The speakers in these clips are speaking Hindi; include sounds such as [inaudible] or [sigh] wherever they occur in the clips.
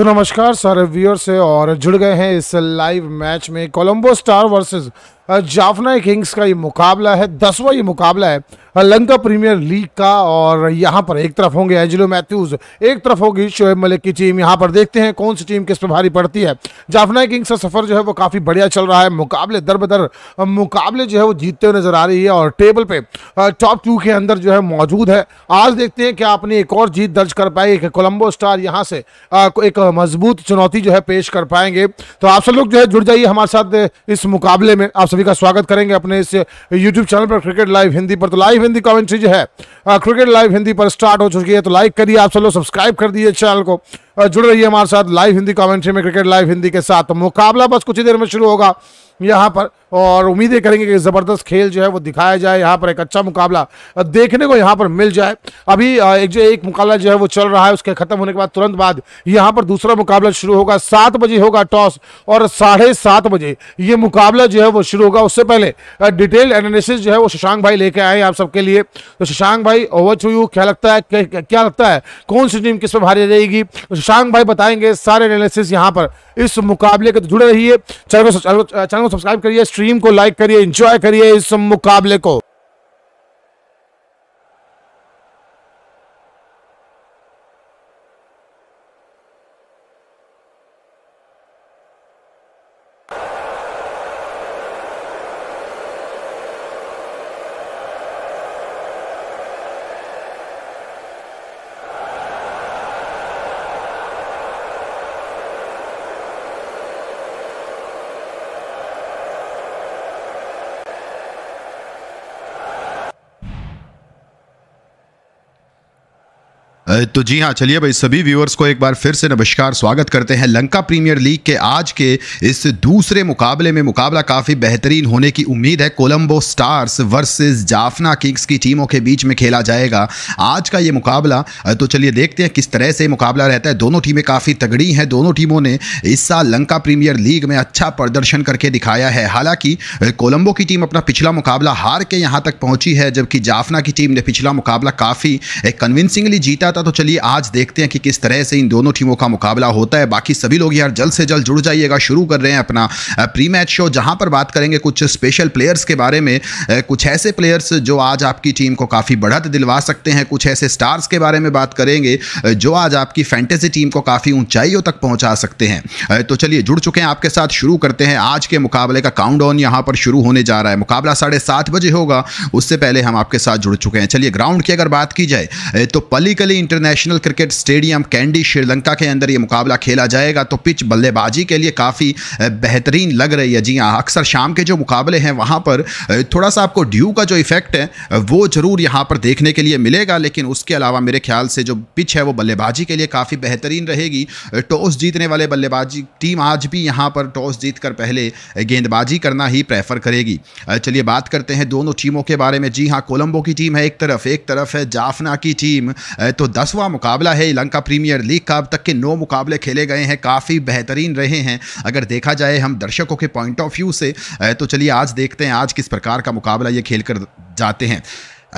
तो नमस्कार सारे व्यूअर्स और जुड़ गए हैं इस लाइव मैच में Colombo star versus Jaffna Kings का ये मुकाबला है दसवां ये मुकाबला है लंका प्रीमियर लीग का और यहाँ पर एक तरफ होंगे एंजिलो मैथ्यूज एक तरफ होगी शोएब मलिक की टीम यहाँ पर देखते हैं कौन सी टीम किस पर भारी पड़ती है जाफना किंग्स का सफ़र जो है वो काफ़ी बढ़िया चल रहा है मुकाबले दर बदर मुकाबले जो है वो जीतते हुए नज़र आ रही है और टेबल पे टॉप टू के अंदर जो है मौजूद है आज देखते हैं क्या अपनी एक और जीत दर्ज कर एक कोलम्बो स्टार यहाँ से एक मजबूत चुनौती जो है पेश कर पाएंगे तो आप सब लोग जो है जुड़ जाइए हमारे साथ इस मुकाबले में आप मोदी का स्वागत करेंगे अपने इस यूट्यूब चैनल पर क्रिकेट लाइव हिंदी पर तो लाइव हिंदी कमेंट्री जो है क्रिकेट लाइव हिंदी पर स्टार्ट हो चुकी है तो लाइक करिए आप सब लोग सब्सक्राइब कर दीजिए चैनल को जुड़ रही है हमारे साथ लाइव हिंदी कॉमेंट्री में क्रिकेट लाइव हिंदी के साथ तो मुकाबला बस कुछ ही देर में शुरू होगा यहाँ पर और उम्मीदें करेंगे कि ज़बरदस्त खेल जो है वो दिखाया जाए यहाँ पर एक अच्छा मुकाबला देखने को यहाँ पर मिल जाए अभी एक जो एक मुकाबला जो है वो चल रहा है उसके ख़त्म होने के बाद तुरंत बाद यहाँ पर दूसरा मुकाबला शुरू होगा सात बजे होगा टॉस और साढ़े सात बजे ये मुकाबला जो है वो शुरू होगा उससे पहले डिटेल एनालिसिस जो है वो शशांक भाई लेके आए आप सबके लिए तो शशांक भाई ओवर टू यू क्या लगता है क्या लगता है कौन सी टीम किस पर भारी रहेगी तो शशांक भाई बताएंगे सारे एनालिसिस यहाँ पर इस मुकाबले के तो जुड़े रहिए चैनल चैनल को सब्सक्राइब करिए स्ट्रीम को लाइक करिए एंजॉय करिए इस मुकाबले को तो जी हाँ चलिए भाई सभी व्यूअर्स को एक बार फिर से नमस्कार स्वागत करते हैं लंका प्रीमियर लीग के आज के इस दूसरे मुकाबले में मुकाबला काफ़ी बेहतरीन होने की उम्मीद है Colombo stars versus Jaffna kings की टीमों के बीच में खेला जाएगा आज का ये मुकाबला तो चलिए देखते हैं किस तरह से मुकाबला रहता है दोनों टीमें काफ़ी तगड़ी हैं दोनों टीमों ने इस साल लंका प्रीमियर लीग में अच्छा प्रदर्शन करके दिखाया है हालांकि कोलंबो की टीम अपना पिछला मुकाबला हार के यहाँ तक पहुँची है जबकि जाफना की टीम ने पिछला मुकाबला काफ़ी कन्विंसिंगली जीता था तो तो चलिए आज देखते हैं कि किस तरह से इन दोनों टीमों का मुकाबला होता है बाकी सभी लोग यार जल्द से जल्द जुड़ जाइएगा शुरू कर रहे हैं अपना प्री मैच शो जहां पर बात करेंगे कुछ स्पेशल प्लेयर्स के बारे में कुछ ऐसे प्लेयर्स जो आज आपकी टीम को काफ़ी बढ़त दिलवा सकते हैं कुछ ऐसे स्टार्स के बारे में बात करेंगे जो आज आपकी फैंटेसी टीम को काफ़ी ऊंचाइयों तक पहुंचा सकते हैं तो चलिए जुड़ चुके हैं आपके साथ शुरू करते हैं आज के मुकाबले का काउंट ऑन यहाँ पर शुरू होने जा रहा है मुकाबला साढ़े सात बजे होगा उससे पहले हम आपके साथ जुड़ चुके हैं चलिए ग्राउंड की अगर बात की जाए तो Pallekele inter international cricket stadium Kandy Sri Lanka के अंदर यह मुकाबला खेला जाएगा तो पिच बल्लेबाजी के लिए काफ़ी बेहतरीन लग रही है जी हाँ अक्सर शाम के जो मुकाबले हैं वहाँ पर थोड़ा सा आपको ड्यू का जो इफेक्ट है वो ज़रूर यहाँ पर देखने के लिए मिलेगा लेकिन उसके अलावा मेरे ख्याल से जो पिच है वो बल्लेबाजी के लिए काफ़ी बेहतरीन रहेगी टॉस जीतने वाले बल्लेबाजी टीम आज भी यहाँ पर टॉस जीत कर पहले गेंदबाजी करना ही प्रेफर करेगी चलिए बात करते हैं दोनों टीमों के बारे में जी हाँ कोलंबो की टीम है एक तरफ एक तरफ है जाफना की टीम तो दस पचासवां मुकाबला है लंका प्रीमियर लीग का अब तक के नौ मुकाबले खेले गए हैं काफ़ी बेहतरीन रहे हैं अगर देखा जाए हम दर्शकों के पॉइंट ऑफ व्यू से तो चलिए आज देखते हैं आज किस प्रकार का मुकाबला ये खेल कर जाते हैं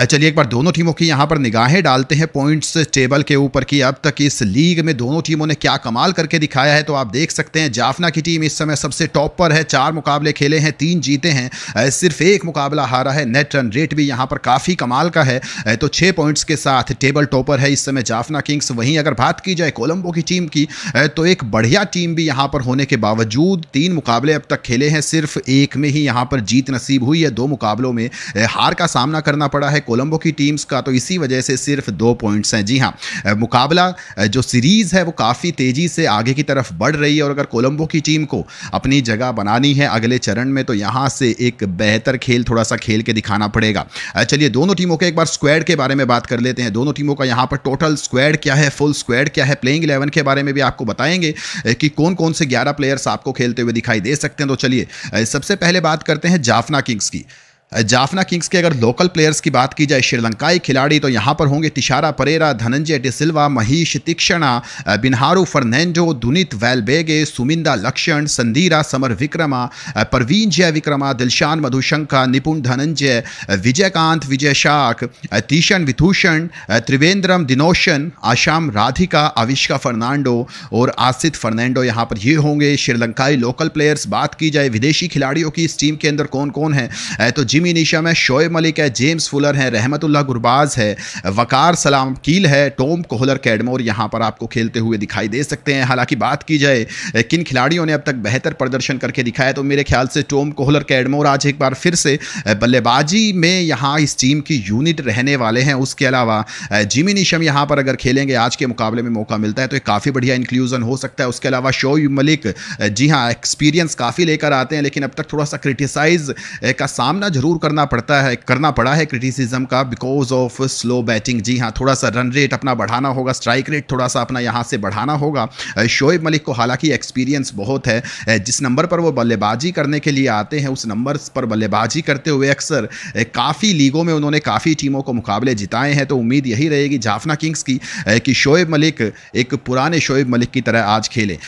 चलिए एक बार दोनों टीमों की यहाँ पर निगाहें डालते हैं पॉइंट्स टेबल के ऊपर की अब तक इस लीग में दोनों टीमों ने क्या कमाल करके दिखाया है तो आप देख सकते हैं जाफना की टीम इस समय सबसे टॉप पर है चार मुकाबले खेले हैं तीन जीते हैं सिर्फ एक मुकाबला हारा है नेट रन रेट भी यहाँ पर काफ़ी कमाल का है तो छः पॉइंट्स के साथ टेबल टॉपर है इस समय जाफना किंग्स वहीं अगर बात की जाए कोलम्बो की टीम की तो एक बढ़िया टीम भी यहाँ पर होने के बावजूद तीन मुकाबले अब तक खेले हैं सिर्फ एक में ही यहाँ पर जीत नसीब हुई है दो मुकाबलों में हार का सामना करना पड़ा है कोलंबो की टीम्स का तो इसी वजह से सिर्फ दो पॉइंट्स हैं जी हाँ मुकाबला जो सीरीज़ है वो काफ़ी तेज़ी से आगे की तरफ बढ़ रही है और अगर कोलंबो की टीम को अपनी जगह बनानी है अगले चरण में तो यहाँ से एक बेहतर खेल थोड़ा सा खेल के दिखाना पड़ेगा चलिए दोनों टीमों के एक बार स्क्वाड के बारे में बात कर लेते हैं दोनों टीमों का यहाँ पर टोटल स्क्वाड क्या है फुल स्क्वाड क्या है प्लेइंग इलेवन के बारे में भी आपको बताएंगे कि कौन कौन से ग्यारह प्लेयर्स आपको खेलते हुए दिखाई दे सकते हैं तो चलिए सबसे पहले बात करते हैं जाफना किंग्स की जाफना किंग्स के अगर लोकल प्लेयर्स की बात की जाए श्रीलंकाई खिलाड़ी तो यहाँ पर होंगे तिशारा परेरा धनंजय डिसिल्वा महीश तीक्षणा बिनहारू फर्नैंडो दुनित वैलबेगे सुमिंदा लक्षण संधीरा समर विक्रमा परवीन जय विक्रमा दिलशान मधुशंका निपुण धनंजय विजयकांत विजय शाख तीशन विधूषण त्रिवेंद्रम दिनोशन आशाम राधिका आविष्का फर्नांडो और आसित फर्नैंडो यहाँ पर ये होंगे श्रीलंकाई लोकल प्लेयर्स बात की जाए विदेशी खिलाड़ियों की इस टीम के अंदर कौन कौन है तो जिम जिमी निशम है शोएब मलिक है जेम्स फुलर है रहमतुल्ला गुरबाज है वकार सलाम कील है टोम कोहलर कैडमोर यहाँ पर आपको खेलते हुए दिखाई दे सकते हैं हालांकि बात की जाए किन खिलाड़ियों ने अब तक बेहतर प्रदर्शन करके दिखाया तो मेरे ख्याल से टोम कोहलर कैडमोर आज एक बार फिर से बल्लेबाजी में यहाँ इस टीम की यूनिट रहने वाले हैं उसके अलावा जिमी निशम यहाँ पर अगर खेलेंगे आज के मुकाबले में मौका मिलता है तो एक काफ़ी बढ़िया इंक्लूजन हो सकता है उसके अलावा शोएब मलिक जी हाँ एक्सपीरियंस काफ़ी लेकर आते हैं लेकिन अब तक थोड़ा सा क्रिटिसाइज का सामना जरूर दूर करना पड़ता है करना पड़ा है क्रिटिसिज्म का बिकॉज ऑफ स्लो बैटिंग जी हाँ थोड़ा सा रन रेट अपना बढ़ाना होगा स्ट्राइक रेट थोड़ा सा अपना यहाँ से बढ़ाना होगा शोएब मलिक को हालांकि एक्सपीरियंस बहुत है जिस नंबर पर वो बल्लेबाजी करने के लिए आते हैं उस नंबर पर बल्लेबाजी करते हुए अक्सर काफ़ी लीगों में उन्होंने काफ़ी टीमों को मुकाबले जिताए हैं तो उम्मीद यही रहेगी जाफना किंग्स की कि शोएब मलिक एक पुराने शोएब मलिक की तरह आज खेले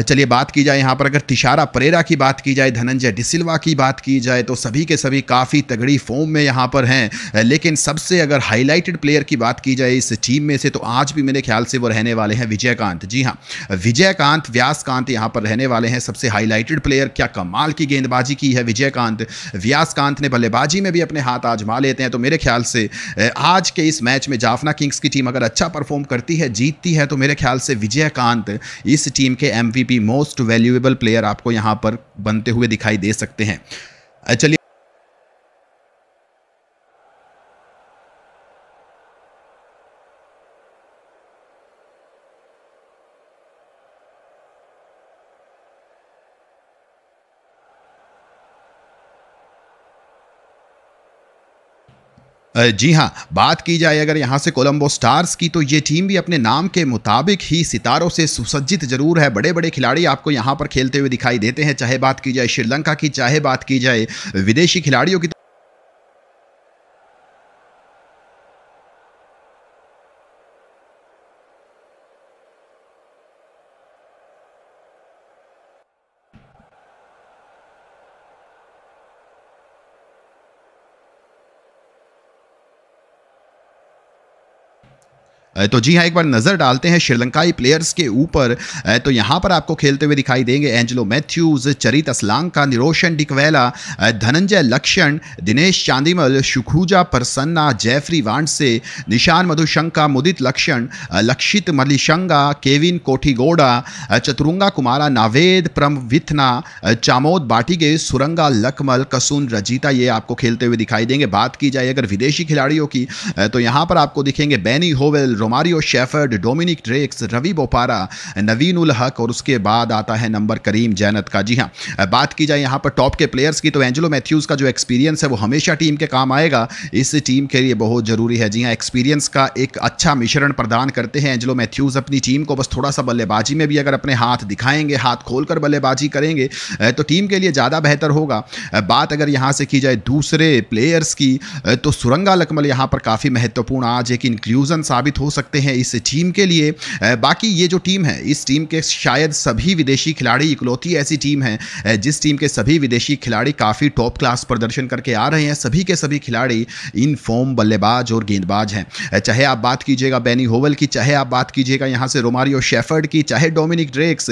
चलिए बात की जाए यहाँ पर अगर तिशारा परेरा की बात की जाए धनंजय डिसिल्वा की बात की जाए तो सभी के सभी काफ़ी तगड़ी फॉर्म में यहाँ पर हैं लेकिन सबसे अगर हाईलाइटेड प्लेयर की बात की जाए इस टीम में से तो आज भी मेरे ख्याल से वो रहने वाले हैं विजयकांत जी हाँ विजयकांत व्यासकांत यहाँ पर रहने वाले हैं सबसे हाईलाइटेड प्लेयर क्या कमाल की गेंदबाजी की है विजयकांत व्यासकांत ने बल्लेबाजी में भी अपने हाथ आजमा लेते हैं तो मेरे ख्याल से आज के इस मैच में जाफना किंग्स की टीम अगर अच्छा परफॉर्म करती है जीतती है तो मेरे ख्याल से विजयकांत इस टीम के M MVP most valuable player आपको यहां पर बनते हुए दिखाई दे सकते हैं चलिए जी हाँ बात की जाए अगर यहाँ से कोलंबो स्टार्स की तो ये टीम भी अपने नाम के मुताबिक ही सितारों से सुसज्जित जरूर है बड़े बड़े खिलाड़ी आपको यहाँ पर खेलते हुए दिखाई देते हैं चाहे बात की जाए श्रीलंका की चाहे बात की जाए विदेशी खिलाड़ियों की तो जी हाँ एक बार नज़र डालते हैं श्रीलंकाई प्लेयर्स के ऊपर तो यहाँ पर आपको खेलते हुए दिखाई देंगे एंजलो मैथ्यूज़ चरित असलांका निरोशन डिकवेला धनंजय लक्षण दिनेश चांदीमल शुखुजा प्रसन्ना जेफरी वांडसे निशान मधुशंका मुदित लक्षण लक्षित मलिशंगा केविन कोठीगोडा चतुरुंगा कुमारा नावेद प्रमविथना चामोद बाटिगे सुरंगा लकमल कसून रजीता ये आपको खेलते हुए दिखाई देंगे बात की जाए अगर विदेशी खिलाड़ियों की तो यहाँ पर आपको दिखेंगे Benny Howell Romario Shepherd Dominic Drakes Ravi Bopara Naveen ul Haq और उसके बाद आता है नंबर करीम जैनत का जी हाँ बात की जाए यहाँ पर टॉप के प्लेयर्स की तो एंजलो मैथ्यूज़ का जो एक्सपीरियंस है वो हमेशा टीम के काम आएगा इस टीम के लिए बहुत ज़रूरी है जी हाँ एक्सपीरियंस का एक अच्छा मिश्रण प्रदान करते हैं एंजलो मैथ्यूज़ अपनी टीम को बस थोड़ा सा बल्लेबाजी में भी अगर अपने हाथ दिखाएंगे हाथ खोलकर बल्लेबाजी करेंगे तो टीम के लिए ज़्यादा बेहतर होगा बात अगर यहाँ से की जाए दूसरे प्लेयर्स की तो सुरंगा लकमल यहाँ पर काफ़ी महत्वपूर्ण आज एक इंक्लूजन साबित हो सकता सकते हैं इस टीम के लिए बाकी ये जो टीम है इस टीम के शायद सभी विदेशी खिलाड़ी इकलौती ऐसी टीम है जिस टीम के सभी विदेशी खिलाड़ी काफ़ी टॉप क्लास प्रदर्शन करके आ रहे हैं सभी के सभी खिलाड़ी इन फॉर्म बल्लेबाज और गेंदबाज हैं चाहे आप बात कीजिएगा बैनी होवल की चाहे आप बात कीजिएगा यहाँ से रोमारियो शेफर्ड की चाहे डोमिनिक ड्रेक्स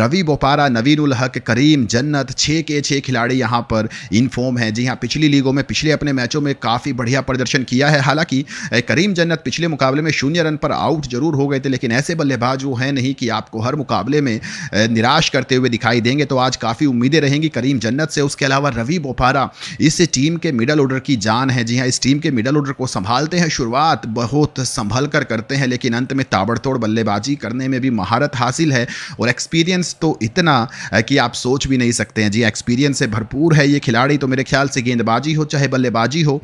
रवि बोपारा नवीन उल हक करीम जन्नत छः के छः खिलाड़ी यहाँ पर इन फॉर्म है जी हाँ पिछली लीगों में पिछले अपने मैचों में काफ़ी बढ़िया प्रदर्शन किया है हालांकि करीम जन्नत पिछले मुकाबले में शून्य शून्य रन पर आउट जरूर हो गए थे लेकिन ऐसे बल्लेबाज वो हैं नहीं कि आपको हर मुकाबले में निराश करते हुए दिखाई देंगे तो आज काफ़ी उम्मीदें रहेंगी करीम जन्नत से उसके अलावा रवि बोपारा इस टीम के मिडल ऑर्डर की जान है जी हाँ इस टीम के मिडल ऑर्डर को संभालते हैं शुरुआत बहुत संभल कर करते हैं लेकिन अंत में ताबड़तोड़ बल्लेबाजी करने में भी महारत हासिल है और एक्सपीरियंस तो इतना कि आप सोच भी नहीं सकते हैं जी एक्सपीरियंस हाँ, से भरपूर है ये खिलाड़ी तो मेरे ख्याल से गेंदबाजी हो चाहे बल्लेबाजी हो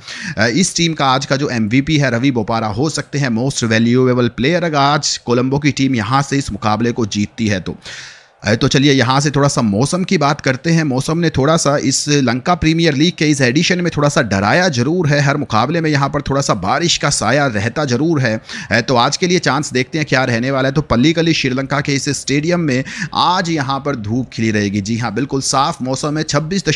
इस टीम का आज का जो एम है रवि बोपारा हो सकते हैं मोस्ट वैल्यू वैल्यूएबल प्लेयर अगर आज कोलंबो की टीम यहाँ से इस मुकाबले को जीतती है तो तो चलिए यहाँ से थोड़ा सा मौसम की बात करते हैं मौसम ने थोड़ा सा इस लंका प्रीमियर लीग के इस एडिशन में थोड़ा सा डराया जरूर है हर मुकाबले में यहाँ पर थोड़ा सा बारिश का साया रहता जरूर है तो आज के लिए चांस देखते हैं क्या रहने वाला है तो पल्लीकली श्रीलंका के इस स्टेडियम में आज यहाँ पर धूप खिली रहेगी जी हाँ बिल्कुल साफ मौसम है छब्बीस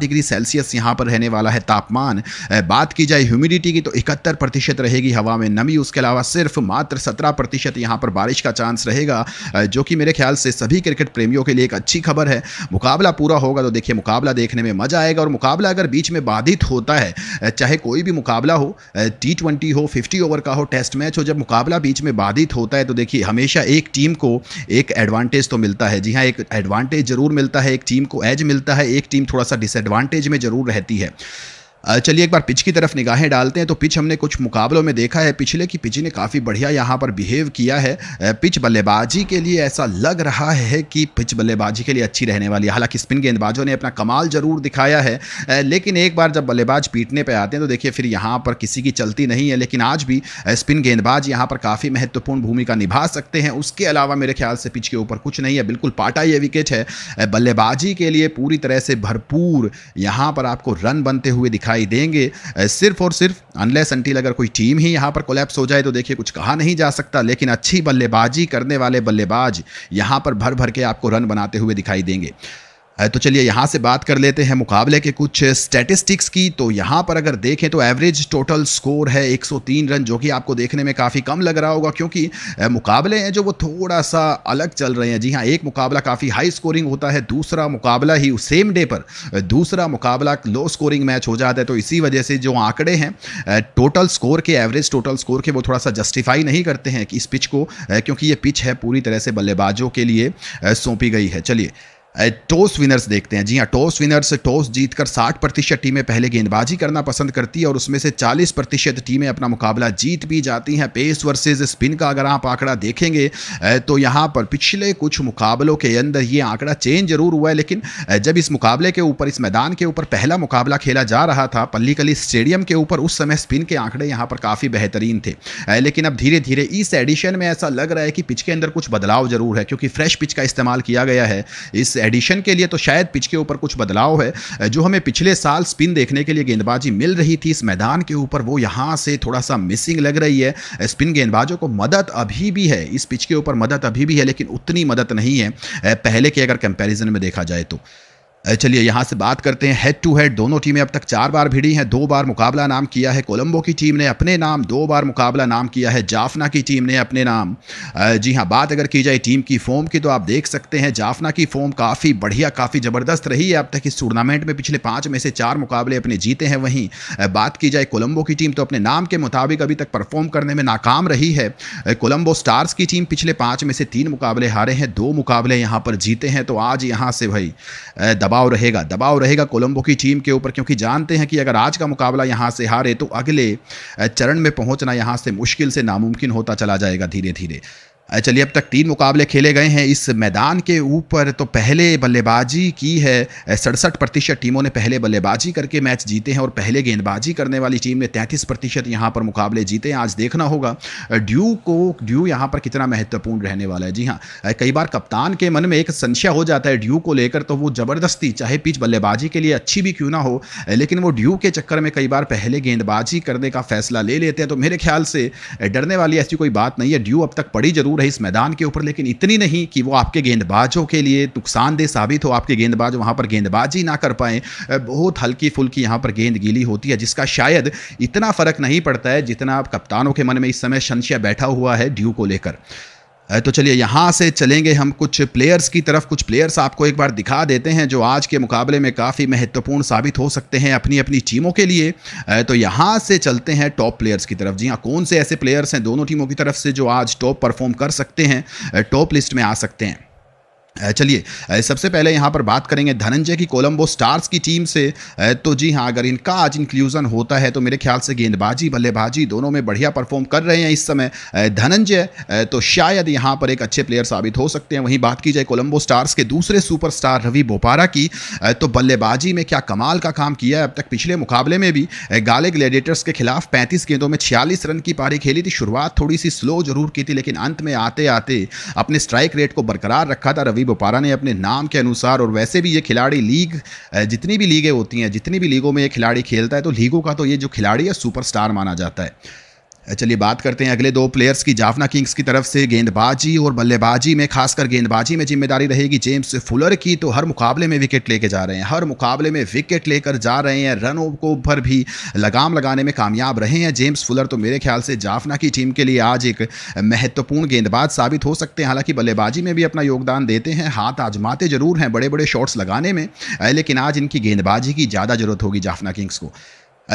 डिग्री सेल्सियस यहाँ पर रहने वाला है तापमान बात की जाए ह्यूमिडिटी की तो इकहत्तर प्रतिशत रहेगी हवा में नमी उसके अलावा सिर्फ मात्र सत्रह प्रतिशत यहाँ पर बारिश का चांस रहेगा जो कि मेरे ख्याल से सभी क्रिकेट प्रेमियों के लिए एक अच्छी खबर है मुकाबला पूरा होगा तो देखिए मुकाबला देखने में मजा आएगा और मुकाबला अगर बीच में बाधित होता है चाहे कोई भी मुकाबला हो टी ट्वेंटी हो फिफ्टी ओवर का हो टेस्ट मैच हो जब मुकाबला बीच में बाधित होता है तो देखिए हमेशा एक टीम को एक एडवांटेज तो मिलता है जी हाँ एक एडवांटेज जरूर मिलता है एक टीम को एज मिलता है एक टीम थोड़ा सा डिसएडवांटेज में जरूर रहती है चलिए एक बार पिच की तरफ निगाहें डालते हैं तो पिच हमने कुछ मुकाबलों में देखा है पिछले की पिच ने काफ़ी बढ़िया यहाँ पर बिहेव किया है पिच बल्लेबाजी के लिए ऐसा लग रहा है कि पिच बल्लेबाजी के लिए अच्छी रहने वाली है हालांकि स्पिन गेंदबाजों ने अपना कमाल जरूर दिखाया है लेकिन एक बार जब बल्लेबाज पीटने पर आते हैं तो देखिए फिर यहाँ पर किसी की चलती नहीं है लेकिन आज भी स्पिन गेंदबाज यहाँ पर काफ़ी महत्वपूर्ण भूमिका निभा सकते हैं उसके अलावा मेरे ख्याल से पिच के ऊपर कुछ नहीं है बिल्कुल पाटा ये विकेट है बल्लेबाजी के लिए पूरी तरह से भरपूर यहाँ पर आपको रन बनते हुए दिखाई दिखाई देंगे सिर्फ और सिर्फ अनलेस अंटील अगर कोई टीम ही यहाँ पर कोलैप्स हो जाए तो देखिए कुछ कहा नहीं जा सकता लेकिन अच्छी बल्लेबाजी करने वाले बल्लेबाज यहाँ पर भर भर के आपको रन बनाते हुए दिखाई देंगे तो चलिए यहाँ से बात कर लेते हैं मुकाबले के कुछ स्टैटिस्टिक्स की तो यहाँ पर अगर देखें तो एवरेज टोटल स्कोर है 103 रन जो कि आपको देखने में काफ़ी कम लग रहा होगा क्योंकि मुकाबले हैं जो वो थोड़ा सा अलग चल रहे हैं जी हाँ एक मुकाबला काफ़ी हाई स्कोरिंग होता है दूसरा मुकाबला ही सेम डे पर दूसरा मुकाबला लो स्कोरिंग मैच हो जाता है तो इसी वजह से जो आंकड़े हैं टोटल स्कोर के एवरेज टोटल स्कोर के वो थोड़ा सा जस्टिफाई नहीं करते हैं कि इस पिच को क्योंकि ये पिच है पूरी तरह से बल्लेबाजों के लिए सौंपी गई है चलिए टॉस विनर्स देखते हैं जी हाँ टॉस विनर्स टॉस जीतकर 60 प्रतिशत टीमें पहले गेंदबाजी करना पसंद करती है और उसमें से 40 प्रतिशत टीमें अपना मुकाबला जीत भी जाती हैं पेस वर्सेस स्पिन का अगर आप आंकड़ा देखेंगे तो यहाँ पर पिछले कुछ मुकाबलों के अंदर ये आंकड़ा चेंज जरूर हुआ है लेकिन जब इस मुकाबले के ऊपर इस मैदान के ऊपर पहला मुकाबला खेला जा रहा था पल्लीकली स्टेडियम के ऊपर उस समय स्पिन के आंकड़े यहाँ पर काफ़ी बेहतरीन थे लेकिन अब धीरे धीरे इस एडिशन में ऐसा लग रहा है कि पिच के अंदर कुछ बदलाव जरूर है क्योंकि फ्रेश पिच का इस्तेमाल किया गया है इस एडिशन के लिए तो शायद पिच के ऊपर कुछ बदलाव है जो हमें पिछले साल स्पिन देखने के लिए गेंदबाजी मिल रही थी इस मैदान के ऊपर वो यहाँ से थोड़ा सा मिसिंग लग रही है स्पिन गेंदबाजों को मदद अभी भी है इस पिच के ऊपर मदद अभी भी है लेकिन उतनी मदद नहीं है पहले के अगर कंपेरिजन में देखा जाए तो चलिए यहाँ से बात करते हैं हेड टू हेड दोनों टीमें अब तक चार बार भिड़ी हैं दो बार मुकाबला नाम किया है कोलंबो की टीम ने अपने नाम दो बार मुकाबला नाम किया है जाफना की टीम ने अपने नाम जी हाँ बात अगर की जाए टीम की फॉर्म की तो आप देख सकते हैं जाफना की फॉर्म काफ़ी बढ़िया काफ़ी ज़बरदस्त रही है अब तक इस टूर्नामेंट में पिछले पाँच में से चार मुकाबले अपने जीते हैं वहीं बात की जाए कोलंबो की टीम तो अपने नाम के मुताबिक अभी तक परफॉर्म करने में नाकाम रही है कोलंबो स्टार्स की टीम पिछले पाँच में से तीन मुकाबले हारे हैं दो मुकाबले यहाँ पर जीते हैं तो आज यहाँ से भाई दबा दबाव रहेगा दबाव रहेगा कोलंबो की टीम के ऊपर क्योंकि जानते हैं कि अगर आज का मुकाबला यहाँ से हारे तो अगले चरण में पहुँचना यहाँ से मुश्किल से नामुमकिन होता चला जाएगा धीरे धीरे चलिए अब तक तीन मुकाबले खेले गए हैं इस मैदान के ऊपर तो पहले बल्लेबाजी की है सड़सठ प्रतिशत टीमों ने पहले बल्लेबाजी करके मैच जीते हैं और पहले गेंदबाजी करने वाली टीम ने तैंतीस प्रतिशत यहाँ पर मुकाबले जीते हैं आज देखना होगा ड्यू को ड्यू यहाँ पर कितना महत्वपूर्ण रहने वाला है जी हाँ कई बार कप्तान के मन में एक संशय हो जाता है ड्यू को लेकर तो वो ज़बरदस्ती चाहे पिच बल्लेबाजी के लिए अच्छी भी क्यों ना हो लेकिन वो ड्यू के चक्कर में कई बार पहले गेंदबाजी करने का फैसला ले लेते हैं तो मेरे ख्याल से डरने वाली ऐसी कोई बात नहीं है ड्यू अब तक पड़ी जरूर जरूर है इस मैदान के ऊपर लेकिन इतनी नहीं कि वो आपके गेंदबाजों के लिए नुकसानदेह साबित हो आपके गेंदबाज वहां पर गेंदबाजी ना कर पाए बहुत हल्की फुल्की यहां पर गेंद गीली होती है जिसका शायद इतना फ़र्क नहीं पड़ता है जितना आप कप्तानों के मन में इस समय संशय बैठा हुआ है ड्यू को लेकर तो चलिए यहाँ से चलेंगे हम कुछ प्लेयर्स की तरफ कुछ प्लेयर्स आपको एक बार दिखा देते हैं जो आज के मुकाबले में काफ़ी महत्वपूर्ण साबित हो सकते हैं अपनी अपनी टीमों के लिए तो यहाँ से चलते हैं टॉप प्लेयर्स की तरफ जी हाँ कौन से ऐसे प्लेयर्स हैं दोनों टीमों की तरफ से जो आज टॉप परफॉर्म कर सकते हैं टॉप लिस्ट में आ सकते हैं चलिए सबसे पहले यहाँ पर बात करेंगे धनंजय की कोलंबो स्टार्स की टीम से तो जी हाँ अगर इनका आज इंक्लूजन होता है तो मेरे ख्याल से गेंदबाजी बल्लेबाजी दोनों में बढ़िया परफॉर्म कर रहे हैं इस समय धनंजय तो शायद यहाँ पर एक अच्छे प्लेयर साबित हो सकते हैं वहीं बात की जाए कोलंबो स्टार्स के दूसरे सुपर रवि बोपारा की तो बल्लेबाजी में क्या कमाल का काम किया है अब तक पिछले मुकाबले में भी गाले ग्लेडिएटर्स के खिलाफ पैंतीस गेंदों में छियालीस रन की पारी खेली थी शुरुआत थोड़ी सी स्लो जरूर की थी लेकिन अंत में आते आते अपने स्ट्राइक रेट को बरकरार रखा था रवि बोपारा ने अपने नाम के अनुसार और वैसे भी ये खिलाड़ी लीग जितनी भी लीगें होती हैं जितनी भी लीगों में ये खिलाड़ी खेलता है तो लीगों का तो ये जो खिलाड़ी है सुपरस्टार माना जाता है चलिए बात करते हैं अगले दो प्लेयर्स की जाफना किंग्स की तरफ से गेंदबाजी और बल्लेबाजी में खासकर गेंदबाजी में जिम्मेदारी रहेगी जेम्स फुलर की तो हर मुकाबले में विकेट लेके जा रहे हैं हर मुकाबले में विकेट लेकर जा रहे हैं रन को ऊपर भी लगाम लगाने में कामयाब रहे हैं जेम्स फुलर तो मेरे ख्याल से जाफना की टीम के लिए आज एक महत्वपूर्ण गेंदबाज साबित हो सकते हैं हालांकि बल्लेबाजी में भी अपना योगदान देते हैं हाथ आजमाते जरूर हैं बड़े बड़े शॉट्स लगाने में लेकिन आज इनकी गेंदबाजी की ज़्यादा ज़रूरत होगी जाफना किंग्स को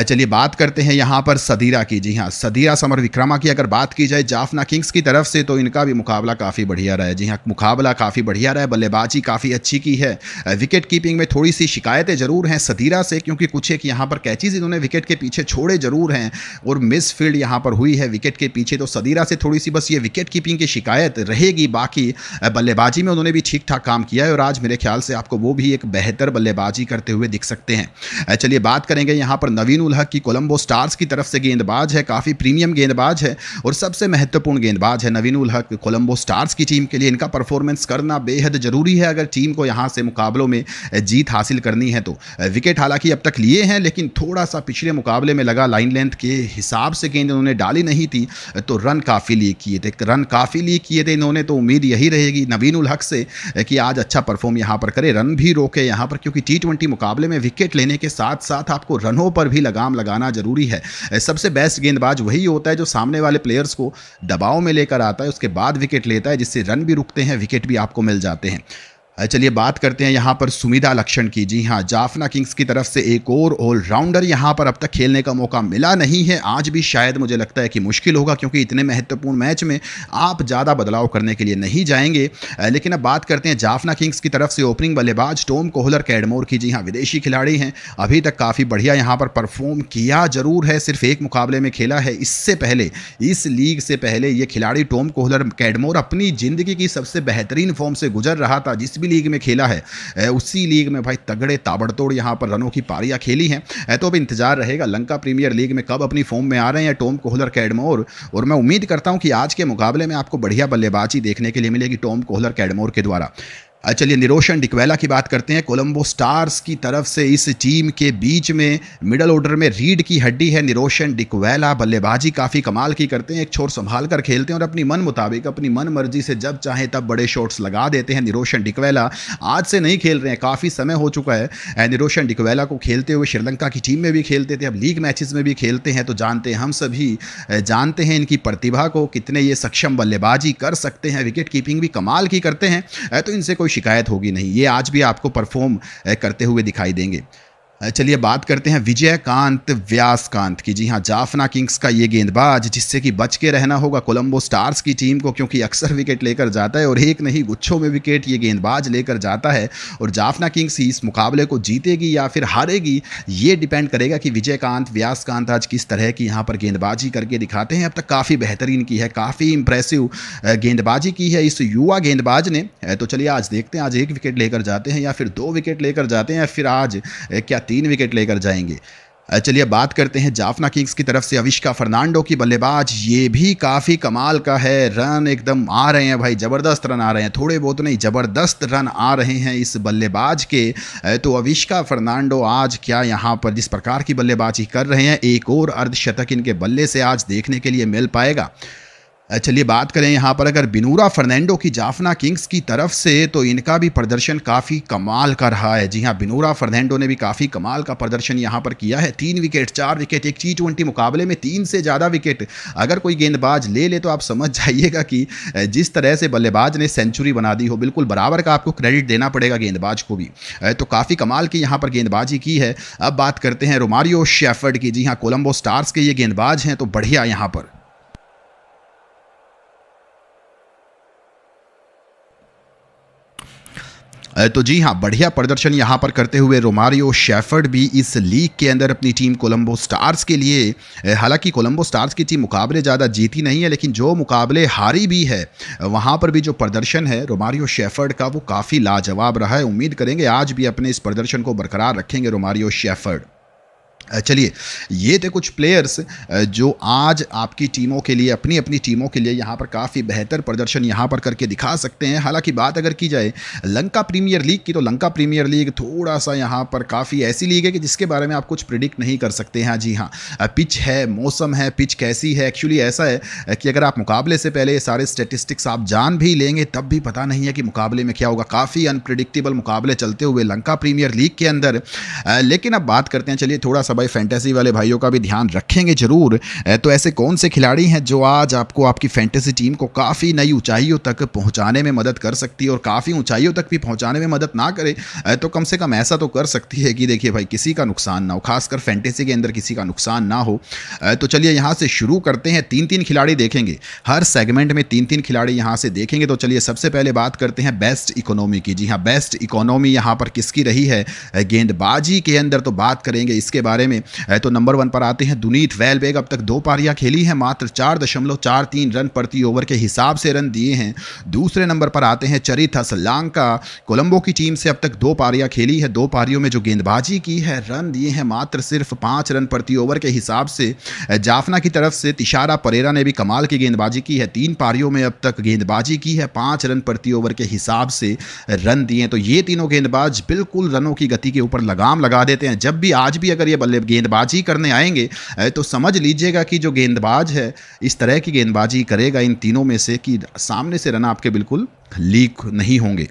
चलिए बात करते हैं यहाँ पर सदीरा की जी हाँ सदीरा समर विक्रमा की अगर बात की जाए जाफना किंग्स की तरफ से तो इनका भी मुकाबला काफ़ी बढ़िया रहा है जी हाँ मुकाबला काफ़ी बढ़िया रहा है बल्लेबाजी काफ़ी अच्छी की है विकेट कीपिंग में थोड़ी सी शिकायतें जरूर हैं सदीरा से क्योंकि कुछ एक यहाँ पर कैचेज इन्होंने विकेट के पीछे छोड़े जरूर हैं और मिस फील्ड यहाँ पर हुई है विकेट के पीछे तो सदीरा से थोड़ी सी बस ये विकेट कीपिंग की शिकायत रहेगी बाकी बल्लेबाजी में उन्होंने भी ठीक ठाक काम किया है और आज मेरे ख्याल से आपको वो भी एक बेहतर बल्लेबाजी करते हुए दिख सकते हैं चलिए बात करेंगे यहाँ पर नवीन अमीनुल हक की कोलंबो स्टार्स की तरफ से गेंदबाज है काफ़ी प्रीमियम गेंदबाज है और सबसे महत्वपूर्ण गेंदबाज है उल हक कोलंबो स्टार्स की टीम के लिए इनका परफॉर्मेंस करना बेहद ज़रूरी है अगर टीम को यहाँ से मुकाबलों में जीत हासिल करनी है तो विकेट हालांकि अब तक लिए हैं लेकिन थोड़ा सा पिछले मुकाबले में लगा लाइन लेंथ के हिसाब से गेंद उन्होंने डाली नहीं थी तो रन काफ़ी लिए किए थे रन काफ़ी लिए किए थे इन्होंने तो उम्मीद यही रहेगी उल हक से कि आज अच्छा परफॉर्म यहाँ पर करे रन भी रोके यहाँ पर क्योंकि टी मुकाबले में विकेट लेने के साथ साथ आपको रनों पर भी लगा लगाम लगाना जरूरी है सबसे बेस्ट गेंदबाज वही होता है जो सामने वाले प्लेयर्स को दबाव में लेकर आता है उसके बाद विकेट लेता है जिससे रन भी रुकते हैं विकेट भी आपको मिल जाते हैं चलिए बात करते हैं यहाँ पर सुमिधा लक्षण की जी हाँ जाफना किंग्स की तरफ से एक और ऑलराउंडर यहाँ पर अब तक खेलने का मौका मिला नहीं है आज भी शायद मुझे लगता है कि मुश्किल होगा क्योंकि इतने महत्वपूर्ण मैच में आप ज़्यादा बदलाव करने के लिए नहीं जाएंगे लेकिन अब बात करते हैं जाफना किंग्स की तरफ से ओपनिंग बल्लेबाज टोम कोहलर कैडमोर की जी हाँ विदेशी खिलाड़ी हैं अभी तक काफ़ी बढ़िया यहाँ पर परफॉर्म किया जरूर है सिर्फ एक मुकाबले में खेला है इससे पहले इस लीग से पहले ये खिलाड़ी टोम कोहलर कैडमोर अपनी ज़िंदगी की सबसे बेहतरीन फॉर्म से गुजर रहा था जिस भी लीग में खेला है उसी लीग में भाई तगड़े ताबड़तोड़ यहाँ पर रनों की पारियाँ खेली हैं तो अब इंतजार रहेगा लंका प्रीमियर लीग में कब अपनी फॉर्म में आ रहे हैं टॉम कोहलर कैडमोर और मैं उम्मीद करता हूँ कि आज के मुकाबले में आपको बढ़िया बल्लेबाजी देखने के लिए मिलेगी टॉम कोहलर कैडमोर के द्वारा चलिए निरोशन डिकवेला की बात करते हैं कोलंबो स्टार्स की तरफ से इस टीम के बीच में मिडल ऑर्डर में रीड की हड्डी है निरोशन डिकवेला बल्लेबाजी काफ़ी कमाल की करते हैं एक छोर संभाल कर खेलते हैं और अपनी मन मुताबिक अपनी मन मर्जी से जब चाहें तब बड़े शॉट्स लगा देते हैं निरोशन डिकवेला आज से नहीं खेल रहे हैं काफ़ी समय हो चुका है निरोशन डिकवेला को खेलते हुए श्रीलंका की टीम में भी खेलते थे अब लीग मैचेस में भी खेलते हैं तो जानते हैं हम सभी जानते हैं इनकी प्रतिभा को कितने ये सक्षम बल्लेबाजी कर सकते हैं विकेट कीपिंग भी कमाल की करते हैं तो इनसे कोई शिकायत होगी नहीं ये आज भी आपको परफॉर्म करते हुए दिखाई देंगे चलिए बात करते हैं विजयकांत व्यासकांत की जी हाँ जाफना किंग्स का ये गेंदबाज जिससे कि बच के रहना होगा कोलंबो स्टार्स की टीम को क्योंकि अक्सर विकेट लेकर जाता है और एक नहीं गुच्छों में विकेट ये गेंदबाज लेकर जाता है और जाफना किंग्स ही इस मुकाबले को जीतेगी या फिर हारेगी ये डिपेंड करेगा कि विजयकांत व्यासकांत आज किस तरह की यहाँ पर गेंदबाजी करके दिखाते हैं अब तक काफ़ी बेहतरीन की है काफ़ी इंप्रेसिव गेंदबाजी की है इस युवा गेंदबाज ने तो चलिए आज देखते हैं आज एक विकेट लेकर जाते हैं या फिर दो विकेट लेकर जाते हैं या फिर आज क्या तीन विकेट लेकर जाएंगे चलिए बात करते हैं जाफना किंग्स की तरफ से अविष्का फर्नांडो की बल्लेबाज ये भी काफ़ी कमाल का है रन एकदम आ रहे हैं भाई ज़बरदस्त रन आ रहे हैं थोड़े बहुत नहीं ज़बरदस्त रन आ रहे हैं इस बल्लेबाज के तो अविष्का फर्नांडो आज क्या यहाँ पर जिस प्रकार की बल्लेबाजी कर रहे हैं एक और अर्धशतक इनके बल्ले से आज देखने के लिए मिल पाएगा चलिए बात करें यहाँ पर अगर बिनूरा फर्नैंडो की जाफना किंग्स की तरफ से तो इनका भी प्रदर्शन काफ़ी कमाल का रहा है जी हाँ बिनूरा फर्नैंडो ने भी काफ़ी कमाल का प्रदर्शन यहाँ पर किया है तीन विकेट चार विकेट एक टी ट्वेंटी मुकाबले में तीन से ज़्यादा विकेट अगर कोई गेंदबाज ले ले तो आप समझ [laughs] जाइएगा कि जिस तरह से बल्लेबाज ने सेंचुरी बना दी हो बिल्कुल बराबर का आपको क्रेडिट देना पड़ेगा गेंदबाज को भी तो काफ़ी कमाल की यहाँ पर गेंदबाजी की है अब बात करते हैं रोमारियो शेफर्ड की जी हाँ कोलम्बो स्टार्स के ये गेंदबाज हैं तो बढ़िया यहाँ पर तो जी हाँ बढ़िया प्रदर्शन यहाँ पर करते हुए रोमारियो शेफर्ड भी इस लीग के अंदर अपनी टीम कोलंबो स्टार्स के लिए हालांकि कोलंबो स्टार्स की टीम मुकाबले ज़्यादा जीती नहीं है लेकिन जो मुकाबले हारी भी है वहाँ पर भी जो प्रदर्शन है रोमारियो शेफर्ड का वो काफ़ी लाजवाब रहा है उम्मीद करेंगे आज भी अपने इस प्रदर्शन को बरकरार रखेंगे रोमारियो शेफर्ड चलिए ये थे कुछ प्लेयर्स जो आज आपकी टीमों के लिए अपनी अपनी टीमों के लिए यहाँ पर काफ़ी बेहतर प्रदर्शन यहाँ पर करके दिखा सकते हैं हालांकि बात अगर की जाए लंका प्रीमियर लीग की तो लंका प्रीमियर लीग थोड़ा सा यहाँ पर काफ़ी ऐसी लीग है कि जिसके बारे में आप कुछ प्रिडिक्ट नहीं कर सकते हैं हाँ जी हाँ पिच है मौसम है पिच कैसी है एक्चुअली ऐसा है कि अगर आप मुकाबले से पहले सारे स्टेटिस्टिक्स आप जान भी लेंगे तब भी पता नहीं है कि मुकाबले में क्या होगा काफ़ी अनप्रिडिक्टेबल मुकाबले चलते हुए लंका प्रीमियर लीग के अंदर लेकिन अब बात करते हैं चलिए थोड़ा सा भाई फैंटेसी वाले भाइयों का भी ध्यान रखेंगे जरूर तो ऐसे कौन से खिलाड़ी हैं जो आज आपको आपकी फैंटेसी टीम को काफ़ी नई ऊंचाइयों तक पहुंचाने में मदद कर सकती है और काफ़ी ऊंचाइयों तक भी पहुंचाने में मदद ना करे तो कम से कम ऐसा तो कर सकती है कि देखिए भाई किसी का नुकसान ना हो खासकर फैंटेसी के अंदर किसी का नुकसान ना हो तो चलिए यहाँ से शुरू करते हैं तीन तीन खिलाड़ी देखेंगे हर सेगमेंट में तीन तीन खिलाड़ी यहाँ से देखेंगे तो चलिए सबसे पहले बात करते हैं बेस्ट इकोनॉमी की जी हाँ बेस्ट इकोनॉमी यहाँ पर किसकी रही है गेंदबाजी के अंदर तो बात करेंगे इसके बारे बारे में तो नंबर वन पर आते हैं दुनीत वेलबेग अब तक दो पारियां खेली हैं मात्र चार दशमलव चार तीन रन प्रति ओवर के हिसाब से रन दिए हैं दूसरे नंबर पर आते हैं चरित लांका कोलंबो की टीम से अब तक दो पारियां खेली है दो पारियों में जो गेंदबाजी की है रन दिए हैं मात्र सिर्फ पाँच रन प्रति ओवर के हिसाब से जाफना की तरफ से तिशारा परेरा ने भी कमाल की गेंदबाजी की है तीन पारियों में अब तक गेंदबाजी की है पाँच रन प्रति ओवर के हिसाब से रन दिए तो ये तीनों गेंदबाज बिल्कुल रनों की गति के ऊपर लगाम लगा देते हैं जब भी आज भी अगर ये गेंदबाजी करने आएंगे तो समझ लीजिएगा कि जो गेंदबाज है इस तरह की गेंदबाजी करेगा इन तीनों में से कि सामने से रन आपके बिल्कुल लीक नहीं होंगे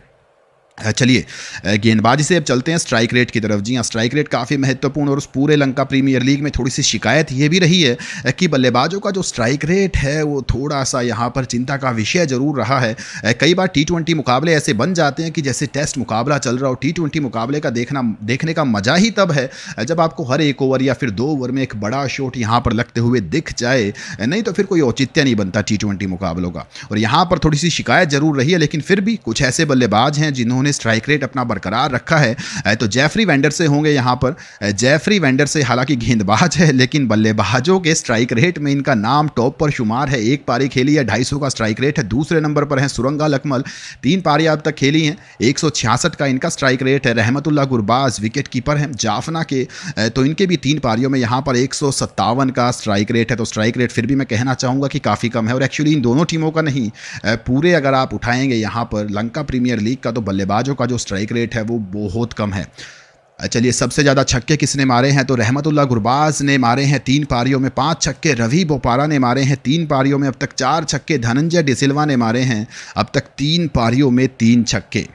चलिए गेंदबाजी से अब चलते हैं स्ट्राइक रेट की तरफ जी हाँ स्ट्राइक रेट काफ़ी महत्वपूर्ण और उस पूरे लंका प्रीमियर लीग में थोड़ी सी शिकायत ये भी रही है कि बल्लेबाजों का जो स्ट्राइक रेट है वो थोड़ा सा यहाँ पर चिंता का विषय जरूर रहा है कई बार टी मुकाबले ऐसे बन जाते हैं कि जैसे टेस्ट मुकाबला चल रहा हो टी मुकाबले का देखना देखने का मज़ा ही तब है जब आपको हर एक ओवर या फिर दो ओवर में एक बड़ा शॉट यहाँ पर लगते हुए दिख जाए नहीं तो फिर कोई औचित्य नहीं बनता टी मुकाबलों का और यहाँ पर थोड़ी सी शिकायत जरूर रही है लेकिन फिर भी कुछ ऐसे बल्लेबाज हैं जिन्होंने ने स्ट्राइक रेट अपना बरकरार रखा है तो जेफरी वेंडर से होंगे यहाँ पर जेफरी वेंडर से हालांकि गेंदबाज है लेकिन बल्लेबाजों के स्ट्राइक रेट में इनका नाम टॉप पर शुमार है एक पारी खेली है ढाई का स्ट्राइक रेट है दूसरे नंबर पर है सुरंगा लकमल तीन पारी अब तक खेली हैं एक का इनका स्ट्राइक रेट है रहमतुल्ला गुरबाज विकेट कीपर हैं जाफना के तो इनके भी तीन पारियों में यहाँ पर एक का स्ट्राइक रेट है तो स्ट्राइक रेट फिर भी मैं कहना चाहूँगा कि काफ़ी कम है और एक्चुअली इन दोनों टीमों का नहीं पूरे अगर आप उठाएंगे यहाँ पर लंका प्रीमियर लीग का तो बल्लेबाज गेंदबाजों का जो स्ट्राइक रेट है वो बहुत कम है चलिए सबसे ज़्यादा छक्के किसने मारे हैं तो रहमतुल्ला गुरबाज ने मारे हैं तीन पारियों में पांच छक्के रवि बोपारा ने मारे हैं तीन पारियों में अब तक चार छक्के धनंजय डिसिल्वा ने मारे हैं अब तक तीन पारियों में तीन छक्के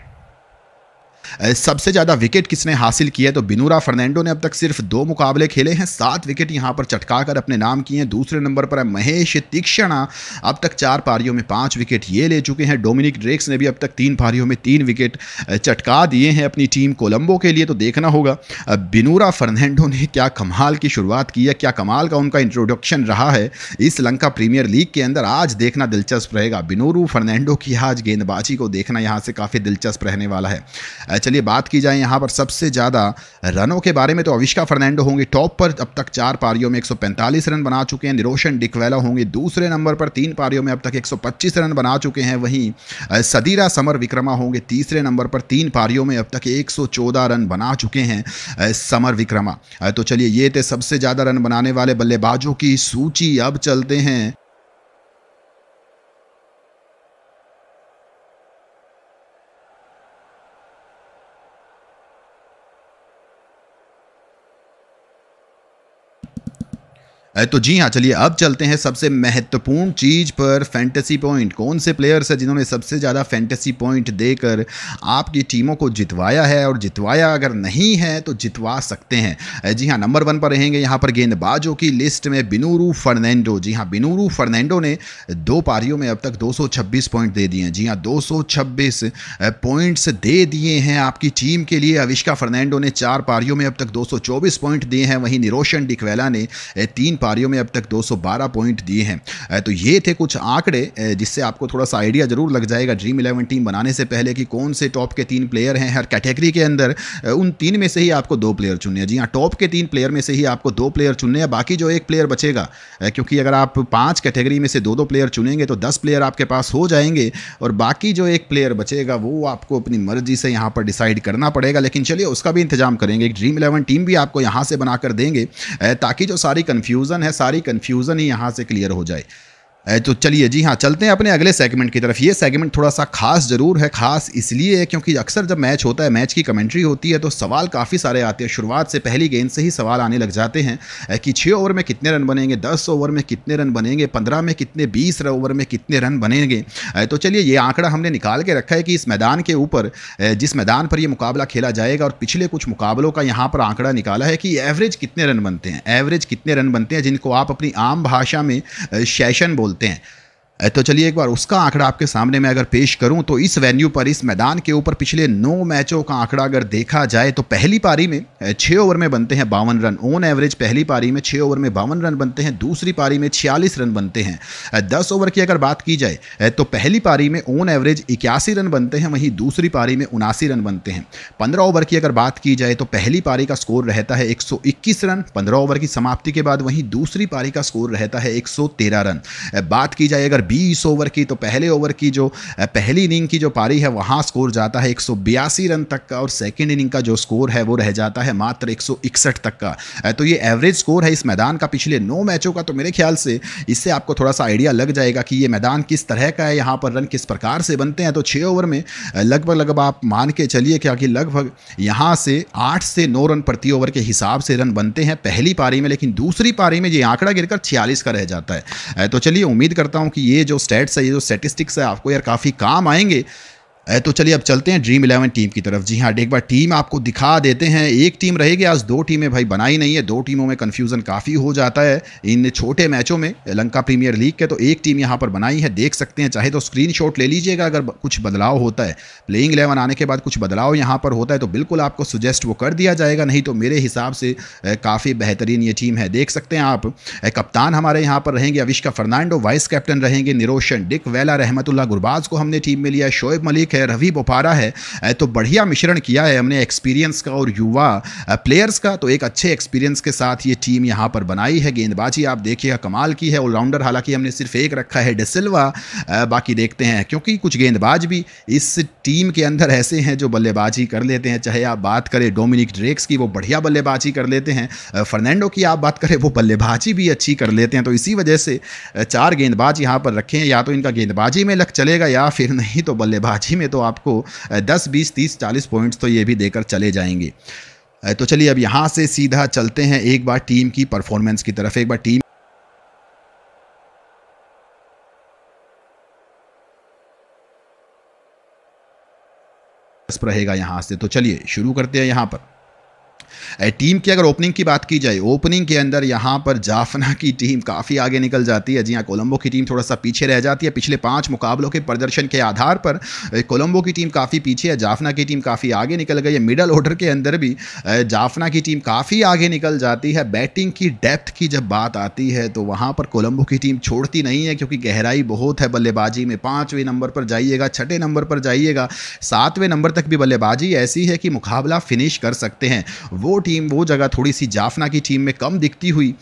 सबसे ज़्यादा विकेट किसने हासिल किया तो बिनूरा फर्नैंडो ने अब तक सिर्फ दो मुकाबले खेले हैं सात विकेट यहां पर चटका कर अपने नाम किए हैं दूसरे नंबर पर है महेश तीक्षणा अब तक चार पारियों में पांच विकेट ये ले चुके हैं डोमिनिक ड्रेक्स ने भी अब तक तीन पारियों में तीन विकेट चटका दिए हैं अपनी टीम कोलंबो के लिए तो देखना होगा बिनूरा फर्नैंडो ने क्या कमाल की शुरुआत की है क्या कमाल का उनका इंट्रोडक्शन रहा है इस लंका प्रीमियर लीग के अंदर आज देखना दिलचस्प रहेगा बिनूरू फर्नैंडो की आज गेंदबाजी को देखना यहाँ से काफ़ी दिलचस्प रहने वाला है चलिए बात की जाए यहाँ पर सबसे ज़्यादा रनों के बारे में तो अविष्का फर्नैंडो होंगे टॉप पर अब तक चार पारियों में 145 रन बना चुके हैं निरोशन डिकवेला होंगे दूसरे नंबर पर तीन पारियों में अब तक 125 रन बना चुके हैं वहीं सदीरा समर विक्रमा होंगे तीसरे नंबर पर तीन पारियों में अब तक एक रन बना चुके हैं समर विक्रमा तो चलिए ये थे सबसे ज़्यादा रन बनाने वाले बल्लेबाजों की सूची अब चलते हैं तो जी हाँ चलिए अब चलते हैं सबसे महत्वपूर्ण चीज़ पर फैंटेसी पॉइंट कौन से प्लेयर्स है जिन्होंने सबसे ज़्यादा फैंटेसी पॉइंट देकर आपकी टीमों को जितवाया है और जितवाया अगर नहीं है तो जितवा सकते हैं जी हाँ नंबर वन पर रहेंगे यहाँ पर गेंदबाजों की लिस्ट में बिनूरू फर्नैंडो जी हाँ बिनूरू फर्नैंडो ने दो पारियों में अब तक दो पॉइंट दे दिए हैं जी हाँ दो पॉइंट्स दे दिए हैं आपकी टीम के लिए अविष्का फर्नैंडो ने चार पारियों में अब तक दो पॉइंट दिए हैं वहीं निरोशन डिकवेला ने तीन पारियों में अब तक 212 पॉइंट दिए हैं तो ये थे कुछ आंकड़े जिससे आपको थोड़ा सा आइडिया ज़रूर लग जाएगा ड्रीम इलेवन टीम बनाने से पहले कि कौन से टॉप के तीन प्लेयर हैं हर कैटेगरी के अंदर उन तीन में से ही आपको दो प्लेयर चुनने हैं जी हाँ टॉप के तीन प्लेयर में से ही आपको दो प्लेयर चुनने हैं बाकी जो एक प्लेयर बचेगा क्योंकि अगर आप पाँच कैटेगरी में से दो दो प्लेयर चुनेंगे तो दस प्लेयर आपके पास हो जाएंगे और बाकी जो एक प्लेयर बचेगा वो आपको अपनी मर्जी से यहाँ पर डिसाइड करना पड़ेगा लेकिन चलिए उसका भी इंतजाम करेंगे एक ड्रीम इलेवन टीम भी आपको यहाँ से बनाकर देंगे ताकि जो सारी कन्फ्यूज़न कन्फ्यूज़न है सारी कन्फ्यूज़न ही यहाँ से क्लियर हो जाए तो चलिए जी हाँ चलते हैं अपने अगले सेगमेंट की तरफ ये सेगमेंट थोड़ा सा खास जरूर है खास इसलिए है क्योंकि अक्सर जब मैच होता है मैच की कमेंट्री होती है तो सवाल काफ़ी सारे आते हैं शुरुआत से पहली गेंद से ही सवाल आने लग जाते हैं कि छः ओवर में कितने रन बनेंगे दस ओवर में कितने रन बनेंगे पंद्रह में कितने बीस ओवर में कितने रन बनेंगे तो चलिए ये आंकड़ा हमने निकाल के रखा है कि इस मैदान के ऊपर जिस मैदान पर यह मुकाबला खेला जाएगा और पिछले कुछ मुकाबलों का यहाँ पर आंकड़ा निकाला है कि एवरेज कितने रन बनते हैं एवरेज कितने रन बनते हैं जिनको आप अपनी आम भाषा में सेशन बोलते होते हैं तो चलिए एक बार उसका आंकड़ा आपके सामने मैं अगर पेश करूं तो इस वेन्यू पर इस मैदान के ऊपर पिछले नौ मैचों का आंकड़ा अगर देखा जाए तो पहली पारी में छः ओवर में बनते हैं बावन रन ओन एवरेज पहली पारी में छः ओवर में बावन रन बनते हैं दूसरी पारी में छियालीस रन बनते हैं दस ओवर की अगर बात की जाए तो पहली पारी में ओन एवरेज इक्यासी रन बनते हैं वहीं दूसरी पारी में उनासी रन बनते हैं पंद्रह ओवर की अगर बात की जाए तो पहली पारी का स्कोर रहता है एक रन पंद्रह ओवर की समाप्ति के बाद वहीं दूसरी पारी का स्कोर रहता है एक रन बात की जाए अगर बीस ओवर की तो पहले ओवर की जो पहली इनिंग की जो पारी है वहाँ स्कोर जाता है एक रन तक का और सेकेंड इनिंग का जो स्कोर है वो रह जाता है मात्र एक तक का तो ये एवरेज स्कोर है इस मैदान का पिछले नौ मैचों का तो मेरे ख्याल से इससे आपको थोड़ा सा आइडिया लग जाएगा कि ये मैदान किस तरह का है यहाँ पर रन किस प्रकार से बनते हैं तो छः ओवर में लगभग लगभग आप मान के चलिए क्या कि लगभग यहाँ से आठ से नौ रन प्रति ओवर के हिसाब से रन बनते हैं पहली पारी में लेकिन दूसरी पारी में ये आंकड़ा गिरकर छियालीस का रह जाता है तो चलिए उम्मीद करता हूँ कि ये ये जो स्टेट्स है ये जो स्टेटिस्टिक्स है आपको यार काफ़ी काम आएंगे तो चलिए अब चलते हैं ड्रीम इलेवन टीम की तरफ जी हाँ एक बार टीम आपको दिखा देते हैं एक टीम रहेगी आज दो टीमें भाई बनाई नहीं है दो टीमों में कन्फ्यूज़न काफ़ी हो जाता है इन छोटे मैचों में लंका प्रीमियर लीग के तो एक टीम यहाँ पर बनाई है देख सकते हैं चाहे तो स्क्रीन ले लीजिएगा अगर कुछ बदलाव होता है प्लेइंग इलेवन आने के बाद कुछ बदलाव यहाँ पर होता है तो बिल्कुल आपको सुजेस्ट वो कर दिया जाएगा नहीं तो मेरे हिसाब से काफ़ी बेहतरीन ये टीम है देख सकते हैं आप कप्तान हमारे यहाँ पर रहेंगे अविष्का फर्नांडो वाइस कैप्टन रहेंगे निरोशन डिक वेला रहमतुल्ला गुरबाज को हमने टीम में लिया शोएब मलिक है रवि बोपारा है तो बढ़िया मिश्रण किया है हमने एक्सपीरियंस का और युवा प्लेयर्स का तो एक अच्छे एक्सपीरियंस के साथ ये टीम यहाँ पर बनाई है गेंदबाजी आप देखिएगा कमाल की है ऑलराउंडर हालांकि हमने सिर्फ एक रखा है डिसिल्वा बाकी देखते हैं क्योंकि कुछ गेंदबाज भी इस टीम के अंदर ऐसे हैं जो बल्लेबाजी कर लेते हैं चाहे आप बात करें डोमिनिक ड्रेक्स की वो बढ़िया बल्लेबाजी कर लेते हैं फर्नैंडो की आप बात करें वो बल्लेबाजी भी अच्छी कर लेते हैं तो इसी वजह से चार गेंदबाज यहाँ पर रखे हैं या तो इनका गेंदबाजी में लक चलेगा या फिर नहीं तो बल्लेबाजी में देखें तो आपको दस बीस तीस चालीस पॉइंट्स तो ये भी देकर चले जाएंगे तो चलिए अब यहाँ से सीधा चलते हैं एक बार टीम की परफॉर्मेंस की तरफ एक बार टीम रहेगा यहां से तो चलिए शुरू करते हैं यहां पर टीम की अगर ओपनिंग की बात की जाए ओपनिंग के अंदर यहाँ पर जाफना की टीम काफ़ी आगे निकल जाती है जी हाँ कोलंबो की टीम थोड़ा सा पीछे रह जाती है पिछले पाँच मुकाबलों के प्रदर्शन के आधार पर कोलंबो की टीम काफ़ी पीछे है जाफना की टीम काफ़ी आगे निकल गई है मिडल ऑर्डर के अंदर भी जाफना की टीम काफ़ी आगे निकल जाती है बैटिंग की डेप्थ की जब बात आती है तो वहाँ पर कोलंबो की टीम छोड़ती नहीं है क्योंकि गहराई बहुत है बल्लेबाजी में पाँचवें नंबर पर जाइएगा छठे नंबर पर जाइएगा सातवें नंबर तक भी बल्लेबाजी ऐसी है कि मुकाबला फिनिश कर सकते हैं वो टीम वो जगह थोड़ी सी जाफना की टीम में कम दिखती हुई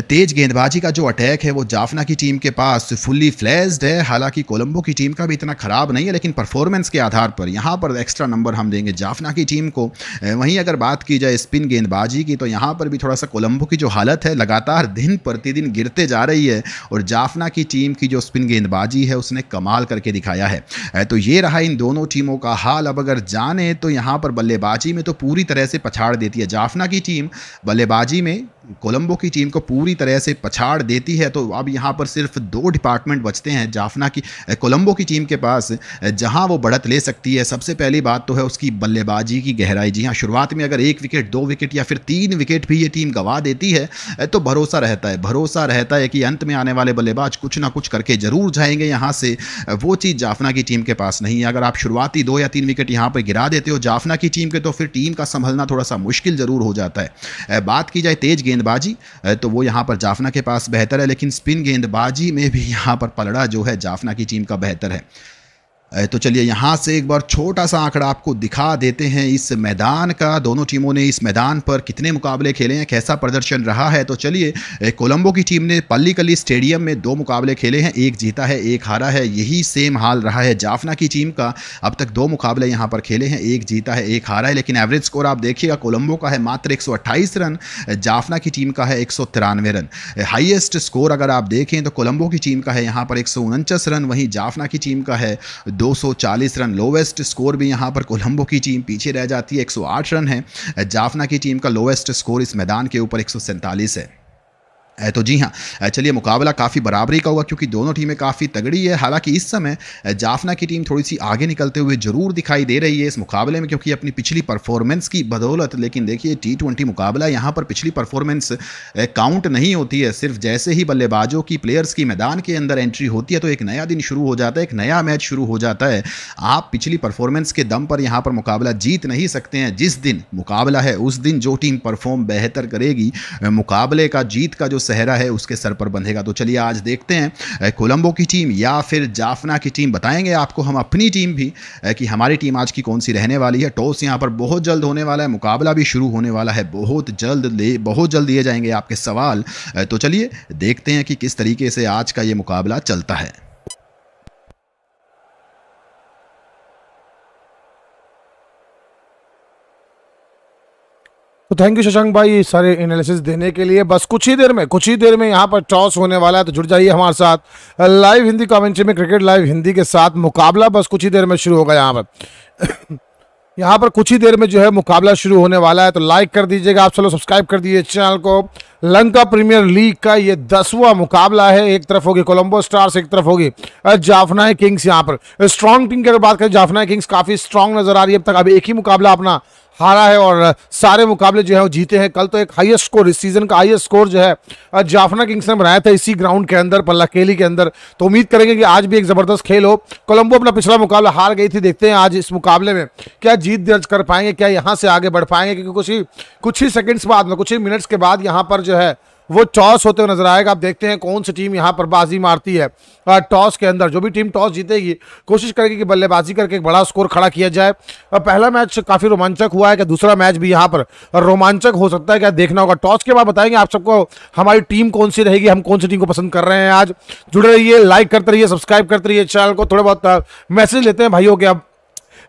तेज गेंदबाजी का जो अटैक है वो जाफना की टीम के पास फुल्ली फ्लैस्ड है हालांकि कोलंबो की टीम का भी इतना ख़राब नहीं है लेकिन परफॉर्मेंस के आधार पर यहाँ पर एक्स्ट्रा नंबर हम देंगे जाफना की टीम को वहीं अगर बात की जाए स्पिन गेंदबाजी की तो यहाँ पर भी थोड़ा सा कोलंबो की जो हालत है लगातार दिन प्रतिदिन गिरते जा रही है और जाफना की टीम की जो स्पिन गेंदबाजी है उसने कमाल करके दिखाया है तो ये रहा इन दोनों टीमों का हाल अब अगर जाने तो यहाँ पर बल्लेबाजी में तो पूरी तरह से पछाड़ देती है जाफना की टीम बल्लेबाजी में कोलंबो की टीम को पूरी तरह से पछाड़ देती है तो अब यहाँ पर सिर्फ दो डिपार्टमेंट बचते हैं जाफना की कोलंबो की टीम के पास जहाँ वो बढ़त ले सकती है सबसे पहली बात तो है उसकी बल्लेबाजी की गहराई जी हाँ शुरुआत में अगर एक विकेट दो विकेट या फिर तीन विकेट भी ये टीम गंवा देती है तो भरोसा रहता है भरोसा रहता है कि अंत में आने वाले बल्लेबाज कुछ ना कुछ करके ज़रूर जाएंगे यहाँ से वो चीज़ जाफना की टीम के पास नहीं है अगर आप शुरुआती दो या तीन विकेट यहाँ पर गिरा देते हो जाफना की टीम के तो फिर टीम का संभलना थोड़ा सा मुश्किल ज़रूर हो जाता है बात की जाए तेज़ गेंदबाजी तो वो यहाँ पर जाफना के पास बेहतर है लेकिन स्पिन गेंदबाजी में भी यहाँ पर पलड़ा जो है जाफना की टीम का बेहतर है तो चलिए यहाँ से एक बार छोटा सा आंकड़ा आपको दिखा देते हैं इस मैदान का दोनों टीमों ने इस मैदान पर कितने मुकाबले खेले हैं कैसा प्रदर्शन रहा है तो चलिए कोलंबो की टीम ने पल्लीकली स्टेडियम में दो मुकाबले खेले हैं एक जीता है एक हारा है यही सेम हाल रहा है जाफना की टीम का अब तक दो मुकाबले यहाँ पर खेले हैं एक जीता है एक हारा है लेकिन एवरेज स्कोर आप देखिएगा कोलंबो का है मात्र एक रन जाफना की टीम का है एक रन हाइएस्ट स्कोर अगर आप देखें तो कोलंबो की टीम का है यहाँ पर एक रन वहीं जाफना की टीम का है 240 रन लोवेस्ट स्कोर भी यहां पर कोलंबो की टीम पीछे रह जाती है 108 रन है जाफना की टीम का लोवेस्ट स्कोर इस मैदान के ऊपर एक है तो जी हाँ चलिए मुकाबला काफ़ी बराबरी का हुआ क्योंकि दोनों टीमें काफ़ी तगड़ी है हालांकि इस समय जाफना की टीम थोड़ी सी आगे निकलते हुए ज़रूर दिखाई दे रही है इस मुकाबले में क्योंकि अपनी पिछली परफॉर्मेंस की बदौलत लेकिन देखिए टी ट्वेंटी मुकाबला यहाँ पर पिछली परफॉर्मेंस काउंट नहीं होती है सिर्फ जैसे ही बल्लेबाजों की प्लेयर्स की मैदान के अंदर एंट्री होती है तो एक नया दिन शुरू हो जाता है एक नया मैच शुरू हो जाता है आप पिछली परफॉर्मेंस के दम पर यहाँ पर मुकाबला जीत नहीं सकते हैं जिस दिन मुकाबला है उस दिन जो टीम परफॉर्म बेहतर करेगी मुकाबले का जीत का जो सहरा है उसके सर पर बंधेगा तो चलिए आज देखते हैं कोलंबो की टीम या फिर जाफना की टीम बताएंगे आपको हम अपनी टीम भी कि हमारी टीम आज की कौन सी रहने वाली है टॉस यहाँ पर बहुत जल्द होने वाला है मुकाबला भी शुरू होने वाला है बहुत जल्द ले बहुत जल्द दिए जाएंगे आपके सवाल तो चलिए देखते हैं कि किस तरीके से आज का ये मुकाबला चलता है तो थैंक यू शशांक भाई सारे एनालिसिस देने के लिए बस कुछ ही देर में कुछ ही देर में यहाँ पर टॉस होने वाला है तो जुड़ जाइए हमारे साथ लाइव हिंदी कमेंट्री में क्रिकेट लाइव हिंदी के साथ मुकाबला बस कुछ ही देर में शुरू होगा यहाँ पर [coughs] यहाँ पर कुछ ही देर में जो है मुकाबला शुरू होने वाला है तो लाइक कर दीजिएगा आप चलो सब्सक्राइब कर दीजिए चैनल को लंका प्रीमियर लीग का ये दसवां मुकाबला है एक तरफ होगी कोलंबो स्टार्स एक तरफ होगी जाफनाई किंग्स यहाँ पर स्ट्रांग टीम की अगर बात करें जाफनाई किंग्स काफ़ी स्ट्रांग नजर आ रही है अब तक अभी एक ही मुकाबला अपना हारा है और सारे मुकाबले जो है वो जीते हैं कल तो एक हाईएस्ट स्कोर इस सीजन का हाईएस्ट स्कोर जो है जाफना किंग्स ने बनाया था इसी ग्राउंड के अंदर पल्ला केली के अंदर तो उम्मीद करेंगे कि आज भी एक ज़बरदस्त खेल हो कोलंबो अपना पिछला मुकाबला हार गई थी देखते हैं आज इस मुकाबले में क्या जीत दर्ज कर पाएंगे क्या यहाँ से आगे बढ़ पाएंगे क्योंकि कुछ ही कुछ ही सेकेंड्स बाद में कुछ ही मिनट्स के बाद यहाँ पर जो है वो टॉस होते हुए नजर आएगा आप देखते हैं कौन सी टीम यहाँ पर बाजी मारती है टॉस के अंदर जो भी टीम टॉस जीतेगी कोशिश करेगी कि बल्लेबाजी करके एक बड़ा स्कोर खड़ा किया जाए पहला मैच काफ़ी रोमांचक हुआ है क्या दूसरा मैच भी यहाँ पर रोमांचक हो सकता है क्या देखना होगा टॉस के बाद बताएंगे आप सबको हमारी टीम कौन सी रहेगी हम कौन सी टीम को पसंद कर रहे हैं आज जुड़े रहिए लाइक करते रहिए सब्सक्राइब करते रहिए चैनल को थोड़े बहुत मैसेज लेते हैं भाइयों के अब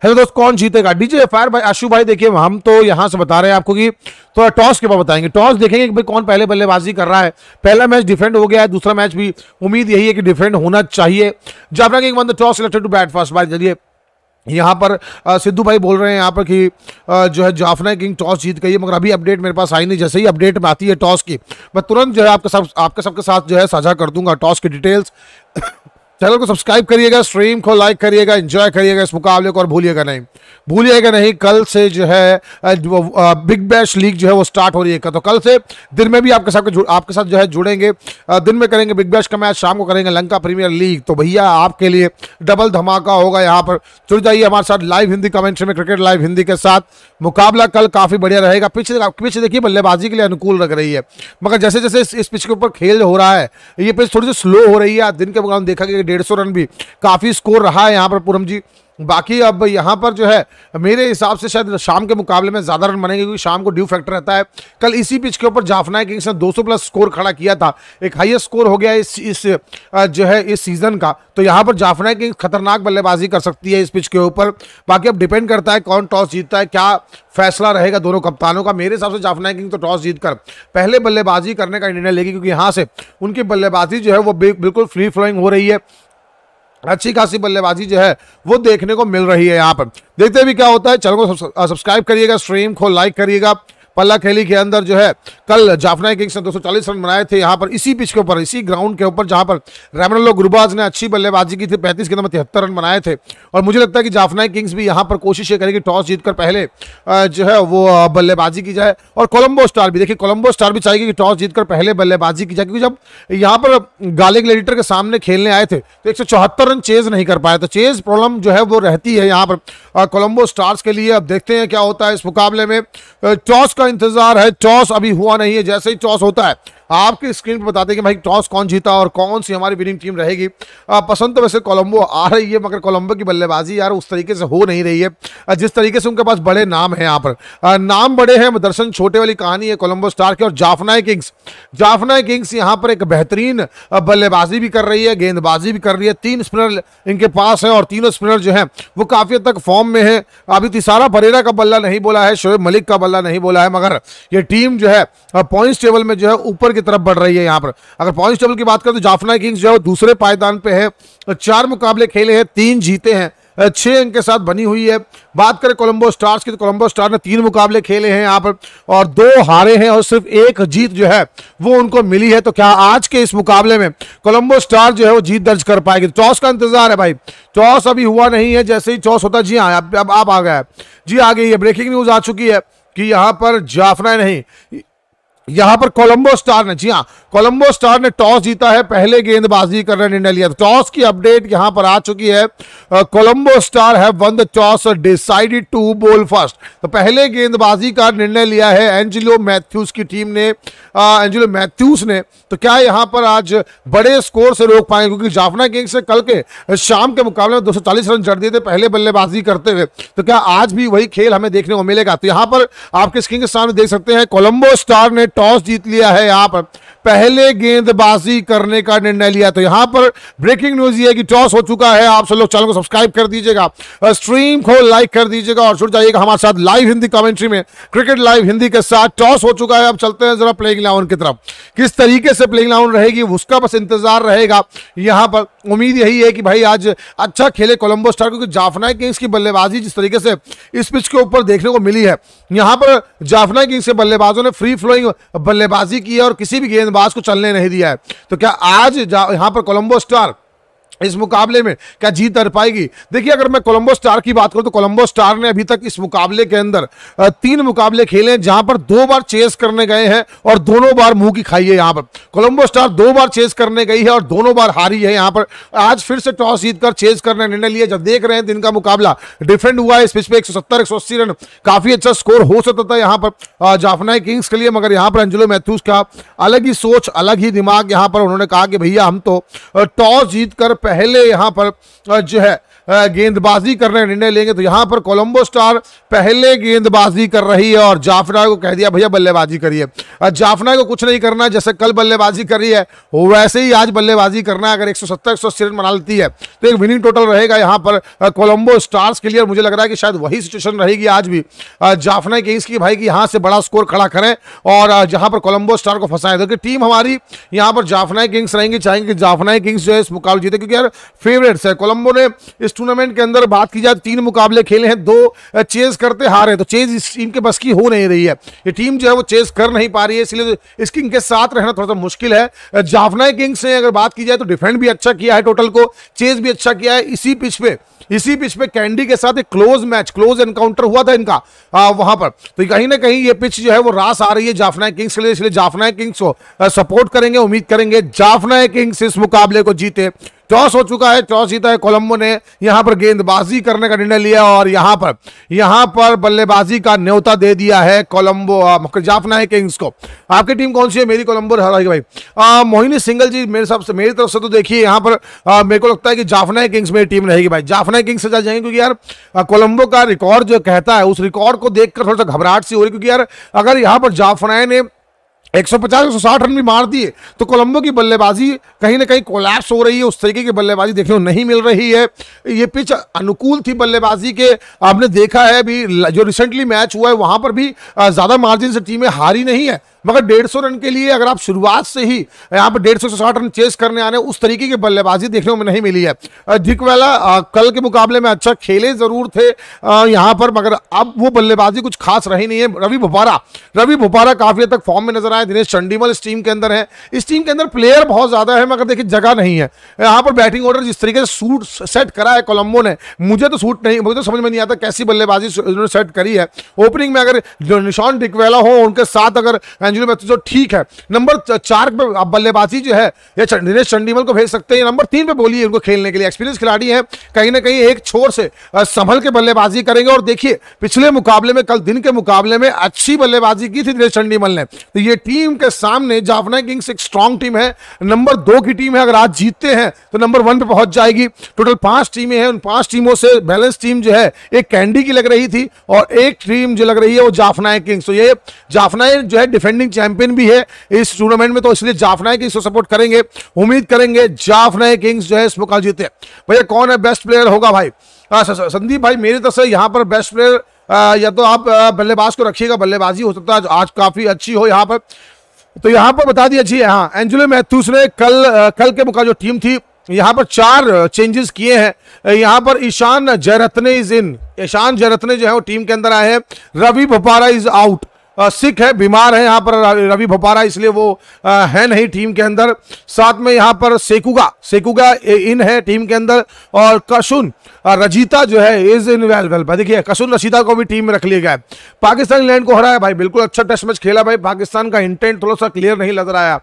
हेलो दोस्त कौन जीतेगा डीजे फायर भाई आशु भाई देखिए हम तो यहाँ से बता रहे हैं आपको कि थोड़ा तो टॉस के बाद बताएंगे टॉस देखेंगे कि भाई कौन पहले बल्लेबाजी कर रहा है पहला मैच डिफेंड हो गया है दूसरा मैच भी उम्मीद यही है कि डिफेंड होना चाहिए जब किंग एक बंदा toss selected to bat first बार चलिए यहाँ पर सिद्धू भाई बोल रहे हैं यहाँ पर कि जो है जाफना किंग टॉस जीत गई है मगर अभी अपडेट मेरे पास आई नहीं जैसे ही अपडेट में आती है टॉस की मैं तुरंत जो है आपके सब आपके सबके साथ जो है साझा कर दूंगा टॉस की डिटेल्स चैनल को सब्सक्राइब करिएगा स्ट्रीम को लाइक करिएगा एंजॉय करिएगा इस मुकाबले को और भूलिएगा नहीं भूलिएगा नहीं कल से जो है बिग बैश लीग जो है वो स्टार्ट हो रही है तो कल से दिन में भी आपके साथ आपके साथ जो है जुड़ेंगे दिन में करेंगे बिग बैश का मैच शाम को करेंगे लंका प्रीमियर लीग तो भैया आपके लिए डबल धमाका होगा यहाँ पर जुड़ जाइए हमारे साथ लाइव हिंदी कमेंट्री में क्रिकेट लाइव हिंदी के साथ मुकाबला कल काफ़ी बढ़िया रहेगा पिछले पिछले देखिए बल्लेबाजी के लिए अनुकूल लग रही है मगर जैसे जैसे इस पिच के ऊपर खेल हो रहा है ये पिच थोड़ी सी स्लो हो रही है दिन के मुकाबले देखा गया डेढ़ रन भी काफ़ी स्कोर रहा है यहाँ पर पूरम जी बाकी अब यहाँ पर जो है मेरे हिसाब से शायद शाम के मुकाबले में ज़्यादा रन बनेंगे क्योंकि शाम को ड्यू फैक्टर रहता है कल इसी पिच के ऊपर जाफना किंग्स ने 200 प्लस स्कोर खड़ा किया था एक हाईएस्ट स्कोर हो गया इस इस जो है इस सीज़न का तो यहाँ पर जाफना किंग्स खतरनाक बल्लेबाजी कर सकती है इस पिच के ऊपर बाकी अब डिपेंड करता है कौन टॉस जीतता है क्या फैसला रहेगा दोनों कप्तानों का मेरे हिसाब से जाफना किंग्स तो टॉस जीत पहले बल्लेबाजी करने का निर्णय लेगी क्योंकि यहाँ से उनकी बल्लेबाजी जो है वो बिल्कुल फ्री फ्लोइंग हो रही है अच्छी खासी बल्लेबाजी जो है वो देखने को मिल रही है यहाँ पर देखते भी क्या होता है चैनल को सब्सक्राइब करिएगा स्ट्रीम को लाइक करिएगा पल्ला खेली के अंदर जो है कल जाफना किंग्स ने 240 रन बनाए थे यहाँ पर इसी पिच के ऊपर इसी ग्राउंड के ऊपर जहाँ पर रेमनलो गुरुबाज ने अच्छी बल्लेबाजी की थी पैंतीस के अंदर तिहत्तर रन बनाए थे और मुझे लगता है कि जाफना किंग्स भी यहाँ पर कोशिश ये करेगी टॉस जीतकर पहले जो है वो बल्लेबाजी की जाए और कोलम्बो स्टार भी देखिए कोलम्बो स्टार भी चाहेगी कि टॉस जीतकर पहले बल्लेबाजी की जाए क्योंकि जब यहाँ पर गालिक लेडिटर के सामने खेलने आए थे तो एक रन चेज नहीं कर पाए तो चेज प्रॉब्लम जो है वो रहती है यहाँ पर कोलम्बो स्टार्स के लिए अब देखते हैं क्या होता है इस मुकाबले में टॉस का इंतजार है टॉस अभी हुआ नहीं है जैसे ही टॉस होता है आपकी स्क्रीन पर बताते हैं कि भाई टॉस कौन जीता और कौन सी हमारी विनिंग टीम रहेगी पसंद तो वैसे कोलंबो आ रही है मगर कोलंबो की बल्लेबाजी यार उस तरीके से हो नहीं रही है जिस तरीके से उनके पास बड़े नाम है यहाँ पर नाम बड़े हैं दर्शन छोटे वाली कहानी है कोलंबो स्टार की और जाफनाए किंग्स जाफनाए किंग्स यहाँ पर एक बेहतरीन बल्लेबाजी भी कर रही है गेंदबाजी भी कर रही है तीन स्पिनर इनके पास है और तीनों स्पिनर जो है वो काफी हद तक फॉर्म में है अभी तिसारा तो परेरा का बल्ला नहीं बोला है शोएब मलिक का बल्ला नहीं बोला है मगर ये टीम जो है पॉइंट्स टेबल में जो है ऊपर की की तरफ बढ़ रही है यहाँ पर अगर पॉइंट टेबल की बात करें तो जाफना किंग्स जो है वो दूसरे पायदान पे है चार मुकाबले खेले हैं तीन जीते हैं छः अंक के साथ बनी हुई है बात करें कोलंबो स्टार्स की तो कोलंबो स्टार ने तीन मुकाबले खेले हैं यहाँ पर और दो हारे हैं और सिर्फ एक जीत जो है वो उनको मिली है तो क्या आज के इस मुकाबले में कोलंबो स्टार जो है वो जीत दर्ज कर पाएगी तो टॉस का इंतजार है भाई टॉस अभी हुआ नहीं है जैसे ही टॉस होता जी हाँ अब आप आ गया जी आ गई है ब्रेकिंग न्यूज आ चुकी है कि यहाँ पर जाफना नहीं यहां पर कोलंबो स्टार ने जी हाँ कोलंबो स्टार ने टॉस जीता है पहले गेंदबाजी कर रहे निर्णय लिया टॉस की अपडेट यहां पर आ चुकी है कोलंबो स्टार है won the toss decided to bowl first तो पहले गेंदबाजी का निर्णय लिया है एंजिलो मैथ्यूज की टीम ने एंजिलो मैथ्यूज ने तो क्या यहां पर आज बड़े स्कोर से रोक पाएंगे क्योंकि जाफना किंग्स ने कल के शाम के मुकाबले में दो रन जड़ दिए थे पहले बल्लेबाजी करते हुए तो क्या आज भी वही खेल हमें देखने को मिलेगा तो यहां पर आपके स्क्रीन के सामने देख सकते हैं कोलंबो स्टार ने टॉस जीत लिया है यहाँ पर पहले गेंदबाजी करने का निर्णय लिया तो यहां पर ब्रेकिंग न्यूज ये कि टॉस हो चुका है आप सब लोग चैनल को सब्सक्राइब कर दीजिएगा स्ट्रीम को लाइक कर दीजिएगा और जुड़ जाइएगा हमारे साथ लाइव हिंदी कमेंट्री में क्रिकेट लाइव हिंदी के साथ टॉस हो चुका है अब चलते हैं जरा प्लेइंग इलेवन की तरफ किस तरीके से प्लेइंग इलेवन रहेगी उसका बस इंतजार रहेगा यहाँ पर उम्मीद यही है कि भाई आज अच्छा खेले कोलंबो स्टार क्योंकि जाफना किंग्स की बल्लेबाजी जिस तरीके से इस पिच के ऊपर देखने को मिली है यहां पर जाफना किंग्स के बल्लेबाजों ने फ्री फ्लोइंग बल्लेबाजी की है और किसी भी गेंद गेंदबाज को चलने नहीं दिया है तो क्या आज यहां पर कोलंबो स्टार इस मुकाबले में क्या जीत दर पाएगी देखिए अगर मैं कोलंबो स्टार की बात करूं तो कोलंबो स्टार ने अभी तक इस मुकाबले के अंदर तीन मुकाबले खेले हैं जहां पर दो बार चेस करने गए हैं और दोनों बार मुंह की खाई है यहां पर कोलंबो स्टार दो बार चेस करने गई है और दोनों बार हारी है यहां पर आज फिर से टॉस जीत कर चेस करने निर्णय लिया जब देख रहे हैं दिन का मुकाबला डिफेंड हुआ है इस पिछले एक सौ रन काफी अच्छा स्कोर हो सकता था यहाँ पर जाफनाई किंग्स के लिए मगर यहाँ पर अंजलो मैथ्यूज का अलग ही सोच अलग ही दिमाग यहाँ पर उन्होंने कहा कि भैया हम तो टॉस जीत कर पहले यहां पर जो है गेंदबाजी करने का निर्णय लेंगे तो यहाँ पर कोलंबो स्टार पहले गेंदबाजी कर रही है और जाफना को कह दिया भैया बल्लेबाजी करिए जाफना को कुछ नहीं करना जैसे कल बल्लेबाजी करी है वैसे ही आज बल्लेबाजी करना है अगर एक सौ सत्तर बना लेती है तो एक विनिंग टोटल रहेगा यहाँ पर कोलंबो स्टार्स के लिए मुझे लग रहा है कि शायद वही सिचुएशन रहेगी आज भी जाफना के इसकी भाई की यहाँ से बड़ा स्कोर खड़ा करें और जहाँ पर कोलंबो स्टार को फंसाए क्योंकि टीम हमारी यहाँ पर जाफना किंग्स रहेंगी चाहेंगे कि जाफना किंग्स जो है इस मुकाबले जीते क्योंकि यार फेवरेट्स है कोलंबो ने इस इस टूर्नामेंट के अंदर बात की जाए तीन मुकाबले खेले हैं दो चेज करते हारे तो चेज इस टीम के बस की हो नहीं रही है ये टीम जो है वो चेज कर नहीं पा रही है इसलिए इस किंग के साथ रहना थोड़ा सा मुश्किल है जाफना किंग्स ने अगर बात की जाए तो डिफेंड भी अच्छा किया है टोटल को चेज भी अच्छा किया है इसी पिच पे इसी पिच पे कैंडी के साथ एक क्लोज मैच क्लोज एनकाउंटर हुआ था इनका आ, वहां पर तो कहीं ना कहीं ये पिच जो है वो रास आ रही है जाफना किंग्स के लिए इसलिए जाफना किंग्स को सपोर्ट करेंगे उम्मीद करेंगे जाफना किंग्स इस मुकाबले को जीते टॉस हो चुका है टॉस जीता है कोलंबो ने यहाँ पर गेंदबाजी करने का निर्णय लिया और यहाँ पर यहां पर बल्लेबाजी का न्योता दे दिया है कोलंबो जाफना है किंग्स को आपकी टीम कौन सी है मेरी कोलंबो हराई भाई मोहिनी सिंगल जी मेरे हिसाब से मेरी तरफ से तो देखिए यहाँ पर आ, मेरे को लगता है कि जाफना किंग्स मेरी टीम रहेगी भाई जाफना किंग्स से जाएंगे क्योंकि यार कोलंबो का रिकॉर्ड जो कहता है उस रिकॉर्ड को देखकर थोड़ा सा घबराहट सी हो रही क्योंकि यार अगर यहाँ पर जाफनाए ने 150 साठ रन भी मार दिए तो कोलंबो की बल्लेबाजी कहीं ना कहीं कोलैप्स हो रही है उस तरीके की बल्लेबाजी देखने को नहीं मिल रही है ये पिच अनुकूल थी बल्लेबाजी के आपने देखा है अभी जो रिसेंटली मैच हुआ है वहाँ पर भी ज़्यादा मार्जिन से टीमें हारी नहीं है मगर डेढ़ सौ रन के लिए अगर आप शुरुआत से ही यहाँ पर डेढ़ सौ से साठ रन चेस करने आने उस तरीके की बल्लेबाजी देखने में नहीं मिली है धिकवेला कल के मुकाबले में अच्छा खेले ज़रूर थे यहाँ पर मगर अब वो बल्लेबाजी कुछ खास रही नहीं है रवि भोपारा रवि भोपारा काफ़ी हद तक फॉर्म में नजर आए दिनेश चंडीमल इस टीम के अंदर है इस टीम के अंदर प्लेयर बहुत ज़्यादा है मगर देखिए जगह नहीं है यहाँ पर बैटिंग ऑर्डर जिस तरीके से सूट सेट करा है कोलम्बो ने मुझे तो सूट नहीं मुझे तो समझ में नहीं आता कैसी बल्लेबाजी सेट करी है ओपनिंग में अगर निशान डिकवेला हो उनके साथ अगर संजीव मैथ्यूज और ठीक है नंबर चार पे आप बल्लेबाजी जो है या दिनेश चंडीमल को भेज सकते हैं नंबर तीन पे बोलिए उनको खेलने के लिए एक्सपीरियंस खिलाड़ी हैं कहीं ना कहीं एक छोर से संभल के बल्लेबाजी करेंगे और देखिए पिछले मुकाबले में कल दिन के मुकाबले में अच्छी बल्लेबाजी की थी दिनेश चंडीमल ने तो ये टीम के सामने जाफना किंग्स एक स्ट्रांग टीम है नंबर दो की टीम है अगर आज जीतते हैं तो नंबर वन पर पहुंच जाएगी टोटल पांच टीमें हैं उन पांच टीमों से बैलेंस टीम जो है एक कैंडी की लग रही थी और एक टीम जो लग रही है वो जाफना किंग्स तो ये जाफना जो है डिफेंडिंग डिफेंडिंग चैंपियन भी है इस टूर्नामेंट में तो इसलिए जाफनाए किंग्स को सपोर्ट करेंगे उम्मीद करेंगे जाफनाए किंग्स जो है इस मुकाल जीते भैया कौन है बेस्ट प्लेयर होगा भाई संदीप भाई मेरी तरफ से यहाँ पर बेस्ट प्लेयर या तो आप बल्लेबाज को रखिएगा बल्लेबाजी हो सकता है आज काफ़ी अच्छी हो यहाँ पर तो यहाँ पर बता दिया जी हाँ एंजुलो मैथ्यूस ने कल कल के मुकाबले जो टीम थी यहाँ पर चार चेंजेस किए हैं यहाँ पर ईशान जयरत्ने इज इन ईशान जयरत्ने जो है वो टीम के अंदर आए हैं Ravi Bopara is out sick है बीमार है यहाँ पर रवि भोपारा इसलिए वो आ, है नहीं टीम के अंदर साथ में यहाँ पर सेकुगा सेकुगा इन है टीम के अंदर और कसुन रजीता जो है इज इन वेल वेल भाई देखिए कसुन रशीदा को भी टीम में रख लिया गया पाकिस्तान इंग्लैंड को हराया भाई बिल्कुल अच्छा टेस्ट मैच खेला भाई पाकिस्तान का इंटेंट थोड़ा सा क्लियर नहीं लग रहा है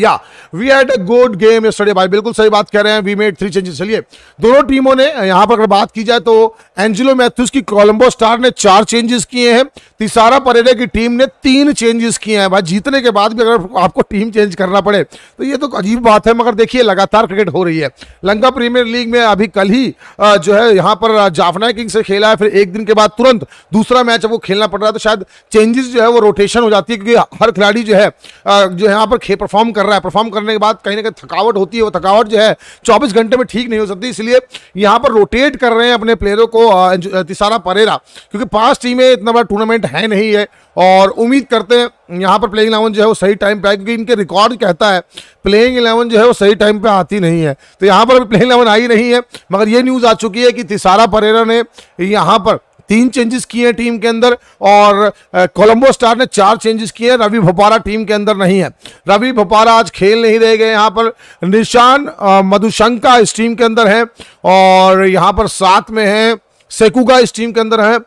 या we had a good game study भाई बिल्कुल सही बात कह रहे हैं वी मेड थ्री चेंजेस चलिए दोनों टीमों ने यहां पर अगर बात की जाए तो एंजिलो मैथ्यूज की कोलंबो स्टार ने चार चेंजेस किए हैं तिसारा परेडे की टीम ने तीन चेंजेस किए हैं भाई जीतने के बाद भी अगर आपको टीम चेंज करना पड़े तो ये तो अजीब बात है मगर देखिए लगातार क्रिकेट हो रही है लंका प्रीमियर लीग में अभी कल ही जो है यहाँ पर जाफना किंग से खेला है फिर एक दिन के बाद तुरंत दूसरा मैच वो खेलना पड़ रहा है तो शायद चेंजेस जो है वो रोटेशन हो जाती है क्योंकि हर खिलाड़ी जो है जो यहाँ पर परफॉर्म कर कर रहा है परफॉर्म करने के बाद कहीं ना कहीं थकावट होती है वो थकावट जो है 24 घंटे में ठीक नहीं हो सकती इसलिए यहाँ पर रोटेट कर रहे हैं अपने प्लेयरों को तिसारा परेरा क्योंकि पांच टीमें इतना बड़ा टूर्नामेंट है नहीं है और उम्मीद करते हैं यहाँ पर प्लेइंग इलेवन जो है वो सही टाइम पर आए क्योंकि इनके रिकॉर्ड कहता है प्लेइंग इलेवन जो है वो सही टाइम पर आती नहीं है तो यहाँ पर अभी प्लेइंग इलेवन आई नहीं है मगर ये न्यूज़ आ चुकी है कि तिसारा परेरा ने यहाँ पर तीन चेंजेस किए हैं टीम के अंदर और कोलंबो स्टार ने चार चेंजेस किए हैं रवि भोपारा टीम के अंदर नहीं है रवि भोपारा आज खेल नहीं रह गए यहाँ पर निशान मधुशंका इस टीम के अंदर है और यहाँ पर साथ में है सेकुगा इस टीम के अंदर है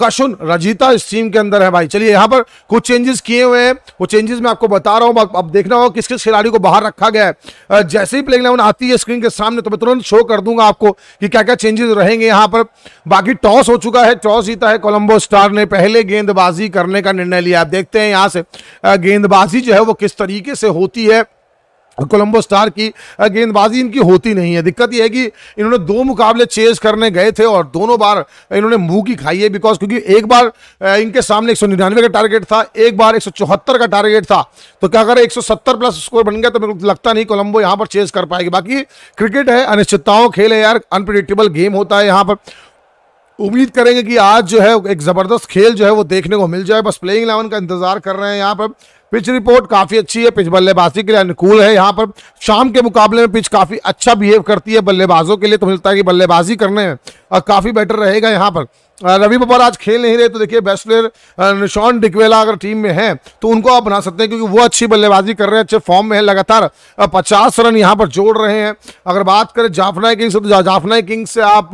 कशुन रजीता इस टीम के अंदर है भाई चलिए यहाँ पर कुछ चेंजेस किए हुए हैं वो चेंजेस मैं आपको बता रहा हूँ अब देखना होगा किस किस खिलाड़ी को बाहर रखा गया है जैसे ही प्लेइंग इलेवन आती है स्क्रीन के सामने तो मैं तुरंत शो कर दूंगा आपको कि क्या क्या चेंजेस रहेंगे यहाँ पर बाकी टॉस हो चुका है टॉस जीता है कोलम्बो स्टार ने पहले गेंदबाजी करने का निर्णय लिया आप देखते हैं यहाँ से गेंदबाजी जो है वो किस तरीके से होती है कोलंबो स्टार की गेंदबाजी इनकी होती नहीं है दिक्कत यह है कि इन्होंने दो मुकाबले चेज करने गए थे और दोनों बार इन्होंने मुंह की खाई है बिकॉज क्योंकि एक बार इनके सामने एक का टारगेट था एक बार एक का टारगेट था तो क्या अगर 170 प्लस स्कोर बन गया तो मेरे को लगता नहीं कोलंबो यहाँ पर चेज कर पाएगी बाकी क्रिकेट है अनिश्चितताओं खेल है यार अनप्रडिक्टेबल गेम होता है यहाँ पर उम्मीद करेंगे कि आज जो है एक ज़बरदस्त खेल जो है वो देखने को मिल जाए बस प्लेइंग इलेवन का इंतज़ार कर रहे हैं यहाँ पर पिच रिपोर्ट काफ़ी अच्छी है पिच बल्लेबाजी के लिए अनुकूल है यहाँ पर शाम के मुकाबले में पिच काफ़ी अच्छा बिहेव करती है बल्लेबाजों के लिए तो मिलता है कि बल्लेबाजी करने में काफ़ी बेटर रहेगा यहाँ पर रवि बबर आज खेल नहीं रहे तो देखिए बेस्ट प्लेयर निशान डिकवेला अगर टीम में है तो उनको आप बना सकते हैं क्योंकि वो अच्छी बल्लेबाजी कर रहे हैं अच्छे फॉर्म में है लगातार पचास रन यहाँ पर जोड़ रहे हैं अगर बात करें जाफनाई किंग्स तो जाफनाई किंग्स से आप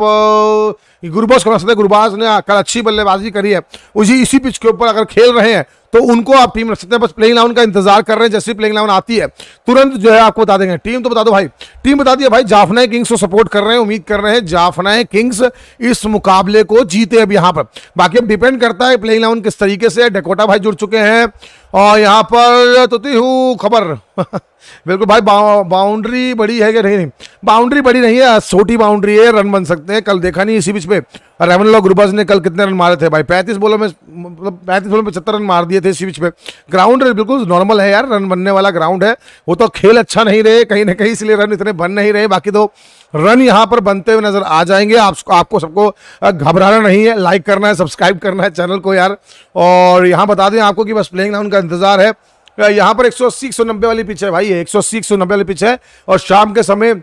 गुरबाज को सकते गुरबाज ने कल अच्छी बल्लेबाजी करी है उसी इसी पिच के ऊपर अगर खेल रहे हैं तो उनको आप टीम रख सकते हैं बस प्लेइंग लाउन का इंतजार कर रहे हैं जैसे प्लेइंग लाउन आती है तुरंत जो है आपको बता देंगे टीम तो बता दो भाई टीम बता दिया भाई जाफनाए किंग्स को सपोर्ट कर रहे हैं उम्मीद कर रहे हैं जाफनाए किंग्स इस मुकाबले को जीते अब यहां पर बाकी अब डिपेंड करता है प्लेइंग लाउन किस तरीके से डेकोटा भाई जुड़ चुके हैं और यहाँ पर तुती हूँ खबर [laughs] बिल्कुल भाई बाउंड्री बड़ी है कि नहीं नहीं बाउंड्री बड़ी नहीं है छोटी बाउंड्री है रन बन सकते हैं कल देखा नहीं इसी बीच में रेवन लॉ ग्रुबर्स ने कल कितने रन मारे थे भाई पैंतीस बोलों में मतलब पैंतीस बॉलों में पचहत्तर रन मार दिए थे इसी बीच में ग्राउंड बिल्कुल नॉर्मल है यार रन बनने वाला ग्राउंड है वो तो खेल अच्छा नहीं रहे कहीं ना कहीं इसलिए रन इतने बन नहीं रहे बाकी तो रन यहाँ पर बनते हुए नजर आ जाएंगे आप, आपको सबको घबराना नहीं है लाइक करना है सब्सक्राइब करना है चैनल को यार और यहाँ बता दें आपको कि बस प्लेइंग नाउन का इंतजार है यहाँ पर एक सौ नब्बे वाली पिच है भाई एक सौ नब्बे वाली पिच है और शाम के समय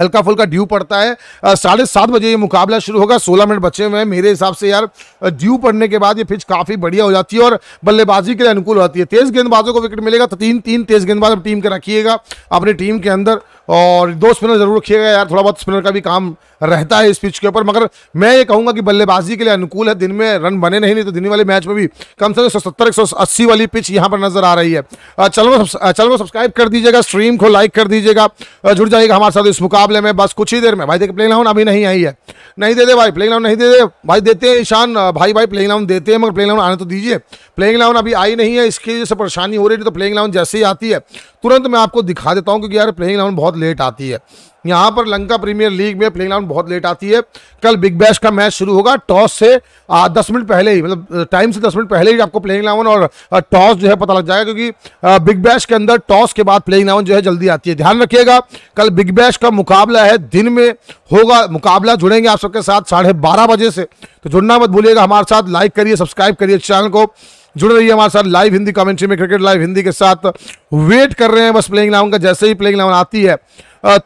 हल्का फुल्का ड्यू पड़ता है साढ़े सात बजे ये मुकाबला शुरू होगा सोलह मिनट बचे हुए हैं मेरे हिसाब से यार ड्यू पड़ने के बाद ये पिच काफ़ी बढ़िया हो जाती है और बल्लेबाजी के लिए अनुकूल होती है तेज़ गेंदबाजों को विकेट मिलेगा तो तीन तीन तेज़ गेंदबाज टीम के रखिएगा अपनी टीम के अंदर और दो स्पिनर जरूर रखिएगा यार थोड़ा बहुत स्पिनर का भी काम रहता है इस पिच के ऊपर मगर मैं ये कहूँगा कि बल्लेबाजी के लिए अनुकूल है दिन में रन बने नहीं नहीं तो दिन वाले मैच में भी कम से कम सौ सत्तर एक सौ अस्सी वाली पिच यहाँ पर नजर आ रही है चलो चलो को सब्सक्राइब कर दीजिएगा स्ट्रीम को लाइक कर दीजिएगा जुड़ जाइएगा हमारे साथ इस मुकाबले में बस कुछ ही देर में भाई देखिए प्ले लाउन अभी नहीं आई है नहीं दे दे भाई प्लेंग ग्राउंड नहीं दे दे भाई देते हैं ईशान भाई भाई प्ले ग्राउंड देते हैं मगर प्ले ग्राउंड आने तो दीजिए प्लेंग ग्राउंड अभी आई नहीं है इसकी वजह से परेशानी हो रही है तो प्लेंग ग्राउंड जैसे ही आती है तुरंत मैं आपको दिखा देता हूँ क्योंकि यार प्लेइंग इलेवन बहुत लेट आती है यहाँ पर लंका प्रीमियर लीग में प्लेइंग इलेवन बहुत लेट आती है कल बिग बैश का मैच शुरू होगा टॉस से दस मिनट पहले ही मतलब टाइम से दस मिनट पहले ही आपको प्लेइंग इलेवन और टॉस जो है पता लग जाएगा क्योंकि बिग बैश के अंदर टॉस के बाद प्लेइंग इलेवन जो है जल्दी आती है ध्यान रखिएगा कल बिग बैश का मुकाबला है दिन में होगा मुकाबला जुड़ेंगे आप सबके साथ साढ़े बजे से तो जुड़ना मत भूलिएगा हमारे साथ लाइक करिए सब्सक्राइब करिए चैनल को जुड़ रही है हमारे साथ लाइव हिंदी कमेंट्री में क्रिकेट लाइव हिंदी के साथ वेट कर रहे हैं बस प्लेइंग इलेवन का जैसे ही प्लेइंग इलेवन आती है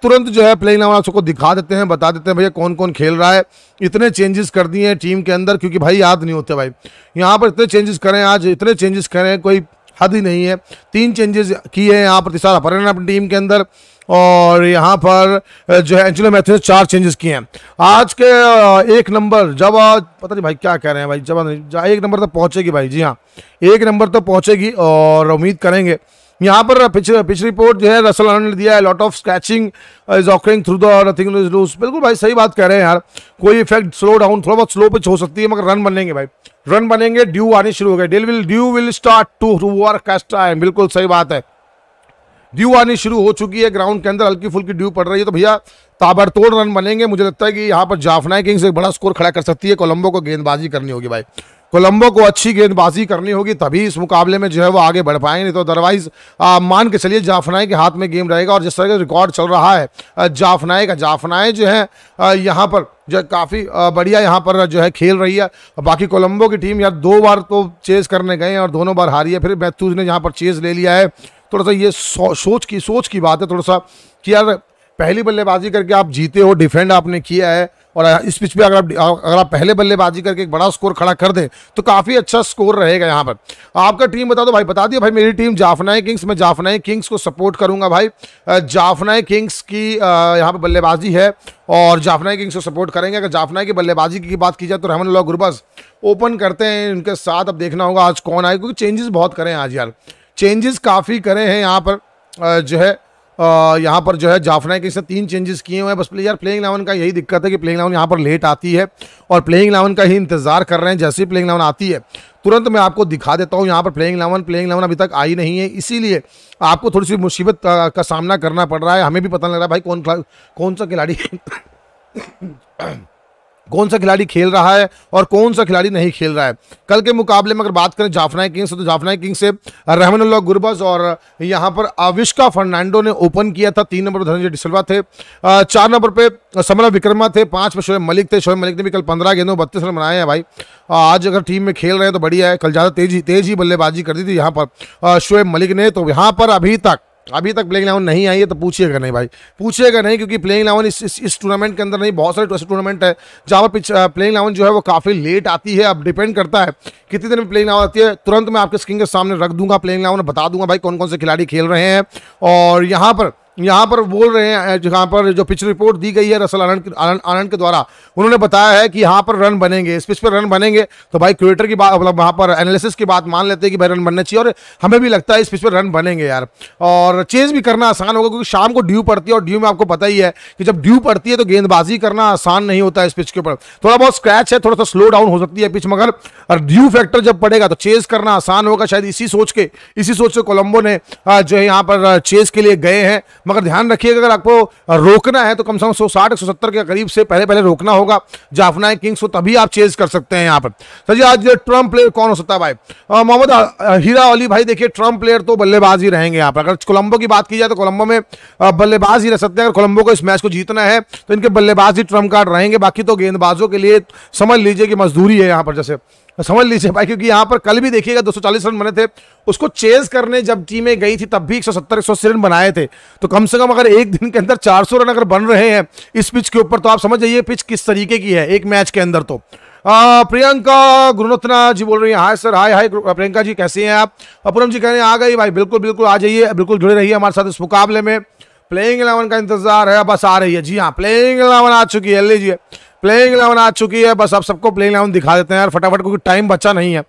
तुरंत जो है प्लेइंग इलेवन आपको सबको दिखा देते हैं बता देते हैं भैया कौन कौन खेल रहा है इतने चेंजेस कर दिए हैं टीम के अंदर क्योंकि भाई याद नहीं होते भाई यहाँ पर इतने चेंजेस करें आज इतने चेंजेस करें कोई हद ही नहीं है तीन चेंजेस किए हैं यहाँ पर तिसार अपहरण अपनी टीम के अंदर और यहाँ पर जो है मैथ्यू ने चार चेंजेस किए हैं आज के एक नंबर जब पता नहीं भाई क्या कह रहे हैं भाई जब एक नंबर तक पहुँचेगी भाई जी हाँ एक नंबर तक पहुँचेगी और उम्मीद करेंगे यहाँ पर पिच पिच रिपोर्ट जो है रसल आनंद ने दिया है lot of scratching is occurring through the nothing loose बिल्कुल भाई सही बात कह रहे हैं यार कोई इफेक्ट स्लो डाउन थोड़ा बहुत स्लो पिच हो सकती है मगर रन बनेंगे भाई रन बनेंगे ड्यू आने शुरू हो गए डेल will dew will start to work as time बिल्कुल सही बात है ड्यू आनी शुरू हो चुकी है ग्राउंड के अंदर हल्की फुल्की ड्यू पड़ रही है तो भैया ताबड़तोड़ रन बनेंगे मुझे लगता है कि यहाँ पर जाफना किंग्स एक बड़ा स्कोर खड़ा कर सकती है कोलंबो को गेंदबाजी करनी होगी भाई कोलंबो को अच्छी गेंदबाजी करनी होगी तभी इस मुकाबले में जो है वो आगे बढ़ पाएंगे नहीं तो अदरवाइज मान के चलिए जाफनाए के हाथ में गेम रहेगा और जिस तरह का रिकॉर्ड चल रहा है जाफनाए का जाफनाए जो है यहाँ पर जो काफ़ी बढ़िया यहाँ पर जो है खेल रही है बाकी कोलंबो की टीम यार दो बार तो चेज करने गए हैं और दोनों बार हारी है फिर मैथ्यूज ने यहाँ पर चेज ले लिया है थोड़ा सा ये सो, सोच की सोच की बात है थोड़ा सा कि यार पहली बल्लेबाजी करके आप जीते हो डिफेंड आपने किया है और इस पिच पे अगर आप अगर आप पहले बल्लेबाजी करके एक बड़ा स्कोर खड़ा कर दें तो काफ़ी अच्छा स्कोर रहेगा यहाँ पर आपका टीम बता दो भाई बता दिया भाई मेरी टीम जाफनाए किंग्स मैं जाफनाए किंग्स को सपोर्ट करूँगा भाई जाफनाए किंग्स की यहाँ पर बल्लेबाजी है और जाफनाए किंग्स को सपोर्ट करेंगे अगर जाफनाए की बल्लेबाजी की बात की जाए तो रहमन गुरबज ओपन करते हैं उनके साथ अब देखना होगा आज कौन आए क्योंकि चेंजेस बहुत करें आज यार चेंजेस काफ़ी करे हैं यहाँ पर जो है यहाँ पर जो है जाफना के इसने तीन चेंजेस किए हुए हैं बस प्लेयर प्लेइंग इलेवन का यही दिक्कत है कि प्लेइंग इलेवन यहाँ पर लेट आती है और प्लेइंग इलेवन का ही इंतज़ार कर रहे हैं जैसे ही प्लेइंग इलेवन आती है तुरंत मैं आपको दिखा देता हूँ यहाँ पर प्लेइंग इलेवन प्लेइंग इलेवन अभी तक आई नहीं है इसीलिए आपको थोड़ी सी मुसीबत का, का सामना करना पड़ रहा है हमें भी पता लग रहा है भाई कौन कौन सा खिलाड़ी कौन सा खिलाड़ी खेल रहा है और कौन सा खिलाड़ी नहीं खेल रहा है कल के मुकाबले में अगर बात करें जाफनाई किंग्स तो जाफनाई किंग्स से उल्ला गुरबज और यहाँ पर आविष्का फर्नांडो ने ओपन किया था तीन नंबर पर धनंजय डिसलवा थे चार नंबर पर समरा विक्रमा थे पाँच पर शोएब मलिक थे शोएब मलिक ने भी कल पंद्रह गेंदों बत्तीस रन बनाए हैं भाई आज अगर टीम में खेल रहे हैं तो बढ़िया है कल ज़्यादा तेजी तेज ही बल्लेबाजी कर दी थी यहाँ पर शोएब मलिक ने तो यहाँ पर अभी तक अभी तक प्लेइंग इलेवन नहीं आई है तो पूछिएगा नहीं भाई पूछिएगा नहीं क्योंकि प्लेइंग इलेवन इस इस, इस टूर्नामेंट के अंदर नहीं बहुत सारे ऐसे टूर्नामेंट है जहाँ पर प्लेइंग इलेवन जो है वो काफ़ी लेट आती है अब डिपेंड करता है कितनी देर में प्लेइंग इलेवन आती है तुरंत मैं आपके स्क्रीन के सामने रख दूंगा प्लेइंग इलेवन बता दूंगा भाई कौन कौन से खिलाड़ी खेल रहे हैं और यहाँ पर यहाँ पर बोल रहे हैं जहाँ पर जो पिच रिपोर्ट दी गई है रसल आनंद आनंद के द्वारा उन्होंने बताया है कि यहाँ पर रन बनेंगे इस पिच पर रन बनेंगे तो भाई क्रिएटर की बात मतलब वहाँ पर एनालिसिस की बात मान लेते हैं कि भाई रन बनना चाहिए और हमें भी लगता है इस पिच पर रन बनेंगे यार और चेंज भी करना आसान होगा क्योंकि शाम को ड्यू पड़ती है और ड्यू में आपको पता ही है कि जब ड्यू पड़ती है तो गेंदबाजी करना आसान नहीं होता है इस पिच के ऊपर थोड़ा बहुत स्क्रैच है थोड़ा सा स्लो डाउन हो सकती है पिच मगर ड्यू फैक्टर जब पड़ेगा तो चेज करना आसान होगा शायद इसी सोच के इसी सोच से कोलम्बो ने जो है यहाँ पर चेज के लिए गए हैं मगर ध्यान रखिएगा अगर आपको रोकना है तो कम से कम सौ साठ एक सौ सत्तर के करीब से पहले पहले रोकना होगा जाफना किंग्स को तभी आप चेज कर सकते हैं यहाँ पर सर जी आज ट्रम्प प्लेयर कौन हो सकता है भाई मोहम्मद हीरा अली भाई देखिए ट्रम्प प्लेयर तो बल्लेबाज ही रहेंगे यहाँ पर अगर कोलंबो की बात की जाए तो कोलंबो में बल्लेबाज ही रह सकते हैं अगर कोलंबो को इस मैच को जीतना है तो इनके बल्लेबाज ही ट्रम्प कार्ड रहेंगे बाकी तो गेंदबाजों के लिए समझ लीजिए कि मजदूरी है यहाँ पर जैसे समझ लीजिए भाई क्योंकि यहाँ पर कल भी देखिएगा 240 रन बने थे उसको चेज करने जब टीमें गई थी तब भी 170 180 रन बनाए थे तो कम से कम अगर एक दिन के अंदर 400 रन अगर बन रहे हैं इस पिच के ऊपर तो आप समझ जाइए पिच किस तरीके की है एक मैच के अंदर तो आ, प्रियंका गुरुनोत्ना जी बोल रही हैं हाय सर हाय हाय प्रियंका जी कैसे हैं आप अपूरम जी कह रहे हैं आ गई भाई बिल्कुल बिल्कुल आ जाइए बिल्कुल जुड़े रहिए हमारे साथ इस मुकाबले में प्लेइंग इलेवन का इंतजार है बस आ रही है जी हाँ प्लेइंग इलेवन आ चुकी है लीजिए प्लेइंग इलेवन आ चुकी है बस आप सबको प्लेइंग इलेवन दिखा देते हैं यार फटाफट क्योंकि टाइम बचा नहीं है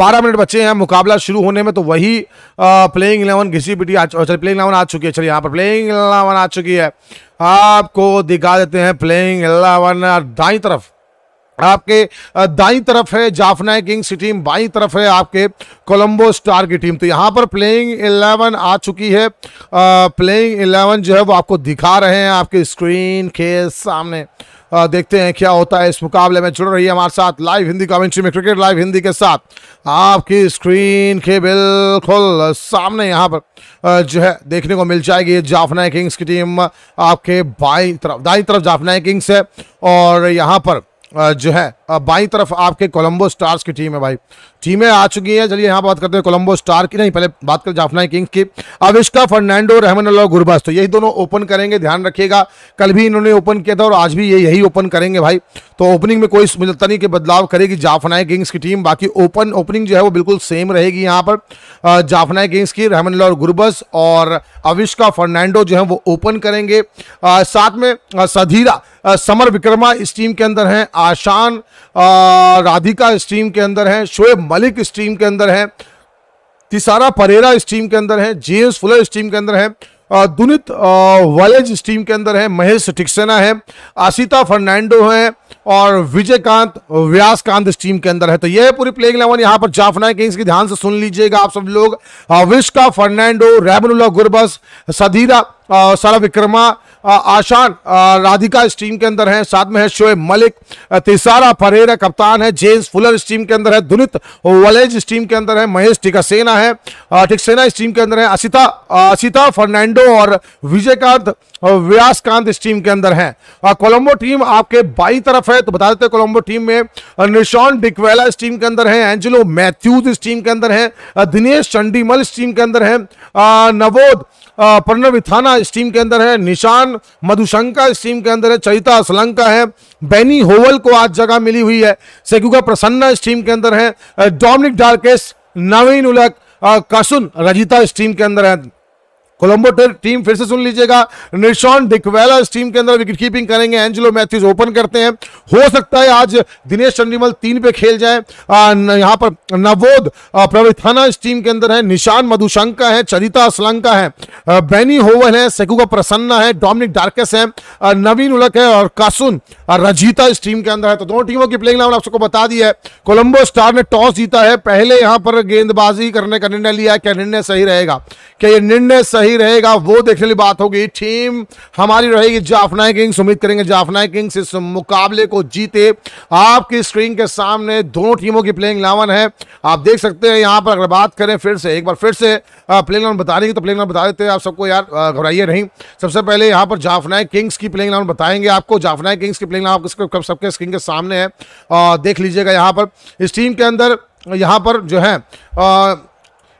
बारह मिनट बचे हैं मुकाबला शुरू होने में तो वही प्लेइंग इलेवन घिसी पिटी आ प्लेइंग इलेवन आ चुकी है चलिए यहाँ पर प्लेइंग इलेवन आ चुकी है आपको दिखा देते हैं प्लेइंग इलेवन दाई तरफ आपके दाई तरफ है जाफना किंग्स की टीम बाई तरफ है आपके कोलंबो स्टार की टीम तो यहाँ पर प्लेइंग इलेवन आ चुकी है प्लेइंग इलेवन जो है वो आपको दिखा रहे हैं आपके स्क्रीन के सामने देखते हैं क्या होता है इस मुकाबले में जुड़ रही है हमारे साथ लाइव हिंदी कमेंट्री में क्रिकेट लाइव हिंदी के साथ आपकी स्क्रीन के बिल्कुल सामने यहाँ पर जो है देखने को मिल जाएगी जाफनाई किंग्स की टीम आपके बाई तरफ दाई तरफ जाफनाई किंग्स है और यहाँ पर जो है बाई तरफ आपके कोलंबो स्टार्स की टीम है भाई टीमें आ चुकी हैं चलिए यहाँ बात करते हैं कोलंबो स्टार की नहीं पहले बात करें जाफना किंग्स की अविष्का फर्नांडो रहमन अल्लाह गुरबस तो यही दोनों ओपन करेंगे ध्यान रखिएगा कल भी इन्होंने ओपन किया था और आज भी ये यही ओपन करेंगे भाई तो ओपनिंग में कोई मुझे नहीं कि बदलाव करेगी जाफनाई किंग्स की टीम बाकी ओपन ओपनिंग जो है वो बिल्कुल सेम रहेगी यहाँ पर जाफनाई किंग्स की रहमन अल्लाह गुरबस और अविष्का फर्नांडो जो है वो ओपन करेंगे साथ में सधीरा समर विक्रमा इस टीम के अंदर हैं आशान राधिका इस टीम के अंदर हैं शोएब मलिक इस टीम के अंदर हैं तिसारा परेरा इस टीम के अंदर हैं जेम्स फुलर इस टीम के अंदर हैं दुनित वालेज इस टीम के अंदर हैं महेश टिक्सेना है आशिता फर्नांडो है और विजयकांत व्यासकांत इस टीम के अंदर तो है तो यह पूरी प्लेइंग इलेवन यहाँ पर जाफना है किंग्स की ध्यान से सुन लीजिएगा आप सब लोग विश्का फर्नांडो रैबनुल्ला गुरबस सदीरा सरा विक्रमा आशान राधिका इस टीम के अंदर हैं साथ में है शोएब मलिक तिसारा परेरा कप्तान है जेम्स फुलर इस टीम के अंदर है दुनित वलेज इस टीम के अंदर है महेश टिकासेना है टिकसेना इस टीम के अंदर है असिता असिता फर्नांडो और विजयकांत व्यासकांत इस टीम के अंदर हैं कोलंबो टीम आपके बाई तरफ है तो बता देते हैं कोलंबो टीम में निशान डिकवेला इस टीम के अंदर है एंजिलो मैथ्यूज इस टीम के अंदर है दिनेश चंडीमल इस टीम के अंदर है नवोद प्रणव थाना इस टीम के अंदर है निशान मधुशंका इस टीम के अंदर है चरिता असलंका है बेनी होवल को आज जगह मिली हुई है सेगुगा प्रसन्ना इस टीम के अंदर है डोमिनिक डार्केस नवीन उलक कासुन रजिता इस टीम के अंदर है कोलंबो टीम फिर से सुन लीजिएगा निशान डिकवेला इस टीम के अंदर विकेट कीपिंग करेंगे एंजलो मैथ्यूज ओपन करते हैं हो सकता है आज दिनेश चंडीमल तीन पे खेल जाए यहाँ पर नवोद प्रविथाना इस टीम के अंदर है निशान मधुशंका है चरिता असलंका है बैनी होवल है सेकुगा प्रसन्ना है डोमिनिक डार्केस है नवीन उलक है और कासुन रजीता इस टीम के अंदर है तो दोनों टीमों की प्लेइंग लाइन आप सबको बता दी है कोलंबो स्टार ने टॉस जीता है पहले यहाँ पर गेंदबाजी करने का निर्णय लिया क्या निर्णय सही रहेगा क्या ये निर्णय सही सही रहेगा वो देखने वाली बात होगी टीम हमारी रहेगी जाफनाई किंग्स उम्मीद करेंगे जाफनाई किंग्स इस मुकाबले को जीते आपकी स्क्रीन के सामने दोनों टीमों की प्लेइंग इलेवन है आप देख सकते हैं यहाँ पर अगर बात करें फिर से एक बार फिर से प्लेइंग इलेवन बता की तो प्लेइंग इलेवन बता देते हैं आप सबको यार घबराइए नहीं सबसे पहले यहाँ पर जाफनाई किंग्स की प्लेइंग इलेवन बताएंगे आपको जाफनाई किंग्स की प्लेइंग इलेवन सबके स्क्रीन के सामने है देख लीजिएगा यहाँ पर इस टीम के अंदर यहाँ पर जो है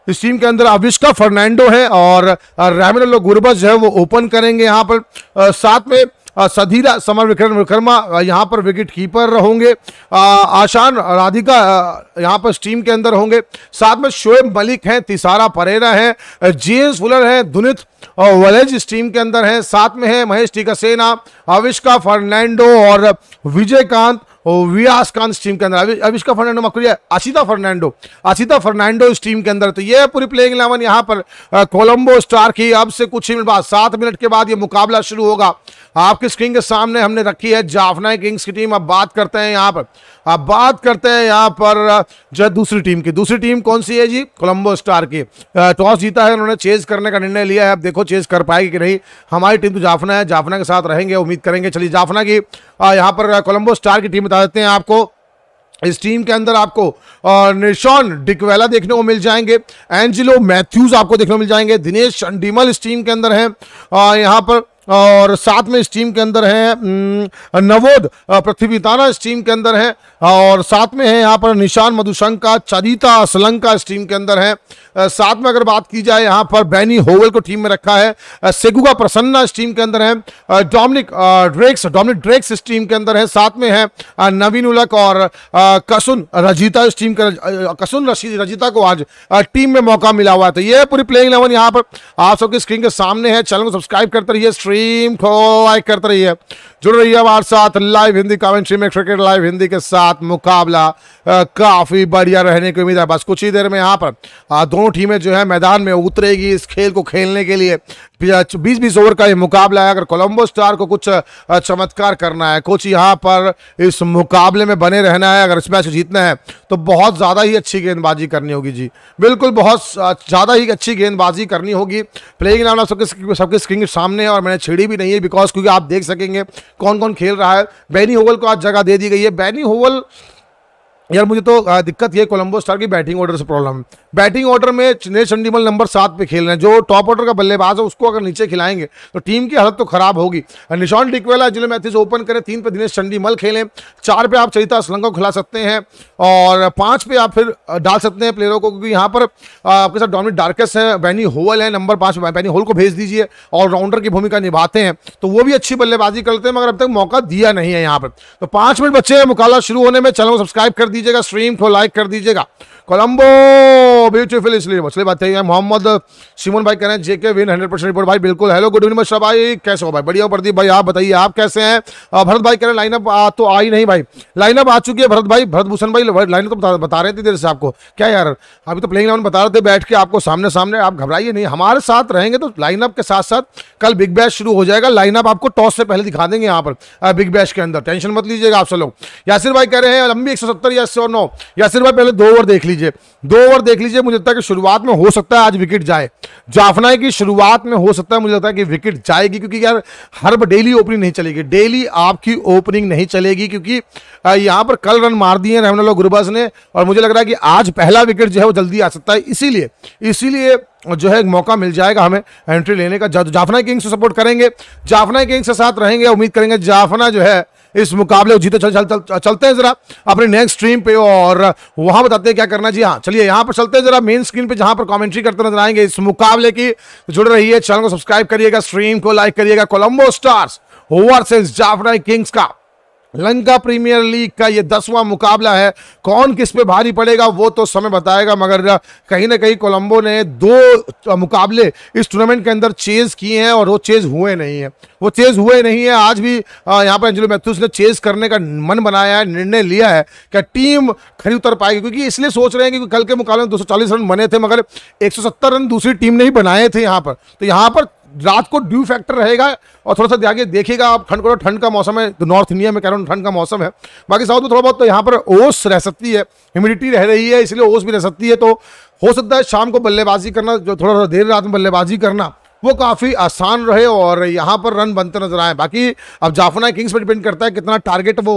इस टीम के अंदर अविष्का फर्नांडो है और रैमिनलो गुरबज है वो ओपन करेंगे यहाँ पर साथ में सधीरा समर विक्रम विक्रमा यहाँ पर विकेट कीपर होंगे आशान राधिका यहाँ पर टीम के अंदर होंगे साथ में शोएब मलिक हैं तिसारा परेरा हैं जेम्स फुलर हैं दुनित वलेज इस टीम के अंदर हैं साथ में है महेश टीका सेना अविष्का फर्नांडो और विजयकांत वियास कांत टीम के अंदर अविष्का फर्नांडो मकुरिया आशिता फर्नांडो आशिता फर्नांडो इस टीम के अंदर तो ये पूरी प्लेइंग इलेवन यहाँ पर कोलंबो स्टार की अब से कुछ ही मिनट बाद सात मिनट के बाद ये मुकाबला शुरू होगा आपकी स्क्रीन के सामने हमने रखी है जाफना किंग्स की टीम अब बात करते हैं यहाँ पर अब बात करते हैं यहाँ पर जो दूसरी टीम की दूसरी टीम कौन सी है जी कोलंबो स्टार की टॉस जीता है उन्होंने चेज करने का निर्णय लिया है अब देखो चेज कर पाएगी कि नहीं हमारी टीम तो जाफना है जाफना के साथ रहेंगे उम्मीद करेंगे चलिए जाफना की यहाँ पर कोलंबो स्टार की टीम बता देते हैं आपको इस टीम के अंदर आपको निशान डिकवेला देखने को मिल जाएंगे एंजिलो मैथ्यूज आपको देखने को मिल जाएंगे दिनेश चंडीमल इस टीम के अंदर हैं यहाँ पर और साथ में इस टीम के अंदर है नवोद पृथ्वी ताना इस टीम के अंदर है और साथ में है यहाँ पर निशान मधुशंका चरिता असलंका इस टीम के अंदर है साथ में अगर बात की जाए यहाँ पर बैनी होवल को टीम में रखा है सेगुगा प्रसन्ना इस टीम के अंदर है डोमिनिक ड्रेक्स डोमिनिक ड्रेक्स इस टीम के अंदर है साथ में है नवीन उलक और कसुन रजीता इस टीम के कसुन रजीता को आज टीम में मौका मिला हुआ है तो ये पूरी प्लेइंग इलेवन यहाँ पर आप सबके स्क्रीन के सामने है चैनल को सब्सक्राइब करते रहिए स्ट्रीम को लाइक करते रहिए जुड़ रही है हमारे साथ लाइव हिंदी कमेंट्री में क्रिकेट लाइव हिंदी के साथ मुकाबला काफ़ी बढ़िया रहने की उम्मीद है बस कुछ ही देर में यहाँ पर दोनों टीमें जो है मैदान में उतरेगी इस खेल को खेलने के लिए बीस बीस ओवर का ये मुकाबला है अगर कोलंबो स्टार को कुछ चमत्कार करना है कुछ यहाँ पर इस मुकाबले में बने रहना है अगर इस मैच जीतना है तो बहुत ज़्यादा ही अच्छी गेंदबाजी करनी होगी जी बिल्कुल बहुत ज़्यादा ही अच्छी गेंदबाजी करनी होगी प्लेइंग नाम सबके सबके स्क्रीन के सामने और मैंने छेड़ी भी नहीं है बिकॉज क्योंकि आप देख सकेंगे कौन कौन खेल रहा है बैनी होवल को आज जगह दे दी गई है बैनी होवल यार मुझे तो दिक्कत ये कोलंबो स्टार की बैटिंग ऑर्डर से प्रॉब्लम बैटिंग ऑर्डर में चिनेश चंडीमल नंबर सात पे खेल रहे हैं जो टॉप ऑर्डर का बल्लेबाज है उसको अगर नीचे खिलाएंगे तो टीम की हालत तो खराब होगी निशान डिकवेला जिले मैथिस ओपन करें तीन पे दिनेश चंडीमल खेलें चार पे आप चरिता असलंग खिला सकते हैं और पाँच पे आप फिर डाल सकते हैं प्लेयरों को क्योंकि यहाँ पर आपके साथ डोमिनिक डार्कस हैं बैनी होवल है नंबर पाँच बैनी होल को भेज दीजिए और राउंडर की भूमिका निभाते हैं तो वो भी अच्छी बल्लेबाजी करते हैं मगर अब तक मौका दिया नहीं है यहाँ पर तो पाँच मिनट बच्चे हैं मुकाबला शुरू होने में चैनल को सब्सक्राइब कर दीजिए दीजिएगा स्ट्रीम को लाइक कर दीजिएगा कोलंबो ब्यूटीफुल इसलिए मछली बात है मोहम्मद सिमन भाई कह रहे हैं JK win hundred percent report भाई बिल्कुल हेलो गुड इवनिंग भाई कैसे हो भाई बढ़िया प्रदीप भाई आप बताइए आप कैसे हैं भरत भाई कह रहे हैं लाइनअप तो आई नहीं भाई लाइनअप आ चुकी है भरत भाई भरत भूषण भाई लाइन तो बता रहे थे देर से आपको क्या यार अभी तो प्लेइंग लाइन बता रहे थे बैठ के आपको सामने सामने आप घबराइए नहीं हमारे साथ रहेंगे तो लाइनअप के साथ साथ कल बिग बैश शुरू हो जाएगा लाइनअप आपको टॉस से पहले दिखा देंगे यहाँ पर बिग बैश के अंदर टेंशन मत लीजिएगा आप सब लोग यासिर भाई कह रहे हैं लंबी एक सौ सत्तर या सौ नौ यासिर भाई पहले दो ओवर देख लीजिए लीजिए दो ओवर देख लीजिए मुझे लगता है कि शुरुआत में हो सकता है आज विकेट जाए जाफना की शुरुआत में हो सकता है मुझे लगता है कि विकेट जाएगी क्योंकि यार हर डेली ओपनिंग नहीं चलेगी डेली आपकी ओपनिंग नहीं चलेगी क्योंकि यहाँ पर कल रन मार दिए रहमन गुरबाज ने और मुझे लग रहा है कि आज पहला विकेट जो है वो जल्दी आ सकता है इसीलिए इसीलिए जो है मौका मिल जाएगा हमें एंट्री लेने का जाफना किंग्स को सपोर्ट करेंगे जाफना किंग्स के साथ रहेंगे उम्मीद करेंगे जाफना जो है इस मुकाबले को जीते चल, चल, चल, चलते हैं जरा अपने नेक्स्ट स्ट्रीम पे और वहां बताते हैं क्या करना जी हाँ चलिए यहां पर चलते हैं जरा मेन स्क्रीन पे जहां पर कमेंट्री करते नजर आएंगे इस मुकाबले की जुड़ रही है चैनल को सब्सक्राइब करिएगा स्ट्रीम को लाइक करिएगा Colombo stars versus Jaffna Kings का लंका प्रीमियर लीग का ये दसवां मुकाबला है कौन किस पे भारी पड़ेगा वो तो समय बताएगा मगर कहीं ना कहीं कोलंबो ने दो मुकाबले इस टूर्नामेंट के अंदर चेज किए हैं और वो चेज हुए नहीं है वो चेज हुए नहीं है आज भी यहाँ पर एंजलो मैथ्यूस ने चेज करने का मन बनाया है निर्णय लिया है कि टीम खरी उतर पाएगी क्योंकि इसलिए सोच रहे हैं क्योंकि कल के मुकाबले में दो रन बने थे मगर एक रन दूसरी टीम ने ही बनाए थे यहाँ पर तो यहाँ पर रात को ड्यू फैक्टर रहेगा और थोड़ा सा आगे देखेगा आप ठंड को ठंड का मौसम है तो नॉर्थ इंडिया में कह रहा हूँ ठंड का मौसम है बाकी साउथ में थोड़ा बहुत तो यहाँ पर ओस रह सकती है ह्यूमिडिटी रह रही है इसलिए ओस भी रह सकती है तो हो सकता है शाम को बल्लेबाजी करना जो थोड़ा थोड़ा देर रात में बल्लेबाजी करना वो काफ़ी आसान रहे और यहाँ पर रन बनते नजर आए बाकी अब जाफना किंग्स पर डिपेंड करता है कितना टारगेट वो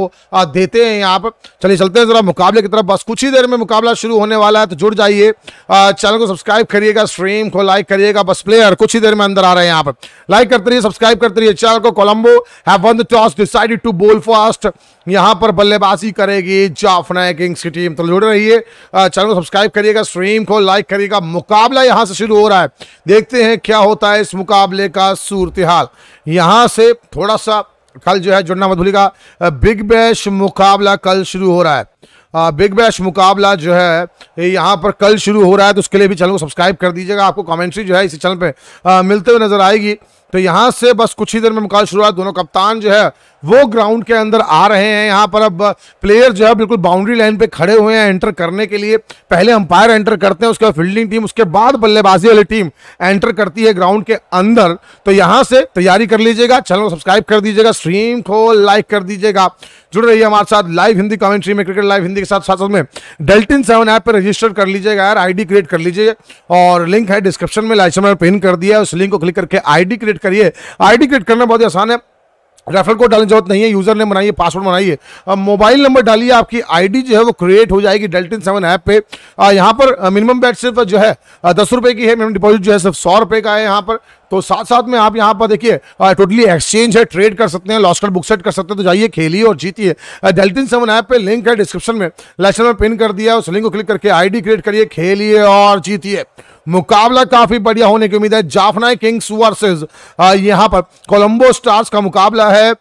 देते हैं यहाँ पर चलिए चलते हैं ज़रा मुकाबले की तरफ बस कुछ ही देर में मुकाबला शुरू होने वाला है तो जुड़ जाइए चैनल को सब्सक्राइब करिएगा स्ट्रीम को लाइक करिएगा बस प्लेयर कुछ ही देर में अंदर आ रहे हैं यहाँ पर लाइक करते रहिए सब्सक्राइब करते रहिए चैनल को कोलम्बो है toss decided to bowl fast यहाँ पर बल्लेबाजी करेगी जाफना किंग्स की टीम तो जुड़े रहिए चैनल को सब्सक्राइब करिएगा स्ट्रीम को लाइक करिएगा मुकाबला यहाँ से शुरू हो रहा है देखते हैं क्या होता है इस मुकाबले का सूरत हाल यहाँ से थोड़ा सा कल जो है जुड़ना मत भूलिएगा बिग बैश मुकाबला कल शुरू हो रहा है बिग बैश मुकाबला जो है यहाँ पर कल शुरू हो रहा है तो उसके लिए भी चैनल को सब्सक्राइब कर दीजिएगा आपको कमेंट्री जो है इसी चैनल पे आ, मिलते हुए नजर आएगी तो यहाँ से बस कुछ ही देर में मुकाबला हुआ दोनों कप्तान जो है वो ग्राउंड के अंदर आ रहे हैं यहाँ पर अब प्लेयर जो है बिल्कुल बाउंड्री लाइन पे खड़े हुए हैं एंटर करने के लिए पहले अंपायर एंटर करते हैं उसके बाद फील्डिंग टीम उसके बाद बल्लेबाजी वाली टीम एंटर करती है ग्राउंड के अंदर तो यहाँ से तैयारी कर लीजिएगा चैनल को सब्सक्राइब कर दीजिएगा स्ट्रीम को लाइक कर दीजिएगा जुड़ रही है हमारे साथ लाइव हिंदी कमेंट्री में क्रिकेट लाइव हिंदी के साथ साथ साथ में डेल्टिन सेवन ऐप पर रजिस्टर कर लीजिएगा यार आईडी क्रिएट कर लीजिए और लिंक है डिस्क्रिप्शन में लाइव पिन कर दिया उस लिंक को क्लिक करके आईडी क्रिएट क्रिएट करिए आईडी क्रिएट करना बहुत ही आसान है रेफरल कोड डालने की जरूरत नहीं है यूजर ने बनाइए पासवर्ड बनाइए मोबाइल नंबर डालिए आपकी आईडी जो है वो क्रिएट हो जाएगी डेल्टिन सेवन ऐप पे यहाँ पर मिनिमम बैट सिर्फ जो है दस रुपए की है मिनिमम डिपॉजिट जो है सिर्फ सौ रुपए का है यहाँ पर तो साथ साथ में आप यहाँ पर देखिए टोटली एक्सचेंज है ट्रेड कर सकते हैं लॉस्कर बुक सेट कर सकते हैं तो जाइए खेलिए और जीतिए डेल्टिन सेवन ऐप पे लिंक है डिस्क्रिप्शन में लेसन में पिन कर दिया उस लिंक को क्लिक करके आईडी क्रिएट करिए खेलिए और जीतिए मुकाबला काफी बढ़िया होने की उम्मीद है जाफनाई किंग्स वर्सेज यहाँ पर कोलंबो स्टार्स का मुकाबला है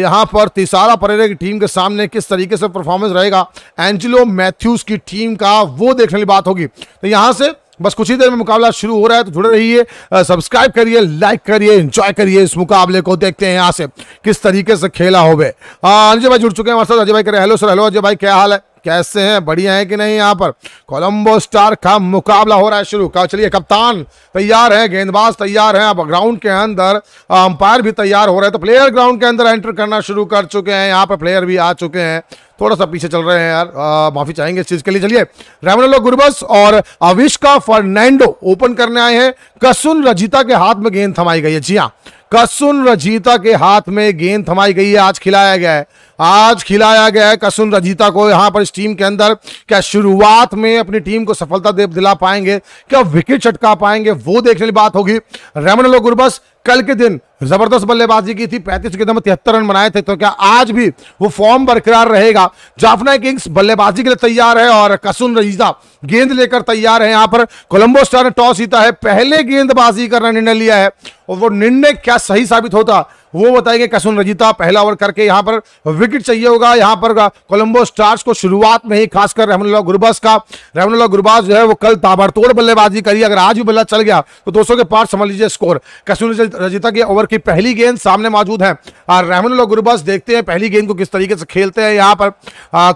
यहाँ पर तिसारा परेरे की टीम के सामने किस तरीके से परफॉर्मेंस रहेगा एंजिलो मैथ्यूज की टीम का वो देखने वाली बात होगी तो यहाँ से बस कुछ ही देर में मुकाबला शुरू हो रहा है तो जुड़े रहिए सब्सक्राइब करिए लाइक करिए एंजॉय करिए इस मुकाबले को देखते हैं यहाँ से किस तरीके से खेला हो गए हाँ, अजय भाई जुड़ चुके हैं हमारे साथ अजय भाई कह रहे हेलो सर हेलो अजय भाई क्या हाल है कैसे हैं बढ़िया है कि नहीं यहाँ पर कोलंबो स्टार का मुकाबला हो रहा है शुरू चलिए कप्तान तैयार है गेंदबाज तैयार है अब ग्राउंड के अंदर अंपायर भी तैयार हो रहे हैं तो प्लेयर ग्राउंड के अंदर एंटर करना शुरू कर चुके हैं यहाँ पर प्लेयर भी आ चुके हैं थोड़ा सा पीछे चल रहे हैं यार माफी चाहेंगे इस चीज के लिए चलिए रेमनलो गुरबस और अविष्का फर्नांडो ओपन करने आए हैं कसुन रजिता के हाथ में गेंद थमाई गई है जी हाँ कसुन रजीता के हाथ में गेंद थमाई गई है आज खिलाया गया है आज खिलाया गया है कसुन रजीता को यहाँ पर इस टीम के अंदर क्या शुरुआत में अपनी टीम को सफलता दे दिला पाएंगे क्या विकेट चटका पाएंगे वो देखने वाली बात होगी रेमन लो गुरबस कल के दिन जबरदस्त बल्लेबाजी की थी पैंतीस गेंदों में तिहत्तर रन बनाए थे तो क्या आज भी वो फॉर्म बरकरार रहेगा जाफना किंग्स बल्लेबाजी के लिए तैयार है और कसून रईजा गेंद लेकर तैयार है यहाँ पर कोलंबो स्टार ने टॉस जीता है पहले गेंदबाजी करना निर्णय लिया है और वो निर्णय क्या सही साबित होता वो बताएंगे कसुन रजिता पहला ओवर करके यहाँ पर विकेट चाहिए होगा यहाँ पर कोलंबो स्टार्स को शुरुआत में ही खासकर रहमन गुरबाज का रहमनुल्ला गुरबाज जो है वो कल ताबड़तोड़ बल्लेबाजी करी अगर आज भी बल्ला चल गया तो दोस्तों के पार समझ लीजिए स्कोर कसून रजिता के ओवर कि पहली गेंद सामने मौजूद है और रहमान देखते हैं पहली गेंद को किस तरीके से खेलते हैं यहाँ पर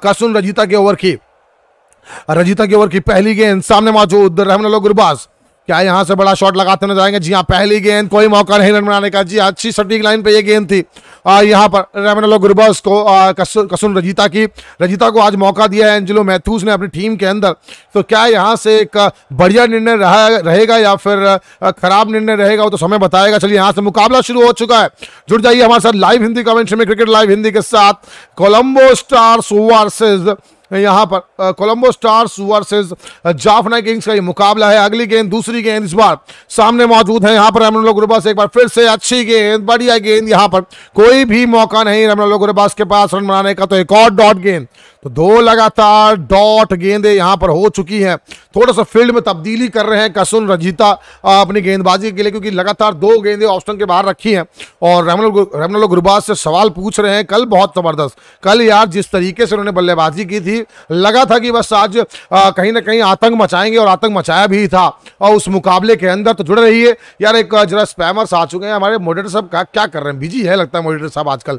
कसुन रजिता के ओवर की रजिता के ओवर की पहली गेंद सामने मौजूद रहमन गुरबाज क्या यहां से बड़ा शॉट लगाते नजर आएंगे जी हाँ पहली गेंद कोई मौका नहीं रन बनाने का जी हाँ, अच्छी सटीक लाइन पे ये गेंद थी यहाँ पर रेमेनोलो गुरबस को कसन रजिता की रजिता को आज मौका दिया है एंजिलो मैथ्यूज ने अपनी टीम के अंदर तो क्या यहाँ से एक बढ़िया निर्णय रहेगा या फिर खराब निर्णय रहेगा वो तो समय बताएगा चलिए यहाँ से मुकाबला शुरू हो चुका है जुड़ जाइए हमारे साथ लाइव हिंदी कमेंट्री में क्रिकेट लाइव हिंदी के साथ कोलम्बो स्टार्स वर्सेज यहाँ पर Colombo stars versus Jaffna Kings का ये मुकाबला है अगली गेंद दूसरी गेंद इस बार सामने मौजूद है यहाँ पर रमनलो गुरबास एक बार फिर से अच्छी गेंद बढ़िया गेंद यहाँ पर कोई भी मौका नहीं रमनलो गुरबास के पास रन बनाने का तो एक और डॉट गेंद तो दो लगातार डॉट गेंदें यहां पर हो चुकी हैं थोड़ा सा फील्ड में तब्दीली कर रहे हैं कसुन रजीता अपनी गेंदबाजी के लिए क्योंकि लगातार दो गेंदें ऑप्शन के बाहर रखी हैं और रेमनलो गुरबाज से सवाल पूछ रहे हैं कल बहुत ज़बरदस्त कल यार जिस तरीके से उन्होंने बल्लेबाजी की थी लगा था कि बस आज कहीं ना कहीं आतंक मचाएंगे और आतंक मचाया भी था और उस मुकाबले के अंदर तो रही है यार एक जरा स्पैमर्स आ चुके हैं हमारे मोडेटर साहब का क्या कर रहे हैं बिजी है लगता है मोडिटर साहब आजकल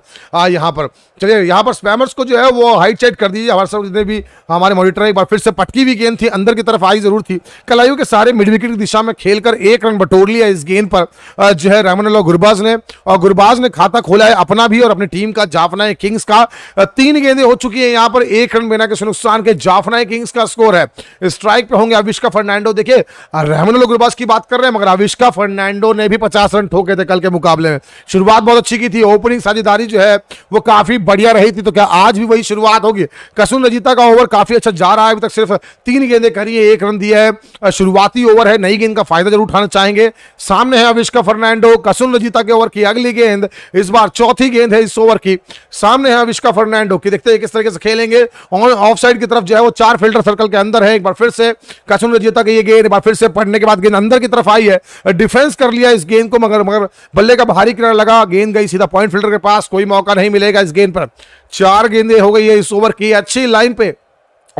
यहाँ पर चलिए यहाँ पर स्पैमर्स को जो है वो हाईचेट कर दीजिए हमारे सब जितने भी हमारे मॉनिटर एक बार फिर से पटकी हुई गेंद थी अंदर की तरफ आई जरूर थी कलाइयों के सारे मिड विकेट की दिशा में खेलकर एक रन बटोर लिया इस गेंद पर जो है रहमान अल्लाह गुरबाज ने और गुरबाज ने खाता खोला है अपना भी और अपनी टीम का जाफना किंग्स का तीन गेंदें हो चुकी है यहाँ पर एक रन बिना किसी नुकसान के जाफना किंग्स का स्कोर है स्ट्राइक पे होंगे अविष्का फर्नांडो देखिए अल्लाह गुरबाज की बात कर रहे हैं मगर अविष्का फर्नांडो ने भी पचास रन ठोके थे कल के मुकाबले में शुरुआत बहुत अच्छी की थी ओपनिंग साझेदारी जो है वो काफी बढ़िया रही थी तो क्या आज भी वही शुरुआत होगी कसुन रजिता का ओवर काफ़ी अच्छा जा रहा है अभी तक सिर्फ तीन गेंदें करी है एक रन दिया है शुरुआती ओवर है नई गेंद का फायदा जरूर उठाना चाहेंगे सामने है अविष्का फर्नांडो कसुन रजिता के ओवर की अगली गेंद इस बार चौथी गेंद है इस ओवर की सामने है अविष्का फर्नांडो की देखते हैं किस तरीके से खेलेंगे ऑफ साइड की तरफ जो है वो चार फिल्टर सर्कल के अंदर है एक बार फिर से कसुन रजिता की ये गेंद एक बार फिर से पढ़ने के बाद गेंद अंदर की तरफ आई है डिफेंस कर लिया इस गेंद को मगर मगर बल्ले का भारी किनारा लगा गेंद गई सीधा पॉइंट फिल्टर के पास कोई मौका नहीं मिलेगा इस गेंद पर चार गेंदे हो गई है इस ओवर की अच्छी लाइन पे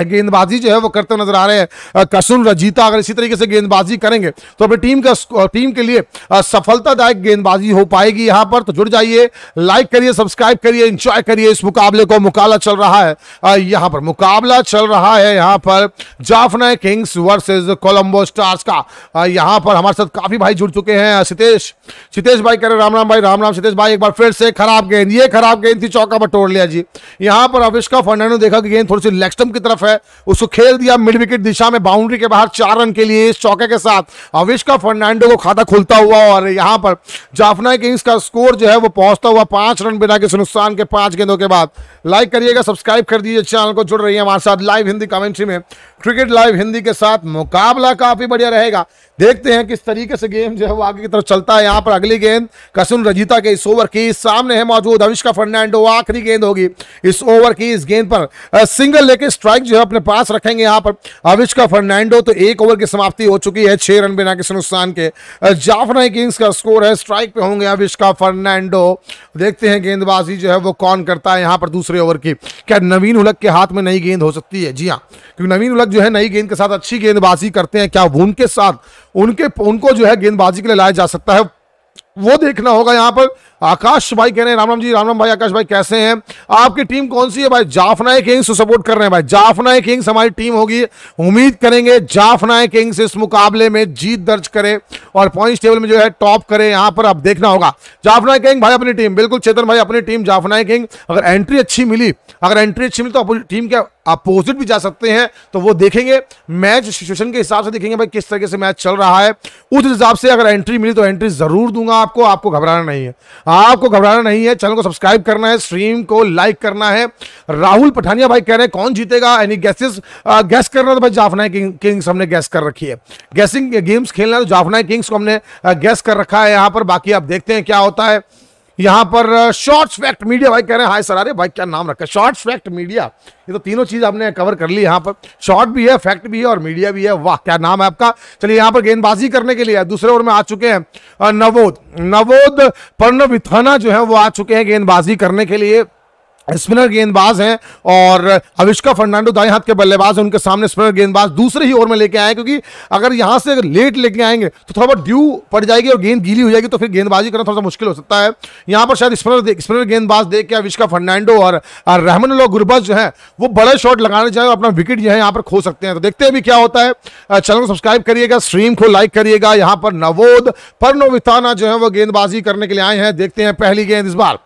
गेंदबाजी जो है वो करते नजर आ रहे हैं कसुन रजीता अगर इसी तरीके से गेंदबाजी करेंगे तो अपनी टीम का टीम के लिए सफलतादायक गेंदबाजी हो पाएगी यहाँ पर तो जुड़ जाइए लाइक करिए सब्सक्राइब करिए इंजॉय करिए इस मुकाबले को मुकाबला चल रहा है यहाँ पर मुकाबला चल रहा है यहाँ पर Jaffna kings versus Colombo stars का यहां पर हमारे साथ काफी भाई जुड़ चुके हैं सितेश सितेश भाई कह रहे राम राम भाई राम राम सितेश भाई एक बार फिर से खराब गेंद ये खराब गेंद थी चौका पर तोड़ लिया जी यहाँ पर अविष्का फर्नाडो देखा कि गेंद थोड़ी सी लेक्स्टम की तरफ खिलाफ है उसको खेल दिया मिड विकेट दिशा में बाउंड्री के बाहर चार रन के लिए इस चौके के साथ अविष्का फर्नांडो को खाता खुलता हुआ और यहाँ पर जाफना किंग्स का स्कोर जो है वो पहुंचता हुआ पांच रन बिना किसी नुकसान के पांच गेंदों के बाद लाइक करिएगा सब्सक्राइब कर दीजिए चैनल को जुड़ रही है हमारे साथ लाइव हिंदी कमेंट्री में क्रिकेट लाइव हिंदी के साथ मुकाबला काफी बढ़िया रहेगा देखते हैं किस तरीके से गेम जो है वो आगे की तरफ चलता है यहाँ पर अगली गेंद कसुन रजिता के इस ओवर की सामने है मौजूद अविष्का फर्नांडो आखिरी गेंद होगी इस ओवर की इस गेंद पर सिंगल लेके स्ट्राइक जो अपने पास रखेंगे यहाँ पर अविष्का फर्नांडो तो एक ओवर की समाप्ति हो चुकी है छह रन बिना किसी नुकसान के जाफना किंग्स का स्कोर है स्ट्राइक पे होंगे अविष्का फर्नांडो देखते हैं गेंदबाजी जो है वो कौन करता है यहाँ पर दूसरे ओवर की क्या नवीन उलक के हाथ में नई गेंद हो सकती है जी हाँ क्योंकि नवीन उलक जो है नई गेंद के साथ अच्छी गेंदबाजी करते हैं क्या उनके साथ उनके उनको जो है गेंदबाजी के लिए लाया जा सकता है वो देखना होगा यहाँ पर आकाश भाई कह रहे हैं राम राम जी राम राम भाई आकाश भाई कैसे हैं आपकी टीम कौन सी है भाई जाफनाए किंग्स सपोर्ट कर रहे हैं भाई जाफनाए किंग्स हमारी टीम होगी उम्मीद करेंगे जाफनाए किंग्स इस मुकाबले में जीत दर्ज करे और पॉइंट टेबल में जो है टॉप करे यहाँ पर आप देखना होगा जाफनाए किंग भाई अपनी टीम बिल्कुल चेतन भाई अपनी टीम जाफनाए किंग अगर एंट्री अच्छी मिली अगर एंट्री अच्छी मिली तो टीम के अपोजिट भी जा सकते हैं तो वो देखेंगे मैच सिचुएशन के हिसाब से देखेंगे भाई किस तरीके से मैच चल रहा है उस हिसाब से अगर एंट्री मिली तो एंट्री जरूर दूंगा आपको आपको घबराना नहीं है आपको घबराना नहीं है चैनल को सब्सक्राइब करना है स्ट्रीम को लाइक करना है राहुल पठानिया भाई कह रहे हैं कौन जीतेगा एनी गैसेस गैस करना तो भाई जाफना किंग, किंग्स हमने गैस कर रखी है गैसिंग गेम्स खेलना तो जाफना किंग्स को हमने गैस कर रखा है यहाँ पर बाकी आप देखते हैं क्या होता है यहाँ पर शॉर्ट्स फैक्ट मीडिया भाई कह रहे हैं हाय सर अरे भाई क्या नाम रखा शॉर्ट्स फैक्ट मीडिया ये तो तीनों चीज़ आपने कवर कर ली यहाँ पर शॉर्ट भी है फैक्ट भी है और मीडिया भी है वाह क्या नाम है आपका चलिए यहां पर गेंदबाजी करने के लिए दूसरे ओवर में आ चुके हैं नवोद नवोद पर्णविथाना जो है वो आ चुके हैं गेंदबाजी करने के लिए स्पिनर गेंदबाज हैं और अविष्का फर्नांडो दाएं हाथ के बल्लेबाज हैं उनके सामने स्पिनर गेंदबाज दूसरे ही ओवर में लेके आए क्योंकि अगर यहाँ से लेट लेके आएंगे तो थोड़ा बहुत ड्यू पड़ जाएगी और गेंद गीली हो जाएगी तो फिर गेंदबाजी करना थोड़ा सा मुश्किल हो सकता है यहाँ पर शायद स्पिनर स्पिनर गेंदबाज देख के अविष्का फर्नांडो और रहमन गुरबज जो है वो बड़े शॉट लगाने चाहे अपना विकेट जो है यहाँ पर खो सकते हैं तो देखते हैं भी क्या होता है चैनल को सब्सक्राइब करिएगा स्ट्रीम को लाइक करिएगा यहाँ पर नवोद परनोविताना जो है वो गेंदबाजी करने के लिए आए हैं देखते हैं पहली गेंद इस बार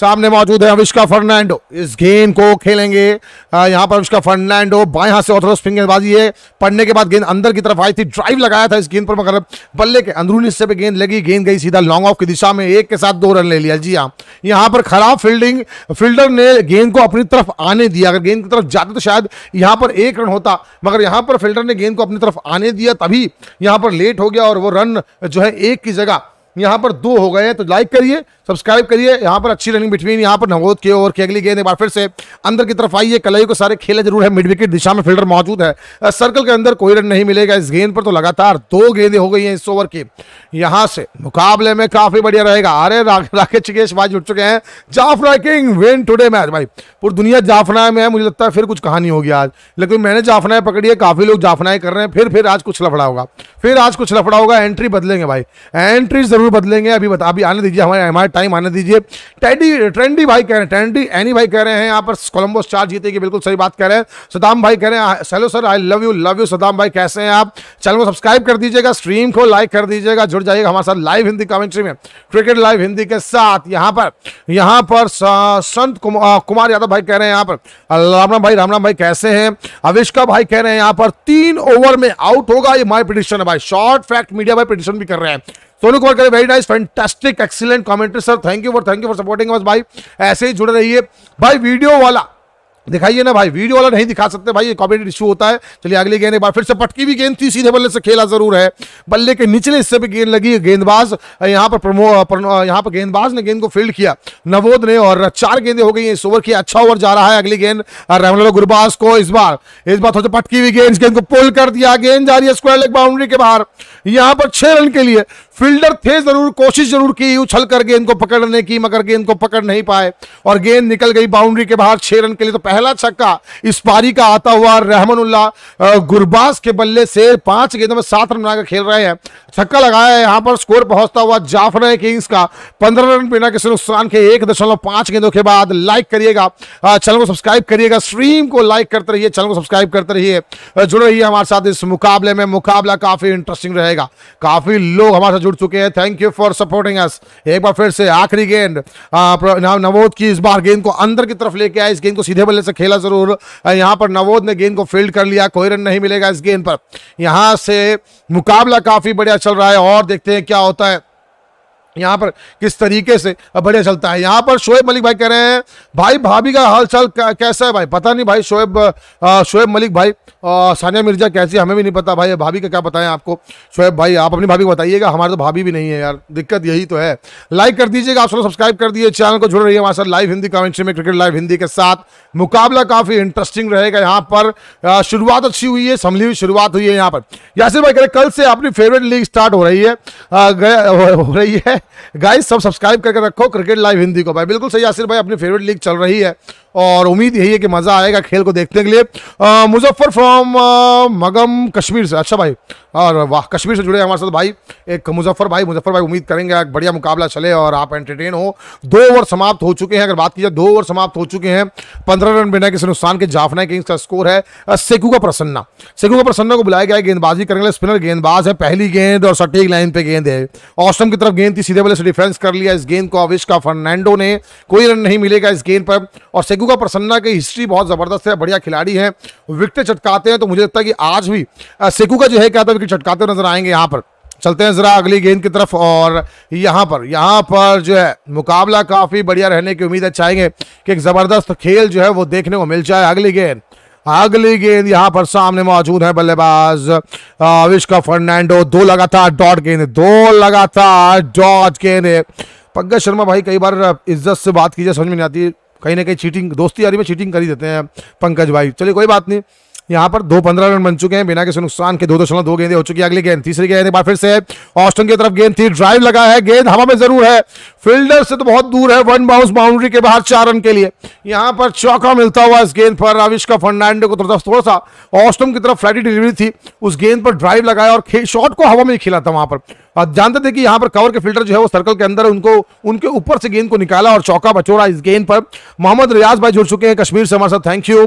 सामने मौजूद है अविष्का फर्नांडो इस गेंद को खेलेंगे यहाँ पर अविष्का फर्नांडो बाएं हाथ से ऑथरो स्पिन गेंदबाजी है पढ़ने के बाद गेंद अंदर की तरफ आई थी ड्राइव लगाया था इस गेंद पर मगर बल्ले के अंदरूनी हिस्से पे गेंद लगी गेंद गई सीधा लॉन्ग ऑफ की दिशा में एक के साथ दो रन ले लिया जी हाँ यहाँ पर खराब फील्डिंग फील्डर ने गेंद को अपनी तरफ आने दिया अगर गेंद की तरफ जाते तो शायद यहाँ पर एक रन होता मगर यहाँ पर फील्डर ने गेंद को अपनी तरफ आने दिया तभी यहाँ पर लेट हो गया और वो रन जो है एक की जगह यहाँ पर दो हो गए हैं तो लाइक करिए सब्सक्राइब करिए यहाँ पर अच्छी रनिंग बिटवीन यहाँ पर नवोद के ओवर के अगली गेंद एक बार फिर से अंदर की तरफ आइए कलई को सारे खेले जरूर है मिड विकेट दिशा में फील्डर मौजूद है सर्कल के अंदर कोई रन नहीं मिलेगा इस गेंद पर तो लगातार दो गेंदें हो गई हैं इस ओवर की यहाँ से मुकाबले में काफी बढ़िया रहेगा अरे राकेश चिकेश भाई जुट चुके हैं Jaffna king win today match भाई पूरी दुनिया जाफनाए में है मुझे लगता है फिर कुछ कहानी होगी आज लेकिन मैंने जाफनाएं पकड़ी है काफी लोग जाफनाएं कर रहे हैं फिर फिर आज कुछ लफड़ा होगा फिर आज कुछ लफड़ा होगा एंट्री बदलेंगे भाई एंट्री जरूर जरूर बदलेंगे अभी बता अभी आने दीजिए हमारे हमारे टाइम आने दीजिए टेडी ट्रेंडी भाई कह रहे हैं ट्रेंडी एनी भाई कह रहे हैं यहाँ पर कोलम्बो स्टार जीते की बिल्कुल सही बात कह रहे हैं सदाम भाई कह रहे हैं hello sir I love you love you Saddam भाई कैसे हैं आप चैनल को सब्सक्राइब कर दीजिएगा स्ट्रीम को लाइक कर दीजिएगा जुड़ जाइएगा हमारे साथ लाइव हिंदी कमेंट्री में क्रिकेट लाइव हिंदी के साथ यहाँ पर यहाँ पर संत कुमार यादव भाई कह रहे हैं यहाँ पर रामराम भाई रामराम भाई कैसे हैं अविष्का भाई कह रहे हैं यहाँ पर तीन ओवर में आउट होगा ये माई प्रिडिक्शन है भाई शॉर्ट फैक्ट मीडिया भाई प्रिडिक्शन भी कर रहे हैं सोनू कुमार करे very nice fantastic excellent commentary sir thank you for thank you for supporting us भाई ऐसे ही जुड़े रहिए भाई वीडियो वाला दिखाइए ना भाई वीडियो वाला नहीं दिखा सकते भाई ये कॉमेडी इशू होता है चलिए अगली गेंद एक बार फिर से पटकी भी गेंद थी सीधे बल्ले से खेला जरूर है बल्ले के निचले हिस्से पे गेंद लगी गेंदबाज यहाँ पर प्रमो यहाँ पर गेंदबाज ने गेंद को फील्ड किया नवोद ने और चार गेंदें हो गई इस ओवर की अच्छा ओवर जा रहा है अगली गेंद रमलो गुरबाज को इस बार इस बार थोड़ा पटकी हुई गेंद गेंद को पुल कर दिया गेंद जा रही है स्क्वायर लेग बाउंड्री के बाहर यहाँ पर छह रन के लिए फील्डर थे जरूर कोशिश जरूर की उछल कर गेंद को पकड़ने की मगर गेंद को पकड़ नहीं पाए और गेंद निकल गई बाउंड्री के बाहर छह रन के लिए तो पहला छक्का इस पारी का आता हुआ रहमानुल्ला गुरबाज के बल्ले से पांच गेंदों में सात रन बनाकर खेल रहे हैं छक्का लगाया है यहां पर स्कोर पहुंचता हुआ जाफर किंग्स का पंद्रह रन बिना किसी नुकसान के एक दशमलव पांच गेंदों के बाद लाइक करिएगा चैनल को सब्सक्राइब करिएगा स्ट्रीम को लाइक करते रहिए चैनल को सब्सक्राइब करते रहिए जुड़े रहिए हमारे साथ इस मुकाबले में मुकाबला काफी इंटरेस्टिंग रहेगा काफी लोग हमारे साथ जुड़ चुके हैं thank you for supporting us एक बार फिर से आखिरी गेंद नवोद की इस बार गेंद को अंदर की तरफ लेके आए इस गेंद को सीधे बल्ले से खेला जरूर यहाँ पर नवोद ने गेंद को फील्ड कर लिया कोई रन नहीं मिलेगा इस गेंद पर यहाँ से मुकाबला काफी बढ़िया चल रहा है और देखते हैं क्या होता है यहाँ पर किस तरीके से बढ़िया चलता है यहाँ पर शोएब मलिक भाई कह रहे हैं भाई भाभी का हाल चाल कैसा है भाई पता नहीं भाई शोएब शोएब मलिक भाई सानिया मिर्जा कैसी हमें भी नहीं पता भाई भाभी का क्या बताएं आपको शोएब भाई आप अपनी भाभी को बताइएगा हमारे तो भाभी भी नहीं है यार दिक्कत यही तो है लाइक कर दीजिएगा आप सब सब्सक्राइब कर दिए चैनल को जुड़ रही है हमारे साथ लाइव हिंदी कमेंट्री में क्रिकेट लाइव हिंदी के साथ मुकाबला काफ़ी इंटरेस्टिंग रहेगा यहाँ पर शुरुआत अच्छी हुई है संभली हुई शुरुआत हुई है यहाँ पर यासिर भाई कह रहे कल से अपनी फेवरेट लीग स्टार्ट हो रही है हो रही है गाइस सब सब्सक्राइब करके रखो क्रिकेट लाइव हिंदी को भाई बिल्कुल सही आसिर भाई अपनी फेवरेट लीग चल रही है और उम्मीद यही है कि मज़ा आएगा खेल को देखने के लिए मुजफ्फर फ्रॉम मगम कश्मीर से अच्छा भाई और वाह कश्मीर से जुड़े हमारे साथ भाई एक मुजफ्फर भाई मुजफ्फर भाई उम्मीद करेंगे एक बढ़िया मुकाबला चले और आप एंटरटेन हो दो ओवर समाप्त हो चुके हैं अगर बात की जाए दो ओवर समाप्त हो चुके हैं पंद्रह रन बिना किसी नुकसान के जाफना किंग्स का स्कोर है सेकू का प्रसन्ना सेकू का प्रसन्ना को बुलाया गया है गेंदबाजी करेंगे स्पिनर गेंदबाज है पहली गेंद और सटीक लाइन पर गेंद है ऑस्टम की तरफ गेंद थी सीधे बल्ले से डिफेंस कर लिया इस गेंद को अविश का फर्नैंडो ने कोई रन नहीं मिलेगा इस गेंद पर और सेकू का प्रसन्ना की हिस्ट्री बहुत ज़बरदस्त है बढ़िया खिलाड़ी है विकटें चटकाते हैं तो मुझे लगता है कि आज भी सेकू का जो है क्या था कि छटकाते नजर आएंगे यहाँ पर चलते हैं ज़रा अगली गेंद की तरफ और यहाँ पर यहाँ पर जो है मुकाबला काफ़ी बढ़िया रहने की उम्मीद है चाहेंगे कि एक ज़बरदस्त खेल जो है वो देखने को मिल जाए अगली गेंद अगली गेंद यहाँ पर सामने मौजूद है बल्लेबाज विश्का फर्नांडो दो लगातार डॉट गेंद दो लगातार डॉट गेंद पंकज शर्मा भाई कई बार इज्जत से बात कीजिए समझ में नहीं आती कहीं ना कहीं चीटिंग दोस्ती यारी में चीटिंग कर ही देते हैं पंकज भाई चलिए कोई बात नहीं यहाँ पर दो पंद्रह रन बन चुके हैं बिना किसी नुकसान के दो दशमलव दो गेंदे हो चुकी है अगली गेंद तीसरी गेंद एक बार फिर से ऑस्टन की तरफ गेंद थी ड्राइव लगा है गेंद हवा में जरूर है फील्डर से तो बहुत दूर है वन बाउंस बाउंड्री के बाहर चार रन के लिए यहाँ पर चौका मिलता हुआ इस गेंद पर राविश का फर्नांडो को थोड़ा थोड़ा सा ऑस्टम की तरफ फ्लैटी डिलीवरी थी उस गेंद पर ड्राइव लगाया और शॉट को हवा में खिला था वहां पर और जानते थे कि यहाँ पर कवर के फिल्टर जो है वो सर्कल के अंदर उनको उनके ऊपर से गेंद को निकाला और चौका बचोड़ा इस गेंद पर मोहम्मद रियाज भाई जुड़ चुके हैं कश्मीर से हमारे साथ थैंक यू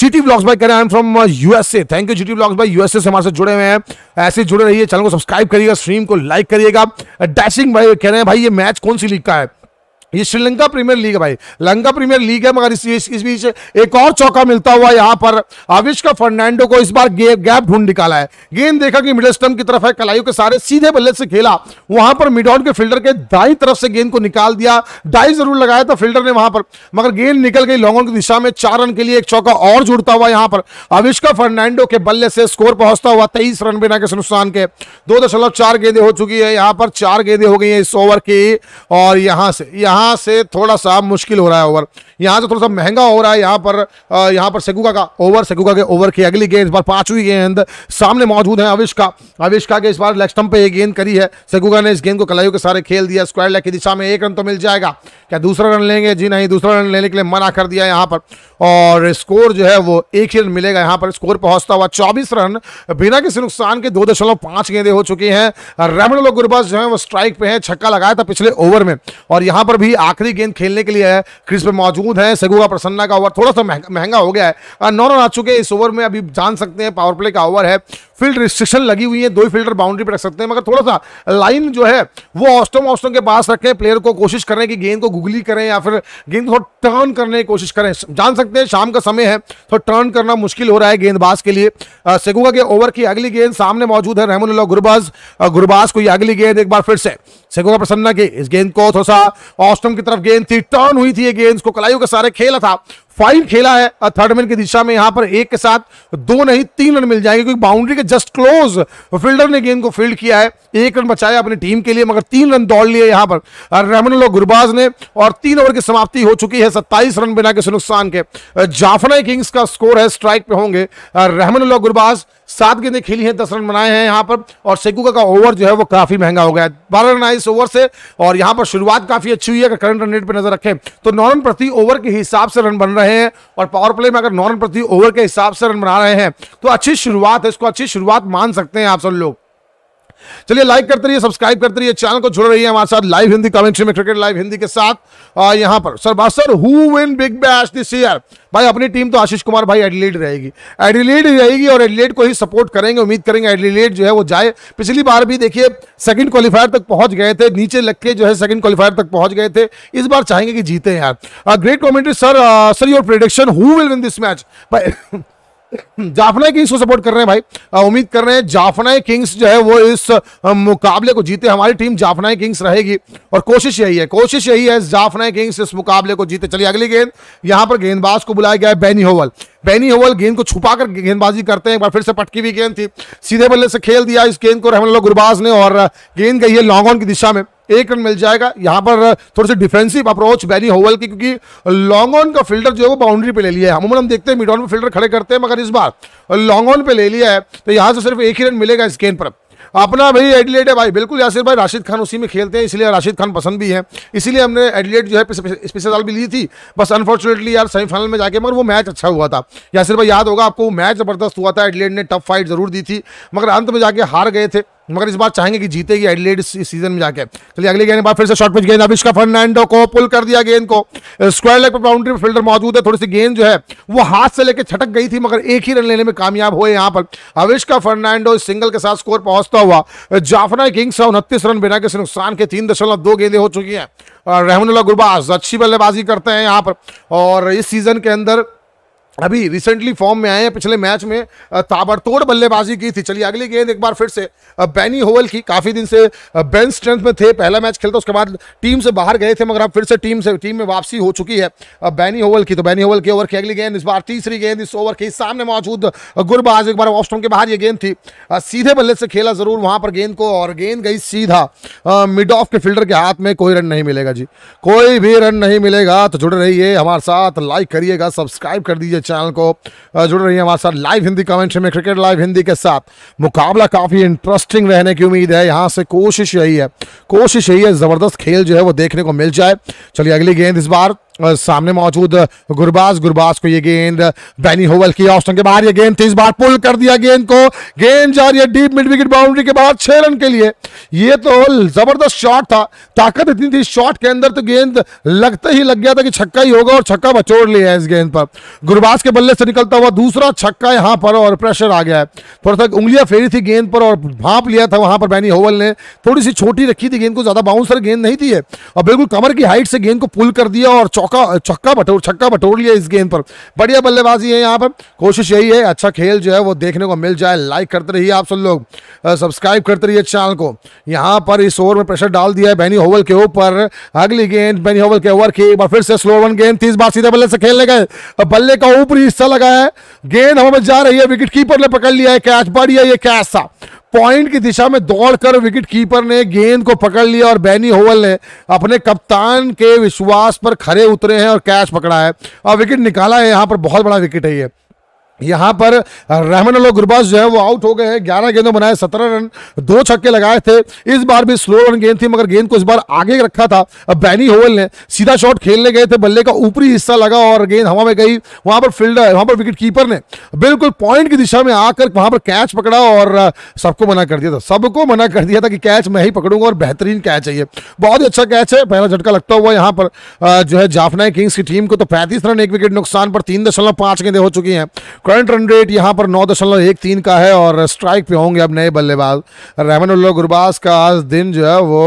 जीटी ब्लॉग्स भाई कह रहे am from USA thank you G T blogs भाई यूएसए से हमारे साथ जुड़े हुए हैं ऐसे जुड़े रहिए चैनल को सब्सक्राइब करिएगा स्ट्रीम को लाइक करिएगा डैशिंग भाई कह रहे हैं भाई ये मैच कौन सी 力盖 ये श्रीलंका प्रीमियर लीग है भाई लंका प्रीमियर लीग है मगर इस, इस, इस बीच एक और चौका मिलता हुआ यहाँ पर आविश फर्नांडो को इस बार गैप ढूंढ निकाला है गेंद देखा कि मिडल स्टम्प की तरफ है कलाइयों के सारे सीधे बल्ले से खेला वहां पर मिडॉन के फील्डर के दाई तरफ से गेंद को निकाल दिया डाई जरूर लगाया था फील्डर ने वहां पर मगर गेंद निकल गई लॉन्गों की दिशा में चार रन के लिए एक चौका और जुड़ता हुआ यहाँ पर आविश फर्नांडो के बल्ले से स्कोर पहुंचता हुआ तेईस रन बिना के नुकसान के दो गेंदे हो चुकी है यहाँ पर चार गेंदे हो गई है इस ओवर की और यहां से यहां यहाँ से थोड़ा सा मुश्किल हो रहा है ओवर यहाँ से थोड़ा सा महंगा हो रहा है यहाँ पर यहाँ पर सेगुका का ओवर सेगुका के ओवर की अगली गेंद इस बार पांचवी गेंद सामने मौजूद है अविष्का अविष्का के इस बार लेग स्टम्प पे ये गेंद करी है सेगुका ने इस गेंद को कलाइयों के सारे खेल दिया स्क्वायर लेग की दिशा में एक रन तो मिल जाएगा क्या दूसरा रन लेंगे जी नहीं दूसरा रन लेने के लिए मना कर दिया यहाँ पर और स्कोर जो है वो एक ही रन मिलेगा यहाँ पर स्कोर पहुंचता हुआ चौबीस रन बिना किसी नुकसान के दो दशमलव पाँच गेंदे हो चुकी हैं रेमन लो गुरबाज जो है वो स्ट्राइक पे हैं छक्का लगाया था पिछले ओवर में और यहाँ पर भी आखिरी गेंद खेलने के लिए है क्रिस पे मौजूद है सगुआ प्रसन्ना का ओवर थोड़ा सा महंगा हो गया है नौ रन आ चुके हैं इस ओवर में अभी जान सकते हैं पावर प्ले का ओवर है फील्ड रिस्ट्रिक्शन लगी हुई है दो ही फील्डर बाउंड्री पर रख सकते हैं मगर थोड़ा सा लाइन जो है वो ऑस्टम ऑस्टम के पास रखें प्लेयर को कोशिश करें कि गेंद को गुगली करें या फिर गेंद को टर्न करने की कोशिश करें जान सकते सकते हैं शाम का समय है तो टर्न करना मुश्किल हो रहा है गेंदबाज के लिए सेगुगा के ओवर की अगली गेंद सामने मौजूद है रहमन गुरबाज गुरबाज को यह अगली गेंद एक बार फिर से सेगुगा प्रसन्ना की इस गेंद को थोड़ा सा ऑस्टम की तरफ गेंद थी टर्न हुई थी ये गेंद को कलाइयों का सारे खेला था फाइन खेला है थर्ड मैन की दिशा में यहां पर एक के साथ दो नहीं तीन रन मिल जाएंगे क्योंकि बाउंड्री के जस्ट क्लोज फील्डर ने गेंद को फील्ड किया है एक रन बचाया अपनी टीम के लिए मगर तीन रन दौड़ लिए यहां पर रहमन गुरबाज ने और तीन ओवर की समाप्ति हो चुकी है सत्ताईस रन बिना किसी नुकसान के जाफना किंग्स का स्कोर है स्ट्राइक पे होंगे रहमन गुरबाज सात गेंदें खेली हैं दस रन बनाए हैं यहाँ पर और सेकुका का ओवर जो है वो काफ़ी महंगा हो गया है बारह रन आए इस ओवर से और यहाँ पर शुरुआत काफ़ी अच्छी हुई है अगर करंट रन रेट पर नजर रखें तो नौ रन प्रति ओवर के हिसाब से रन बन रहे हैं और पावर प्ले में अगर नौ रन प्रति ओवर के हिसाब से रन बना रहे हैं तो अच्छी शुरुआत है इसको अच्छी शुरुआत मान सकते हैं आप सब लोग चलिए लाइक करते रहिए सब्सक्राइब करते रहिए चैनल को जुड़ रही है हमारे साथ लाइव हिंदी कमेंट्री में क्रिकेट लाइव हिंदी के साथ आ, यहां पर सर बासर who win Big Bash this year भाई अपनी टीम तो आशीष कुमार भाई एडिलेड रहेगी एडिलेड रहेगी और एडिलेड को ही सपोर्ट करेंगे उम्मीद करेंगे एडिलेड जो है वो जाए पिछली बार भी देखिए सेकंड क्वालिफायर तक पहुंच गए थे नीचे लग के जो है सेकंड क्वालिफायर तक पहुंच गए थे इस बार चाहेंगे कि जीते यार great commentary sir sir your prediction who will win this match भाई जाफना किंग्स को सपोर्ट कर रहे हैं भाई उम्मीद कर रहे हैं जाफना किंग्स जो है वो इस मुकाबले को जीते हमारी टीम जाफना किंग्स रहेगी और कोशिश यही है कोशिश यही है जाफना किंग्स इस मुकाबले को जीते चलिए अगली गेंद यहां पर गेंदबाज को बुलाया गया है बैनी होवल बैनी होवल गेंद को छुपा कर गेंदबाजी करते हैं एक बार फिर से पटकी हुई गेंद थी सीधे बल्ले से खेल दिया इस गेंद को रहमान गुरबाज ने और गेंद गई है लॉन्ग ऑन की दिशा में एक रन मिल जाएगा यहाँ पर थोड़ी सी डिफेंसिव अप्रोच बैनी होवल की क्योंकि लॉन्ग ऑन का फिल्टर जो है वो बाउंड्री पे ले लिया है अमूमन हम देखते हैं मिड ऑन में फिल्टर खड़े करते हैं मगर इस बार लॉन्ग ऑन पे ले लिया है तो यहाँ से सिर्फ एक ही रन मिलेगा इस गेंद पर अपना भाई एडिलेट है भाई बिल्कुल यासिर भाई राशिद खान उसी में खेलते हैं इसलिए राशिद खान पसंद भी है इसीलिए हमने एडिलेट जो है स्पेशल साल भी ली थी बस अनफॉर्चुनेटली यार सेमीफाइनल में जाके मगर वो मैच अच्छा हुआ था यासिर भाई याद होगा आपको वो मैच ज़बरदस्त हुआ था एडिलेट ने टफ फाइट ज़रूर दी थी मगर अंत में जाके हार गए थे मगर इस बार चाहेंगे कि जीतेगी एडलेट इस सीजन में जाके चलिए अगले गेंद बार फिर से शॉर्ट पिच गेंद अविष्का फर्नांडो को पुल कर दिया गेंद को स्क्वायर लेग पर बाउंड्री में फील्डर मौजूद है थोड़ी सी गेंद जो है वो हाथ से लेकर छटक गई थी मगर एक ही रन लेने में कामयाब हुए यहाँ पर अविष्का फर्नांडो सिंगल के साथ स्कोर पहुंचता हुआ जाफना किंग्स उनतीस रन बिना किसी नुकसान के तीन दशमलव दो गेंदें हो चुकी हैं रहमानुल्ला गुरबाज अच्छी बल्लेबाजी करते हैं यहाँ पर और इस सीजन के अंदर अभी रिसेंटली फॉर्म में आए हैं पिछले मैच में ताबड़तोड़ बल्लेबाजी की थी चलिए अगली गेंद एक बार फिर से बैनी होवल की काफ़ी दिन से बेंच स्ट्रेंथ में थे पहला मैच खेलता उसके बाद टीम से बाहर गए थे मगर अब फिर से टीम से टीम में वापसी हो चुकी है बैनी होवल की तो बैनी होवल की ओवर की अगली गेंद इस बार तीसरी गेंद इस ओवर के सामने मौजूद गुरबाज एक बार ऑफ के बाहर ये गेंद थी सीधे बल्ले से खेला ज़रूर वहाँ पर गेंद को और गेंद गई सीधा मिड ऑफ के फील्डर के हाथ में कोई रन नहीं मिलेगा जी कोई भी रन नहीं मिलेगा तो जुड़ रहिए हमारे साथ लाइक करिएगा सब्सक्राइब कर दीजिए चैनल को जुड़ रही है हमारे साथ लाइव हिंदी कमेंट्री में क्रिकेट लाइव हिंदी के साथ मुकाबला काफ़ी इंटरेस्टिंग रहने की उम्मीद है यहाँ से कोशिश यही है कोशिश यही है ज़बरदस्त खेल जो है वो देखने को मिल जाए चलिए अगली गेंद इस बार सामने मौजूद गुरबाज गुरबाज को ये गेंद बैनी होवल की ऑप्शन के बाहर ये गेंद तेज बार पुल कर दिया गेंद को गेंद जा रही है डीप मिड विकेट बाउंड्री के बाहर छह रन के लिए ये तो जबरदस्त शॉट था ताकत इतनी थी शॉट के अंदर तो गेंद लगते ही लग गया था कि छक्का ही होगा और छक्का बचोड़ लिया है इस गेंद पर गुरबाज के बल्ले से निकलता हुआ दूसरा छक्का यहां पर और प्रेशर आ गया है थोड़ा सा उंगलियां फेरी थी गेंद पर और भाप लिया था वहां पर बैनी होवल ने थोड़ी सी छोटी रखी थी गेंद को ज्यादा बाउंसर गेंद नहीं थी है और बिल्कुल कमर की हाइट से गेंद को पुल कर दिया और चौक चौका छक्का बटोर छक्का बटोर लिया इस गेंद पर बढ़िया बल्लेबाजी है यहाँ पर कोशिश यही है अच्छा खेल जो है वो देखने को मिल जाए लाइक करते रहिए आप सब लोग सब्सक्राइब करते रहिए चैनल को यहाँ पर इस ओवर में प्रेशर डाल दिया है बैनी होवल के ऊपर अगली गेंद बैनी होवल के ओवर की एक बार फिर से स्लो वन गेंद तीस बार सीधे बल्ले से खेलने गए बल्ले का ऊपरी हिस्सा लगा है गेंद हमें जा रही है विकेट कीपर ने पकड़ लिया है कैच बढ़िया ये कैच था पॉइंट की दिशा में दौड़कर विकेट कीपर ने गेंद को पकड़ लिया और बैनी होवल ने अपने कप्तान के विश्वास पर खड़े उतरे हैं और कैच पकड़ा है और विकेट निकाला है यहाँ पर बहुत बड़ा विकेट है ये यहाँ पर रहमान अलो गुरबाज जो है वो आउट हो गए हैं ग्यारह गेंदों बनाए सत्रह रन दो छक्के लगाए थे इस बार भी स्लो रन गेंद थी मगर गेंद को इस बार आगे रखा था बैनी होवल ने सीधा शॉट खेलने गए थे बल्ले का ऊपरी हिस्सा लगा और गेंद हवा में गई वहाँ पर फील्डर वहाँ पर विकेट कीपर ने बिल्कुल पॉइंट की दिशा में आकर वहाँ पर कैच पकड़ा और सबको मना कर दिया था सबको मना कर दिया था कि कैच मैं ही पकड़ूंगा और बेहतरीन कैच है ये बहुत ही अच्छा कैच है पहला झटका लगता हुआ यहाँ पर जो है जाफना किंग्स की टीम को तो पैंतीस रन एक विकेट नुकसान पर तीन दशमलव गेंदें हो चुकी हैं करंट रन रेट यहाँ पर नौ दशमलव एक तीन का है और स्ट्राइक पे होंगे अब नए बल्लेबाज रहमानुल्ला गुरबाज का आज दिन जो है वो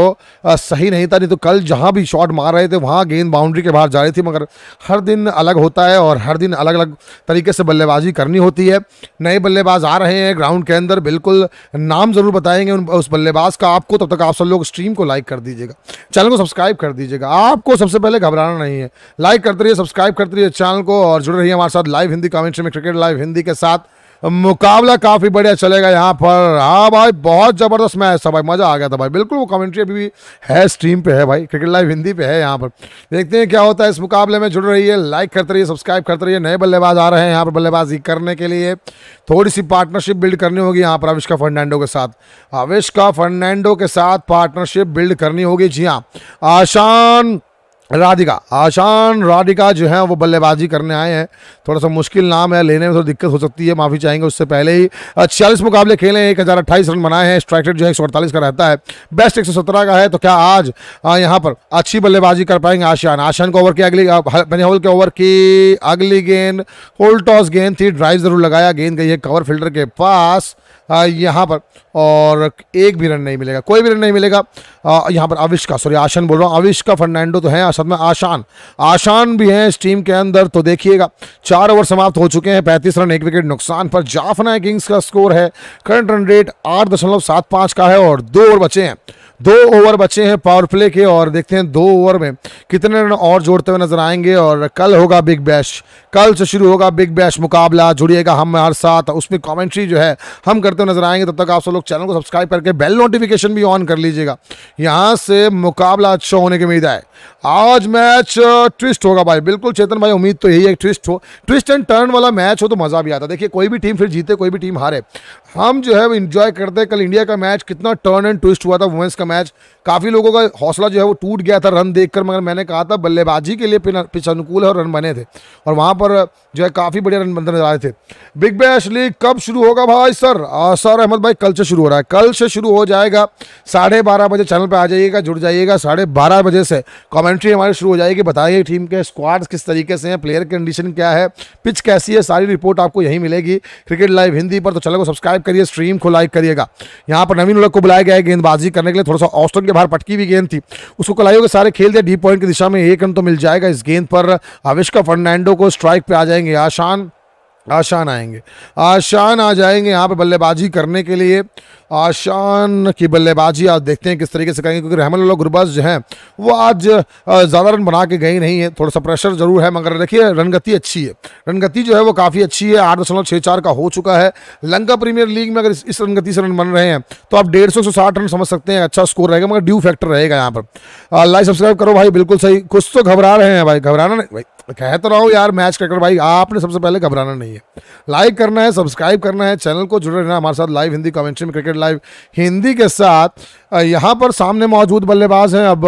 सही नहीं था नहीं तो कल जहाँ भी शॉट मार रहे थे वहाँ गेंद बाउंड्री के बाहर जा रही थी मगर हर दिन अलग होता है और हर दिन अलग अलग तरीके से बल्लेबाजी करनी होती है नए बल्लेबाज आ रहे हैं ग्राउंड के अंदर बिल्कुल नाम ज़रूर बताएंगे उन उस बल्लेबाज का आपको तब तक आप सब लोग स्ट्रीम को लाइक कर दीजिएगा चैनल को सब्सक्राइब कर दीजिएगा आपको सबसे पहले घबराना नहीं है लाइक करते रहिए सब्सक्राइब करते रहिए चैनल को और जुड़े रहिए हमारे साथ लाइव हिंदी कमेंट्री में क्रिकेट लाइव लाइव हिंदी के साथ मुकाबला काफ़ी बढ़िया चलेगा यहाँ पर हाँ भाई बहुत ज़बरदस्त मैच था भाई मज़ा आ गया था भाई बिल्कुल वो कमेंट्री अभी भी है स्ट्रीम पे है भाई क्रिकेट लाइव हिंदी पे है यहाँ पर देखते हैं क्या होता है इस मुकाबले में जुड़ रही है लाइक करते रहिए सब्सक्राइब करते रहिए नए बल्लेबाज आ रहे हैं यहाँ पर बल्लेबाजी करने के लिए थोड़ी सी पार्टनरशिप बिल्ड करनी होगी यहाँ पर अविष्का फर्नांडो के साथ अविष्का फर्नांडो के साथ पार्टनरशिप बिल्ड करनी होगी जी हाँ आशान राधिका आशान राधिका जो है वो बल्लेबाजी करने आए हैं थोड़ा सा मुश्किल नाम है लेने में थोड़ी दिक्कत हो सकती है माफ़ी चाहेंगे उससे पहले ही छियालीस मुकाबले खेले हैं एक हज़ार अट्ठाईस रन बनाए हैं स्ट्राइक रेट जो है एक का रहता है बेस्ट एक का है तो क्या आज यहाँ पर अच्छी बल्लेबाजी कर पाएंगे आशान आशान को ओवर की अगली बनिहोल के ओवर की अगली गेंद होल्ड टॉस गेंद थी ड्राइव ज़रूर लगाया गेंद गई है कवर फील्डर के पास यहाँ पर और एक भी रन नहीं मिलेगा कोई भी रन नहीं मिलेगा यहाँ पर अविष्का का सॉरी आशान बोल रहा हूँ अविष्का का फर्नांडो तो है असद में आशान आशान भी हैं इस टीम के अंदर तो देखिएगा चार ओवर समाप्त हो चुके हैं पैंतीस रन एक विकेट नुकसान पर जाफना किंग्स का स्कोर है करंट रन रेट आठ दशमलव सात पाँच का है और दो ओवर बचे हैं दो ओवर बचे हैं पावर प्ले के और देखते हैं दो ओवर में कितने रन और जोड़ते हुए नजर आएंगे और कल होगा बिग बैश कल से शुरू होगा बिग बैश मुकाबला जुड़िएगा हम हर साथ उसमें कमेंट्री जो है हम करते हुए नजर आएंगे तब तक आप सब लोग चैनल को सब्सक्राइब करके बेल नोटिफिकेशन भी ऑन कर लीजिएगा यहाँ से मुकाबला अच्छा होने की उम्मीद है आज मैच ट्विस्ट होगा भाई बिल्कुल चेतन भाई उम्मीद तो यही है ट्विस्ट हो ट्विस्ट एंड टर्न वाला मैच हो तो मज़ा भी आता देखिए कोई भी टीम फिर जीते कोई भी टीम हारे हम जो है इंजॉय करते हैं कल इंडिया का मैच कितना टर्न एंड ट्विस्ट हुआ था वुमेंस का मैच काफ़ी लोगों का हौसला जो है वो टूट गया था रन देखकर मगर मैंने कहा था बल्लेबाजी के लिए पिछ अनुकूल है और रन बने थे और वहां पर पर जो है काफ़ी बढ़िया रन बनते नजर आए थे बिग बैश लीग कब शुरू होगा भाई सर आ, सर अहमद भाई कल से शुरू हो रहा है कल से शुरू हो जाएगा साढ़े बारह बजे चैनल पर आ जाइएगा जुड़ जाइएगा साढ़े बारह बजे से कमेंट्री हमारी शुरू हो जाएगी बताइए टीम के स्क्वाड्स किस तरीके से हैं प्लेयर कंडीशन क्या है पिच कैसी है सारी रिपोर्ट आपको यहीं मिलेगी क्रिकेट लाइव हिंदी पर तो चैनल को सब्सक्राइब करिए स्ट्रीम को लाइक करिएगा यहाँ पर नवीन उलग को बुलाया गया है गेंदबाजी करने के लिए थोड़ा सा ऑस्टन के बाहर पटकी हुई गेंद थी उसको कलाइयों के सारे खेल दिया डी पॉइंट की दिशा में एक रन तो मिल जाएगा इस गेंद पर आविष्का फर्नांडो को स्ट्राइक बाइक पे आ जाएंगे आशान आशान आएंगे आशान आ जाएंगे यहाँ पे बल्लेबाजी करने के लिए आशान की बल्लेबाजी आज देखते हैं किस तरीके से करेंगे क्योंकि रहमान गुरबाज जो हैं वो आज ज़्यादा रन बना के गई नहीं है थोड़ा सा प्रेशर ज़रूर है मगर देखिए रन गति अच्छी है रन गति जो है वो काफ़ी अच्छी है आठ दशमलव छः चार का हो चुका है लंका प्रीमियर लीग में अगर इस, रन गति से रन बन रहे हैं तो आप डेढ़ सौ से साठ रन समझ सकते हैं अच्छा स्कोर रहेगा मगर ड्यू फैक्टर रहेगा यहाँ पर लाइक सब्सक्राइब करो भाई बिल्कुल सही कुछ तो घबरा रहे हैं भाई घबराना नहीं भाई कह तो रहा हूँ यार मैच क्रिकेट भाई आपने सबसे पहले घबराना नहीं चाहिए लाइक करना है सब्सक्राइब करना है चैनल को जुड़े रहना हमारे साथ लाइव हिंदी कमेंट्री में क्रिकेट लाइव हिंदी के साथ यहाँ पर सामने मौजूद बल्लेबाज हैं अब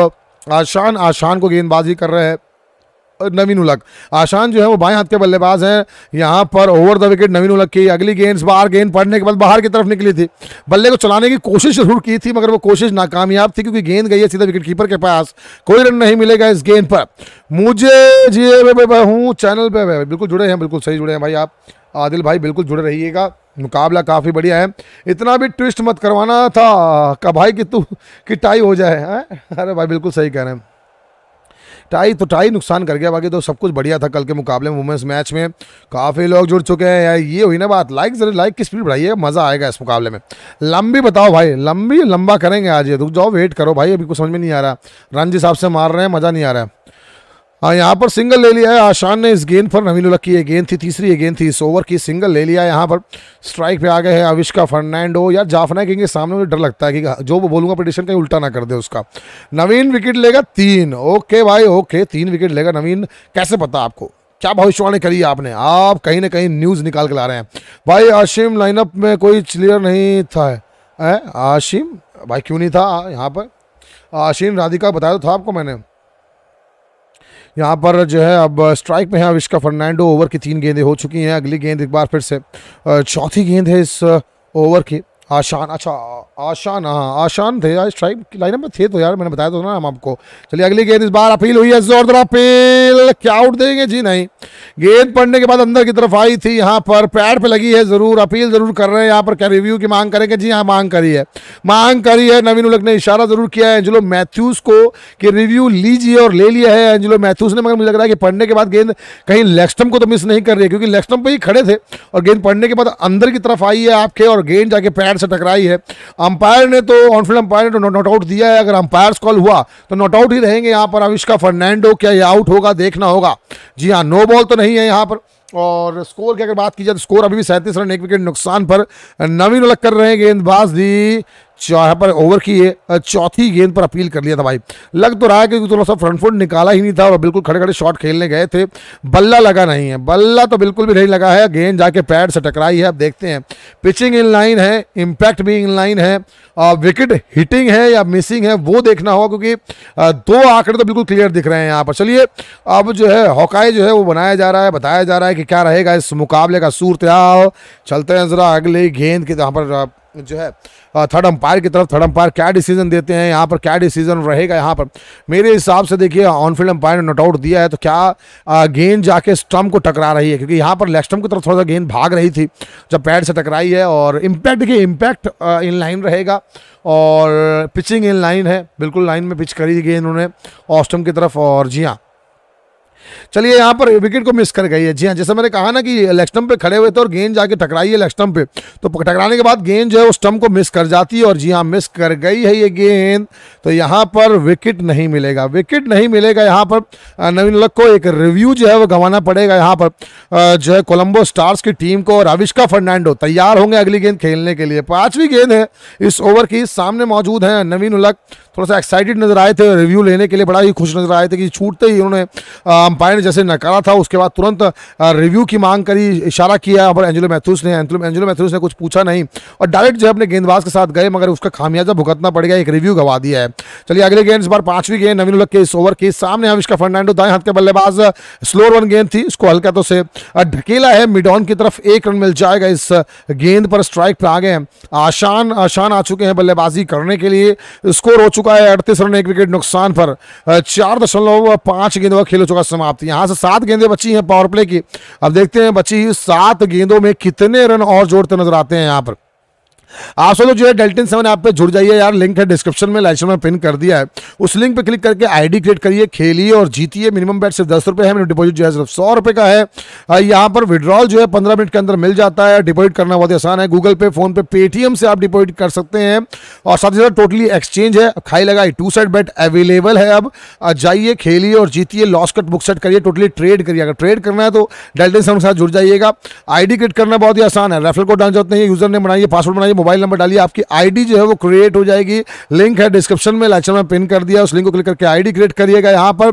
आशान आशान को गेंदबाजी कर रहे हैं नवीन उलक आशान जो है वो बाएं हाथ के बल्लेबाज हैं यहाँ पर ओवर द विकेट नवीन उलक की अगली गेंद बाहर गेंद पड़ने के बाद बाहर की तरफ निकली थी बल्ले को चलाने की कोशिश जरूर की थी मगर वो कोशिश नाकामयाब थी क्योंकि गेंद गई है सीधा विकेट कीपर के पास कोई रन नहीं मिलेगा इस गेंद पर मुझे जी हूँ चैनल पर बिल्कुल जुड़े हैं बिल्कुल सही जुड़े हैं भाई आप आदिल भाई बिल्कुल जुड़े रहिएगा मुकाबला काफ़ी बढ़िया है इतना भी ट्विस्ट मत करवाना था का भाई कि तू कि टाई हो जाए अरे भाई बिल्कुल सही कह रहे हैं टाई तो टाई नुकसान कर गया बाकी तो सब कुछ बढ़िया था कल के मुकाबले में वुमेंस मैच में काफ़ी लोग जुड़ चुके हैं यार ये हुई ना बात लाइक जरूर लाइक की स्पीड बढ़ाइए मज़ा आएगा इस मुकाबले में लंबी बताओ भाई लंबी लंबा करेंगे आज ये रुक जाओ वेट करो भाई अभी कुछ समझ में नहीं आ रहा रणजी साहब से मार रहे हैं मज़ा नहीं आ रहा है हाँ यहाँ पर सिंगल ले लिया है आशान ने इस गेंद पर नवीन उलक की ये गेंद थी तीसरी ये गेंद थी इस ओवर की सिंगल ले लिया है यहाँ पर स्ट्राइक पे आ गए हैं अविष्का फर्नांडो यार जाफना के सामने मुझे डर लगता है कि हाँ, जो वो बोलूँगा पटिशन कहीं उल्टा ना कर दे उसका नवीन विकेट लेगा तीन ओके भाई ओके तीन विकेट लेगा नवीन कैसे पता आपको क्या भविष्यवाणी करी आपने आप कहीं ना कहीं न्यूज़ निकाल के ला रहे हैं भाई आशिम लाइनअप में कोई क्लियर नहीं था आशिम भाई क्यों नहीं था यहाँ पर आशिम राधिका बताया तो था आपको मैंने यहाँ पर जो है अब स्ट्राइक में है अविष्का फर्नांडो ओवर की तीन गेंदें हो चुकी हैं अगली गेंद एक बार फिर से चौथी गेंद है इस ओवर की आशान अच्छा आशान हाँ आशान थे यार स्ट्राइक लाइन में थे तो यार मैंने बताया तो ना हम आपको चलिए अगली गेंद इस बार अपील हुई है जोरदार अपील क्या आउट देंगे जी नहीं गेंद पड़ने के बाद अंदर की तरफ आई थी यहाँ पर पैड पे लगी है ज़रूर अपील ज़रूर कर रहे हैं यहाँ पर क्या रिव्यू की मांग करेंगे जी हाँ मांग करी है मांग करी है नवीन उलक ने इशारा ज़रूर किया है एंजिलो मैथ्यूज़ को कि रिव्यू लीजिए और ले लिया है एंजिलो मैथ्यूज़ ने मगर मुझे लग रहा है कि पढ़ने के बाद गेंद कहीं लेक्स्टम को तो मिस नहीं कर रही है क्योंकि लेक्स्टम पर ही खड़े थे और गेंद पढ़ने के बाद अंदर की तरफ आई है आपके और गेंद जाके पैड से टकराई है अंपायर ने तो ऑनफील्ड अंपायर ने तो नॉट आउट दिया है अगर अंपायर्स कॉल हुआ तो नॉट आउट ही रहेंगे यहाँ पर अविष्का फर्नैंडो क्या ये आउट होगा देखना होगा जी हाँ नो बॉल तो नहीं है यहाँ पर और स्कोर की अगर बात की जाए तो स्कोर अभी भी सैंतीस रन एक विकेट नुकसान पर नवीन उलक कर रहे हैं गेंदबाज दी यहाँ पर ओवर की चौथी गेंद पर अपील कर लिया था भाई लग तो रहा है क्योंकि थोड़ा सा फ्रंट फुट निकाला ही नहीं था और बिल्कुल खड़े खड़े शॉट खेलने गए थे बल्ला लगा नहीं है बल्ला तो बिल्कुल भी नहीं लगा है गेंद जाके पैड से टकराई है अब देखते हैं पिचिंग इन लाइन है इम्पैक्ट भी इन लाइन है विकेट हिटिंग है या मिसिंग है वो देखना होगा क्योंकि दो आंकड़े तो बिल्कुल क्लियर दिख रहे हैं यहाँ पर चलिए अब जो है हॉकाई जो है वो बनाया जा रहा है बताया जा रहा है कि क्या रहेगा इस मुकाबले का सूरत चलते हैं ज़रा अगले गेंद की जहाँ पर जो है थर्ड अंपायर की तरफ थर्ड अंपायर क्या डिसीजन देते हैं यहाँ पर क्या डिसीजन रहेगा यहाँ पर मेरे हिसाब से देखिए ऑनफील्ड अंपायर ने नोट आउट दिया है तो क्या गेंद जाके स्टम्प को टकरा रही है क्योंकि यहाँ पर लेफ्ट स्टम्प की तरफ थोड़ा सा गेंद भाग रही थी जब पैड से टकराई है और इम्पैक्ट देखिए इम्पैक्ट इन लाइन रहेगा और पिचिंग इन लाइन है बिल्कुल लाइन में पिच करी गेंद उन्होंने ऑस्टम की तरफ और जी हाँ चलिए यहाँ पर विकेट को मिस कर गई है जी हाँ जैसे मैंने कहा ना कि लेग स्टम्प पे खड़े हुए थे और गेंद जाके टकराई है लेग स्टम्प पे तो टकराने के बाद गेंद जो है उस स्टम्प को मिस कर जाती है और जी हाँ मिस कर गई है ये गेंद तो यहाँ पर विकेट नहीं मिलेगा विकेट नहीं मिलेगा यहाँ पर नवीन लक को एक रिव्यू जो है वो गंवाना पड़ेगा यहाँ पर जो है कोलम्बो स्टार्स की टीम को और अविष्का फर्नांडो तैयार होंगे अगली गेंद खेलने के लिए पांचवी गेंद है इस ओवर की सामने मौजूद हैं नवीन उलक थोड़ा सा एक्साइटेड नजर आए थे रिव्यू लेने के लिए बड़ा ही खुश नजर आए थे कि छूटते ही उन्होंने अंपायर अंपायर ने जैसे नकारा था उसके बाद तुरंत रिव्यू की मांग करी इशारा किया और एंजेलो मैथ्यूस ने एंजेलो मैथ्यूस ने कुछ पूछा नहीं और डायरेक्ट जो अपने गेंदबाज के साथ गए मगर उसका खामियाजा भुगतना पड़ गया एक रिव्यू गवा दिया है चलिए अगले गेंद इस बार पांचवी गेंद नवीन उलक के इस ओवर के सामने हविष्का फर्नांडो दाएं हाथ के बल्लेबाज स्लोर रन गेंद थी इसको हल्का तो से ढकेला है मिड ऑन की तरफ एक रन मिल जाएगा इस गेंद पर स्ट्राइक पर आ गए आसान आसान आ चुके हैं बल्लेबाजी करने के लिए स्कोर हो चुका है अड़तीस रन एक विकेट नुकसान पर चार दशमलव पांच गेंद खेल हो चुका समाप्त समाप्त यहाँ से सात गेंदें बची हैं पावर प्ले की अब देखते हैं बची सात गेंदों में कितने रन और जोड़ते नजर आते हैं यहाँ पर आप सब लोग जो है डेल्टिन सेवन ऐप पे जुड़ जाइए यार लिंक है डिस्क्रिप्शन में लाइशन में पिन कर दिया है उस लिंक पे क्लिक करके आईडी क्रिएट करिए खेलिए और जीतिए मिनिमम बैट सिर्फ दस रुपये है मिनिमम डिपॉजिट जो है सिर्फ सौ रुपये का है यहाँ पर विड्रॉल जो है पंद्रह मिनट के अंदर मिल जाता है डिपॉजिट करना बहुत आसान है गूगल पे फोन पे पेटीएम से आप डिपॉजिट कर सकते हैं और साथ ही साथ टोटली एक्सचेंज है खाई लगाई टू साइड बैट अवेलेबल है अब जाइए खेलिए और जीतिए लॉस कट बुक सेट करिए टोटली ट्रेड करिए अगर ट्रेड करना है तो डेल्टिन सेवन के साथ जुड़ जाइए जाइएगा आईडी क्रिएट करना बहुत ही आसान है रेफर को डाल जाते हैं यूजर ने बनाइए पासवर्ड बनाइए मोबाइल नंबर डालिए आपकी आईडी जो है वो क्रिएट हो जाएगी लिंक है डिस्क्रिप्शन में लाइचर में पिन कर दिया उस लिंक को क्लिक करके आईडी क्रिएट करिएगा यहाँ पर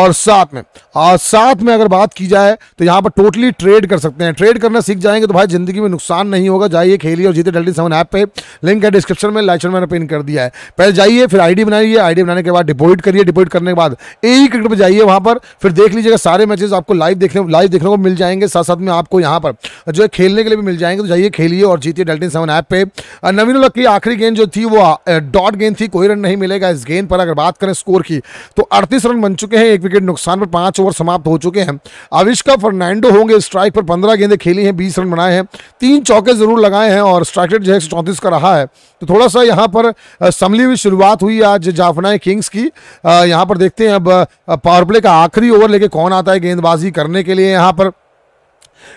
और साथ में और साथ में अगर बात की जाए तो यहाँ पर टोटली ट्रेड कर सकते हैं ट्रेड करना सीख जाएंगे तो भाई जिंदगी में नुकसान नहीं होगा जाइए खेलिए और जीते डल्टी सेवन ऐप पे लिंक है डिस्क्रिप्शन में लाइचर मैंने पिन कर दिया है पहले जाइए फिर आई बनाइए आईडी बनाने के बाद डिपोजिट करिए डिपोजिट करने के बाद एक क्रिकेट पर जाइए वहाँ पर फिर देख लीजिएगा सारे मैचेज आपको लाइव देखने लाइव देखने को मिल जाएंगे साथ साथ में आपको यहाँ पर जो है खेलने के लिए भी मिल जाएंगे तो जाइए खेलिए और जीतिए डेल्टिन सेवन ऐप पे गए नवीन की आखिरी गेंद जो थी वो डॉट गेंद थी कोई रन नहीं मिलेगा इस गेंद पर अगर बात करें स्कोर की तो अड़तीस रन बन चुके हैं एक विकेट नुकसान पर पांच ओवर समाप्त हो चुके हैं आविष्का फर्नांडो होंगे स्ट्राइक पर पंद्रह गेंदें खेली हैं बीस रन बनाए हैं तीन चौके जरूर लगाए हैं और स्ट्राइक रेट जो है चौंतीस का रहा है तो थोड़ा सा यहाँ पर समली हुई शुरुआत हुई आज जाफनाए किंग्स की यहाँ पर देखते हैं अब पावर प्ले का आखिरी ओवर लेके कौन आता है गेंदबाजी करने के लिए यहाँ पर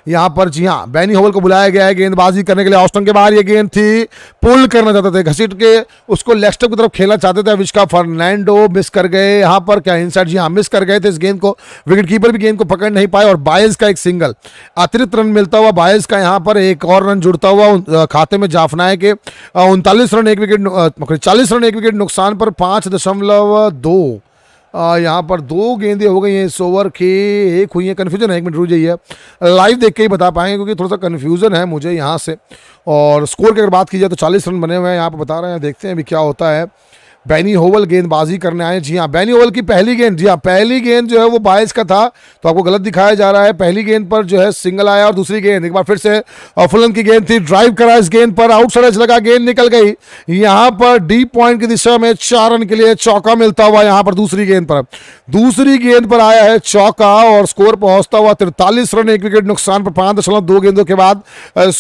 यहाँ पर जी हाँ बैनी होवल को बुलाया गया है गेंदबाजी करने के लिए ऑस्टन के बाहर ये गेंद थी पुल करना चाहते थे घसीट के उसको लेफ्ट की तरफ खेलना चाहते थे अविष्का फर्नैंडो मिस कर गए यहाँ पर क्या इनसाइड जी हाँ मिस कर गए थे इस गेंद को विकेट कीपर भी गेंद को पकड़ नहीं पाए और बायस का एक सिंगल अतिरिक्त रन मिलता हुआ बायस का यहाँ पर एक और रन जुड़ता हुआ खाते में जाफनाए के उनतालीस रन एक विकेट चालीस रन एक विकेट नुकसान पर पांच दशमलव दो यहाँ पर दो गेंदें हो गई हैं इस ओवर की एक हुई हैं कन्फ्यूजन है एक मिनट रुक जाइए लाइव देख के ही बता पाएंगे क्योंकि थोड़ा सा कन्फ्यूजन है मुझे यहाँ से और स्कोर की अगर बात की जाए तो चालीस रन बने हुए हैं यहाँ पर बता रहे हैं देखते हैं अभी क्या होता है बैनी होवल गेंदबाजी करने आए जी हाँ बैनी होवल की पहली गेंद जी हाँ पहली गेंद जो है वो बाइस का था तो आपको गलत दिखाया जा रहा है पहली गेंद पर जो है सिंगल आया और दूसरी गेंद एक बार फिर से फुलन की गेंद थी ड्राइव करा इस गेंद पर आउट सड़ज लगा गेंद निकल गई यहाँ पर डी पॉइंट की दिशा में चार रन के लिए चौका मिलता हुआ यहाँ पर दूसरी गेंद पर दूसरी गेंद पर आया है चौका और स्कोर पहुंचता हुआ तिरतालीस रन एक विकेट नुकसान पर पांच दशमलव दो गेंदों के बाद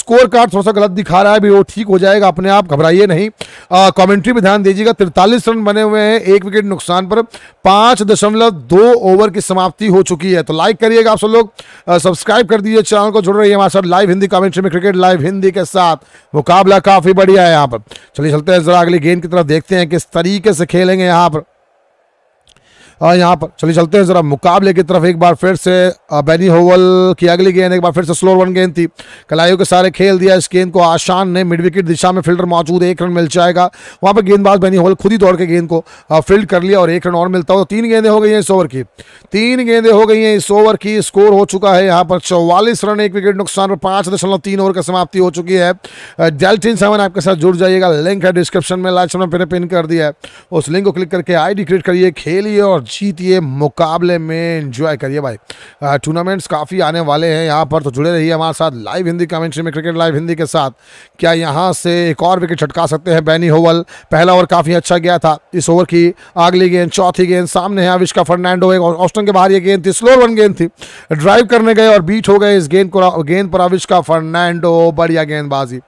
स्कोर कार्ड थोड़ा सा गलत दिखा रहा है भी वो ठीक हो जाएगा अपने आप घबराइए नहीं कमेंट्री में ध्यान दीजिएगा तिरतालीस चालीस रन बने हुए हैं एक विकेट नुकसान पर पांच दशमलव दो ओवर की समाप्ति हो चुकी है तो लाइक करिएगा आप सब लोग सब्सक्राइब कर दीजिए चैनल को जुड़ रही है हमारे साथ लाइव हिंदी कमेंट्री में क्रिकेट लाइव हिंदी के साथ मुकाबला काफ़ी बढ़िया है यहाँ पर चलिए चलते हैं ज़रा अगली गेंद की तरफ देखते हैं किस तरीके से खेलेंगे यहाँ पर हाँ, यहाँ पर चलिए चलते हैं ज़रा मुकाबले की तरफ एक बार फिर से बैनी होवल की अगली गेंद एक बार फिर से स्लो रन गेंद थी कलाइयों के सारे खेल दिया इस गेंद को आशान ने मिड विकेट दिशा में फील्डर मौजूद एक रन मिल जाएगा वहाँ पर गेंदबाज बैनी होवल खुद ही दौड़ के गेंद को फील्ड कर लिया और एक रन और मिलता हो तीन गेंदें हो गई हैं इस ओवर की तीन गेंदें हो गई हैं इस ओवर की स्कोर हो चुका है यहाँ पर चौवालीस रन एक विकेट नुकसान पर पाँच दशमलव तीन ओवर की समाप्ति हो चुकी है डेल्टिन सेवन आपके साथ जुड़ जाइएगा लिंक है डिस्क्रिप्शन में लास्ट में पिन कर दिया है उस लिंक को क्लिक करके आई क्रिएट करिए खेलिए और जीतिए मुकाबले में एंजॉय करिए भाई टूर्नामेंट्स काफ़ी आने वाले हैं यहाँ पर तो जुड़े रहिए हमारे साथ लाइव हिंदी कमेंट्री में क्रिकेट लाइव हिंदी के साथ क्या यहाँ से एक और विकेट छटका सकते हैं बैनी होवल पहला ओवर काफ़ी अच्छा गया था इस ओवर की अगली गेंद चौथी गेंद सामने है आविष्का फर्नांडो एक ऑस्टन के बाहर ये गेंद थी स्लो रन गेंद थी ड्राइव करने गए और बीट हो गए इस गेंद को गेंद पर आविष्का फर्नांडो बढ़िया गेंदबाजी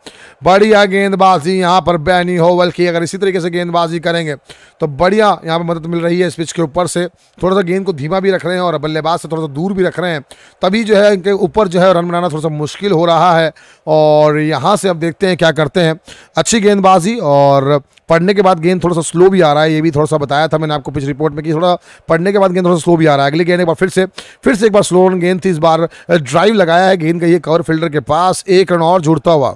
बढ़िया गेंदबाजी यहाँ पर बैनी होवल की अगर इसी तरीके से गेंदबाजी करेंगे तो बढ़िया यहाँ पर मदद मिल रही है इस पिच के ऊपर से थोड़ा सा गेंद को धीमा भी रख रहे हैं और बल्लेबाज से थोड़ा सा दूर भी रख रहे हैं तभी जो है इनके ऊपर जो है रन बनाना थोड़ा सा मुश्किल हो रहा है और यहाँ से अब देखते हैं क्या करते हैं अच्छी गेंदबाजी और पढ़ने के बाद गेंद थोड़ा सा स्लो भी आ रहा है ये भी थोड़ा सा बताया था मैंने आपको पिछली रिपोर्ट में कि थोड़ा पढ़ने के बाद गेंद थोड़ा सा स्लो भी आ रहा है अगली गेंद एक बार फिर से फिर से एक बार स्लो रन गेंद थी इस बार ड्राइव लगाया है गेंद का ये कवर फील्डर के पास एक रन और जुड़ता हुआ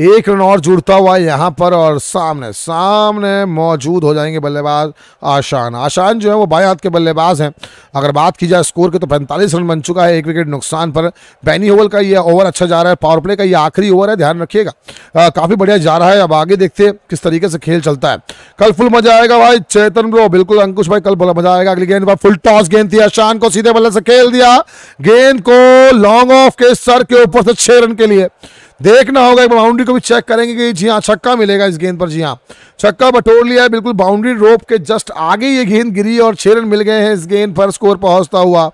एक रन और जुड़ता हुआ यहां पर और सामने सामने मौजूद हो जाएंगे बल्लेबाज आशान आशान जो है वो बाएं हाथ के बल्लेबाज हैं अगर बात की जाए स्कोर के तो 45 रन बन चुका है एक विकेट नुकसान पर बैनी होवल का ये ओवर अच्छा जा रहा है पावर प्ले का ये आखिरी ओवर है ध्यान रखिएगा काफ़ी बढ़िया जा रहा है अब आगे देखते हैं किस तरीके से खेल चलता है कल फुल मजा आएगा भाई चेतन ब्रो बिल्कुल अंकुश भाई कल बड़ा मजा आएगा अगली गेंद पर फुल टॉस गेंद थी आशान को सीधे बल्ले से खेल दिया गेंद को लॉन्ग ऑफ के सर के ऊपर से छह रन के लिए देखना होगा एक बाउंड्री को भी चेक करेंगे कि जी हाँ छक्का मिलेगा इस गेंद पर जी हाँ छक्का बटोर लिया है बिल्कुल बाउंड्री रोप के जस्ट आगे ये गेंद गिरी और छः रन मिल गए हैं इस गेंद पर स्कोर पहुंचता हुआ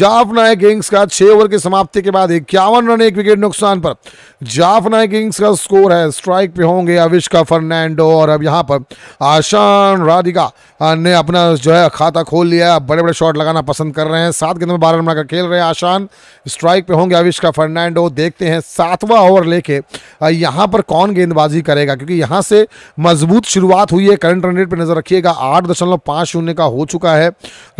जाफ नायक किंग्स का छः ओवर की समाप्ति के बाद इक्यावन रन एक विकेट नुकसान पर जाफ नायक किंग्स का स्कोर है स्ट्राइक पे होंगे अविष्का फर्नैंडो और अब यहाँ पर आशान राधिका ने अपना जो है खाता खोल लिया बड़े बड़े शॉट लगाना पसंद कर रहे हैं सात गेंद में बारह रन बनाकर खेल रहे हैं आशान स्ट्राइक पे होंगे अविष्का फर्नांडो देखते हैं सातवां ओवर लेके यहाँ पर कौन गेंदबाजी करेगा क्योंकि यहाँ से मजबूत शुरुआत हुई है करंट रन रेट पर नज़र रखिएगा आठ दशमलव पाँच शून्य का हो चुका है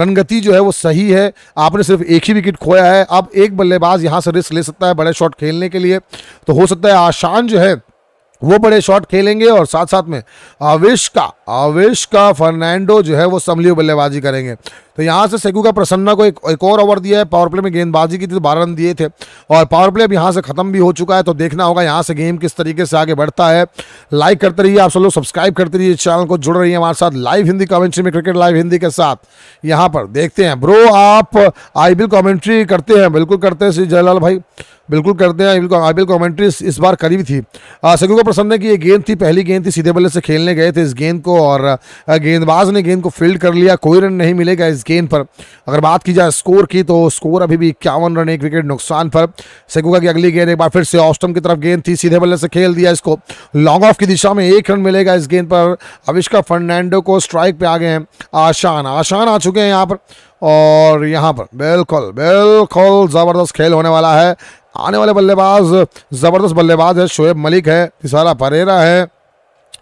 रन गति जो है वो सही है आपने सिर्फ एक ही विकेट खोया है अब एक बल्लेबाज यहाँ से रिस्क ले सकता है बड़े शॉट खेलने के लिए तो हो सकता है आशान जो है वो बड़े शॉट खेलेंगे और साथ साथ में आवेश का आवेश का फर्नांडो जो है वो समली बल्लेबाजी करेंगे तो यहाँ से सेगू का प्रसन्ना को एक एक और ओवर दिया है पावर प्ले में गेंदबाजी की थी तो बारह रन दिए थे और पावर प्ले अब यहाँ से ख़त्म भी हो चुका है तो देखना होगा यहाँ से गेम किस तरीके से आगे बढ़ता है लाइक करते रहिए आप सब लोग सब्सक्राइब करते रहिए चैनल को जुड़ रही है हमारे साथ लाइव हिंदी कॉमेंट्री में क्रिकेट लाइव हिंदी के साथ यहाँ पर देखते हैं ब्रो आप आई कमेंट्री करते हैं बिल्कुल करते हैं श्री जयलाल भाई बिल्कुल करते हैं आई आईपीएल कमेंट्री इस बार करीब थी सेगू को प्रसन्न की ये गेंद थी पहली गेंद थी सीधे बल्ले से खेलने गए थे इस गेंद को और गेंदबाज ने गेंद को फील्ड कर लिया कोई रन नहीं मिलेगा इस गेंद पर अगर बात की जाए स्कोर की तो स्कोर अभी भी इक्यावन रन एक विकेट नुकसान पर सेगुका की अगली गेंद एक बार फिर से ऑस्टम की तरफ गेंद थी सीधे बल्ले से खेल दिया इसको लॉन्ग ऑफ की दिशा में एक रन मिलेगा इस गेंद पर अविष्का फर्नैंडो को स्ट्राइक पर आ गए हैं आशान आशान आ चुके हैं यहाँ पर और यहाँ पर बिल्कुल बिल्कुल ज़बरदस्त खेल होने वाला है आने वाले बल्लेबाज ज़बरदस्त बल्लेबाज है शोएब मलिक है तिसारा परेरा है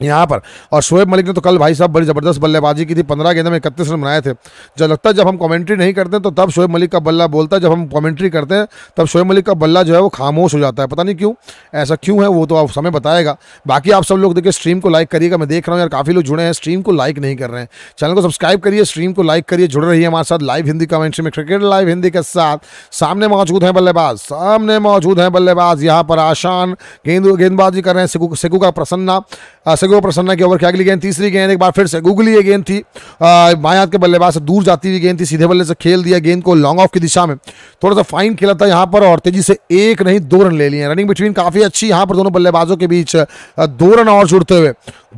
यहाँ पर और शोएब मलिक ने तो कल भाई साहब बड़ी ज़बरदस्त बल्लेबाजी की थी पंद्रह गेंदों में इकतीस रन बनाए थे जब लगता है जब हम कमेंट्री नहीं करते तो तब शोएब मलिक का बल्ला बोलता है जब हम कमेंट्री करते हैं तब शोएब मलिक का बल्ला जो है वो खामोश हो जाता है पता नहीं क्यों ऐसा क्यों है वो तो आप समय बताएगा बाकी आप सब लोग देखिए स्ट्रीम को लाइक करिएगा मैं देख रहा हूँ यार काफ़ी लोग जुड़े हैं स्ट्रीम को लाइक नहीं कर रहे हैं चैनल को सब्सक्राइब करिए स्ट्रीम को लाइक करिए जुड़ रही है हमारे साथ लाइव हिंदी कमेंट्री में क्रिकेट लाइव हिंदी के साथ सामने मौजूद हैं बल्लेबाज सामने मौजूद हैं बल्लेबाज यहाँ पर आशान गेंद गेंदबाजी कर रहे हैं सिकू का प्रसन्ना सेगो प्रसन्ना की ओवर की अगली गेंद तीसरी गेंद एक बार फिर से गुगली ये गेंद थी बायात के बल्लेबाज से दूर जाती हुई गेंद थी सीधे बल्ले से खेल दिया गेंद को लॉन्ग ऑफ की दिशा में थोड़ा सा फाइन खेला था यहाँ पर और तेजी से एक नहीं दो रन ले लिए रनिंग बिटवीन काफ़ी अच्छी यहाँ पर दोनों बल्लेबाजों के बीच दो रन और जुड़ते हुए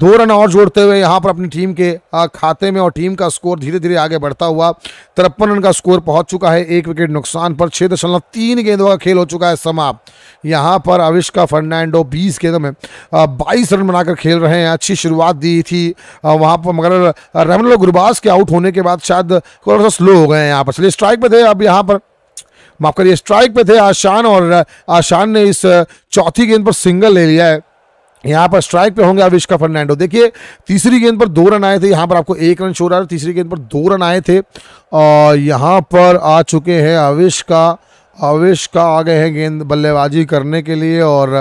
दो रन और जोड़ते हुए यहाँ पर अपनी टीम के खाते में और टीम का स्कोर धीरे धीरे आगे बढ़ता हुआ तिरपन रन का स्कोर पहुंच चुका है एक विकेट नुकसान पर छः दशमलव तीन गेंदों का खेल हो चुका है समाप्त यहाँ पर अविष्का फर्नांडो बीस गेंदों में बाईस रन बनाकर खेल रहे हैं हैं अच्छी शुरुआत दी थी वहाँ पर मगर रमन गुरबाज के आउट होने के बाद शायद थोड़ा सा स्लो हो गए हैं यहाँ पर चलिए स्ट्राइक पर थे अब यहाँ पर माफ करिए स्ट्राइक पे थे आशान और आशान ने इस चौथी गेंद पर सिंगल ले लिया है यहाँ पर स्ट्राइक पे होंगे अविष्का फर्नांडो देखिए तीसरी गेंद पर दो रन आए थे यहाँ पर आपको एक रन छोड़ा था तीसरी गेंद पर दो रन आए थे और यहाँ पर आ चुके हैं अविष्का अविष्का आ गए हैं गेंद बल्लेबाजी करने के लिए और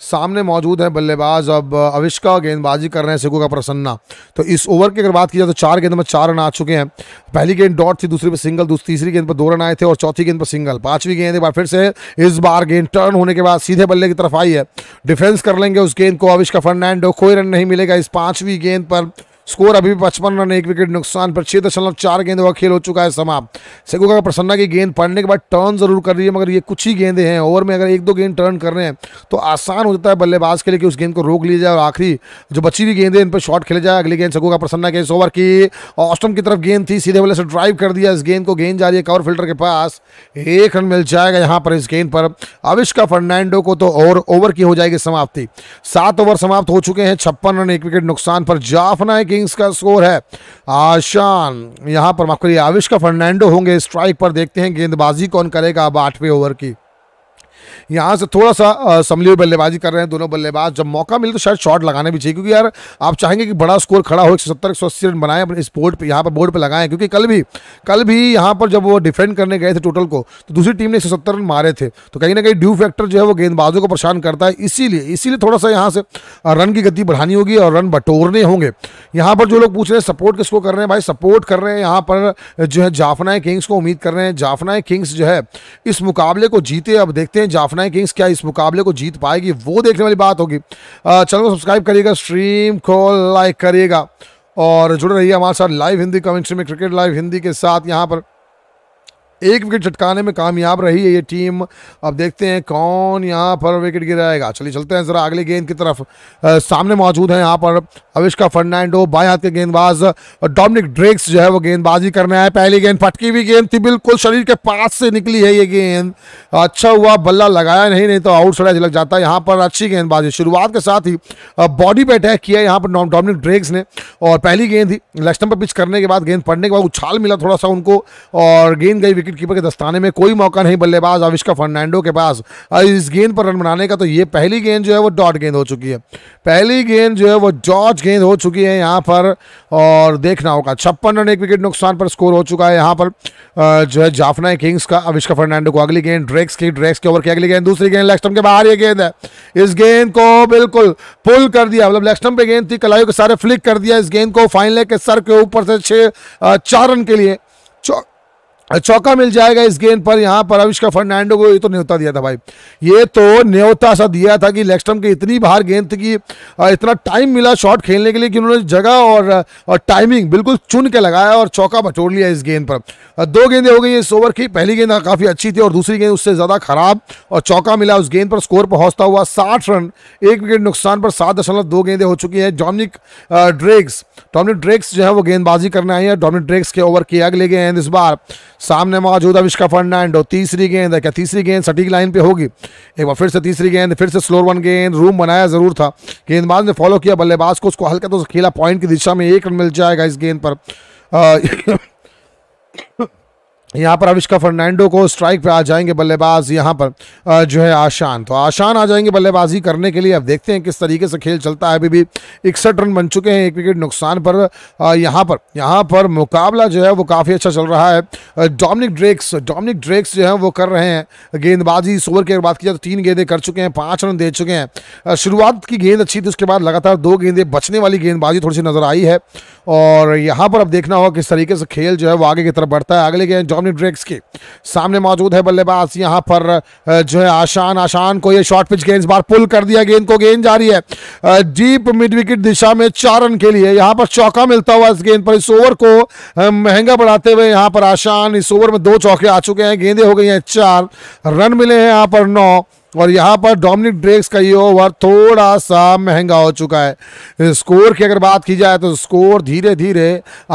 सामने मौजूद है बल्लेबाज अब अविष्का गेंदबाजी कर रहे हैं सिकू का प्रसन्ना तो इस ओवर की अगर बात की जाए तो चार गेंद में चार रन आ चुके हैं पहली गेंद डॉट थी दूसरी पर सिंगल तीसरी गेंद पर दो रन आए थे और चौथी गेंद पर सिंगल पांचवी गेंद एक बार फिर से इस बार गेंद टर्न होने के बाद सीधे बल्ले की तरफ आई है डिफेंस कर लेंगे उस गेंद को अविष्का फर्नैंडो कोई रन नहीं मिलेगा इस पांचवी गेंद पर स्कोर अभी भी पचपन रन एक विकेट नुकसान पर छह दशमलव चार गेंदों का खेल हो चुका है समाप्त सेगुका का प्रसन्ना की गेंद पड़ने के बाद टर्न जरूर कर रही है मगर ये कुछ ही गेंदे हैं ओवर में अगर एक दो गेंद टर्न कर रहे हैं तो आसान हो जाता है बल्लेबाज के लिए कि उस गेंद को रोक लिया जाए और आखिरी जो बची हुई गेंद है इन पर शॉट खेले जाए अगली गेंद का प्रसन्ना के इस ओवर की ऑस्टम की तरफ गेंद थी सीधे बल्ले से ड्राइव कर दिया इस गेंद को गेंद जा रही है कवर फिल्टर के पास एक रन मिल जाएगा यहाँ पर इस गेंद पर अविष्का फर्नांडो को तो और ओवर की हो जाएगी समाप्ति सात ओवर समाप्त हो चुके हैं छप्पन रन एक विकेट नुकसान पर जाफना कि किंग्स का स्कोर है आशान यहां पर माफ करिए आविष्का फर्नांडो होंगे स्ट्राइक पर देखते हैं गेंदबाजी कौन करेगा अब आठवें ओवर की यहाँ से थोड़ा सा समली हुई बल्लेबाजी कर रहे हैं दोनों बल्लेबाज जब मौका मिले तो शायद शॉट लगाना भी चाहिए क्योंकि यार आप चाहेंगे कि बड़ा स्कोर खड़ा हो एक सौ सत्तर एक सौ अस्सी रन बनाए अपने इस बोर्ड पर यहाँ पर बोर्ड पर लगाएं क्योंकि कल भी कल भी यहाँ पर जब वो डिफेंड करने गए थे टोटल को तो दूसरी टीम ने एक सौ सत्तर रन मारे थे तो कहीं ना कहीं ड्यू फैक्टर जो है वो गेंदबाजों को परेशान करता है इसीलिए इसीलिए थोड़ा सा यहाँ से रन की गति बढ़ानी होगी और रन बटोरने होंगे यहाँ पर जो लोग पूछ रहे हैं सपोर्ट किसको कर रहे हैं भाई सपोर्ट कर रहे हैं यहाँ पर जो है जाफनाए किंग्स को उम्मीद कर रहे हैं जाफनाए किंग्स जो है इस मुकाबले को जीते अब देखते हैं जाफना लखनऊ किंग्स क्या इस मुकाबले को जीत पाएगी वो देखने वाली बात होगी चैनल को सब्सक्राइब करिएगा स्ट्रीम को लाइक करिएगा और जुड़े रहिए हमारे साथ लाइव हिंदी कमेंट्री में क्रिकेट लाइव हिंदी के साथ यहाँ पर एक विकेट झटकाने में कामयाब रही है ये टीम अब देखते हैं कौन यहाँ पर विकेट गिराएगा चलिए चलते हैं ज़रा अगले गेंद की तरफ आ, सामने मौजूद है यहाँ पर अविष्का फर्नांडो बाएं हाथ के गेंदबाज डोमिनिक ड्रेक्स जो है वो गेंदबाजी करने आए पहली गेंद फटकी हुई गेंद थी बिल्कुल शरीर के पास से निकली है ये गेंद अच्छा हुआ बल्ला लगाया नहीं नहीं तो आउट सड़ा झलक जाता है यहाँ पर अच्छी गेंदबाजी शुरुआत के साथ ही बॉडी पर अटैक किया यहाँ पर डोमिनिक ड्रेक्स ने और पहली गेंद ही लेफ्ट पर पिच करने के बाद गेंद पड़ने के बाद उछाल मिला थोड़ा सा उनको और गेंद गई कीपर के दस्ताने में कोई मौका नहीं बल्लेबाज आविष्का फर्नांडो के पास इस गेंद पर रन बनाने का तो ये पहली गेंद जो है वो डॉट गेंद हो चुकी है पहली गेंद जो है वो जॉर्ज गेंद हो चुकी है यहाँ पर और देखना होगा छप्पन रन एक विकेट नुकसान पर स्कोर हो चुका है यहाँ पर जो है जाफना किंग्स का अविष्का फर्नांडो को अगली गेंद ड्रेक्स की ड्रेक्स के ओवर की अगली गेंद दूसरी गेंद लेक्स्टम के बाहर ये गेंद है इस गेंद को बिल्कुल पुल कर दिया मतलब लेक्स्टम पे गेंद थी कलाइयों के सारे फ्लिक कर दिया इस गेंद को फाइनल के सर के ऊपर से छः चार रन के लिए चौका मिल जाएगा इस गेंद पर यहाँ पर अविष्का फर्नांडो को ये तो न्योता दिया था भाई ये तो न्योता सा दिया था कि लेक्स्टम के इतनी बाहर गेंद थी कि इतना टाइम मिला शॉट खेलने के लिए कि उन्होंने जगह और और टाइमिंग बिल्कुल चुन के लगाया और चौका बटोर लिया इस गेंद पर दो गेंदें हो गई इस ओवर की पहली गेंद काफ़ी अच्छी थी और दूसरी गेंद उससे ज़्यादा खराब और चौका मिला उस गेंद पर स्कोर पहुँचता हुआ साठ रन एक विकेट नुकसान पर सात दशमलव दो गेंदें हो चुकी हैं डोमिनिक ड्रेग्स डोमिनिक ड्रेग्स जो है वो गेंदबाजी करने आई है डोमिनिक ड्रेग्स के ओवर किए अगले गेंद इस बार सामने मौजूद अविष्का फर्नांडो तीसरी गेंद है क्या तीसरी गेंद सटीक लाइन पे होगी एक बार फिर से तीसरी गेंद फिर से स्लोर वन गेंद रूम बनाया ज़रूर था गेंदबाज ने फॉलो किया बल्लेबाज को उसको हल्का तो खेला पॉइंट की दिशा में एक रन मिल जाएगा इस गेंद पर यहाँ पर अविष्का फर्नांडो को स्ट्राइक पे आ जाएंगे बल्लेबाज यहाँ पर जो है आशान तो आशान आ जाएंगे बल्लेबाजी करने के लिए अब देखते हैं किस तरीके से खेल चलता है अभी भी इकसठ रन बन चुके हैं एक विकेट नुकसान पर यहाँ पर यहाँ पर मुकाबला जो है वो काफ़ी अच्छा चल रहा है डोमिनिक ड्रेक्स डोमिनिक ड्रेक्स जो है वो कर रहे हैं गेंदबाजी सोवर की अगर बात की जाए तो तीन गेंदे कर चुके हैं पाँच रन दे चुके हैं शुरुआत की गेंद अच्छी थी उसके बाद लगातार दो गेंदे बचने वाली गेंदबाजी थोड़ी सी नज़र आई है और यहाँ पर अब देखना होगा किस तरीके से खेल जो है वो आगे की तरफ बढ़ता है अगले गेंद डोमिनिक सामने ड्रेक्स के सामने मौजूद है बल्लेबाज यहाँ पर जो है आशान आशान को ये शॉर्ट पिच गेंद बार पुल कर दिया गेंद को गेंद जा रही है डीप मिड विकेट दिशा में चार रन के लिए यहाँ पर चौका मिलता हुआ इस गेंद पर इस ओवर को महंगा बढ़ाते हुए यहाँ पर आशान इस ओवर में दो चौके आ चुके हैं गेंदे हो गई हैं चार रन मिले हैं यहाँ पर नौ और यहाँ पर डोमिनिक ड्रेक्स का ये ओवर थोड़ा सा महंगा हो चुका है स्कोर की अगर बात की जाए तो स्कोर धीरे धीरे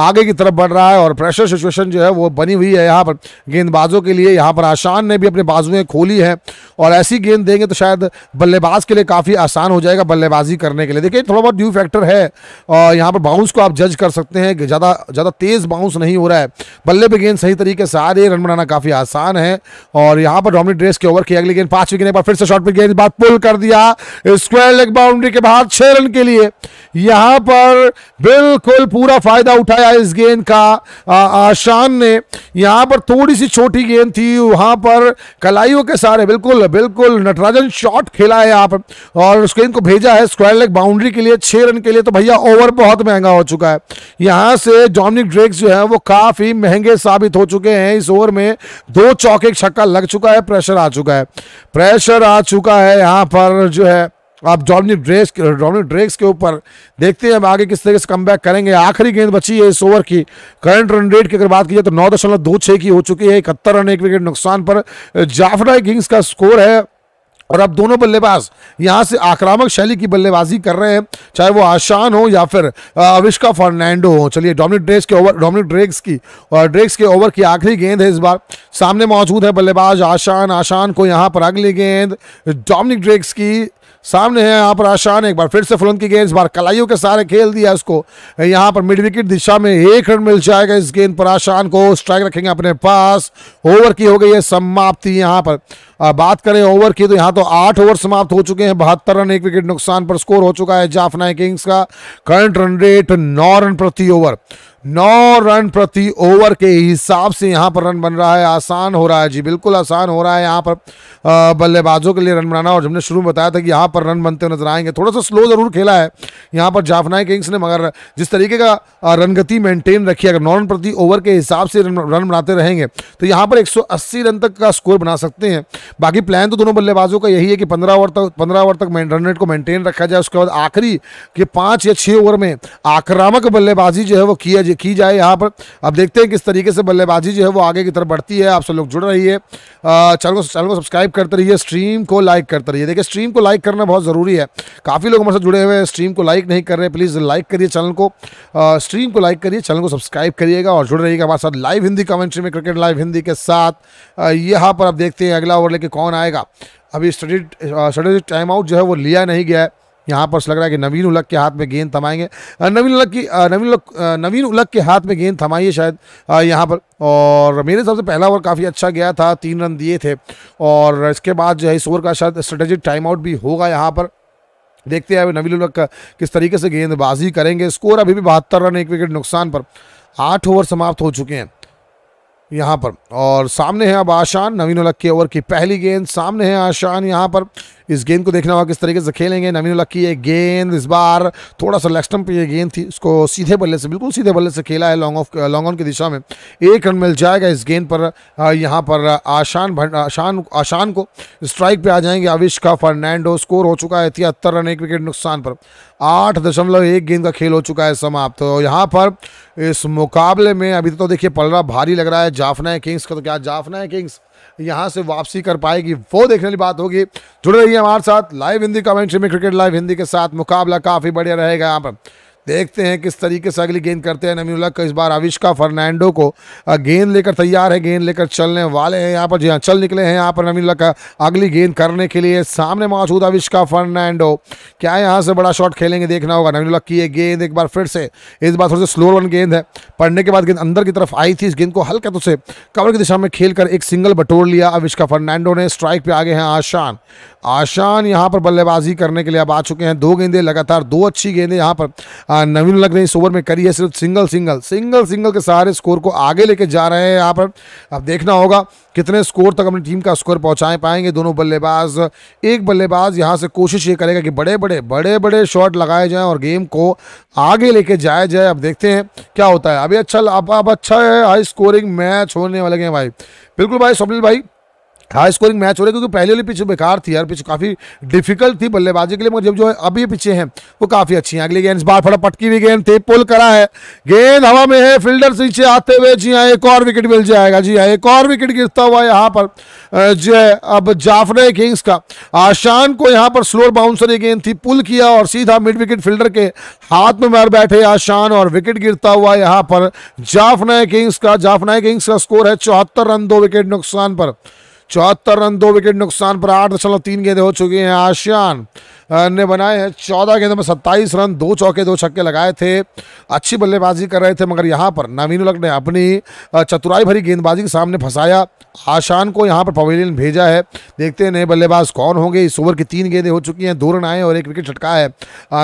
आगे की तरफ बढ़ रहा है और प्रेशर सिचुएशन जो है वो बनी हुई है यहाँ पर गेंदबाजों के लिए यहाँ पर आशान ने भी अपने बाजुएँ खोली हैं और ऐसी गेंद देंगे तो शायद बल्लेबाज के लिए काफ़ी आसान हो जाएगा बल्लेबाजी करने के लिए देखिए थोड़ा बहुत ड्यू फैक्टर है और यहाँ पर बाउंस को आप जज कर सकते हैं कि ज़्यादा ज़्यादा तेज़ बाउंस नहीं हो रहा है बल्ले पर गेंद सही तरीके से आ रही है रन बनाना काफ़ी आसान है और यहाँ पर डोमिनिक ड्रेस के ओवर की अगली गेंद पाँच विकेट पर फिर से शॉट पर गेंद बात पुल कर दिया स्क्वायर लेग बाउंड्री के बाहर छह रन के लिए यहां पर बिल्कुल पूरा फायदा उठाया इस गेंद का आशान ने यहां पर थोड़ी सी छोटी गेंद थी वहां पर कलाइयों के सारे बिल्कुल बिल्कुल नटराजन शॉट खेला है आप और उस गेंद को भेजा है स्क्वायर लेग बाउंड्री के लिए छह रन के लिए तो भैया ओवर बहुत महंगा हो चुका है यहां से जॉमनिक ड्रेक्स जो है वो काफी महंगे साबित हो चुके हैं इस ओवर में दो चौके छक्का लग चुका है प्रेशर आ चुका है प्रेशर प्लेयर आ चुका है यहाँ पर जो है आप डोमिनिक ड्रेस डोमिनिक ड्रेक्स के ऊपर देखते हैं हम आगे किस तरीके से कम करेंगे आखिरी गेंद बची है इस ओवर की करंट रन रेट की अगर बात की जाए तो नौ दशमलव दो छः की हो चुकी है इकहत्तर रन एक विकेट नुकसान पर जाफरा किंग्स का स्कोर है और अब दोनों बल्लेबाज यहाँ से आक्रामक शैली की बल्लेबाजी कर रहे हैं चाहे वो आशान हो या फिर अविष्का फर्नांडो हो चलिए डोमिनिक ड्रेक्स के ओवर डोमिनिक ड्रेक्स की और ड्रेक्स के ओवर की आखिरी गेंद है इस बार सामने मौजूद है बल्लेबाज आशान आशान को यहाँ पर अगली गेंद डोमिनिक ड्रेक्स की सामने है यहाँ पर आशान एक बार फिर से फुलंद की गेंद इस बार कलाइयों के सारे खेल दिया उसको यहाँ पर मिड विकेट दिशा में एक रन मिल जाएगा इस गेंद पर आशान को स्ट्राइक रखेंगे अपने पास ओवर की हो गई है समाप्ति यहाँ पर आ, बात करें ओवर की तो यहाँ तो आठ ओवर समाप्त हो चुके हैं बहत्तर रन एक विकेट नुकसान पर स्कोर हो चुका है जाफना किंग्स का करंट रन रेट नौ रन प्रति ओवर नौ रन प्रति ओवर के हिसाब से यहाँ पर रन बन रहा है आसान हो रहा है जी बिल्कुल आसान हो रहा है यहाँ पर बल्लेबाजों के लिए रन बनाना और हमने शुरू में बताया था कि यहाँ पर रन बनते नजर आएंगे थोड़ा सा स्लो ज़रूर खेला है यहाँ पर जाफनाई किंग्स ने मगर जिस तरीके का रन गति मेंटेन रखी अगर नौ रन प्रति ओवर के हिसाब से रन रन बनाते रहेंगे तो यहाँ पर एक रन तक का स्कोर बना सकते हैं बाकी प्लान तो दोनों बल्लेबाजों का यही है कि पंद्रह ओवर तक पंद्रह ओवर तक रन रेट को मेंटेन रखा जाए उसके बाद आखिरी के पाँच या छः ओवर में आक्रामक बल्लेबाजी जो है वो किया जाए चीज़ें की जाए यहाँ पर अब देखते हैं किस तरीके से बल्लेबाजी जो है वो आगे की तरफ बढ़ती है आप सब लोग जुड़ रही है चैनल को चैनल को सब्सक्राइब करते रहिए स्ट्रीम को लाइक करते रहिए देखिए स्ट्रीम को लाइक करना बहुत ज़रूरी है काफ़ी लोग हमारे साथ जुड़े हुए हैं स्ट्रीम को लाइक नहीं कर रहे प्लीज़ लाइक करिए चैनल को स्ट्रीम को लाइक करिए चैनल को सब्सक्राइब करिएगा और जुड़ रहिएगा हमारे साथ लाइव हिंदी कमेंट्री में क्रिकेट लाइव हिंदी के साथ यहाँ पर आप देखते हैं अगला ओवर लेके कौन आएगा अभी स्टडी स्टडी टाइम आउट जो है वो लिया नहीं गया है यहाँ पर लग रहा है कि नवीन उलक के हाथ में गेंद थमाएंगे नवीन उलक की नवीन उलक नवीन उलक के हाथ में गेंद थमाइए शायद यहाँ पर और मेरे हिसाब से पहला ओवर काफ़ी अच्छा गया था तीन रन दिए थे और इसके बाद जो है इस ओवर का शायद स्ट्रेटेजिक टाइम आउट भी होगा यहाँ पर देखते हैं नवीन उलक किस तरीके से गेंदबाजी करेंगे स्कोर अभी भी बहत्तर रन एक विकेट नुकसान पर आठ ओवर समाप्त हो चुके हैं यहाँ पर और सामने है अब आशान नवीन उलक के ओवर की पहली गेंद सामने है आशान यहाँ पर इस गेंद को देखना होगा किस तरीके से खेलेंगे नवीन की ये गेंद इस बार थोड़ा सा लेग स्टम्प ये गेंद थी उसको सीधे बल्ले से बिल्कुल सीधे बल्ले से खेला है लॉन्ग ऑफ लॉन्ग ऑन की दिशा में एक रन मिल जाएगा इस गेंद पर यहाँ पर आशान आशान आशान को स्ट्राइक पर आ जाएंगे आविष्का फर्नैंडो स्कोर हो चुका है तिहत्तर रन एक विकेट नुकसान पर आठ दशमलव एक गेंद का खेल हो चुका है समाप्त तो यहाँ पर इस मुकाबले में अभी तो देखिए पलरा भारी लग रहा है जाफना है किंग्स का तो क्या जाफना है किंग्स यहाँ से वापसी कर पाएगी वो देखने वाली बात होगी जुड़े रही है हमारे साथ लाइव हिंदी कमेंट्री में क्रिकेट लाइव हिंदी के साथ मुकाबला काफ़ी बढ़िया रहेगा यहाँ पर देखते हैं किस तरीके से अगली गेंद करते हैं नमीउल्ला का इस बार आविष्का फर्नांडो को गेंद लेकर तैयार है गेंद लेकर चलने वाले हैं यहाँ पर जी हाँ चल निकले हैं यहाँ पर नमीउल्ला का अगली गेंद करने के लिए सामने मौजूद आविष्का फर्नांडो क्या यहाँ से बड़ा शॉट खेलेंगे देखना होगा नमीउल्ला की ये गेंद एक बार फिर से इस बार थोड़ी सी स्लो रन गेंद है पढ़ने के बाद गेंद अंदर की तरफ आई थी इस गेंद को हल्का तो से कवर की दिशा में खेल एक सिंगल बटोर लिया अविष्का फर्नांडो ने स्ट्राइक पर आगे हैं आशान आशान यहाँ पर बल्लेबाजी करने के लिए अब आ चुके हैं दो गेंदें लगातार दो अच्छी गेंदें यहाँ पर नवीन लग रही इस ओवर में करी है सिर्फ सिंगल सिंगल सिंगल सिंगल के सारे स्कोर को आगे लेके जा रहे हैं यहाँ पर अब देखना होगा कितने स्कोर तक अपनी टीम का स्कोर पहुँचा पाएंगे दोनों बल्लेबाज एक बल्लेबाज यहाँ से कोशिश ये करेगा कि बड़े बड़े बड़े बड़े शॉट लगाए जाएँ और गेम को आगे लेके जाया जाए अब देखते हैं क्या होता है अभी अच्छा अब अच्छा है हाई स्कोरिंग मैच होने वाले हैं भाई बिल्कुल भाई स्वप्निल भाई हाई स्कोरिंग मैच हो रहा है क्योंकि पहले वाली पिच बेकार थी यार पिच काफ़ी डिफिकल्ट थी बल्लेबाजी के लिए मगर जब जो है अभी ये हैं वो काफ़ी अच्छी हैं अगली गेंद बार थोड़ा पटकी हुई गेंद टेप पोल करा है गेंद हवा में है फील्डर से नीचे आते हुए जी हाँ एक और विकेट मिल जाएगा जी हाँ एक और विकेट गिरता हुआ यहाँ पर जो है अब जाफरे किंग्स का आशान को यहाँ पर स्लोर बाउंसर ये गेंद थी पुल किया और सीधा मिड विकेट फील्डर के हाथ में मार बैठे आशान और विकेट गिरता हुआ यहाँ पर जाफनाए किंग्स का जाफनाए किंग्स का स्कोर है चौहत्तर रन दो विकेट नुकसान पर चौहत्तर रन दो विकेट नुकसान पर आठ दशमलव तीन गेंदे हो चुके हैं आशियान ने बनाए हैं चौदह गेंदों में सत्ताईस रन दो चौके दो छक्के लगाए थे अच्छी बल्लेबाजी कर रहे थे मगर यहाँ पर नवीन उलक ने अपनी चतुराई भरी गेंदबाजी के सामने फंसाया आशान को यहाँ पर पवेलियन भेजा है देखते हैं नए बल्लेबाज कौन होंगे इस ओवर की तीन गेंदें हो चुकी हैं दो रन आए और एक विकेट छटका है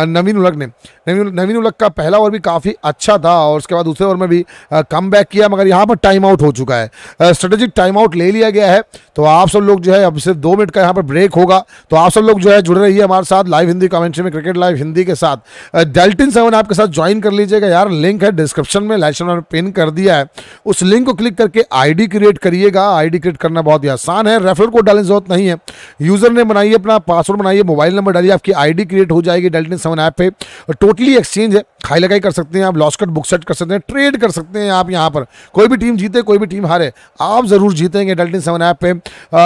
नवीन उलक ने नवीन नवीन उलक का पहला ओवर भी काफ़ी अच्छा था और उसके बाद दूसरे ओवर में भी कम बैक किया मगर यहाँ पर टाइम आउट हो चुका है स्ट्रेटेजिक टाइम आउट ले लिया गया है तो आप सब लोग जो है अब सिर्फ दो मिनट का यहाँ पर ब्रेक होगा तो आप सब लोग जो है जुड़ रही है हमारे साथ लाइव हिंदी कमेंट्री में क्रिकेट लाइव हिंदी के साथ डेल्टिन सेवन आपके साथ ज्वाइन कर लीजिएगा यार लिंक है डिस्क्रिप्शन में लाइसन पिन कर दिया है उस लिंक को क्लिक करके आईडी क्रिएट करिएगा आईडी क्रिएट करना बहुत ही आसान है रेफरल कोड डालने की जरूरत नहीं है यूज़र ने बनाइए अपना पासवर्ड बनाइए मोबाइल नंबर डालिए आपकी आईडी क्रिएट हो जाएगी डेल्टिन सेवन ऐप पे टोटली एक्सचेंज है खाई लगाई कर सकते हैं आप लॉसकट बुक सेट कर सकते हैं ट्रेड कर सकते हैं आप यहाँ पर कोई भी टीम जीते कोई भी टीम हारे आप ज़रूर जीतेंगे डेल्टिन सेवन ऐप पे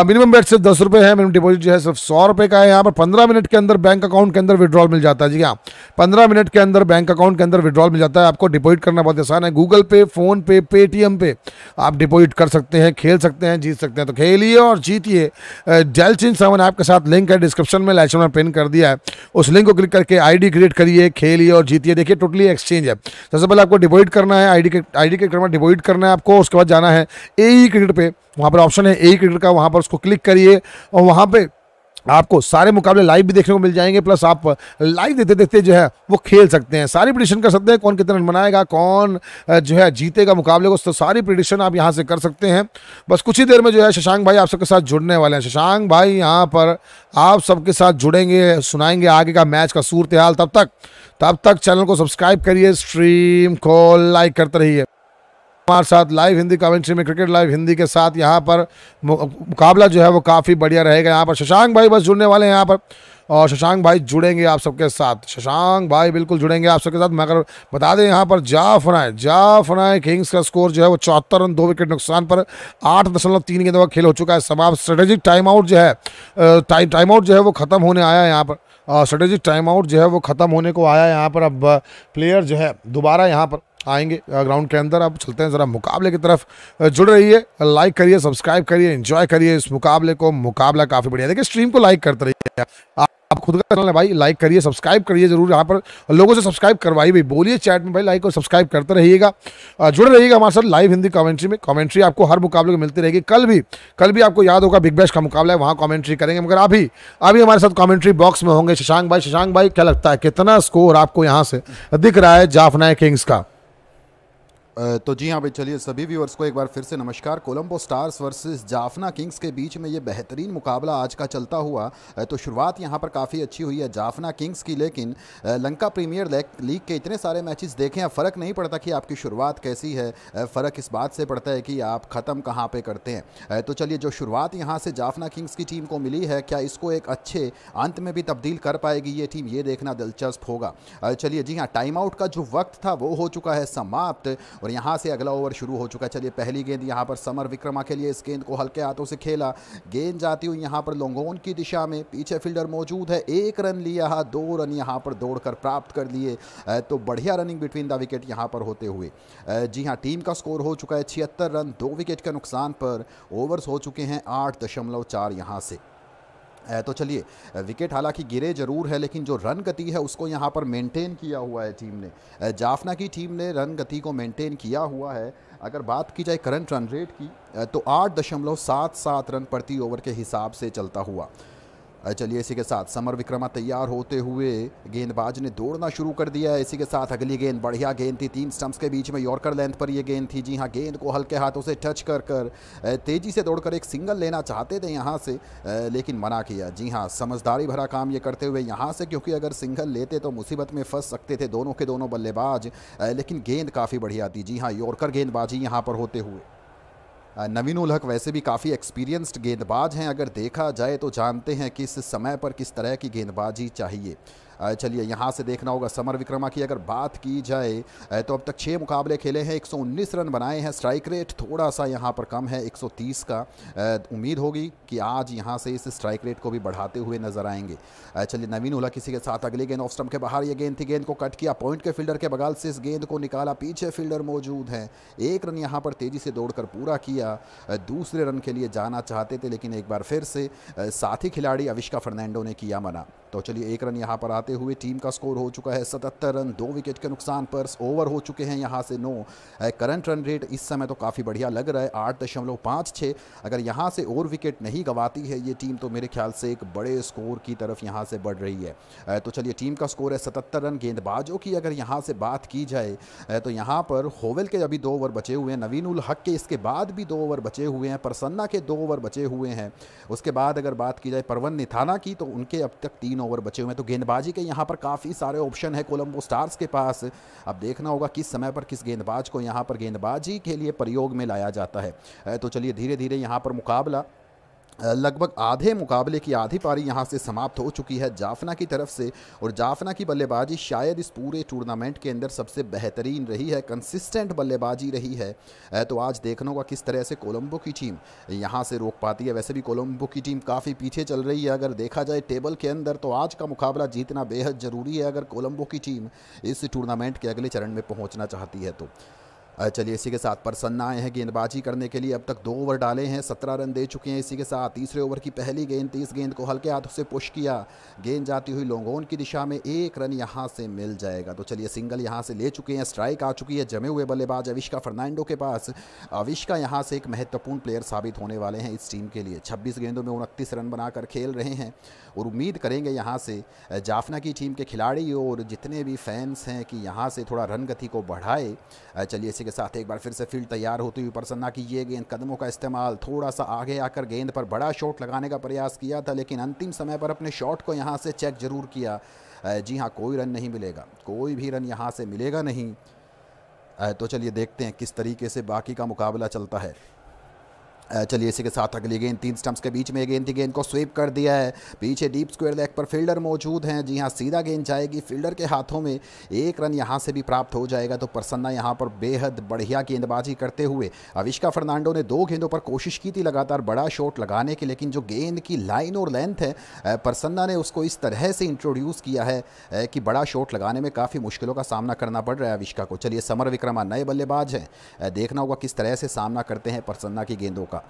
मिनिमम बेट सिर्फ दस रुपये है मिनिमम डिपॉजिट जो है सिर्फ सौ रुपये का है यहाँ पर पंद्रह मिनट के अंदर बैंक अकाउंट के अंदर विड्रॉल मिल जाता है जी हाँ पंद्रह मिनट के अंदर बैंक अकाउंट के अंदर विड्रॉल मिल जाता है आपको डिपोजिट करना बहुत आसान है गूगल पे फ़ोन पे पेटीएम पे आप डिपोजिट कर सकते हैं खेल सकते सकते हैं जीत सकते हैं तो खेलिए और जीतिए डेल्चिन सेवन ऐप के साथ लिंक है डिस्क्रिप्शन में लैच में पिन कर दिया है उस लिंक को क्लिक करके आईडी क्रिएट करिए खेलिए और जीतिए देखिए टोटली एक्सचेंज है सबसे पहले आपको डिपोजिट करना है आई डी के आई डी डिपोजिट करना है आपको उसके बाद जाना है ए क्रिकेट पर वहाँ पर ऑप्शन है ए क्रिकेट e का वहाँ पर उसको क्लिक करिए और वहाँ पर आपको सारे मुकाबले लाइव भी देखने को मिल जाएंगे प्लस आप लाइव देते देखते जो है वो खेल सकते हैं सारी प्रिडिक्शन कर सकते हैं कौन कितना रन बनाएगा कौन uh, जो है जीतेगा मुकाबले को तो सारी प्रिडिक्शन आप यहाँ से कर सकते हैं बस कुछ ही देर में जो है शशांक भाई आप सबके साथ जुड़ने वाले हैं शशांक भाई यहाँ पर आप सबके साथ जुड़ेंगे सुनाएंगे आगे का मैच का सूरत हाल तब तक तब तक चैनल को सब्सक्राइब करिए स्ट्रीम को लाइक करते रहिए कुमार साथ लाइव हिंदी कमेंट्री में क्रिकेट लाइव हिंदी के साथ यहाँ पर मुकाबला जो है वो काफ़ी बढ़िया रहेगा यहाँ पर शशांक भाई बस जुड़ने वाले हैं यहाँ पर और शशांक भाई जुड़ेंगे आप सबके साथ शशांक भाई बिल्कुल जुड़ेंगे आप सबके साथ मगर बता दें यहाँ पर जाफनाए जाफनाए किंग्स का स्कोर जो है वो चौहत्तर रन दो विकेट नुकसान पर आठ दशमलव तीन गेंदों का खेल हो चुका है समाप्त स्ट्रेटेजिक टाइम आउट जो है टाइम टाइम आउट जो है वो ख़त्म होने आया है यहाँ पर स्ट्रेटेजिक टाइम आउट जो है वो ख़त्म होने को आया है यहाँ पर अब प्लेयर जो है दोबारा यहाँ पर आएंगे ग्राउंड के अंदर अब चलते हैं ज़रा मुकाबले की तरफ जुड़ रही है लाइक करिए सब्सक्राइब करिए एंजॉय करिए इस मुकाबले को मुकाबला काफ़ी बढ़िया देखिए स्ट्रीम को लाइक करते रहिए आप खुद का चैनल है भाई लाइक करिए सब्सक्राइब करिए जरूर यहाँ पर लोगों से सब्सक्राइब करवाइए भाई बोलिए चैट में भाई लाइक और सब्सक्राइब करते रहिएगा जुड़े रहिएगा हमारे साथ लाइव हिंदी कमेंट्री में कमेंट्री आपको हर मुकाबले में मिलती रहेगी कल भी कल भी आपको याद होगा बिग बैश का मुकाबला है वहाँ कॉमेंट्री करेंगे मगर अभी अभी हमारे साथ कॉमेंट्री बॉक्स में होंगे शशांक भाई शशांक भाई क्या लगता है कितना स्कोर आपको यहाँ से दिख रहा है जाफनाए किंग्स का तो जी हाँ भाई चलिए सभी व्यूअर्स को एक बार फिर से नमस्कार Colombo stars versus Jaffna Kings के बीच में ये बेहतरीन मुकाबला आज का चलता हुआ तो शुरुआत यहाँ पर काफ़ी अच्छी हुई है जाफना किंग्स की लेकिन लंका प्रीमियर लीग के इतने सारे मैचेस देखें फ़र्क नहीं पड़ता कि आपकी शुरुआत कैसी है फ़र्क इस बात से पड़ता है कि आप ख़त्म कहाँ पर करते हैं तो चलिए जो शुरुआत यहाँ से जाफना किंग्स की टीम को मिली है क्या इसको एक अच्छे अंत में भी तब्दील कर पाएगी ये टीम ये देखना दिलचस्प होगा चलिए जी हाँ टाइम आउट का जो वक्त था वो हो चुका है समाप्त और यहाँ से अगला ओवर शुरू हो चुका चलिए पहली गेंद यहाँ पर समर विक्रमा के लिए इस गेंद को हल्के हाथों से खेला गेंद जाती हुई यहाँ पर लोंगोन की दिशा में पीछे फील्डर मौजूद है एक रन लिया दो रन यहाँ पर दौड़कर प्राप्त कर लिए तो बढ़िया रनिंग बिटवीन द विकेट यहाँ पर होते हुए जी हाँ टीम का स्कोर हो चुका है छिहत्तर रन दो विकेट के नुकसान पर ओवर्स हो चुके हैं आठ दशमलव चार यहाँ से तो चलिए विकेट हालांकि गिरे जरूर है लेकिन जो रन गति है उसको यहाँ पर मेंटेन किया हुआ है टीम ने जाफना की टीम ने रन गति को मेंटेन किया हुआ है अगर बात की जाए करंट रन रेट की तो आठ दशमलव सात सात रन प्रति ओवर के हिसाब से चलता हुआ चलिए इसी के साथ समर विक्रमा तैयार होते हुए गेंदबाज ने दौड़ना शुरू कर दिया इसी के साथ अगली गेंद बढ़िया गेंद थी तीन स्टंप्स के बीच में यॉर्कर लेंथ पर यह गेंद थी जी हाँ गेंद को हल्के हाथों से टच कर कर तेजी से दौड़कर एक सिंगल लेना चाहते थे यहाँ से लेकिन मना किया जी हाँ समझदारी भरा काम ये करते हुए यहाँ से क्योंकि अगर सिंगल लेते तो मुसीबत में फंस सकते थे दोनों के दोनों बल्लेबाज लेकिन गेंद काफ़ी बढ़िया थी जी हाँ यॉर्कर गेंदबाजी यहाँ पर होते हुए नवीन उल हक वैसे भी काफ़ी एक्सपीरियंस्ड गेंदबाज हैं अगर देखा जाए तो जानते हैं किस समय पर किस तरह की गेंदबाजी चाहिए चलिए यहाँ से देखना होगा समर विक्रमा की अगर बात की जाए तो अब तक छः मुकाबले खेले हैं एक रन बनाए हैं स्ट्राइक रेट थोड़ा सा यहाँ पर कम है एक का उम्मीद होगी कि आज यहाँ से इस स्ट्राइक रेट को भी बढ़ाते हुए नजर आएंगे चलिए नवीन ओला किसी के साथ अगले गेंद ऑफ स्टम के बाहर ये गेंद थी गेंद को कट किया पॉइंट के फील्डर के बगाल से इस गेंद को निकाला पीछे फील्डर मौजूद हैं एक रन यहाँ पर तेज़ी से दौड़कर पूरा किया दूसरे रन के लिए जाना चाहते थे लेकिन एक बार फिर से साथी खिलाड़ी अविष्का फर्नैंडो ने किया मना तो चलिए एक रन यहाँ पर आते हुए टीम का स्कोर हो चुका है सतहत्तर रन दो विकेट के नुकसान पर ओवर हो चुके हैं यहाँ से नो करंट रन रेट इस समय तो काफ़ी बढ़िया लग रहा है आठ दशमलव पाँच छः अगर यहाँ से और विकेट नहीं गंवाती है ये टीम तो मेरे ख्याल से एक बड़े स्कोर की तरफ यहाँ से बढ़ रही है तो चलिए टीम का स्कोर है सतहत्तर रन गेंदबाजों की अगर यहाँ से बात की जाए तो यहाँ पर होवेल के अभी दो ओवर बचे हुए हैं नवीन उल हक के इसके बाद भी दो ओवर बचे हुए हैं प्रसन्ना के दो ओवर बचे हुए हैं उसके बाद अगर बात की जाए परवन निथाना की तो उनके अब तक तीन ओवर बचे हुए हैं तो गेंदबाजी के यहाँ पर काफ़ी सारे ऑप्शन है कोलंबो स्टार्स के पास अब देखना होगा किस समय पर किस गेंदबाज को यहाँ पर गेंदबाजी के लिए प्रयोग में लाया जाता है तो चलिए धीरे धीरे यहाँ पर मुकाबला लगभग आधे मुकाबले की आधी पारी यहां से समाप्त हो चुकी है जाफना की तरफ से और जाफना की बल्लेबाजी शायद इस पूरे टूर्नामेंट के अंदर सबसे बेहतरीन रही है कंसिस्टेंट बल्लेबाजी रही है तो आज देखने का किस तरह से कोलंबो की टीम यहां से रोक पाती है वैसे भी कोलंबो की टीम काफ़ी पीछे चल रही है अगर देखा जाए टेबल के अंदर तो आज का मुकाबला जीतना बेहद ज़रूरी है अगर कोलम्बो की टीम इस टूर्नामेंट के अगले चरण में पहुँचना चाहती है तो चलिए इसी के साथ प्रसन्न आए हैं गेंदबाजी करने के लिए अब तक दो ओवर डाले हैं सत्रह रन दे चुके हैं इसी के साथ तीसरे ओवर की पहली गेंद तीस गेंद को हल्के हाथों से पुश किया गेंद जाती हुई लोंगोन की दिशा में एक रन यहाँ से मिल जाएगा तो चलिए सिंगल यहाँ से ले चुके हैं स्ट्राइक आ चुकी है जमे हुए बल्लेबाज अविष्का फर्नांडो के पास अविष्का यहाँ से एक महत्वपूर्ण प्लेयर साबित होने वाले हैं इस टीम के लिए छब्बीस गेंदों में उनतीस रन बनाकर खेल रहे हैं और उम्मीद करेंगे यहाँ से जाफना की टीम के खिलाड़ी और जितने भी फैंस हैं कि यहाँ से थोड़ा रन गति को बढ़ाए चलिए इसी के साथ एक बार फिर से फील्ड तैयार होती हुई प्रसन्ना की ये गेंद कदमों का इस्तेमाल थोड़ा सा आगे आकर गेंद पर बड़ा शॉट लगाने का प्रयास किया था लेकिन अंतिम समय पर अपने शॉट को यहाँ से चेक जरूर किया जी हाँ कोई रन नहीं मिलेगा कोई भी रन यहाँ से मिलेगा नहीं तो चलिए देखते हैं किस तरीके से बाकी का मुकाबला चलता है चलिए इसी के साथ अगली गेंद तीन स्टंप्स के बीच में गेंद थी गेंद को स्वीप कर दिया है पीछे डीप स्क्वेयर लेग पर फील्डर मौजूद हैं जी हाँ सीधा गेंद जाएगी फील्डर के हाथों में एक रन यहाँ से भी प्राप्त हो जाएगा तो प्रसन्ना यहाँ पर बेहद बढ़िया गेंदबाजी करते हुए अविष्का फर्नांडो ने दो गेंदों पर कोशिश की थी लगातार बड़ा शॉट लगाने की लेकिन जो गेंद की लाइन और लेंथ है प्रसन्ना ने उसको इस तरह से इंट्रोड्यूस किया है कि बड़ा शॉट लगाने में काफ़ी मुश्किलों का सामना करना पड़ रहा है अविष्का को चलिए समर विक्रमा नए बल्लेबाज हैं देखना होगा किस तरह से सामना करते हैं प्रसन्ना की गेंदों का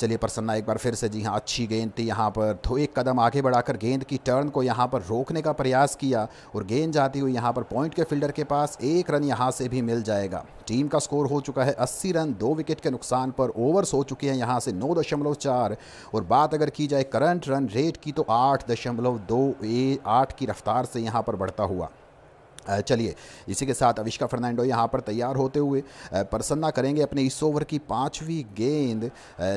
चलिए प्रसन्ना एक बार फिर से जी हाँ अच्छी गेंद थी यहाँ पर तो एक कदम आगे बढ़ाकर गेंद की टर्न को यहाँ पर रोकने का प्रयास किया और गेंद जाती हुई यहाँ पर पॉइंट के फील्डर के पास एक रन यहाँ से भी मिल जाएगा टीम का स्कोर हो चुका है अस्सी रन दो विकेट के नुकसान पर ओवर्स हो चुके हैं यहाँ से नौ दशमलव चार और बात अगर की जाए करंट रन रेट की तो आठ दशमलव दो ए आठ की रफ्तार से यहाँ पर बढ़ता हुआ चलिए इसी के साथ अविष्का फर्नांडो यहाँ पर तैयार होते हुए प्रसन्ना करेंगे अपने इस ओवर की पाँचवीं गेंद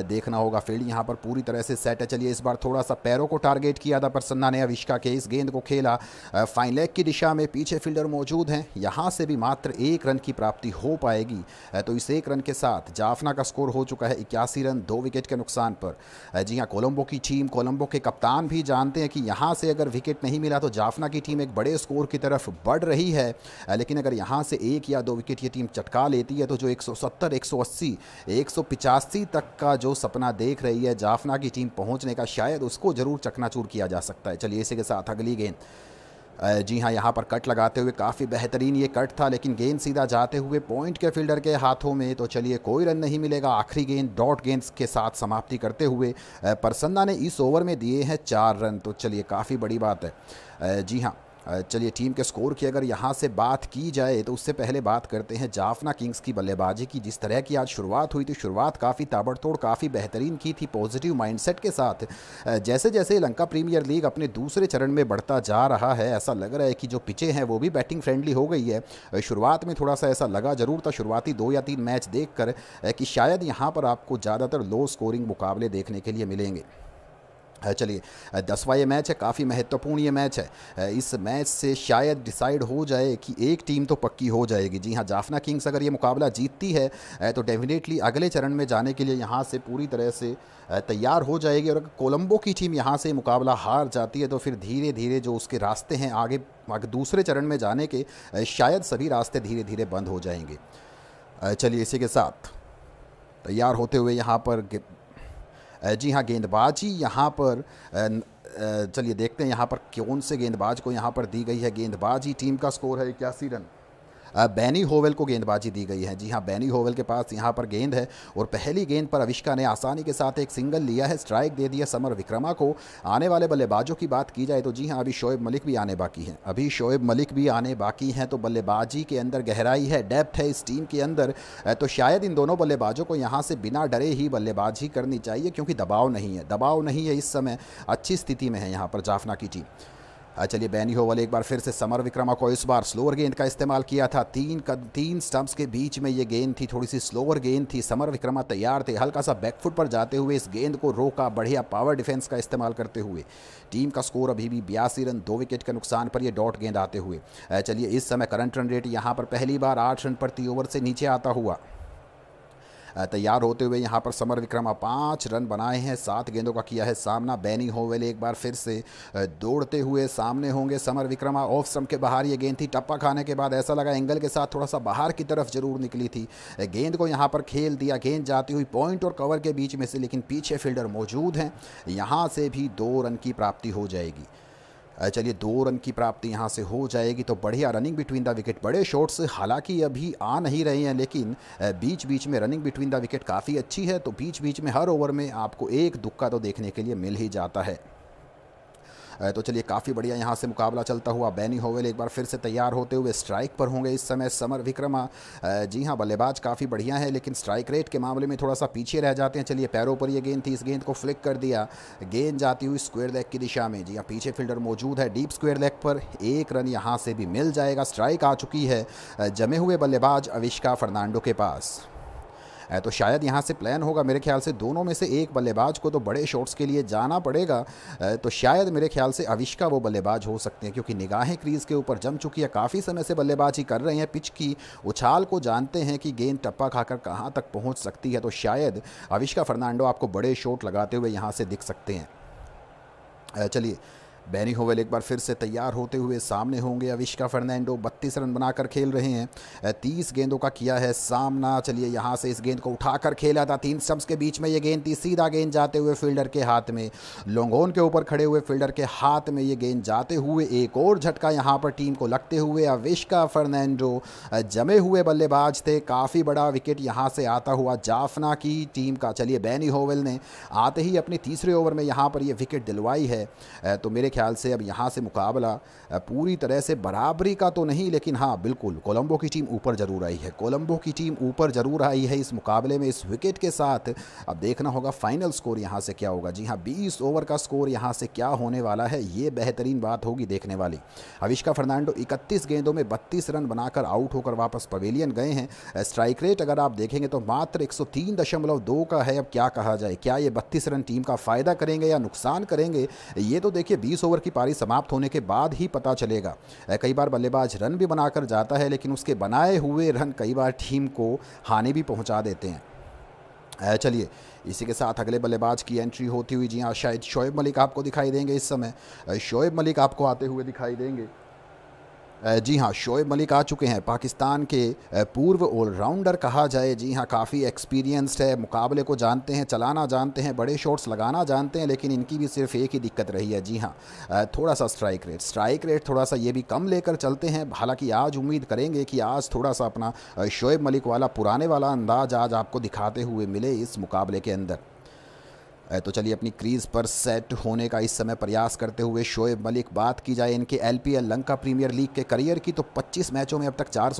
देखना होगा फील्ड यहाँ पर पूरी तरह से सेट है चलिए इस बार थोड़ा सा पैरों को टारगेट किया था प्रसन्ना ने अविष्का के इस गेंद को खेला फाइन लेग की दिशा में पीछे फील्डर मौजूद हैं यहाँ से भी मात्र एक रन की प्राप्ति हो पाएगी तो इस एक रन के साथ जाफना का स्कोर हो चुका है इक्यासी रन दो विकेट के नुकसान पर जी हाँ कोलम्बो की टीम कोलम्बो के कप्तान भी जानते हैं कि यहाँ से अगर विकेट नहीं मिला तो जाफना की टीम एक बड़े स्कोर की तरफ बढ़ रही रही है लेकिन अगर यहाँ से एक या दो विकेट ये टीम चटका लेती है तो जो 170, 180, 185 तक का जो सपना देख रही है जाफना की टीम पहुँचने का शायद उसको ज़रूर चकनाचूर किया जा सकता है चलिए इसी के साथ अगली गेंद जी हाँ यहाँ पर कट लगाते हुए काफ़ी बेहतरीन ये कट था लेकिन गेंद सीधा जाते हुए पॉइंट के फील्डर के हाथों में तो चलिए कोई रन नहीं मिलेगा आखिरी गेंद डॉट गेंद के साथ समाप्ति करते हुए परसन्ना ने इस ओवर में दिए हैं चार रन तो चलिए काफ़ी बड़ी बात है जी हाँ चलिए टीम के स्कोर की अगर यहाँ से बात की जाए तो उससे पहले बात करते हैं जाफना किंग्स की बल्लेबाजी की जिस तरह की आज शुरुआत हुई थी शुरुआत काफ़ी ताबड़तोड़ काफ़ी बेहतरीन की थी पॉजिटिव माइंडसेट के साथ जैसे जैसे लंका प्रीमियर लीग अपने दूसरे चरण में बढ़ता जा रहा है ऐसा लग रहा है कि जो पिचे हैं वो भी बैटिंग फ्रेंडली हो गई है शुरुआत में थोड़ा सा ऐसा लगा जरूर था शुरुआती दो या तीन मैच देख कर कि शायद यहाँ पर आपको ज़्यादातर लो स्कोरिंग मुकाबले देखने के लिए मिलेंगे चलिए दसवा ये मैच है काफ़ी महत्वपूर्ण ये मैच है इस मैच से शायद डिसाइड हो जाए कि एक टीम तो पक्की हो जाएगी जी हाँ जाफना किंग्स अगर ये मुकाबला जीतती है तो डेफिनेटली अगले चरण में जाने के लिए यहाँ से पूरी तरह से तैयार हो जाएगी और अगर कोलंबो की टीम यहाँ से मुकाबला हार जाती है तो फिर धीरे धीरे जो उसके रास्ते हैं आगे आगे दूसरे चरण में जाने के शायद सभी रास्ते धीरे धीरे बंद हो जाएंगे चलिए इसी के साथ तैयार होते हुए यहाँ पर जी हाँ गेंदबाजी यहाँ पर चलिए देखते हैं यहाँ पर कौन से गेंदबाज को यहाँ पर दी गई है गेंदबाजी टीम का स्कोर है इक्यासी रन बैनी होवेल को गेंदबाजी दी गई है जी हाँ बैनी होवेल के पास यहाँ पर गेंद है और पहली गेंद पर अविष्का ने आसानी के साथ एक सिंगल लिया है स्ट्राइक दे दिया समर विक्रमा को आने वाले बल्लेबाजों की बात की जाए तो जी हाँ अभी शोएब मलिक भी आने बाकी हैं अभी शोएब मलिक भी आने बाकी हैं तो बल्लेबाजी के अंदर गहराई है डेप्थ है इस टीम के अंदर तो शायद इन दोनों बल्लेबाजों को यहाँ से बिना डरे ही बल्लेबाजी करनी चाहिए क्योंकि दबाव नहीं है दबाव नहीं है इस समय अच्छी स्थिति में है यहाँ पर जाफना की टीम चलिए बैनी होवल एक बार फिर से समर विक्रमा को इस बार स्लोअर गेंद का इस्तेमाल किया था तीन कद, तीन स्टम्प्स के बीच में ये गेंद थी थोड़ी सी स्लोअर गेंद थी समर विक्रमा तैयार थे हल्का सा बैकफुट पर जाते हुए इस गेंद को रोका बढ़िया पावर डिफेंस का इस्तेमाल करते हुए टीम का स्कोर अभी भी बयासी रन दो विकेट के नुकसान पर यह डॉट गेंद आते हुए चलिए इस समय करंट रन रेट यहाँ पर पहली बार आठ रन प्रति ओवर से नीचे आता हुआ तैयार होते हुए यहाँ पर समर विक्रम पाँच रन बनाए हैं सात गेंदों का किया है सामना बैनी होवेल एक बार फिर से दौड़ते हुए सामने होंगे समर विक्रमा ऑफ स्टम के बाहर ये गेंद थी टप्पा खाने के बाद ऐसा लगा एंगल के साथ थोड़ा सा बाहर की तरफ जरूर निकली थी गेंद को यहाँ पर खेल दिया गेंद जाती हुई पॉइंट और कवर के बीच में से लेकिन पीछे फील्डर मौजूद हैं यहाँ से भी दो रन की प्राप्ति हो जाएगी चलिए दो रन की प्राप्ति यहाँ से हो जाएगी तो बढ़िया रनिंग बिटवीन द विकेट बड़े शॉट्स हालांकि अभी आ नहीं रहे हैं लेकिन बीच बीच में रनिंग बिटवीन द विकेट काफ़ी अच्छी है तो बीच बीच में हर ओवर में आपको एक दुक्का तो देखने के लिए मिल ही जाता है तो चलिए काफ़ी बढ़िया यहाँ से मुकाबला चलता हुआ बैनी होवेल एक बार फिर से तैयार होते हुए स्ट्राइक पर होंगे इस समय समर विक्रमा जी हाँ बल्लेबाज काफ़ी बढ़िया है लेकिन स्ट्राइक रेट के मामले में थोड़ा सा पीछे रह जाते हैं चलिए पैरों पर ये गेंद थी इस गेंद को फ्लिक कर दिया गेंद जाती हुई स्क्वेयर लेग की दिशा में जी हाँ पीछे फील्डर मौजूद है डीप स्क्वेयर लेग पर एक रन यहाँ से भी मिल जाएगा स्ट्राइक आ चुकी है जमे हुए बल्लेबाज अविष्का फर्नांडो के पास तो शायद यहाँ से प्लान होगा मेरे ख्याल से दोनों में से एक बल्लेबाज को तो बड़े शॉट्स के लिए जाना पड़ेगा तो शायद मेरे ख्याल से अविष्का वो बल्लेबाज हो सकते हैं क्योंकि निगाहें क्रीज के ऊपर जम चुकी है काफ़ी समय से बल्लेबाजी कर रहे हैं पिच की उछाल को जानते हैं कि गेंद टप्पा खाकर कहाँ तक पहुँच सकती है तो शायद अविष्का फर्नांडो आपको बड़े शॉट लगाते हुए यहाँ से दिख सकते हैं चलिए बैनी होवेल एक बार फिर से तैयार होते हुए सामने होंगे अविष्का फर्नैंडो बत्तीस रन बनाकर खेल रहे हैं तीस गेंदों का किया है सामना चलिए यहाँ से इस गेंद को उठाकर खेला था तीन स्टम्प्स के बीच में ये गेंद थी सीधा गेंद जाते हुए फील्डर के हाथ में लोंगोन के ऊपर खड़े हुए फील्डर के हाथ में ये गेंद जाते हुए एक और झटका यहाँ पर टीम को लगते हुए अविष्का फर्नैंडो जमे हुए बल्लेबाज थे काफ़ी बड़ा विकेट यहाँ से आता हुआ जाफना की टीम का चलिए बैनी होवेल ने आते ही अपनी तीसरे ओवर में यहाँ पर यह विकेट दिलवाई है तो मेरे ख्याल से अब यहाँ से मुकाबला पूरी तरह से बराबरी का तो नहीं लेकिन हाँ बिल्कुल कोलंबो की टीम ऊपर ज़रूर आई है कोलंबो की टीम ऊपर ज़रूर आई है इस मुकाबले में इस विकेट के साथ अब देखना होगा फाइनल स्कोर यहाँ से क्या होगा जी हाँ बीस ओवर का स्कोर यहाँ से क्या होने वाला है ये बेहतरीन बात होगी देखने वाली अविष्का फर्नांडो इकतीस गेंदों में बत्तीस रन बनाकर आउट होकर वापस पवेलियन गए हैं स्ट्राइक रेट अगर आप देखेंगे तो मात्र एक का है अब क्या कहा जाए क्या ये बत्तीस रन टीम का फ़ायदा करेंगे या नुकसान करेंगे ये तो देखिए बीस ओवर की पारी समाप्त होने के बाद ही पता चलेगा कई बार बल्लेबाज रन भी बनाकर जाता है लेकिन उसके बनाए हुए रन कई बार टीम को हानि भी पहुँचा देते हैं चलिए इसी के साथ अगले बल्लेबाज की एंट्री होती हुई जी हाँ शायद शोएब मलिक आपको दिखाई देंगे इस समय शोएब मलिक आपको आते हुए दिखाई देंगे जी हाँ शोएब मलिक आ चुके हैं पाकिस्तान के पूर्व ऑलराउंडर कहा जाए जी हाँ काफ़ी एक्सपीरियंस्ड है मुकाबले को जानते हैं चलाना जानते हैं बड़े शॉट्स लगाना जानते हैं लेकिन इनकी भी सिर्फ एक ही दिक्कत रही है जी हाँ थोड़ा सा स्ट्राइक रेट स्ट्राइक रेट थोड़ा सा ये भी कम लेकर चलते हैं हालांकि आज उम्मीद करेंगे कि आज थोड़ा सा अपना शोएब मलिक वाला पुराने वाला अंदाज आज आपको दिखाते हुए मिले इस मुकाबले के अंदर तो चलिए अपनी क्रीज पर सेट होने का इस समय प्रयास करते हुए शोएब मलिक बात की जाए इनके L P Lanka premier league के करियर की तो 25 मैचों में अब तक चार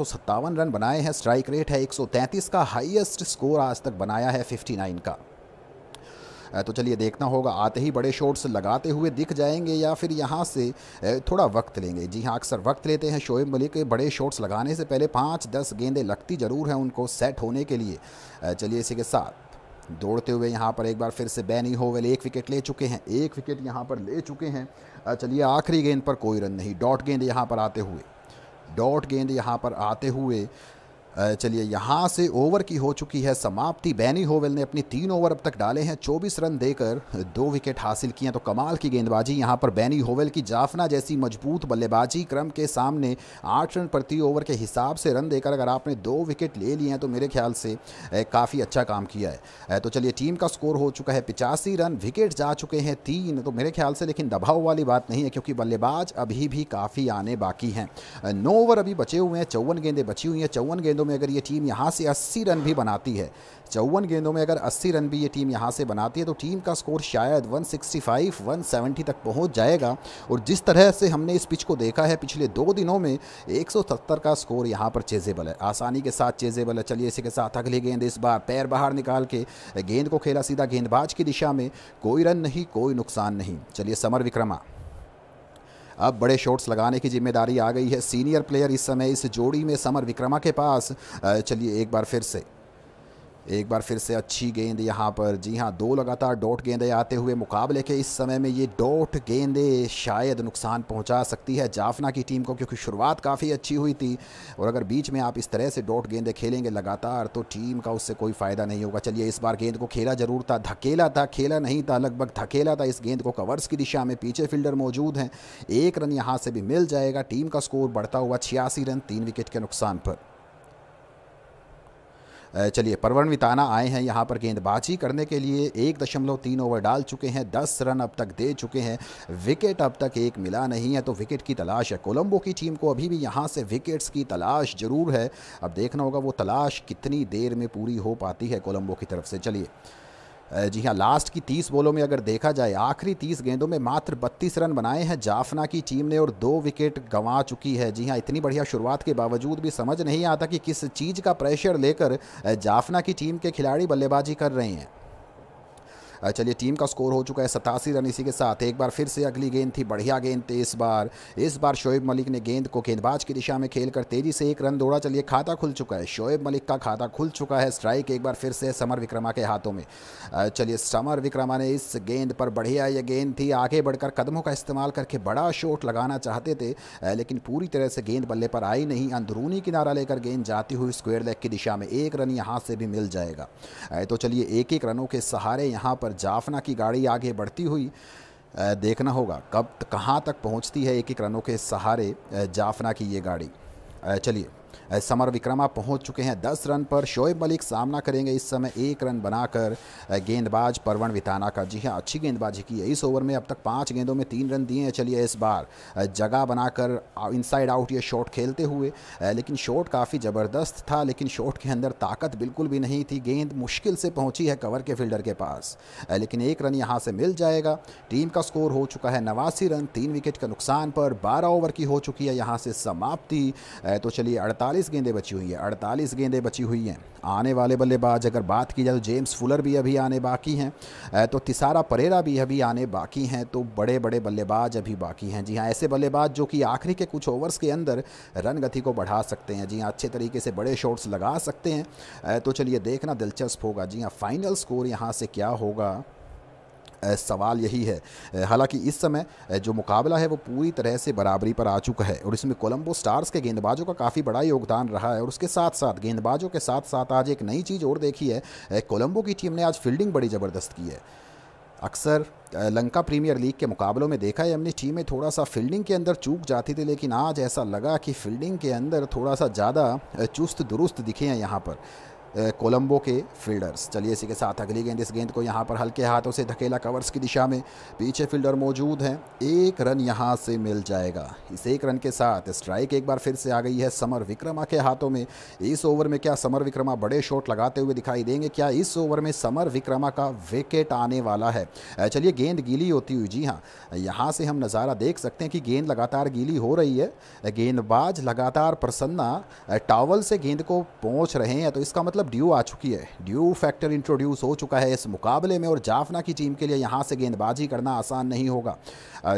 रन बनाए हैं स्ट्राइक रेट है 133 का हाईएस्ट स्कोर आज तक बनाया है 59 का तो चलिए देखना होगा आते ही बड़े शॉट्स लगाते हुए दिख जाएंगे या फिर यहाँ से थोड़ा वक्त लेंगे जी हाँ अक्सर वक्त लेते हैं शोएब मलिक बड़े शॉट्स लगाने से पहले पाँच दस गेंदें लगती ज़रूर हैं उनको सेट होने के लिए चलिए इसी के साथ दौड़ते हुए यहाँ पर एक बार फिर से बैनी होवेल एक विकेट ले चुके हैं एक विकेट यहाँ पर ले चुके हैं चलिए आखिरी गेंद पर कोई रन नहीं डॉट गेंद यहाँ पर आते हुए डॉट गेंद यहाँ पर आते हुए चलिए यहाँ से ओवर की हो चुकी है समाप्ति बैनी होवेल ने अपनी तीन ओवर अब तक डाले हैं 24 रन देकर दो विकेट हासिल किए तो कमाल की गेंदबाजी यहाँ पर बैनी होवेल की जाफना जैसी मजबूत बल्लेबाजी क्रम के सामने आठ रन प्रति ओवर के हिसाब से रन देकर अगर आपने दो विकेट ले लिए हैं तो मेरे ख्याल से काफ़ी अच्छा काम किया है तो चलिए टीम का स्कोर हो चुका है पिचासी रन विकेट जा चुके हैं तीन तो मेरे ख्याल से लेकिन दबाव वाली बात नहीं है क्योंकि बल्लेबाज अभी भी काफ़ी आने बाकी हैं नौ ओवर अभी बचे हुए हैं चौवन गेंदें बची हुई हैं चौवन गेंदों गेंदों में अगर ये टीम यहाँ से अस्सी रन भी बनाती है चौवन गेंदों में अगर 80 रन भी ये टीम यहाँ से बनाती है तो टीम का स्कोर शायद 165, 170 तक पहुँच जाएगा और जिस तरह से हमने इस पिच को देखा है पिछले दो दिनों में 170 का स्कोर यहाँ पर चेजेबल है आसानी के साथ चेजेबल है चलिए इसी के साथ अगली गेंद इस बार पैर बाहर निकाल के गेंद को खेला सीधा गेंदबाज की दिशा में कोई रन नहीं कोई नुकसान नहीं चलिए समर विक्रमा अब बड़े शॉट्स लगाने की जिम्मेदारी आ गई है सीनियर प्लेयर इस समय इस जोड़ी में समर विक्रमा के पास चलिए एक बार फिर से एक बार फिर से अच्छी गेंद यहाँ पर जी हाँ दो लगातार डॉट गेंदे आते हुए मुकाबले के इस समय में ये डॉट गेंदे शायद नुकसान पहुँचा सकती है जाफना की टीम को क्योंकि शुरुआत काफ़ी अच्छी हुई थी और अगर बीच में आप इस तरह से डॉट गेंदे खेलेंगे लगातार तो टीम का उससे कोई फ़ायदा नहीं होगा चलिए इस बार गेंद को खेला ज़रूर था धकेला था खेला नहीं था लगभग धकेला था इस गेंद को कवर्स की दिशा में पीछे फील्डर मौजूद हैं एक रन यहाँ से भी मिल जाएगा टीम का स्कोर बढ़ता हुआ छियासी रन तीन विकेट के नुकसान पर चलिए परवन विताना आए हैं यहाँ पर गेंदबाजी करने के लिए एक दशमलव तीन ओवर डाल चुके हैं दस रन अब तक दे चुके हैं विकेट अब तक एक मिला नहीं है तो विकेट की तलाश है कोलंबो की टीम को अभी भी यहाँ से विकेट्स की तलाश जरूर है अब देखना होगा वो तलाश कितनी देर में पूरी हो पाती है कोलंबो की तरफ से चलिए जी हाँ लास्ट की 30 बॉलों में अगर देखा जाए आखिरी 30 गेंदों में मात्र 32 रन बनाए हैं जाफना की टीम ने और दो विकेट गंवा चुकी है जी हाँ इतनी बढ़िया शुरुआत के बावजूद भी समझ नहीं आता कि किस चीज़ का प्रेशर लेकर जाफना की टीम के खिलाड़ी बल्लेबाजी कर रहे हैं चलिए टीम का स्कोर हो चुका है सतासी रन इसी के साथ एक बार फिर से अगली गेंद थी बढ़िया गेंद थी इस बार इस बार शोएब मलिक ने गेंद को गेंदबाज की दिशा में खेलकर तेजी से एक रन दौड़ा चलिए खाता खुल चुका है शोएब मलिक का खाता खुल चुका है स्ट्राइक एक बार फिर से समर विक्रमा के हाथों में चलिए समर विक्रमा ने इस गेंद पर बढ़िया ये गेंद थी आगे बढ़कर कदमों का इस्तेमाल करके बड़ा शॉट लगाना चाहते थे लेकिन पूरी तरह से गेंद बल्ले पर आई नहीं अंदरूनी किनारा लेकर गेंद जाती हुई स्क्वेयर लेग की दिशा में एक रन यहाँ से भी मिल जाएगा तो चलिए एक एक रनों के सहारे यहाँ पर पर जाफना की गाड़ी आगे बढ़ती हुई देखना होगा कब कहाँ तक पहुँचती है एक एक रनों के सहारे जाफना की ये गाड़ी चलिए समर विक्रमा पहुंच चुके हैं दस रन पर शोएब मलिक सामना करेंगे इस समय एक रन बनाकर गेंदबाज परवण विताना का जी हाँ अच्छी गेंदबाजी की है इस ओवर में अब तक पाँच गेंदों में तीन रन दिए हैं चलिए इस बार जगह बनाकर इनसाइड आउट ये शॉट खेलते हुए लेकिन शॉट काफ़ी ज़बरदस्त था लेकिन शॉट के अंदर ताकत बिल्कुल भी नहीं थी गेंद मुश्किल से पहुँची है कवर के फील्डर के पास लेकिन एक रन यहाँ से मिल जाएगा टीम का स्कोर हो चुका है नवासी रन तीन विकेट का नुकसान पर बारह ओवर की हो चुकी है यहाँ से समाप्ति तो चलिए अड़तालीस अड़तालीस गेंदें बची हुई हैं अड़तालीस गेंदें बची हुई हैं आने वाले बल्लेबाज अगर बात की जाए तो जेम्स फुलर भी अभी आने बाकी हैं तो तिसारा परेरा भी अभी आने बाकी हैं तो बड़े बड़े बल्लेबाज अभी बाकी हैं जी हाँ ऐसे बल्लेबाज जो कि आखिरी के कुछ ओवर्स के अंदर रन गति को बढ़ा सकते हैं जी हाँ अच्छे तरीके से बड़े शॉट्स लगा सकते हैं तो चलिए देखना दिलचस्प होगा जी हाँ फाइनल स्कोर यहाँ से क्या होगा सवाल यही है हालांकि इस समय जो मुकाबला है वो पूरी तरह से बराबरी पर आ चुका है और इसमें कोलंबो स्टार्स के गेंदबाजों का काफ़ी बड़ा योगदान रहा है और उसके साथ साथ गेंदबाजों के साथ साथ आज एक नई चीज़ और देखी है कोलंबो की टीम ने आज फील्डिंग बड़ी ज़बरदस्त की है अक्सर लंका प्रीमियर लीग के मुकाबलों में देखा है हमने टीमें थोड़ा सा फील्डिंग के अंदर चूक जाती थी लेकिन आज ऐसा लगा कि फील्डिंग के अंदर थोड़ा सा ज़्यादा चुस्त दुरुस्त दिखे हैं यहाँ पर कोलंबो के फील्डर्स चलिए इसी के साथ अगली गेंद इस गेंद को यहाँ पर हल्के हाथों से धकेला कवर्स की दिशा में पीछे फील्डर मौजूद हैं एक रन यहाँ से मिल जाएगा इस एक रन के साथ स्ट्राइक एक बार फिर से आ गई है समर विक्रमा के हाथों में इस ओवर में क्या समर विक्रमा बड़े शॉट लगाते हुए दिखाई देंगे क्या इस ओवर में समर विक्रमा का विकेट आने वाला है चलिए गेंद गीली होती हुई जी हाँ यहाँ से हम नज़ारा देख सकते हैं कि गेंद लगातार गीली हो रही है गेंदबाज लगातार प्रसन्ना टावल से गेंद को पहुँच रहे हैं तो इसका मतलब अब ड्यू आ चुकी है ड्यू फैक्टर इंट्रोड्यूस हो चुका है इस मुकाबले में और जाफना की टीम के लिए यहाँ से गेंदबाजी करना आसान नहीं होगा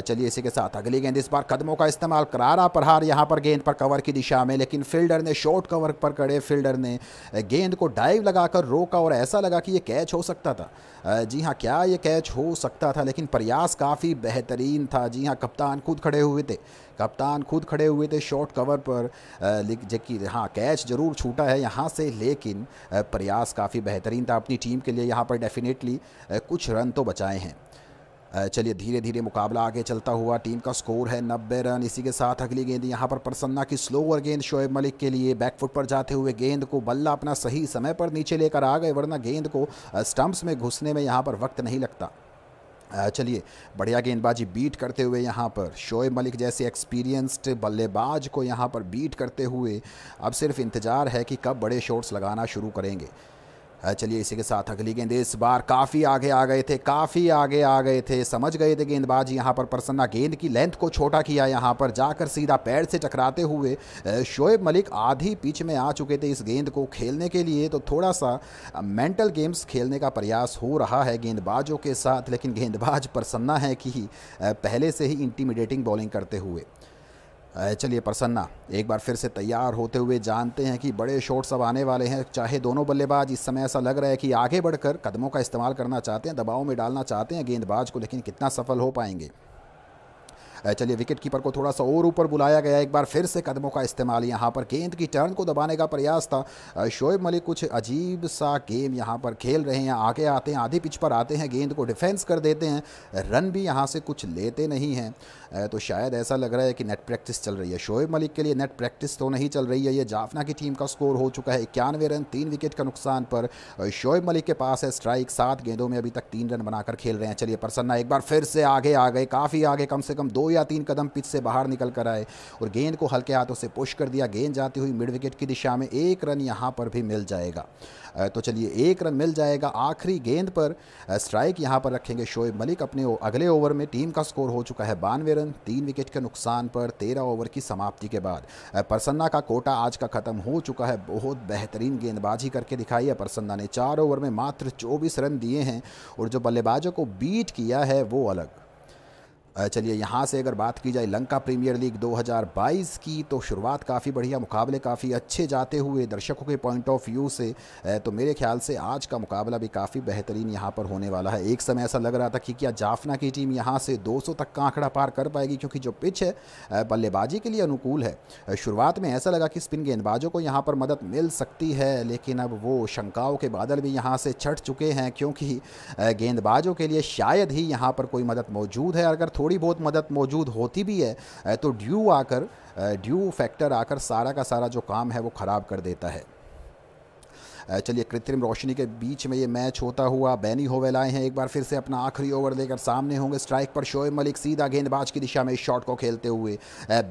चलिए इसी के साथ अगली गेंद इस बार कदमों का इस्तेमाल करारा प्रहार यहाँ पर गेंद पर कवर की दिशा में लेकिन फील्डर ने शॉर्ट कवर पर खड़े फील्डर ने गेंद को डाइव लगाकर रोका और ऐसा लगा कि ये कैच हो सकता था जी हाँ क्या ये कैच हो सकता था लेकिन प्रयास काफ़ी बेहतरीन था जी हाँ कप्तान खुद खड़े हुए थे कप्तान खुद खड़े हुए थे शॉर्ट कवर पर जबकि हाँ कैच जरूर छूटा है यहाँ से लेकिन प्रयास काफ़ी बेहतरीन था अपनी टीम के लिए यहाँ पर डेफिनेटली कुछ रन तो बचाए हैं चलिए धीरे धीरे मुकाबला आगे चलता हुआ टीम का स्कोर है नब्बे रन इसी के साथ अगली गेंद यहाँ पर प्रसन्ना की स्लोअर गेंद शोएब मलिक के लिए बैकफुट पर जाते हुए गेंद को बल्ला अपना सही समय पर नीचे लेकर आ गए वरना गेंद को स्टंप्स में घुसने में यहाँ पर वक्त नहीं लगता चलिए बढ़िया गेंदबाजी बीट करते हुए यहाँ पर शोएब मलिक जैसे एक्सपीरियंस्ड बल्लेबाज को यहाँ पर बीट करते हुए अब सिर्फ इंतज़ार है कि कब बड़े शॉट्स लगाना शुरू करेंगे चलिए इसी के साथ अगली गेंद इस बार काफ़ी आगे आ गए थे काफ़ी आगे आ गए थे समझ गए थे गेंदबाज यहाँ पर प्रसन्ना गेंद की लेंथ को छोटा किया यहाँ पर जाकर सीधा पैर से टकराते हुए शोएब मलिक आधी पिच में आ चुके थे इस गेंद को खेलने के लिए तो थोड़ा सा मेंटल गेम्स खेलने का प्रयास हो रहा है गेंदबाजों के साथ लेकिन गेंदबाज प्रसन्ना है कि पहले से ही इंटीमिडेटिंग बॉलिंग करते हुए चलिए प्रसन्ना एक बार फिर से तैयार होते हुए जानते हैं कि बड़े शॉट सब आने वाले हैं चाहे दोनों बल्लेबाज इस समय ऐसा लग रहा है कि आगे बढ़कर कदमों का इस्तेमाल करना चाहते हैं दबाव में डालना चाहते हैं गेंदबाज को लेकिन कितना सफल हो पाएंगे चलिए विकेट कीपर को थोड़ा सा और ऊपर बुलाया गया एक बार फिर से कदमों का इस्तेमाल यहाँ पर गेंद की टर्न को दबाने का प्रयास था शोएब मलिक कुछ अजीब सा गेम यहाँ पर खेल रहे हैं आगे आते हैं आधी पिच पर आते हैं गेंद को डिफेंस कर देते हैं रन भी यहाँ से कुछ लेते नहीं हैं तो शायद ऐसा लग रहा है कि नेट प्रैक्टिस चल रही है शोएब मलिक के लिए नेट प्रैक्टिस तो नहीं चल रही है ये जाफना की टीम का स्कोर हो चुका है इक्यानवे रन तीन विकेट का नुकसान पर शोएब मलिक के पास है स्ट्राइक सात गेंदों में अभी तक तीन रन बनाकर खेल रहे हैं चलिए प्रसन्ना एक बार फिर से आगे आ गए काफ़ी आगे कम से कम दो या तीन कदम पिच से बाहर निकल कर आए और गेंद को हल्के हाथों से पुश कर दिया गेंद जाती हुई मिड विकेट की दिशा में एक रन यहाँ पर भी मिल जाएगा तो चलिए एक रन मिल जाएगा आखिरी गेंद पर स्ट्राइक यहाँ पर रखेंगे शोएब मलिक अपने अगले ओवर में टीम का स्कोर हो चुका है बानवे रन तीन विकेट के नुकसान पर तेरह ओवर की समाप्ति के बाद प्रसन्ना का कोटा आज का खत्म हो चुका है बहुत बेहतरीन गेंदबाजी करके दिखाई है प्रसन्ना ने चार ओवर में मात्र चौबीस रन दिए हैं और जो बल्लेबाजों को बीट किया है वो अलग चलिए यहाँ से अगर बात की जाए लंका प्रीमियर लीग 2022 की तो शुरुआत काफ़ी बढ़िया मुकाबले काफ़ी अच्छे जाते हुए दर्शकों के पॉइंट ऑफ व्यू से तो मेरे ख्याल से आज का मुकाबला भी काफ़ी बेहतरीन यहाँ पर होने वाला है एक समय ऐसा लग रहा था कि क्या जाफना की टीम यहाँ से 200 तक का आंकड़ा पार कर पाएगी क्योंकि जो पिच है बल्लेबाजी के लिए अनुकूल है शुरुआत में ऐसा लगा कि स्पिन गेंदबाजों को यहाँ पर मदद मिल सकती है लेकिन अब वो शंकाओं के बादल भी यहाँ से छट चुके हैं क्योंकि गेंदबाजों के लिए शायद ही यहाँ पर कोई मदद मौजूद है अगर थोड़ी थोड़ी बहुत मदद मौजूद होती भी है तो ड्यू आकर ड्यू फैक्टर आकर सारा का सारा जो काम है वो ख़राब कर देता है चलिए कृत्रिम रोशनी के बीच में ये मैच होता हुआ बैनी होवेल आए हैं एक बार फिर से अपना आखिरी ओवर देकर सामने होंगे स्ट्राइक पर शोएब मलिक सीधा गेंदबाज की दिशा में इस शॉट को खेलते हुए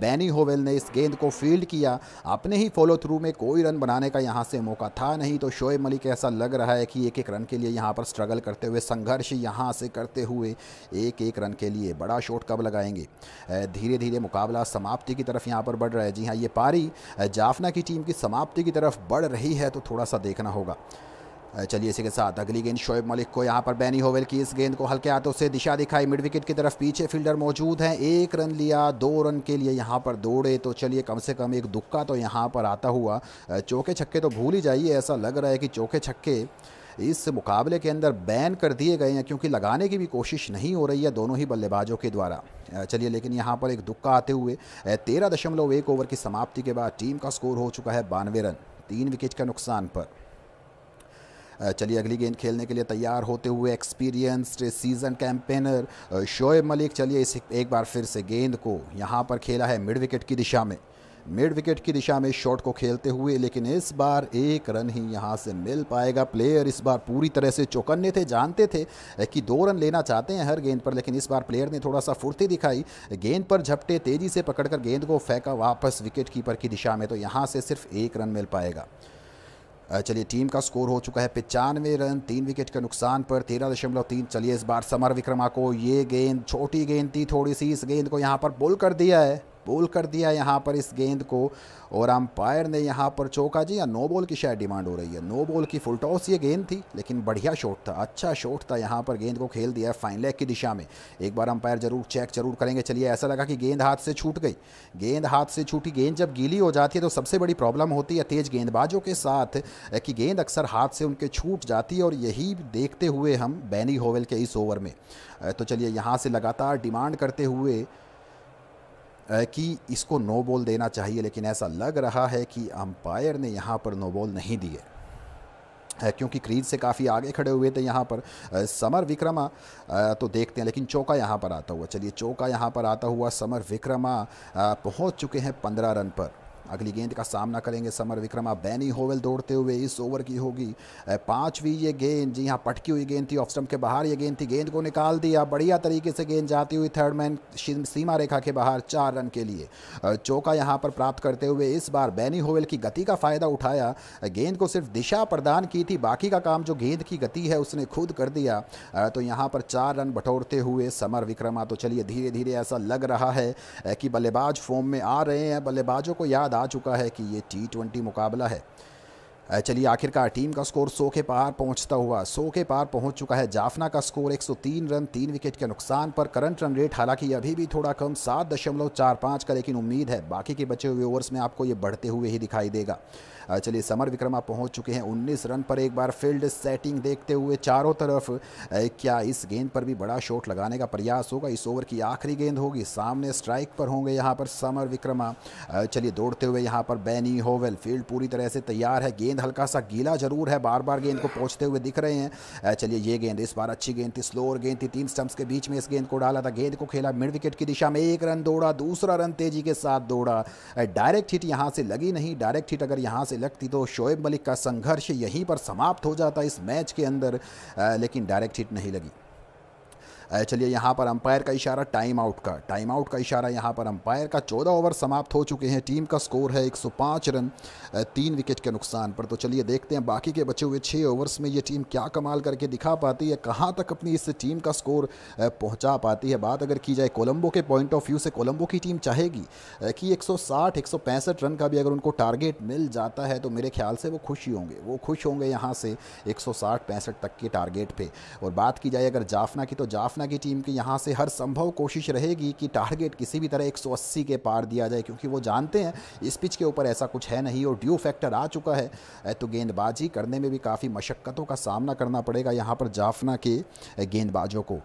बैनी होवेल ने इस गेंद को फील्ड किया अपने ही फॉलो थ्रू में कोई रन बनाने का यहाँ से मौका था नहीं तो शोएब मलिक ऐसा लग रहा है कि एक एक रन के लिए यहाँ पर स्ट्रगल करते हुए संघर्ष यहाँ से करते हुए एक एक रन के लिए बड़ा शॉट कब लगाएंगे धीरे धीरे मुकाबला समाप्ति की तरफ यहाँ पर बढ़ रहा है जी हाँ ये पारी जाफना की टीम की समाप्ति की तरफ बढ़ रही है तो थोड़ा सा देखना जाना होगा चलिए इसी के साथ अगली गेंद शोएब मलिक को यहाँ पर बैनी होवेल की इस गेंद को हल्के हाथों से दिशा दिखाई मिड विकेट की तरफ पीछे फील्डर मौजूद हैं एक रन लिया दो रन के लिए यहाँ पर दौड़े तो चलिए कम से कम एक दुक्का तो यहाँ पर आता हुआ चौके छक्के तो भूल ही जाइए ऐसा लग रहा है कि चौके छक्के इस मुकाबले के अंदर बैन कर दिए गए हैं क्योंकि लगाने की भी कोशिश नहीं हो रही है दोनों ही बल्लेबाजों के द्वारा चलिए लेकिन यहाँ पर एक दुक्का आते हुए तेरह ओवर की समाप्ति के बाद टीम का स्कोर हो चुका है बानवे रन तीन विकेट का नुकसान पर चलिए अगली गेंद खेलने के लिए तैयार होते हुए experienced season campaigner Shoaib Malik चलिए इस एक बार फिर से गेंद को यहाँ पर खेला है मिड विकेट की दिशा में मिड विकेट की दिशा में शॉट को खेलते हुए लेकिन इस बार एक रन ही यहाँ से मिल पाएगा प्लेयर इस बार पूरी तरह से चौकन्ने थे जानते थे कि दो रन लेना चाहते हैं हर गेंद पर लेकिन इस बार प्लेयर ने थोड़ा सा फुर्ती दिखाई गेंद पर झपटे तेज़ी से पकड़कर गेंद को फेंका वापस विकेट कीपर की दिशा में तो यहाँ से सिर्फ एक रन मिल पाएगा चलिए टीम का स्कोर हो चुका है पचानवे रन तीन विकेट के नुकसान पर तेरह दशमलव तीन चलिए इस बार समर विक्रमा को ये गेंद छोटी गेंद थी थोड़ी सी इस गेंद को यहाँ पर बोल कर दिया है बोल कर दिया यहाँ पर इस गेंद को और अंपायर ने यहाँ पर चौका जी या नो बॉल की शायद डिमांड हो रही है नो बॉल की फुल टॉस ये गेंद थी लेकिन बढ़िया शॉट था अच्छा शॉट था यहाँ पर गेंद को खेल दिया फाइन लेग की दिशा में एक बार अंपायर जरूर चेक जरूर करेंगे चलिए ऐसा लगा कि गेंद हाथ से छूट गई गेंद हाथ से छूटी गेंद जब गीली हो जाती है तो सबसे बड़ी प्रॉब्लम होती है तेज गेंदबाजों के साथ कि गेंद अक्सर हाथ से उनके छूट जाती है और यही देखते हुए हम बैनी होवेल के इस ओवर में तो चलिए यहाँ से लगातार डिमांड करते हुए कि इसको नो बॉल देना चाहिए लेकिन ऐसा लग रहा है कि अंपायर ने यहाँ पर नो बॉल नहीं दिए है क्योंकि क्रीज से काफ़ी आगे खड़े हुए थे यहाँ पर समर विक्रमा तो देखते हैं लेकिन चौका यहाँ पर आता हुआ चलिए चौका यहाँ पर आता हुआ समर विक्रमा पहुँच चुके हैं पंद्रह रन पर अगली गेंद का सामना करेंगे समर विक्रमा बैनी होवेल दौड़ते हुए इस ओवर की होगी पांचवी ये गेंद जी हाँ पटकी हुई गेंद थी ऑफ स्टम्प के बाहर ये गेंद थी गेंद को निकाल दिया बढ़िया तरीके से गेंद जाती हुई थर्ड मैन सीमा रेखा के बाहर चार रन के लिए चौका यहाँ पर प्राप्त करते हुए इस बार बैनी होवेल की गति का फायदा उठाया गेंद को सिर्फ दिशा प्रदान की थी बाकी का काम जो गेंद की गति है उसने खुद कर दिया तो यहाँ पर चार रन बटोरते हुए समर विक्रमा तो चलिए धीरे धीरे ऐसा लग रहा है कि बल्लेबाज फॉर्म में आ रहे हैं बल्लेबाजों को याद आ चुका है कि ये टी ट्वेंटी मुकाबला है चलिए आखिरकार टीम का स्कोर सो के पार पहुंचता हुआ सो के पार पहुंच चुका है जाफना का स्कोर 103 रन तीन विकेट के नुकसान पर करंट रन रेट हालांकि अभी भी थोड़ा कम सात दशमलव चार पाँच का लेकिन उम्मीद है बाकी के बचे हुए ओवर्स में आपको ये बढ़ते हुए ही दिखाई देगा चलिए समर विक्रमा पहुंच चुके हैं उन्नीस रन पर एक बार फील्ड सेटिंग देखते हुए चारों तरफ क्या इस गेंद पर भी बड़ा शॉट लगाने का प्रयास होगा इस ओवर की आखिरी गेंद होगी सामने स्ट्राइक पर होंगे यहाँ पर समर विक्रमा चलिए दौड़ते हुए यहाँ पर बैनी होवेल फील्ड पूरी तरह से तैयार है गेंद गेंद हल्का सा गीला जरूर है बार बार गेंद को पहुँचते हुए दिख रहे हैं चलिए ये गेंद इस बार अच्छी गेंद थी स्लो और गेंद थी तीन स्टम्प्स के बीच में इस गेंद को डाला था गेंद को खेला मिड विकेट की दिशा में एक रन दौड़ा दूसरा रन तेजी के साथ दौड़ा डायरेक्ट हिट यहाँ से लगी नहीं डायरेक्ट हिट अगर यहाँ से लगती तो शोएब मलिक का संघर्ष यहीं पर समाप्त हो जाता इस मैच के अंदर लेकिन डायरेक्ट हिट नहीं लगी चलिए यहाँ पर अंपायर का इशारा टाइम आउट का टाइम आउट का इशारा यहाँ पर अंपायर का चौदह ओवर समाप्त हो चुके हैं टीम का स्कोर है 105 रन तीन विकेट के नुकसान पर तो चलिए देखते हैं बाकी के बचे हुए छः ओवर्स में ये टीम क्या कमाल करके दिखा पाती है कहाँ तक अपनी इस टीम का स्कोर पहुँचा पाती है बात अगर की जाए कोलम्बो के पॉइंट ऑफ व्यू से कोलम्बो की टीम चाहेगी कि एक सौ रन का भी अगर उनको टारगेट मिल जाता है तो मेरे ख्याल से वो खुशी होंगे वो खुश होंगे यहाँ से एक सौ तक के टारगेट पर और बात की जाए अगर जाफना की तो जाफ हफना की टीम की यहाँ से हर संभव कोशिश रहेगी कि टारगेट किसी भी तरह 180 के पार दिया जाए क्योंकि वो जानते हैं इस पिच के ऊपर ऐसा कुछ है नहीं और ड्यू फैक्टर आ चुका है तो गेंदबाजी करने में भी काफ़ी मशक्क़तों का सामना करना पड़ेगा यहाँ पर जाफना के गेंदबाजों को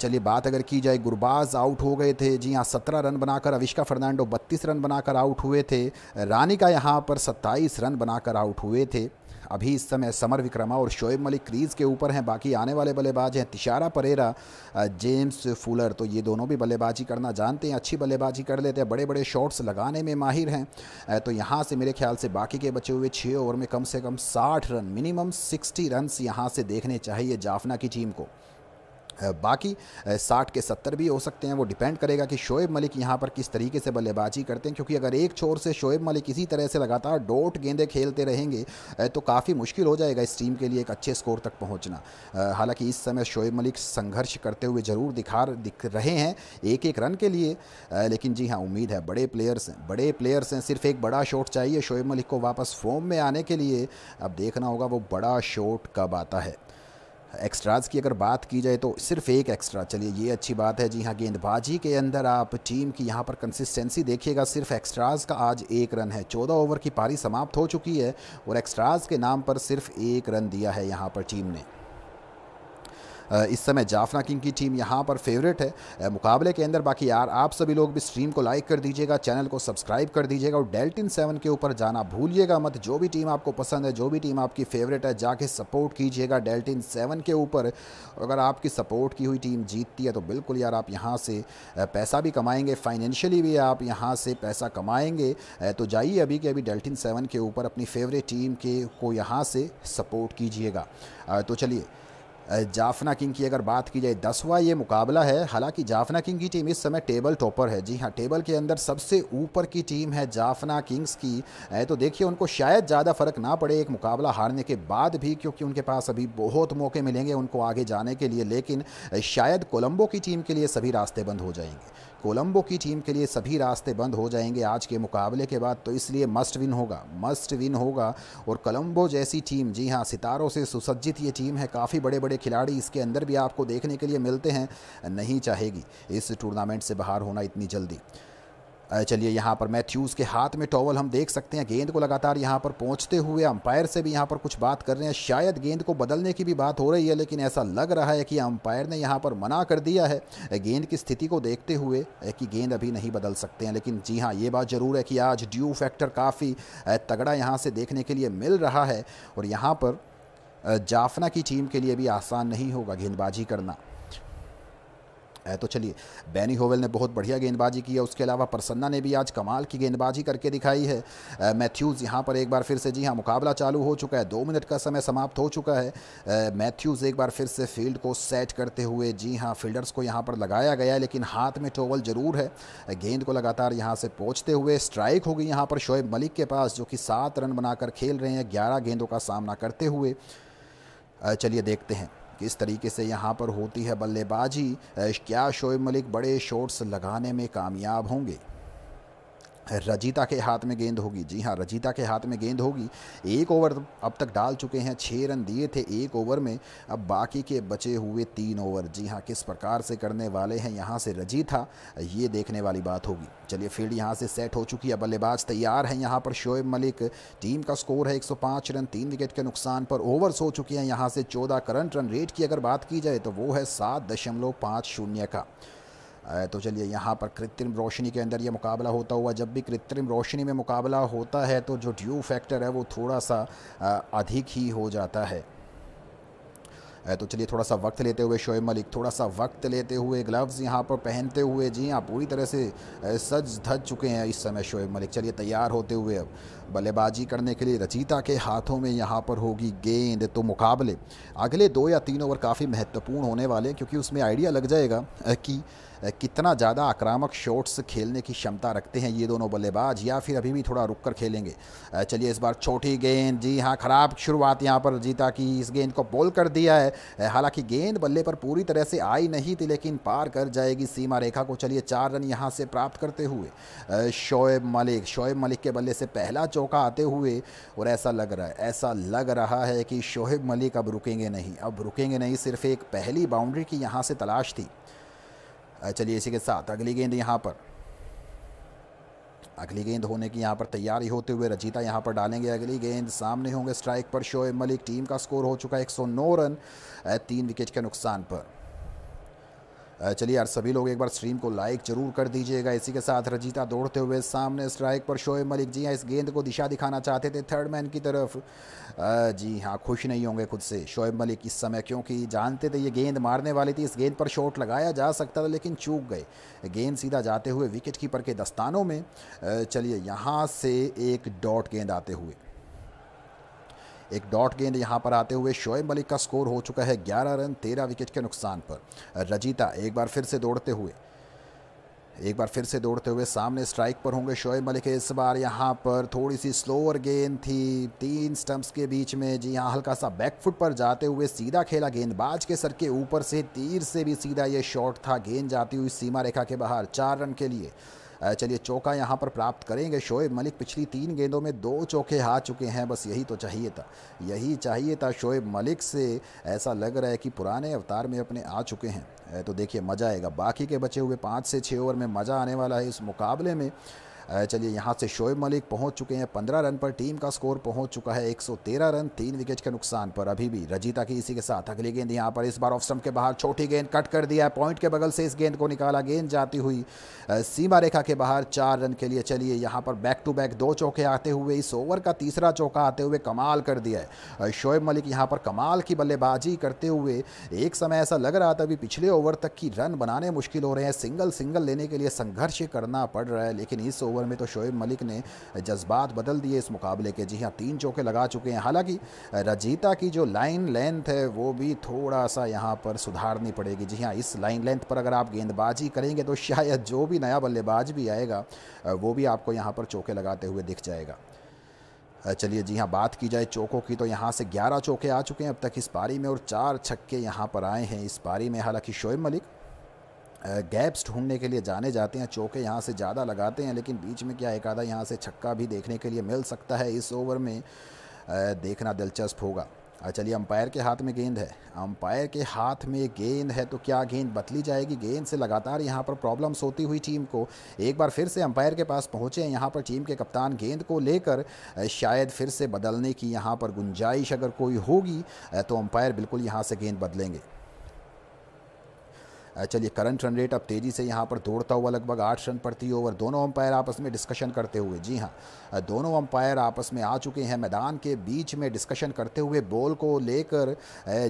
चलिए बात अगर की जाए गुरबाज आउट हो गए थे जी हाँ सत्रह रन बनाकर अविष्का फर्नांडो बत्तीस रन बनाकर आउट हुए थे रानी का यहाँ पर सत्ताईस रन बनाकर आउट हुए थे अभी इस समय समर विक्रमा और शोएब मलिक क्रीज के ऊपर हैं बाकी आने वाले बल्लेबाज हैं तिशारा परेरा जेम्स फूलर तो ये दोनों भी बल्लेबाजी करना जानते हैं अच्छी बल्लेबाजी कर लेते हैं बड़े बड़े शॉट्स लगाने में माहिर हैं तो यहाँ से मेरे ख्याल से बाकी के बचे हुए छः ओवर में कम से कम साठ रन मिनिमम सिक्सटी रन यहाँ से देखने चाहिए जाफना की टीम को बाकी साठ के सत्तर भी हो सकते हैं वो डिपेंड करेगा कि शोएब मलिक यहाँ पर किस तरीके से बल्लेबाजी करते हैं क्योंकि अगर एक छोर से शोएब मलिक इसी तरह से लगातार डोट गेंदे खेलते रहेंगे तो काफ़ी मुश्किल हो जाएगा इस टीम के लिए एक अच्छे स्कोर तक पहुँचना हालाँकि इस समय शोएब मलिक संघर्ष करते हुए ज़रूर दिखा दिख रहे हैं एक एक रन के लिए लेकिन जी हाँ उम्मीद है बड़े प्लेयर्स हैं बड़े प्लेयर्स हैं सिर्फ एक बड़ा शॉट चाहिए शोएब मलिक को वापस फॉर्म में आने के लिए अब देखना होगा वो बड़ा शॉट कब आता है एक्स्ट्राज की अगर बात की जाए तो सिर्फ एक एक्स्ट्रा चलिए ये अच्छी बात है जी हाँ गेंदबाजी के अंदर आप टीम की यहाँ पर कंसिस्टेंसी देखिएगा सिर्फ एक्स्ट्राज का आज एक रन है चौदह ओवर की पारी समाप्त हो चुकी है और एक्स्ट्राज के नाम पर सिर्फ एक रन दिया है यहाँ पर टीम ने इस समय जाफना किंग की टीम यहाँ पर फेवरेट है मुकाबले के अंदर बाकी यार आप सभी लोग भी स्ट्रीम को लाइक कर दीजिएगा चैनल को सब्सक्राइब कर दीजिएगा और डेल्टिन सेवन के ऊपर जाना भूलिएगा मत जो भी टीम आपको पसंद है जो भी टीम आपकी फेवरेट है जाके सपोर्ट कीजिएगा डेल्टिन सेवन के ऊपर अगर आपकी सपोर्ट की हुई टीम जीतती है तो बिल्कुल यार आप यहाँ से पैसा भी कमाएंगे फाइनेंशियली भी आप यहाँ से पैसा कमाएंगे तो जाइए अभी के अभी डेल्टिन सेवन के ऊपर अपनी फेवरेट टीम के को यहाँ से सपोर्ट कीजिएगा तो चलिए जाफना किंग की अगर बात की जाए दसवां ये मुकाबला है हालांकि जाफना किंग की टीम इस समय टेबल टॉपर है जी हाँ टेबल के अंदर सबसे ऊपर की टीम है जाफना किंग्स की तो देखिए उनको शायद ज़्यादा फ़र्क ना पड़े एक मुकाबला हारने के बाद भी क्योंकि उनके पास अभी बहुत मौके मिलेंगे उनको आगे जाने के लिए लेकिन शायद कोलंबो की टीम के लिए सभी रास्ते बंद हो जाएंगे कोलंबो की टीम के लिए सभी रास्ते बंद हो जाएंगे आज के मुकाबले के बाद तो इसलिए मस्ट विन होगा मस्ट विन होगा और कोलंबो जैसी टीम जी हाँ सितारों से सुसज्जित ये टीम है काफ़ी बड़े बड़े खिलाड़ी इसके अंदर भी आपको देखने के लिए मिलते हैं नहीं चाहेगी इस टूर्नामेंट से बाहर होना इतनी जल्दी चलिए यहाँ पर मैथ्यूज़ के हाथ में टॉवल हम देख सकते हैं गेंद को लगातार यहाँ पर पहुँचते हुए अंपायर से भी यहाँ पर कुछ बात कर रहे हैं शायद गेंद को बदलने की भी बात हो रही है लेकिन ऐसा लग रहा है कि अंपायर ने यहाँ पर मना कर दिया है गेंद की स्थिति को देखते हुए कि गेंद अभी नहीं बदल सकते हैं लेकिन जी हाँ ये बात ज़रूर है कि आज ड्यू फैक्टर काफ़ी तगड़ा यहाँ से देखने के लिए मिल रहा है और यहाँ पर जाफना की टीम के लिए भी आसान नहीं होगा गेंदबाजी करना तो चलिए बैनी होवेल ने बहुत बढ़िया गेंदबाजी की है उसके अलावा प्रसन्ना ने भी आज कमाल की गेंदबाजी करके दिखाई है मैथ्यूज़ यहाँ पर एक बार फिर से जी हाँ मुकाबला चालू हो चुका है दो मिनट का समय समाप्त हो चुका है मैथ्यूज़ एक बार फिर से फील्ड को सेट करते हुए जी हाँ फील्डर्स को यहाँ पर लगाया गया है लेकिन हाथ में टोवल ज़रूर है गेंद को लगातार यहाँ से पहुँचते हुए स्ट्राइक हो गई यहाँ पर शोएब मलिक के पास जो कि सात रन बनाकर खेल रहे हैं ग्यारह गेंदों का सामना करते हुए चलिए देखते हैं किस तरीके से यहाँ पर होती है बल्लेबाजी क्या शोएब मलिक बड़े शॉट्स लगाने में कामयाब होंगे रजीता के हाथ में गेंद होगी जी हाँ रजीता के हाथ में गेंद होगी एक ओवर अब तक डाल चुके हैं छः रन दिए थे एक ओवर में अब बाकी के बचे हुए तीन ओवर जी हाँ किस प्रकार से करने वाले हैं यहाँ से रजिता ये देखने वाली बात होगी चलिए फील्ड यहाँ से सेट हो चुकी है बल्लेबाज तैयार हैं यहाँ पर शोएब मलिक टीम का स्कोर है 105 रन तीन विकेट के नुकसान पर ओवर्स हो चुके हैं यहाँ से चौदह करंट रन रेट की अगर बात की जाए तो वो है सात दशमलव पाँच शून्य का तो चलिए यहाँ पर कृत्रिम रोशनी के अंदर ये मुकाबला होता हुआ जब भी कृत्रिम रोशनी में मुकाबला होता है तो जो ड्यू फैक्टर है वो थोड़ा सा अधिक ही हो जाता है तो चलिए थोड़ा सा वक्त लेते हुए शोएब मलिक थोड़ा सा वक्त लेते हुए ग्लव्स यहाँ पर पहनते हुए जी हाँ पूरी तरह से सज धज चुके हैं इस समय शोएब मलिक चलिए तैयार होते हुए अब बल्लेबाजी करने के लिए रचिता के हाथों में यहाँ पर होगी गेंद तो मुकाबले अगले दो या तीन ओवर काफ़ी महत्वपूर्ण होने वाले हैं क्योंकि उसमें आइडिया लग जाएगा कि कितना ज़्यादा आक्रामक शॉट्स खेलने की क्षमता रखते हैं ये दोनों बल्लेबाज या फिर अभी भी थोड़ा रुक कर खेलेंगे चलिए इस बार छोटी गेंद जी हाँ ख़राब शुरुआत यहाँ पर जीता कि इस गेंद को बॉल कर दिया है हालांकि गेंद बल्ले पर पूरी तरह से आई नहीं थी लेकिन पार कर जाएगी सीमा रेखा को चलिए चार रन यहाँ से प्राप्त करते हुए शोएब मलिक शोएब मलिक के बल्ले से पहला चौका आते हुए और ऐसा लग रहा है ऐसा लग रहा है कि शोएब मलिक अब रुकेंगे नहीं अब रुकेंगे नहीं सिर्फ एक पहली बाउंड्री की यहाँ से तलाश थी चलिए इसी के साथ अगली गेंद यहाँ पर अगली गेंद होने की यहाँ पर तैयारी होते हुए रजिता यहाँ पर डालेंगे अगली गेंद सामने होंगे स्ट्राइक पर शोएब मलिक टीम का स्कोर हो चुका है 109 रन तीन विकेट के नुकसान पर चलिए यार सभी लोग एक बार स्ट्रीम को लाइक जरूर कर दीजिएगा इसी के साथ रजीता दौड़ते हुए सामने स्ट्राइक पर शोएब मलिक जी हाँ इस गेंद को दिशा दिखाना चाहते थे थर्ड मैन की तरफ जी हाँ खुश नहीं होंगे खुद से शोएब मलिक इस समय क्योंकि जानते थे ये गेंद मारने वाली थी इस गेंद पर शॉट लगाया जा सकता था लेकिन चूक गए गेंद सीधा जाते हुए विकेट कीपर के दस्तानों में चलिए यहाँ से एक डॉट गेंद आते हुए एक डॉट गेंद यहाँ पर आते हुए शोएब मलिक का स्कोर हो चुका है ग्यारह रन तेरह विकेट के नुकसान पर रजीता एक बार फिर से दौड़ते हुए एक बार फिर से दौड़ते हुए सामने स्ट्राइक पर होंगे शोएब मलिक इस बार यहाँ पर थोड़ी सी स्लोअर गेंद थी तीन स्टंप्स के बीच में जी हाँ हल्का सा बैकफुट पर जाते हुए सीधा खेला गेंदबाज के सर के ऊपर से तीर से भी सीधा ये शॉट था गेंद जाती हुई सीमा रेखा के बाहर चार रन के लिए चलिए चौका यहाँ पर प्राप्त करेंगे शोएब मलिक पिछली तीन गेंदों में दो चौके हार चुके हैं बस यही तो चाहिए था यही चाहिए था शोएब मलिक से ऐसा लग रहा है कि पुराने अवतार में अपने आ चुके हैं तो देखिए मज़ा आएगा बाकी के बचे हुए पाँच से छः ओवर में मज़ा आने वाला है इस मुकाबले में चलिए यहाँ से शोएब मलिक पहुँच चुके हैं पंद्रह रन पर टीम का स्कोर पहुँच चुका है तेरह रन तीन विकेट के नुकसान पर अभी भी रजिता की इसी के साथ अगली गेंद यहाँ पर इस बार ऑफ स्टम्प के बाहर छोटी गेंद कट कर दिया है पॉइंट के बगल से इस गेंद को निकाला गेंद जाती हुई सीमा रेखा के बाहर चार रन के लिए चलिए यहाँ पर बैक टू बैक दो चौके आते हुए इस ओवर का तीसरा चौका आते हुए कमाल कर दिया है शोएब मलिक यहाँ पर कमाल की बल्लेबाजी करते हुए एक समय ऐसा लग रहा था अभी पिछले ओवर तक की रन बनाने मुश्किल हो रहे हैं सिंगल सिंगल लेने के लिए संघर्ष करना पड़ रहा है लेकिन इस ओवर ओवर में तो शोएब मलिक ने जज्बात बदल दिए इस मुकाबले के जी हाँ तीन चौके लगा चुके हैं हालांकि रजीता की जो लाइन लेंथ है वो भी थोड़ा सा यहाँ पर सुधारनी पड़ेगी जी हाँ इस लाइन लेंथ पर अगर आप गेंदबाजी करेंगे तो शायद जो भी नया बल्लेबाज भी आएगा वो भी आपको यहाँ पर चौके लगाते हुए दिख जाएगा चलिए जी हाँ बात की जाए चौकों की तो यहाँ से 11 चौके आ चुके हैं अब तक इस पारी में और चार छक्के यहाँ पर आए हैं इस पारी में हालांकि शोएब मलिक गैप्स ढूंढने के लिए जाने जाते हैं चौके यहाँ से ज़्यादा लगाते हैं लेकिन बीच में क्या एक आधा यहाँ से छक्का भी देखने के लिए मिल सकता है इस ओवर में देखना दिलचस्प होगा चलिए अंपायर के हाथ में गेंद है अंपायर के हाथ में गेंद है तो क्या गेंद बदली जाएगी गेंद से लगातार यहाँ पर प्रॉब्लम्स होती हुई टीम को एक बार फिर से अंपायर के पास पहुँचे हैं यहाँ पर टीम के कप्तान गेंद को लेकर शायद फिर से बदलने की यहाँ पर गुंजाइश अगर कोई होगी तो अंपायर बिल्कुल यहाँ से गेंद बदलेंगे चलिए करंट रन रेट अब तेज़ी से यहाँ पर दौड़ता हुआ लगभग आठ रन प्रति ओवर दोनों अंपायर आपस में डिस्कशन करते हुए जी हाँ दोनों अंपायर आपस में आ चुके हैं मैदान के बीच में डिस्कशन करते हुए बॉल को लेकर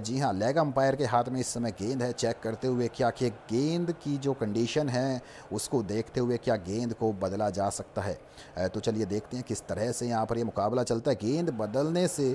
जी हाँ लेग अंपायर के हाथ में इस समय गेंद है चेक करते हुए क्या कि गेंद की जो कंडीशन है उसको देखते हुए क्या गेंद को बदला जा सकता है तो चलिए देखते हैं किस तरह से यहाँ पर यह मुकाबला चलता है गेंद बदलने से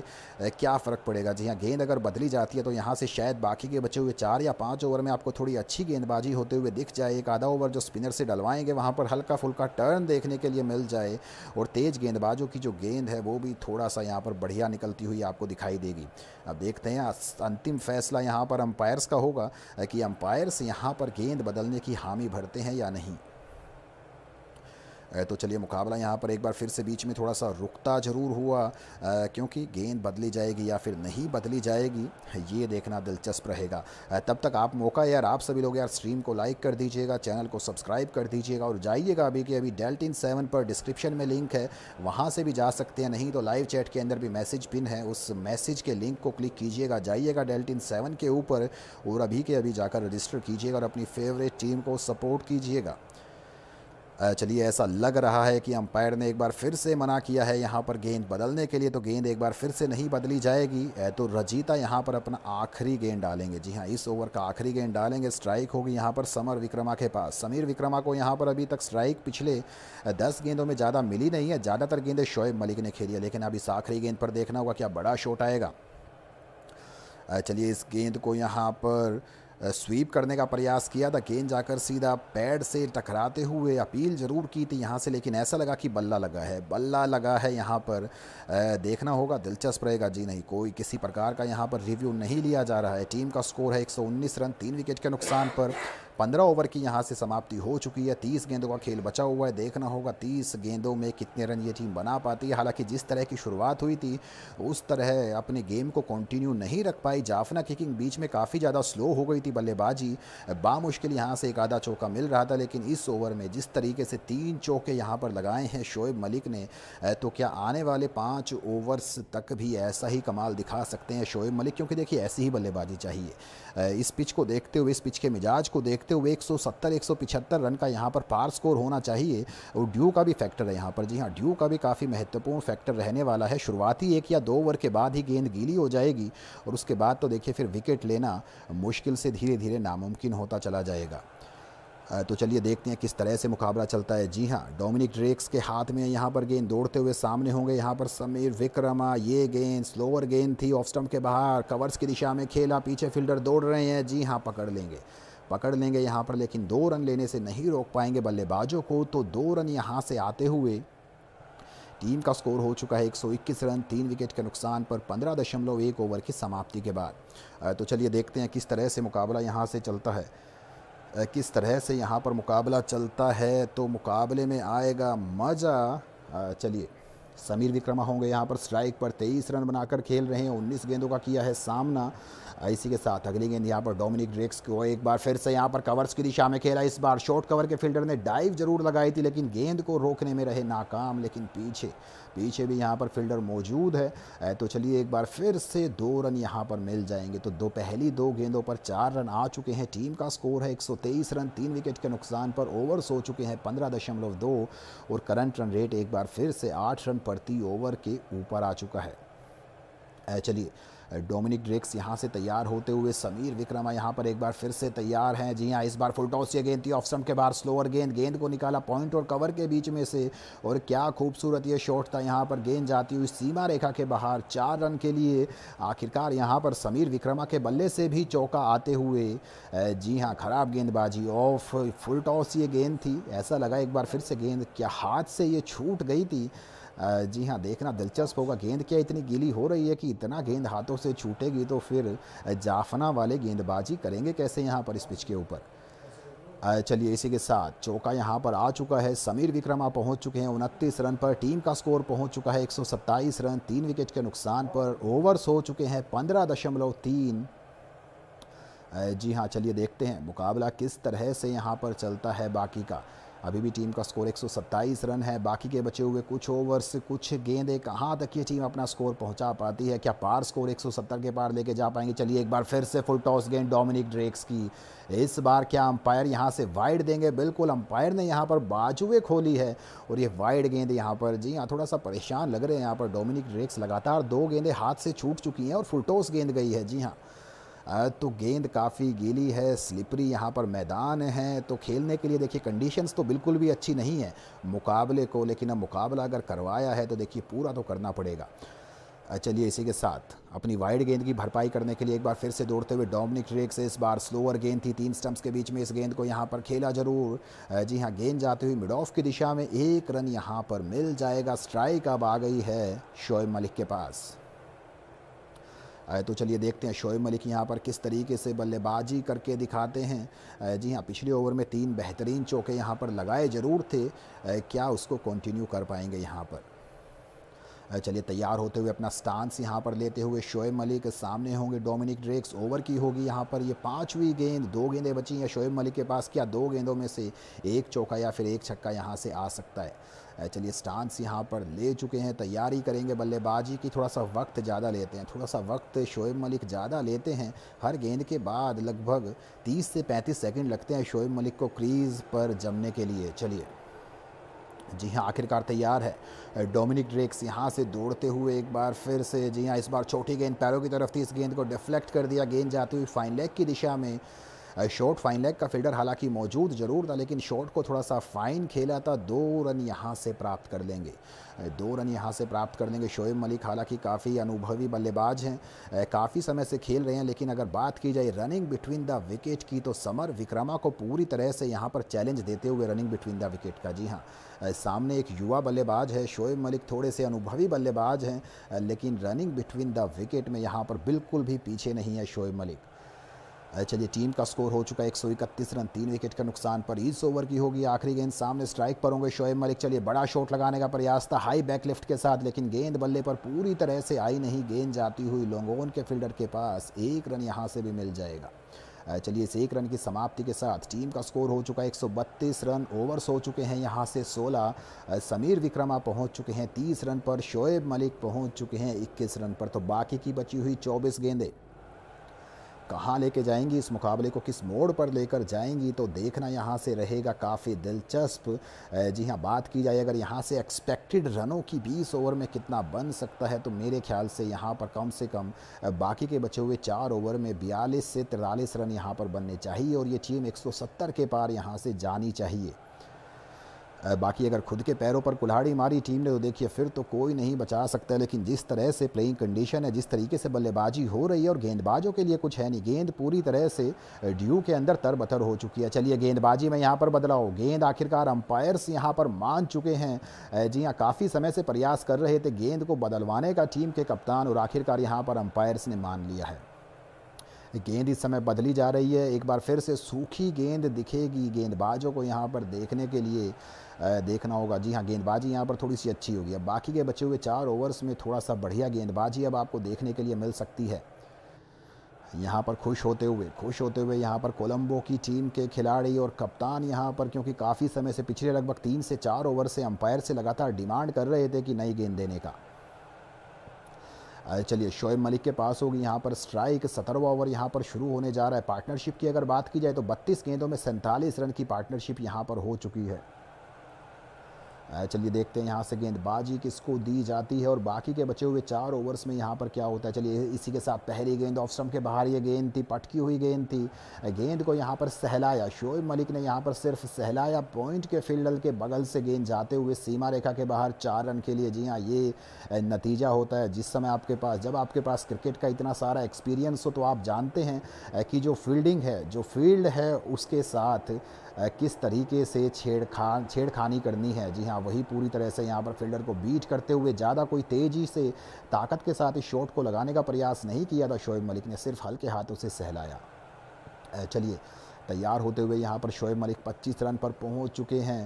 क्या फ़र्क पड़ेगा जी हाँ गेंद अगर बदली जाती है तो यहाँ से शायद बाकी के बचे हुए चार या पाँच ओवर में आपको थोड़ी अच्छी गेंदबाजी होते हुए दिख जाए एक आधा ओवर जो स्पिनर से डलवाएंगे वहाँ पर हल्का फुल्का टर्न देखने के लिए मिल जाए और तेज़ गेंदबाजों की जो गेंद है वो भी थोड़ा सा यहाँ पर बढ़िया निकलती हुई आपको दिखाई देगी अब देखते हैं अंतिम फैसला यहाँ पर अंपायर्स का होगा कि अंपायर्स यहाँ पर गेंद बदलने की हामी भरते हैं या नहीं तो चलिए मुकाबला यहाँ पर एक बार फिर से बीच में थोड़ा सा रुकता ज़रूर हुआ क्योंकि गेंद बदली जाएगी या फिर नहीं बदली जाएगी ये देखना दिलचस्प रहेगा तब तक आप मौका यार आप सभी लोग यार स्ट्रीम को लाइक कर दीजिएगा चैनल को सब्सक्राइब कर दीजिएगा और जाइएगा अभी कि अभी डेल्टिन सेवन पर डिस्क्रिप्शन में लिंक है वहाँ से भी जा सकते हैं नहीं तो लाइव चैट के अंदर भी मैसेज पिन है उस मैसेज के लिंक को क्लिक कीजिएगा जाइएगा डेल्टिन सेवन के ऊपर और अभी के अभी जाकर रजिस्टर कीजिएगा और अपनी फेवरेट टीम को सपोर्ट कीजिएगा चलिए ऐसा लग रहा है कि अंपायर ने एक बार फिर से मना किया है यहाँ पर गेंद बदलने के लिए तो गेंद एक बार फिर से नहीं बदली जाएगी तो रजीता यहाँ पर अपना आखिरी गेंद डालेंगे जी हाँ इस ओवर का आखिरी गेंद डालेंगे स्ट्राइक होगी यहाँ पर समर विक्रमा के पास समीर विक्रमा को यहाँ पर अभी तक स्ट्राइक पिछले दस गेंदों में ज़्यादा मिली नहीं है ज़्यादातर गेंदें शोएब मलिक ने खेली है लेकिन अब इस आखिरी गेंद पर देखना होगा क्या बड़ा शॉट आएगा चलिए इस गेंद को यहाँ पर स्वीप करने का प्रयास किया था गेंद जाकर सीधा पैड से टकराते हुए अपील ज़रूर की थी यहाँ से लेकिन ऐसा लगा कि बल्ला लगा है बल्ला लगा है यहाँ पर देखना होगा दिलचस्प रहेगा जी नहीं कोई किसी प्रकार का यहाँ पर रिव्यू नहीं लिया जा रहा है टीम का स्कोर है 119 रन तीन विकेट के नुकसान पर पंद्रह ओवर की यहाँ से समाप्ति हो चुकी है तीस गेंदों का खेल बचा हुआ है देखना होगा तीस गेंदों में कितने रन ये टीम बना पाती है हालांकि जिस तरह की शुरुआत हुई थी उस तरह अपने गेम को कंटिन्यू नहीं रख पाई जाफना किकिंग बीच में काफ़ी ज़्यादा स्लो हो गई थी बल्लेबाजी बामुश्किल यहाँ से एक आधा चौका मिल रहा था लेकिन इस ओवर में जिस तरीके से तीन चौके यहाँ पर लगाए हैं शोएब मलिक ने तो क्या आने वाले पाँच ओवर्स तक भी ऐसा ही कमाल दिखा सकते हैं शोएब मलिक क्योंकि देखिए ऐसी ही बल्लेबाजी चाहिए इस पिच को देखते हुए इस पिच के मिजाज को देखते देखते हुए 170 175 रन का यहाँ पर पार स्कोर होना चाहिए और ड्यू का भी फैक्टर है यहाँ पर जी हाँ ड्यू का भी काफ़ी महत्वपूर्ण फैक्टर रहने वाला है शुरुआती एक या दो ओवर के बाद ही गेंद गीली हो जाएगी और उसके बाद तो देखिए फिर विकेट लेना मुश्किल से धीरे धीरे नामुमकिन होता चला जाएगा तो चलिए देखते हैं किस तरह से मुकाबला चलता है जी हाँ डोमिनिक ड्रेक्स के हाथ में यहाँ पर गेंद दौड़ते हुए सामने होंगे यहाँ पर समीर विक्रमा ये गेंद स्लोअर गेंद थी ऑफ स्टम्प के बाहर कवर्स की दिशा में खेला पीछे फील्डर दौड़ रहे हैं जी हाँ पकड़ लेंगे पकड़ लेंगे यहाँ पर लेकिन दो रन लेने से नहीं रोक पाएंगे बल्लेबाजों को तो दो रन यहाँ से आते हुए टीम का स्कोर हो चुका है 121 रन तीन विकेट के नुकसान पर 15.1 ओवर की समाप्ति के बाद तो चलिए देखते हैं किस तरह से मुकाबला यहाँ से चलता है किस तरह से यहाँ पर मुकाबला चलता है तो मुकाबले में आएगा मज़ा चलिए समीर विक्रमा होंगे यहाँ पर स्ट्राइक पर 23 रन बनाकर खेल रहे हैं 19 गेंदों का किया है सामना इसी के साथ अगली गेंद यहाँ पर डोमिनिक ड्रेक्स को एक बार फिर से यहाँ पर कवर्स की दिशा में खेला इस बार शॉर्ट कवर के फील्डर ने डाइव जरूर लगाई थी लेकिन गेंद को रोकने में रहे नाकाम लेकिन पीछे पीछे भी यहाँ पर फील्डर मौजूद है तो चलिए एक बार फिर से दो रन यहाँ पर मिल जाएंगे तो दो पहली दो गेंदों पर चार रन आ चुके हैं टीम का स्कोर है 123 रन तीन विकेट के नुकसान पर ओवर्स हो चुके हैं पंद्रह दशमलव दो और करंट रन रेट एक बार फिर से आठ रन प्रति ओवर के ऊपर आ चुका है चलिए डोमिनिक ड्रेक्स यहाँ से तैयार होते हुए समीर विक्रमा यहाँ पर एक बार फिर से तैयार हैं जी हाँ इस बार फुल टॉस ये गेंद थी ऑफ स्टम्प के बाहर स्लोअर गेंद गेंद को निकाला पॉइंट और कवर के बीच में से और क्या खूबसूरत ये शॉट था यहाँ पर गेंद जाती हुई सीमा रेखा के बाहर चार रन के लिए आखिरकार यहाँ पर समीर विक्रमा के बल्ले से भी चौका आते हुए जी हाँ खराब गेंदबाजी ऑफ फुल टॉस ये गेंद थी ऐसा लगा एक बार फिर से गेंद क्या हाथ से ये छूट गई थी जी हाँ देखना दिलचस्प होगा गेंद क्या इतनी गीली हो रही है कि इतना गेंद हाथों से छूटेगी तो फिर जाफना वाले गेंदबाजी करेंगे कैसे यहाँ पर इस पिच के ऊपर चलिए इसी के साथ चौका यहाँ पर आ चुका है समीर विक्रमा पहुँच चुके हैं उनतीस रन पर टीम का स्कोर पहुँच चुका है एक रन तीन विकेट के नुकसान पर ओवर्स हो चुके हैं पंद्रह दशमलव तीन जी हाँ चलिए देखते हैं मुकाबला किस तरह से यहाँ पर चलता है बाकी का अभी भी टीम का स्कोर 127 रन है बाकी के बचे हुए कुछ ओवर्स कुछ गेंदे कहाँ तक ये टीम अपना स्कोर पहुँचा पाती है क्या पार स्कोर 170 के पार लेके जा पाएंगे चलिए एक बार फिर से फुल टॉस गेंद डोमिनिक ड्रेक्स की इस बार क्या अंपायर यहाँ से वाइड देंगे बिल्कुल अंपायर ने यहाँ पर बाजुए खोली है और ये वाइड गेंद यहाँ पर जी हाँ थोड़ा सा परेशान लग रहे हैं यहाँ पर डोमिनिक ड्रेक्स लगातार दो गेंदें हाथ से छूट चुकी हैं और फुल टॉस गेंद गई है जी हाँ तो गेंद काफ़ी गीली है स्लिपरी यहाँ पर मैदान है तो खेलने के लिए देखिए कंडीशंस तो बिल्कुल भी अच्छी नहीं है मुकाबले को लेकिन अब मुकाबला अगर करवाया है तो देखिए पूरा तो करना पड़ेगा चलिए इसी के साथ अपनी वाइड गेंद की भरपाई करने के लिए एक बार फिर से दौड़ते हुए डोमिनिक ट्रेक से इस बार स्लोअर गेंद थी तीन स्टंप्स के बीच में इस गेंद को यहाँ पर खेला जरूर जी हाँ गेंद जाते हुए मिड ऑफ की दिशा में एक रन यहाँ पर मिल जाएगा स्ट्राइक अब आ गई है शोएब मलिक के पास तो चलिए देखते हैं शोएब मलिक यहाँ पर किस तरीके से बल्लेबाजी करके दिखाते हैं जी हाँ पिछले ओवर में तीन बेहतरीन चौके यहाँ पर लगाए ज़रूर थे क्या उसको कंटिन्यू कर पाएंगे यहाँ पर चलिए तैयार होते हुए अपना स्टांस यहाँ पर लेते हुए शोएब मलिक सामने होंगे डोमिनिक ड्रेक्स ओवर की होगी यहाँ पर ये पाँचवीं गेंद दो गेंदें बची हैं शोएब मलिक के पास क्या दो गेंदों में से एक चौका या फिर एक छक्का यहाँ से आ सकता है चलिए स्टांस यहाँ पर ले चुके हैं तैयारी करेंगे बल्लेबाजी की थोड़ा सा वक्त ज़्यादा लेते हैं थोड़ा सा वक्त शोएब मलिक ज़्यादा लेते हैं हर गेंद के बाद लगभग 30 से 35 सेकंड लगते हैं शोएब मलिक को क्रीज़ पर जमने के लिए चलिए जी हाँ आखिरकार तैयार है डोमिनिक ड्रेक्स यहाँ से दौड़ते हुए एक बार फिर से जी हाँ इस बार छोटी गेंद पैरों की तरफ थी इस गेंद को डिफ्लेक्ट कर दिया गेंद जाती हुई फाइन लेग की दिशा में शॉट फाइन लेग का फील्डर हालांकि मौजूद जरूर था लेकिन शॉट को थोड़ा सा फाइन खेला था दो रन यहाँ से प्राप्त कर लेंगे दो रन यहाँ से प्राप्त कर लेंगे शोएब मलिक हालांकि काफ़ी अनुभवी बल्लेबाज हैं काफ़ी समय से खेल रहे हैं लेकिन अगर बात की जाए रनिंग बिटवीन द विकेट की तो समर विक्रमा को पूरी तरह से यहाँ पर चैलेंज देते हुए रनिंग बिटवीन द विकेट का जी हाँ सामने एक युवा बल्लेबाज है शोएब मलिक थोड़े से अनुभवी बल्लेबाज हैं लेकिन रनिंग बिटवीन द विकेट में यहाँ पर बिल्कुल भी पीछे नहीं है शोएब मलिक चलिए टीम का स्कोर हो चुका है एक रन तीन विकेट का नुकसान पर इस ओवर की होगी आखिरी गेंद सामने स्ट्राइक पर होंगे शोएब मलिक चलिए बड़ा शॉट लगाने का प्रयास था हाई बैक लिफ्ट के साथ लेकिन गेंद बल्ले पर पूरी तरह से आई नहीं गेंद जाती हुई लोंगोन के फील्डर के पास एक रन यहाँ से भी मिल जाएगा चलिए इस एक रन की समाप्ति के साथ टीम का स्कोर हो चुका है बत्तीस रन ओवर्स हो चुके हैं यहाँ से 16 समीर विक्रमा पहुँच चुके हैं 30 रन पर शोएब मलिक पहुँच चुके हैं 21 रन पर तो बाकी की बची हुई 24 गेंदें कहाँ लेके जाएंगी इस मुकाबले को किस मोड़ पर लेकर जाएंगी तो देखना यहाँ से रहेगा काफ़ी दिलचस्प जी हाँ बात की जाए अगर यहाँ से एक्सपेक्टेड रनों की बीस ओवर में कितना बन सकता है तो मेरे ख्याल से यहाँ पर कम से कम बाकी के बचे हुए चार ओवर में बयालीस से तिरतालीस रन यहाँ पर बनने चाहिए और ये टीम 170 के पार यहाँ से जानी चाहिए बाकी अगर खुद के पैरों पर कुल्हाड़ी मारी टीम ने तो देखिए फिर तो कोई नहीं बचा सकता लेकिन जिस तरह से प्लेइंग कंडीशन है जिस तरीके से बल्लेबाजी हो रही है और गेंदबाजों के लिए कुछ है नहीं गेंद पूरी तरह से ड्यू के अंदर तरबतर हो चुकी है चलिए गेंदबाजी में यहाँ पर बदलाव गेंद आखिरकार अंपायर्स यहाँ पर मान चुके हैं जी हाँ काफ़ी समय से प्रयास कर रहे थे गेंद को बदलवाने का टीम के कप्तान और आखिरकार यहाँ पर अंपायर्स ने मान लिया है गेंद इस समय बदली जा रही है एक बार फिर से सूखी गेंद दिखेगी गेंदबाजों को यहाँ पर देखने के लिए देखना होगा जी हाँ गेंदबाजी यहाँ पर थोड़ी सी अच्छी होगी अब बाकी के बचे हुए चार ओवर्स में थोड़ा सा बढ़िया गेंदबाजी अब आपको देखने के लिए मिल सकती है यहाँ पर खुश होते हुए खुश होते हुए यहाँ पर कोलंबो की टीम के खिलाड़ी और कप्तान यहाँ पर क्योंकि काफ़ी समय से पिछले लगभग तीन से चार ओवर से अंपायर से लगातार डिमांड कर रहे थे कि नई गेंद देने का चलिए शोएब मलिक के पास होगी यहाँ पर स्ट्राइक सत्रहवा ओवर यहाँ पर शुरू होने जा रहा है पार्टनरशिप की अगर बात की जाए तो बत्तीस गेंदों में सैंतालीस रन की पार्टनरशिप यहाँ पर हो चुकी है चलिए देखते हैं यहाँ से गेंदबाजी किसको दी जाती है और बाकी के बचे हुए चार ओवर्स में यहाँ पर क्या होता है चलिए इसी के साथ पहली गेंद ऑफ स्टम्प के बाहर ये गेंद थी पटकी हुई गेंद थी गेंद को यहाँ पर सहलाया शोएब मलिक ने यहाँ पर सिर्फ सहलाया पॉइंट के फील्डल के बगल से गेंद जाते हुए सीमा रेखा के बाहर चार रन के लिए जी हाँ ये नतीजा होता है जिस समय आपके पास जब आपके पास क्रिकेट का इतना सारा एक्सपीरियंस हो तो आप जानते हैं कि जो फील्डिंग है जो फील्ड है उसके साथ किस तरीके से छेड़खान छेड़खानी करनी है जी हाँ हाँ, वही पूरी तरह से यहाँ पर फील्डर को बीट करते हुए ज़्यादा कोई तेज़ी से ताकत के साथ इस शॉट को लगाने का प्रयास नहीं किया था शोएब मलिक ने सिर्फ हल्के हाथों से सहलाया चलिए तैयार होते हुए यहाँ पर शोएब मलिक पच्चीस रन पर पहुँच चुके हैं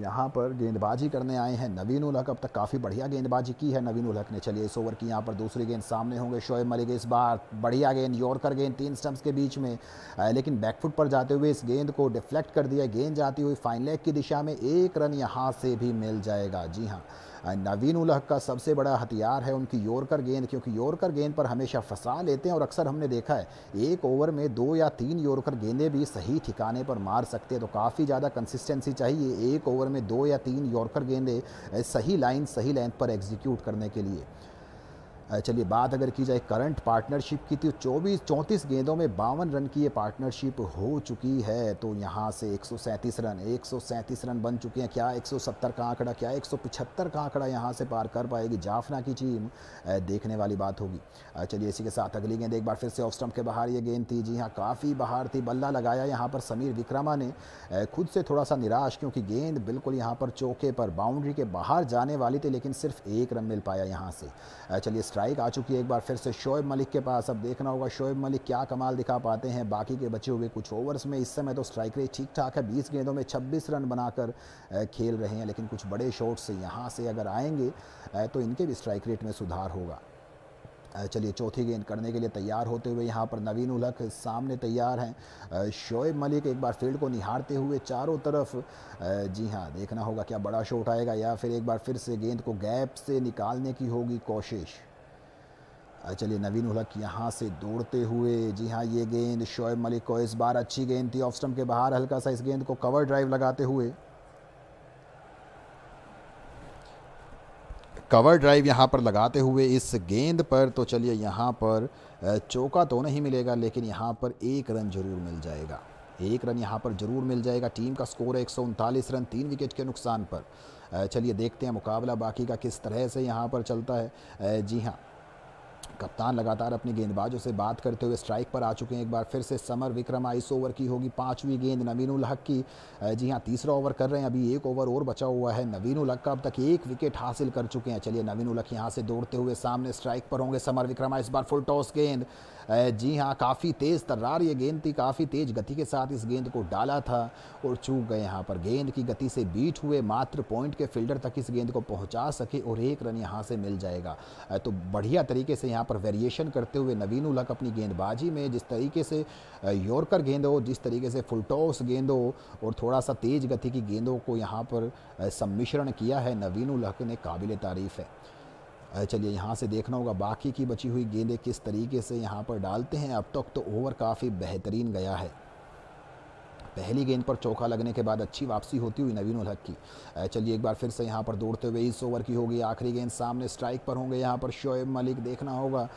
यहाँ पर गेंदबाजी करने आए हैं नवीन उलहक अब तक काफ़ी बढ़िया गेंदबाजी की है नवीन उलहक ने चलिए इस ओवर की यहाँ पर दूसरी गेंद सामने होंगे शोएब मलिक इस बार बढ़िया गेंद यॉर्कर गेंद तीन स्टम्प्स के बीच में लेकिन बैकफुट पर जाते हुए इस गेंद को डिफ्लेक्ट कर दिया गेंद जाती हुई फाइन लेग की दिशा में एक रन यहाँ से भी मिल जाएगा जी हाँ हाँ, नवीन उल का सबसे बड़ा हथियार है उनकी योरकर गेंद क्योंकि योरकर गेंद पर हमेशा फंसा लेते हैं और अक्सर हमने देखा है एक ओवर में दो या तीन योरकर गेंदें भी सही ठिकाने पर मार सकते हैं तो काफ़ी ज़्यादा कंसिस्टेंसी चाहिए एक ओवर में दो या तीन योरकर गेंदें सही लाइन सही लेंथ पर एग्जीक्यूट करने के लिए चलिए बात अगर की जाए करंट पार्टनरशिप की तो 24 चौंतीस गेंदों में बावन रन की ये पार्टनरशिप हो चुकी है तो यहाँ से 137 रन 137 रन बन चुके हैं क्या 170 का आंकड़ा क्या 175 का आंकड़ा यहाँ से पार कर पाएगी जाफना की टीम देखने वाली बात होगी चलिए इसी के साथ अगली गेंद एक बार फिर से ऑफ स्टम्प के बाहर ये गेंद थी जी हाँ काफ़ी बाहर थी बल्ला लगाया यहाँ पर समीर विक्रमा ने खुद से थोड़ा सा निराश क्योंकि गेंद बिल्कुल यहाँ पर चौके पर बाउंड्री के बाहर जाने वाली थी लेकिन सिर्फ एक रन मिल पाया यहाँ से चलिए स्ट्राइक आ चुकी है एक बार फिर से शोएब मलिक के पास अब देखना होगा शोएब मलिक क्या कमाल दिखा पाते हैं बाकी के बचे हुए कुछ ओवर्स में इस समय तो स्ट्राइक रेट ठीक ठाक है बीस गेंदों में छब्बीस रन बनाकर खेल रहे हैं लेकिन कुछ बड़े शॉट्स यहाँ से अगर आएंगे तो इनके भी स्ट्राइक रेट में सुधार होगा चलिए चौथी गेंद करने के लिए तैयार होते हुए यहाँ पर नवीन उलक सामने तैयार हैं शोएब मलिक एक बार फील्ड को निहारते हुए चारों तरफ जी हाँ देखना होगा क्या बड़ा शॉट आएगा या फिर एक बार फिर से गेंद को गैप से निकालने की होगी कोशिश चलिए नवीन उलक यहाँ से दौड़ते हुए जी हाँ ये गेंद शोएब मलिक को इस बार अच्छी गेंद थी ऑफ स्टम्प के बाहर हल्का सा इस गेंद को कवर ड्राइव लगाते हुए कवर ड्राइव यहाँ पर लगाते हुए इस गेंद पर तो चलिए यहाँ पर चौका तो नहीं मिलेगा लेकिन यहाँ पर एक रन जरूर मिल जाएगा एक रन यहाँ पर जरूर मिल जाएगा टीम का स्कोर है एक रन तीन विकेट के नुकसान पर चलिए देखते हैं मुकाबला बाकी का किस तरह से यहाँ पर चलता है जी हाँ कप्तान लगातार अपने गेंदबाजों से बात करते हुए स्ट्राइक पर आ चुके हैं एक बार फिर से समर विक्रमा इस ओवर की होगी पांचवी गेंद नवीन हक की जी हाँ तीसरा ओवर कर रहे हैं अभी एक ओवर और बचा हुआ है नवीन हक का अब तक एक विकेट हासिल कर चुके हैं चलिए नवीन हक यहाँ से दौड़ते हुए सामने स्ट्राइक पर होंगे समर विक्रमा इस बार फुल टॉस गेंद जी हाँ काफ़ी तेज़ तर्रार ये गेंद थी काफ़ी तेज़ गति के साथ इस गेंद को डाला था और चूक गए यहाँ पर गेंद की गति से बीट हुए मात्र पॉइंट के फील्डर तक इस गेंद को पहुँचा सके और एक रन यहाँ से मिल जाएगा तो बढ़िया तरीके से यहाँ पर वेरिएशन करते हुए नवीन उलक अपनी गेंदबाजी में जिस तरीके से यॉर्कर गेंद हो जिस तरीके से फुलटॉस हो और थोड़ा सा तेज़ गति की गेंदों को यहाँ पर सम्मिश्रण किया है नवीन उलक ने काबिल तारीफ़ है चलिए यहाँ से देखना होगा बाकी की बची हुई गेंदें किस तरीके से यहाँ पर डालते हैं अब तक तो ओवर काफ़ी बेहतरीन गया है पहली गेंद पर चौका लगने के बाद अच्छी वापसी होती हुई नवीन उलहक की चलिए एक बार फिर से यहाँ पर दौड़ते हुए इस ओवर की होगी आखिरी गेंद सामने स्ट्राइक पर होंगे यहाँ पर शोएब मलिक देखना होगा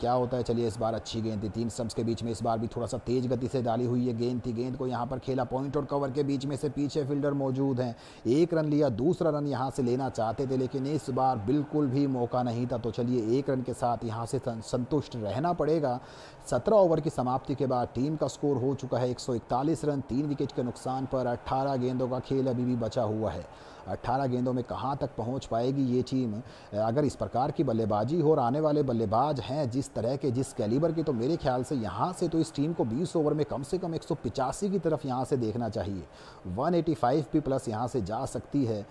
क्या होता है चलिए इस बार अच्छी गेंद थी तीन स्टम्स के बीच में इस बार भी थोड़ा सा तेज़ गति से डाली हुई है गेंद थी गेंद को यहाँ पर खेला पॉइंट और कवर के बीच में से पीछे फील्डर मौजूद हैं एक रन लिया दूसरा रन यहाँ से लेना चाहते थे लेकिन इस बार बिल्कुल भी मौका नहीं था तो चलिए एक रन के साथ यहाँ से संतुष्ट रहना पड़ेगा सत्रह ओवर की समाप्ति के बाद टीम का स्कोर हो चुका है 141 रन तीन विकेट के नुकसान पर 18 गेंदों का खेल अभी भी बचा हुआ है 18 गेंदों में कहाँ तक पहुँच पाएगी ये टीम अगर इस प्रकार की बल्लेबाजी हो और आने वाले बल्लेबाज हैं जिस तरह के जिस कैलिबर के तो मेरे ख्याल से यहाँ से तो इस टीम को 20 ओवर में कम से कम एक की तरफ यहाँ से देखना चाहिए 185 भी प्लस यहाँ से जा सकती है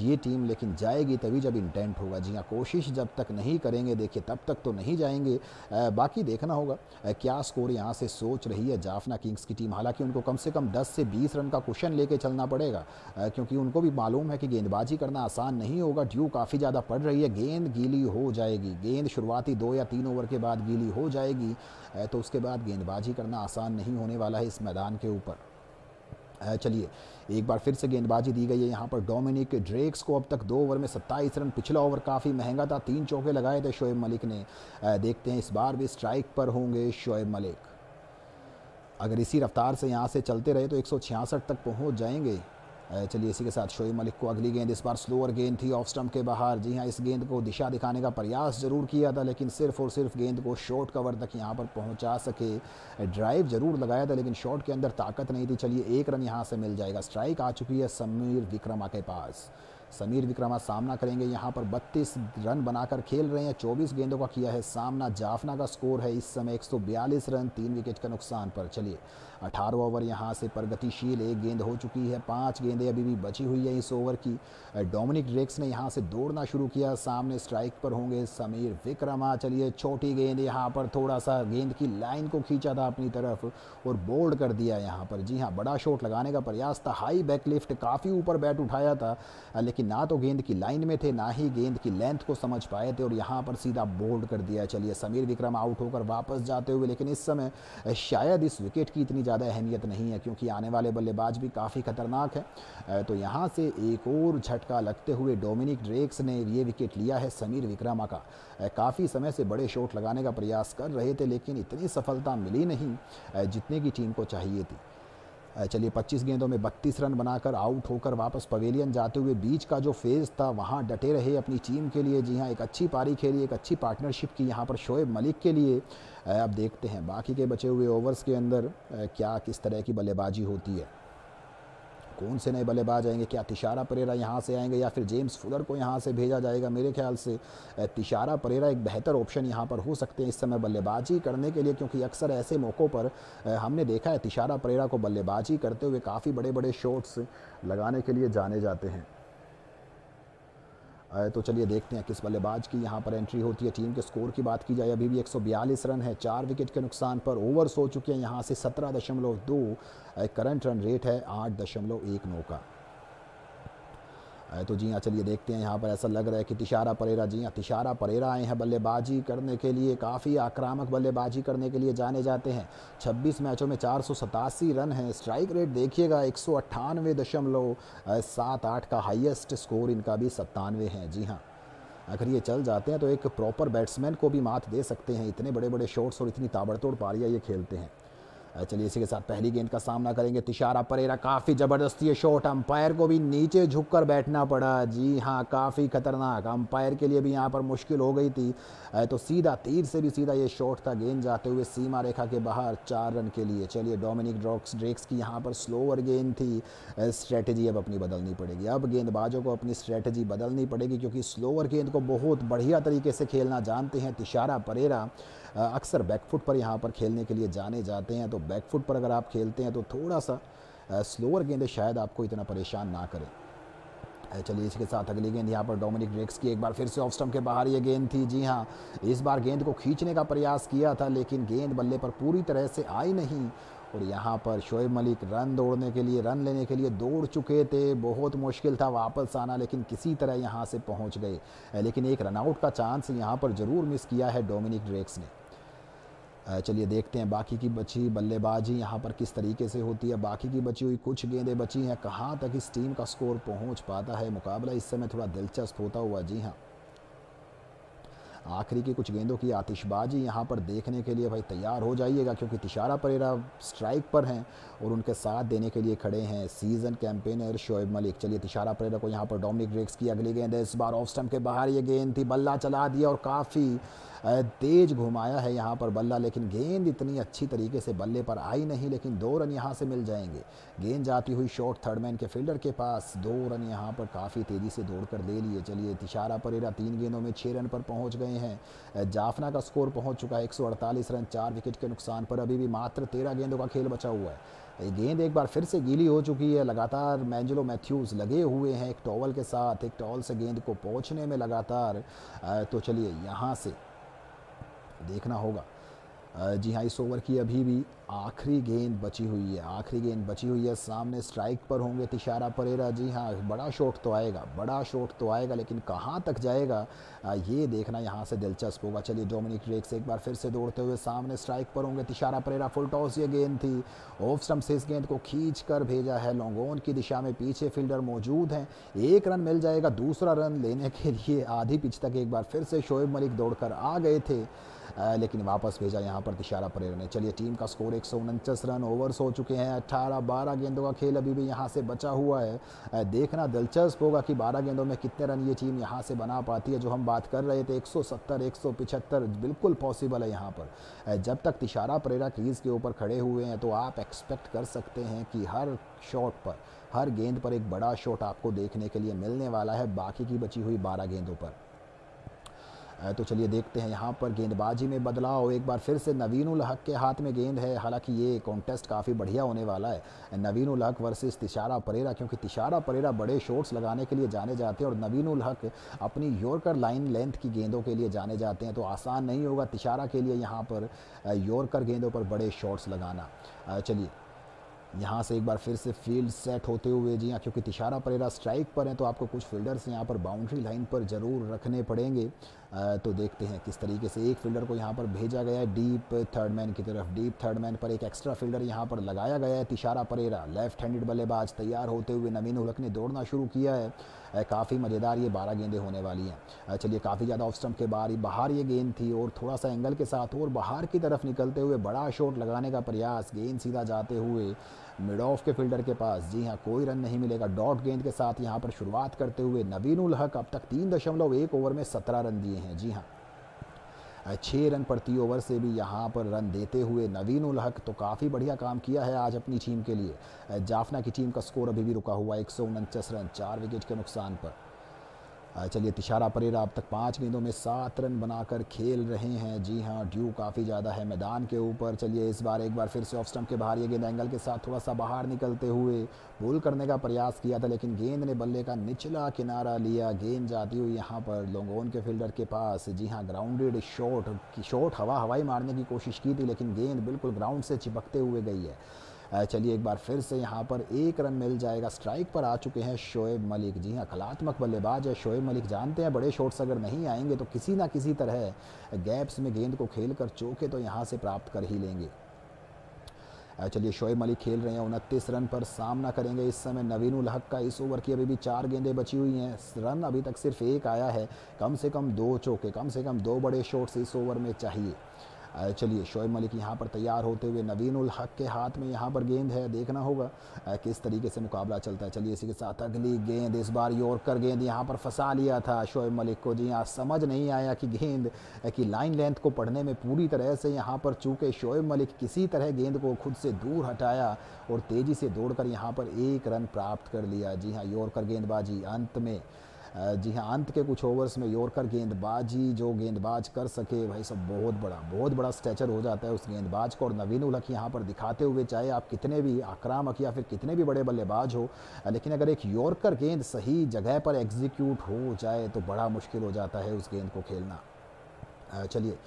ये टीम लेकिन जाएगी तभी जब इंटेंट होगा जी हाँ कोशिश जब तक नहीं करेंगे देखिए तब तक तो नहीं जाएंगे बाकी देखना होगा क्या स्कोर यहाँ से सोच रही है जाफना किंग्स की टीम हालांकि उनको कम से कम दस से बीस रन का क्वेश्चन लेके चलना पड़ेगा क्योंकि उनको भी मालूम है है कि गेंदबाजी करना आसान नहीं होगा ड्यू काफ़ी ज़्यादा पड़ रही है गेंद गीली हो जाएगी गेंद शुरुआती दो या तीन ओवर के बाद गीली हो जाएगी तो उसके बाद गेंदबाजी करना आसान नहीं होने वाला है इस मैदान के ऊपर चलिए एक बार फिर से गेंदबाजी दी गई है यहाँ पर डोमिनिक ड्रेक्स को अब तक दो ओवर में 27 रन पिछला ओवर काफ़ी महंगा था तीन चौके लगाए थे शोएब मलिक ने देखते हैं इस बार भी स्ट्राइक पर होंगे शोएब मलिक अगर इसी रफ्तार से यहाँ से चलते रहे तो एक तक पहुँच जाएंगे चलिए इसी के साथ शोएब मलिक को अगली गेंद इस बार स्लोअर गेंद थी ऑफ स्टम्प के बाहर जी हाँ इस गेंद को दिशा दिखाने का प्रयास जरूर किया था लेकिन सिर्फ और सिर्फ गेंद को शॉर्ट कवर तक यहाँ पर पहुँचा सके ड्राइव जरूर लगाया था लेकिन शॉट के अंदर ताकत नहीं थी चलिए एक रन यहाँ से मिल जाएगा स्ट्राइक आ चुकी है समीर विक्रमा के पास समीर विक्रमा सामना करेंगे यहाँ पर 32 रन बनाकर खेल रहे हैं 24 गेंदों का किया है सामना जाफना का स्कोर है इस समय 142 रन तीन विकेट का नुकसान पर चलिए अठारह ओवर यहाँ से प्रगतिशील एक गेंद हो चुकी है पाँच गेंदें अभी भी बची हुई है इस ओवर की डोमिनिक ड्रेक्स ने यहाँ से दौड़ना शुरू किया सामने स्ट्राइक पर होंगे समीर विक्रमा चलिए छोटी गेंद यहाँ पर थोड़ा सा गेंद की लाइन को खींचा था अपनी तरफ और बोल्ड कर दिया यहाँ पर जी हाँ बड़ा शॉट लगाने का प्रयास था हाई बैक लिफ्ट काफ़ी ऊपर बैट उठाया था लेकिन ना तो गेंद की लाइन में थे ना ही गेंद की लेंथ को समझ पाए थे और यहाँ पर सीधा बोल्ड कर दिया चलिए समीर विक्रम आउट होकर वापस जाते हुए लेकिन इस समय शायद इस विकेट की इतनी ज़्यादा अहमियत नहीं है क्योंकि आने वाले बल्लेबाज भी काफ़ी ख़तरनाक है तो यहाँ से एक और झटका लगते हुए डोमिनिक ड्रेक्स ने ये विकेट लिया है समीर विक्रमा का काफ़ी समय से बड़े शॉट लगाने का प्रयास कर रहे थे लेकिन इतनी सफलता मिली नहीं जितने की टीम को चाहिए थी चलिए 25 गेंदों में 32 रन बनाकर आउट होकर वापस पवेलियन जाते हुए बीच का जो फेज़ था वहाँ डटे रहे अपनी टीम के लिए जी हाँ एक अच्छी पारी खेली एक अच्छी पार्टनरशिप की यहाँ पर शोएब मलिक के लिए अब देखते हैं बाकी के बचे हुए ओवर्स के अंदर क्या किस तरह की बल्लेबाजी होती है कौन से नए बल्लेबाज आएंगे क्या तिशारा परेरा यहाँ से आएंगे या फिर जेम्स फुलर को यहाँ से भेजा जाएगा मेरे ख्याल से तिशारा परेरा एक बेहतर ऑप्शन यहाँ पर हो सकते हैं इस समय बल्लेबाजी करने के लिए क्योंकि अक्सर ऐसे मौक़ों पर हमने देखा है तिशारा परेरा को बल्लेबाजी करते हुए काफ़ी बड़े बड़े शॉट्स लगाने के लिए जाने जाते हैं तो चलिए देखते हैं किस बल्लेबाज की यहाँ पर एंट्री होती है टीम के स्कोर की बात की जाए अभी भी 142 रन है चार विकेट के नुकसान पर ओवर्स हो चुके हैं यहाँ से 17.2 करंट रन रेट है नौ का तो जी हाँ चलिए देखते हैं यहाँ पर ऐसा लग रहा है कि तिशारा परेरा जी हाँ तिशारा परेरा आए हैं बल्लेबाजी करने के लिए काफ़ी आक्रामक बल्लेबाजी करने के लिए जाने जाते हैं 26 मैचों में चार रन हैं स्ट्राइक रेट देखिएगा एक दशमलव सात आठ का हाइएस्ट स्कोर इनका भी सत्तानवे है जी हाँ अगर ये चल जाते हैं तो एक प्रॉपर बैट्समैन को भी मात दे सकते हैं इतने बड़े बड़े शॉट्स और इतनी ताबड़तोड़ पारियाँ ये खेलते हैं चलिए इसी के साथ पहली गेंद का सामना करेंगे तिशारा परेरा काफ़ी ज़बरदस्ती है शॉट अंपायर को भी नीचे झुककर बैठना पड़ा जी हाँ काफ़ी खतरनाक अंपायर के लिए भी यहाँ पर मुश्किल हो गई थी तो सीधा तीर से भी सीधा ये शॉट था गेंद जाते हुए सीमा रेखा के बाहर चार रन के लिए चलिए डोमिनिक ड्रॉक्स ड्रेक्स की यहाँ पर स्लोअर गेंद थी स्ट्रैटेजी अब अपनी बदलनी पड़ेगी अब गेंदबाजों को अपनी स्ट्रैटेजी बदलनी पड़ेगी क्योंकि स्लोअर गेंद को बहुत बढ़िया तरीके से खेलना जानते हैं तिशारा परेरा अक्सर बैकफुट पर यहाँ पर खेलने के लिए जाने जाते हैं तो बैकफुट पर अगर आप खेलते हैं तो थोड़ा सा स्लोअर गेंद शायद आपको इतना परेशान ना करें चलिए इसके साथ अगली गेंद यहाँ पर डोमिनिक ड्रेक्स की एक बार फिर से ऑफ स्टम्प के बाहर ये गेंद थी जी हाँ इस बार गेंद को खींचने का प्रयास किया था लेकिन गेंद बल्ले पर पूरी तरह से आई नहीं और यहाँ पर शोएब मलिक रन दौड़ने के लिए रन लेने के लिए दौड़ चुके थे बहुत मुश्किल था वापस आना लेकिन किसी तरह यहाँ से पहुँच गए लेकिन एक रनआउट का चांस यहाँ पर ज़रूर मिस किया है डोमिनिक ड्रेक्स ने चलिए देखते हैं बाकी की बची बल्लेबाजी यहाँ पर किस तरीके से होती है बाकी की बची हुई कुछ गेंदें बची हैं कहाँ तक इस टीम का स्कोर पहुँच पाता है मुकाबला इस समय थोड़ा दिलचस्प होता हुआ जी हाँ आखिरी की कुछ गेंदों की आतिशबाजी यहाँ पर देखने के लिए भाई तैयार हो जाइएगा क्योंकि तिशारा परेरा स्ट्राइक पर हैं और उनके साथ देने के लिए खड़े हैं सीजन कैंपेनर शोएब मलिक चलिए तिशारा परेरा को यहाँ पर डोमिनिक ब्रेक्स की अगली गेंद है इस बार ऑफ स्टम्प के बाहर ये गेंद थी बल्ला चला दिया और काफ़ी तेज़ घुमाया है यहाँ पर बल्ला लेकिन गेंद इतनी अच्छी तरीके से बल्ले पर आई नहीं लेकिन दो रन यहाँ से मिल जाएंगे गेंद जाती हुई शॉट थर्ड मैन के फील्डर के पास दो रन यहाँ पर काफ़ी तेज़ी से दौड़ कर ले लिए चलिए तिशारा परेरा तीन गेंदों में छः रन पर पहुँच गए हैं जाफना का स्कोर पहुँच चुका है एक रन चार विकेट के नुकसान पर अभी भी मात्र तेरह गेंदों का खेल बचा हुआ है गेंद एक बार फिर से गीली हो चुकी है लगातार मैंजलो मैथ्यूज़ लगे हुए हैं एक टॉवल के साथ एक टॉवल से गेंद को पहुंचने में लगातार तो चलिए यहाँ से देखना होगा जी हाँ इस ओवर की अभी भी आखिरी गेंद बची हुई है आखिरी गेंद बची हुई है सामने स्ट्राइक पर होंगे तिशारा परेरा जी हाँ बड़ा शॉट तो आएगा बड़ा शॉट तो आएगा लेकिन कहाँ तक जाएगा ये देखना यहाँ से दिलचस्प होगा चलिए डोमिनिक रेक्स एक बार फिर से दौड़ते हुए सामने स्ट्राइक पर होंगे तिशारा परेरा फुल टॉस ये गेंद थी ऑफ स्टम से इस गेंद को खींच कर भेजा है लॉन्गोन की दिशा में पीछे फील्डर मौजूद हैं एक रन मिल जाएगा दूसरा रन लेने के लिए आधी पिच तक एक बार फिर से शोएब मलिक दौड़ आ गए थे लेकिन वापस भेजा यहाँ पर दिशारा परेरा ने चलिए टीम का स्कोर एक रन ओवर्स हो चुके हैं अट्ठारह बारह गेंदों का खेल अभी भी यहाँ से बचा हुआ है देखना दिलचस्प होगा कि बारह गेंदों में कितने रन ये टीम यहाँ से बना पाती है जो हम बात कर रहे थे सौ 175 बिल्कुल पॉसिबल है यहाँ पर जब तक तिशारा परेरा क्रीज के ऊपर खड़े हुए हैं तो आप एक्सपेक्ट कर सकते हैं कि हर शॉट पर हर गेंद पर एक बड़ा शॉट आपको देखने के लिए मिलने वाला है बाकी की बची हुई बारह गेंदों पर तो चलिए देखते हैं यहाँ पर गेंदबाजी में बदलाव एक बार फिर से नवीन हक के हाथ में गेंद है हालांकि ये कॉन्टेस्ट काफ़ी बढ़िया होने वाला है नवीन हक वर्सेस तिशारा परेरा क्योंकि तिशारा परेरा बड़े शॉट्स लगाने के लिए जाने जाते हैं और नवीन हक अपनी योरकर लाइन लेंथ की गेंदों के लिए जाने जाते हैं तो आसान नहीं होगा तिशारा के लिए यहाँ पर योरकर गेंदों पर बड़े शॉट्स लगाना चलिए यहाँ से एक बार फिर से फील्ड सेट होते हुए जी हाँ क्योंकि तिशारा परेरा स्ट्राइक पर हैं तो आपको कुछ फील्डर्स यहाँ पर बाउंड्री लाइन पर ज़रूर रखने पड़ेंगे तो देखते हैं किस तरीके से एक फील्डर को यहाँ पर भेजा गया है डीप थर्ड मैन की तरफ डीप थर्ड मैन पर एक एक्स्ट्रा फील्डर यहाँ पर लगाया गया है तिशारा परेरा लेफ्ट हैंडेड बल्लेबाज तैयार होते हुए नवीन उलक ने दौड़ना शुरू किया है काफ़ी मज़ेदार ये बारह गेंदें होने वाली हैं चलिए काफ़ी ज़्यादा ऑफ स्टम्प के बाहर बाहर ये गेंद थी और थोड़ा सा एंगल के साथ और बाहर की तरफ निकलते हुए बड़ा शॉट लगाने का प्रयास गेंद सीधा जाते हुए मिड ऑफ के फील्डर के पास जी हाँ कोई रन नहीं मिलेगा डॉट गेंद के साथ यहाँ पर शुरुआत करते हुए नवीन उल हक अब तक तीन दशमलव एक ओवर में सत्रह रन दिए हैं जी हाँ छः रन प्रति ओवर से भी यहाँ पर रन देते हुए नवीन उल हक तो काफ़ी बढ़िया काम किया है आज अपनी टीम के लिए जाफना की टीम का स्कोर अभी भी रुका हुआ एक रन चार विकेट के नुकसान पर चलिए तिशारा परेरा अब तक पाँच गेंदों में सात रन बनाकर खेल रहे हैं जी हाँ ड्यू काफ़ी ज़्यादा है मैदान के ऊपर चलिए इस बार एक बार फिर से ऑफ स्टम्प के बाहर ये गेंद एंगल के साथ थोड़ा सा बाहर निकलते हुए बोल करने का प्रयास किया था लेकिन गेंद ने बल्ले का निचला किनारा लिया गेंद जाती हुई यहाँ पर लोंगोन के फील्डर के पास जी हाँ ग्राउंडेड शॉट शॉट हवा हवाई मारने की कोशिश की थी लेकिन गेंद बिल्कुल ग्राउंड से चिपकते हुए गई है चलिए एक बार फिर से यहाँ पर एक रन मिल जाएगा स्ट्राइक पर आ चुके हैं शोएब मलिक जी हाँ कलात्मक बल्लेबाज है शोएब मलिक जानते हैं बड़े शॉट्स अगर नहीं आएंगे तो किसी ना किसी तरह गैप्स में गेंद को खेल कर चौके तो यहाँ से प्राप्त कर ही लेंगे चलिए शोएब मलिक खेल रहे हैं उनतीस रन पर सामना करेंगे इस समय नवीन हक का इस ओवर की अभी भी चार गेंदें बची हुई हैं रन अभी तक सिर्फ एक आया है कम से कम दो चौके कम से कम दो बड़े शॉट्स इस ओवर में चाहिए चलिए शोएब मलिक यहाँ पर तैयार होते हुए नवीन उल हक के हाथ में यहाँ पर गेंद है देखना होगा किस तरीके से मुकाबला चलता है चलिए इसी के साथ अगली गेंद इस बार योरकर गेंद यहाँ पर फंसा लिया था शोएब मलिक को जी यहाँ समझ नहीं आया कि गेंद की लाइन लेंथ को पढ़ने में पूरी तरह से यहाँ पर चूके शोएब मलिक किसी तरह गेंद को खुद से दूर हटाया और तेज़ी से दौड़ यहाँ पर एक रन प्राप्त कर लिया जी हाँ योरकर गेंदबाजी अंत में जी हाँ अंत के कुछ ओवर्स में यॉर्कर गेंदबाजी जो गेंदबाज कर सके भाई सब बहुत बड़ा बहुत बड़ा स्ट्रेचर हो जाता है उस गेंदबाज को और नवीन उलक यहाँ पर दिखाते हुए चाहे आप कितने भी आक्रामक या फिर कितने भी बड़े बल्लेबाज हो लेकिन अगर एक यॉर्कर गेंद सही जगह पर एग्जीक्यूट हो जाए तो बड़ा मुश्किल हो जाता है उस गेंद को खेलना चलिए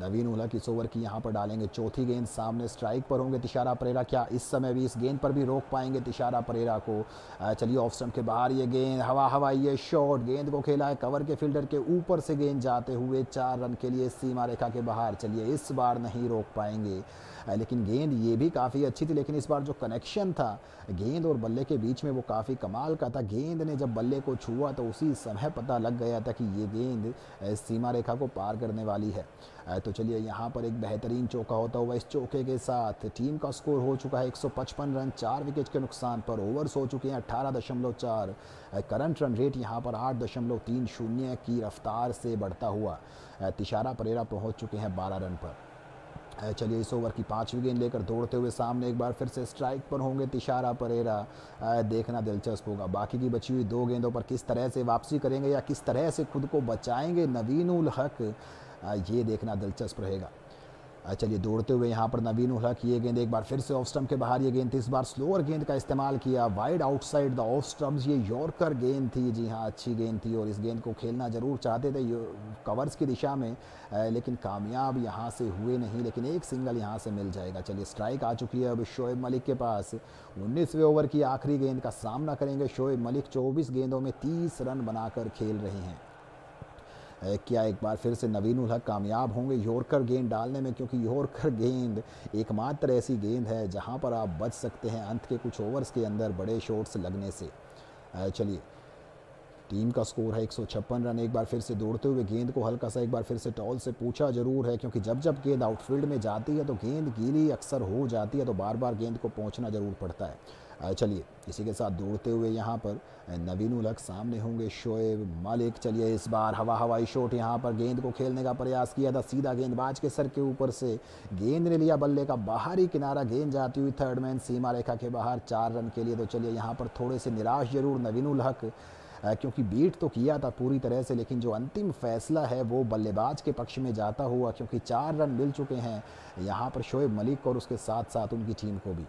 नवीन उलक किस ओवर की यहाँ पर डालेंगे चौथी गेंद सामने स्ट्राइक पर होंगे तिशारा परेरा क्या इस समय भी इस गेंद पर भी रोक पाएंगे तिशारा परेरा को चलिए ऑफ स्टंप के बाहर ये गेंद हवा हवा ये शॉट गेंद को खेला है कवर के फील्डर के ऊपर से गेंद जाते हुए चार रन के लिए सीमा रेखा के बाहर चलिए इस बार नहीं रोक पाएंगे लेकिन गेंद ये भी काफ़ी अच्छी थी लेकिन इस बार जो कनेक्शन था गेंद और बल्ले के बीच में वो काफ़ी कमाल का था गेंद ने जब बल्ले को छुआ तो उसी समय पता लग गया था कि ये गेंद सीमा रेखा को पार करने वाली है तो चलिए यहाँ पर एक बेहतरीन चौका होता हुआ इस चौके के साथ टीम का स्कोर हो चुका है 155 रन चार विकेट के नुकसान पर ओवर्स हो चुके हैं अट्ठारह दशमलव चार करंट रन रेट यहाँ पर आठ दशमलव तीन शून्य की रफ्तार से बढ़ता हुआ तिशारा परेरा पहुँच चुके हैं बारह रन पर चलिए इस ओवर की पाँचवीं गेंद लेकर दौड़ते हुए सामने एक बार फिर से स्ट्राइक पर होंगे तिशारा परेरा देखना दिलचस्प होगा बाकी की बची हुई दो गेंदों पर किस तरह से वापसी करेंगे या किस तरह से खुद को बचाएंगे नवीन उल हक ये देखना दिलचस्प रहेगा चलिए दौड़ते हुए यहाँ पर नवीन उल्हक ये गेंद एक बार फिर से ऑफ स्टम्प के बाहर ये गेंद थी इस बार स्लोअर गेंद का इस्तेमाल किया wide outside the off stump ये यॉर्कर गेंद थी जी हाँ अच्छी गेंद थी और इस गेंद को खेलना ज़रूर चाहते थे कवर्स की दिशा में लेकिन कामयाब यहाँ से हुए नहीं लेकिन एक सिंगल यहाँ से मिल जाएगा चलिए स्ट्राइक आ चुकी है अब शोएब मलिक के पास उन्नीसवें ओवर की आखिरी गेंद का सामना करेंगे शोएब मलिक चौबीस गेंदों में तीस रन बनाकर खेल रहे हैं क्या एक बार फिर से नवीन उल हक कामयाब होंगे योरकर गेंद डालने में क्योंकि योरकर गेंद एकमात्र ऐसी गेंद है जहां पर आप बच सकते हैं अंत के कुछ ओवर्स के अंदर बड़े शॉट्स लगने से चलिए टीम का स्कोर है एक रन एक बार फिर से दौड़ते हुए गेंद को हल्का सा एक बार फिर से टॉल से पूछा जरूर है क्योंकि जब जब गेंद आउटफील्ड में जाती है तो गेंद गीली अक्सर हो जाती है तो बार बार गेंद को पहुंचना जरूर पड़ता है चलिए इसी के साथ दौड़ते हुए यहाँ पर नवीन उलक सामने होंगे शोएब मलिक चलिए इस बार हवा हवाई शॉट यहाँ पर गेंद को खेलने का प्रयास किया था सीधा गेंदबाज के सर के ऊपर से गेंद ने लिया बल्ले का बाहरी किनारा गेंद जाती हुई थर्ड मैन सीमा रेखा के बाहर चार रन के लिए तो चलिए यहाँ पर थोड़े से निराश जरूर नवीन उलहक क्योंकि बीट तो किया था पूरी तरह से लेकिन जो अंतिम फैसला है वो बल्लेबाज के पक्ष में जाता हुआ क्योंकि चार रन मिल चुके हैं यहाँ पर शोएब मलिक और उसके साथ साथ उनकी टीम को भी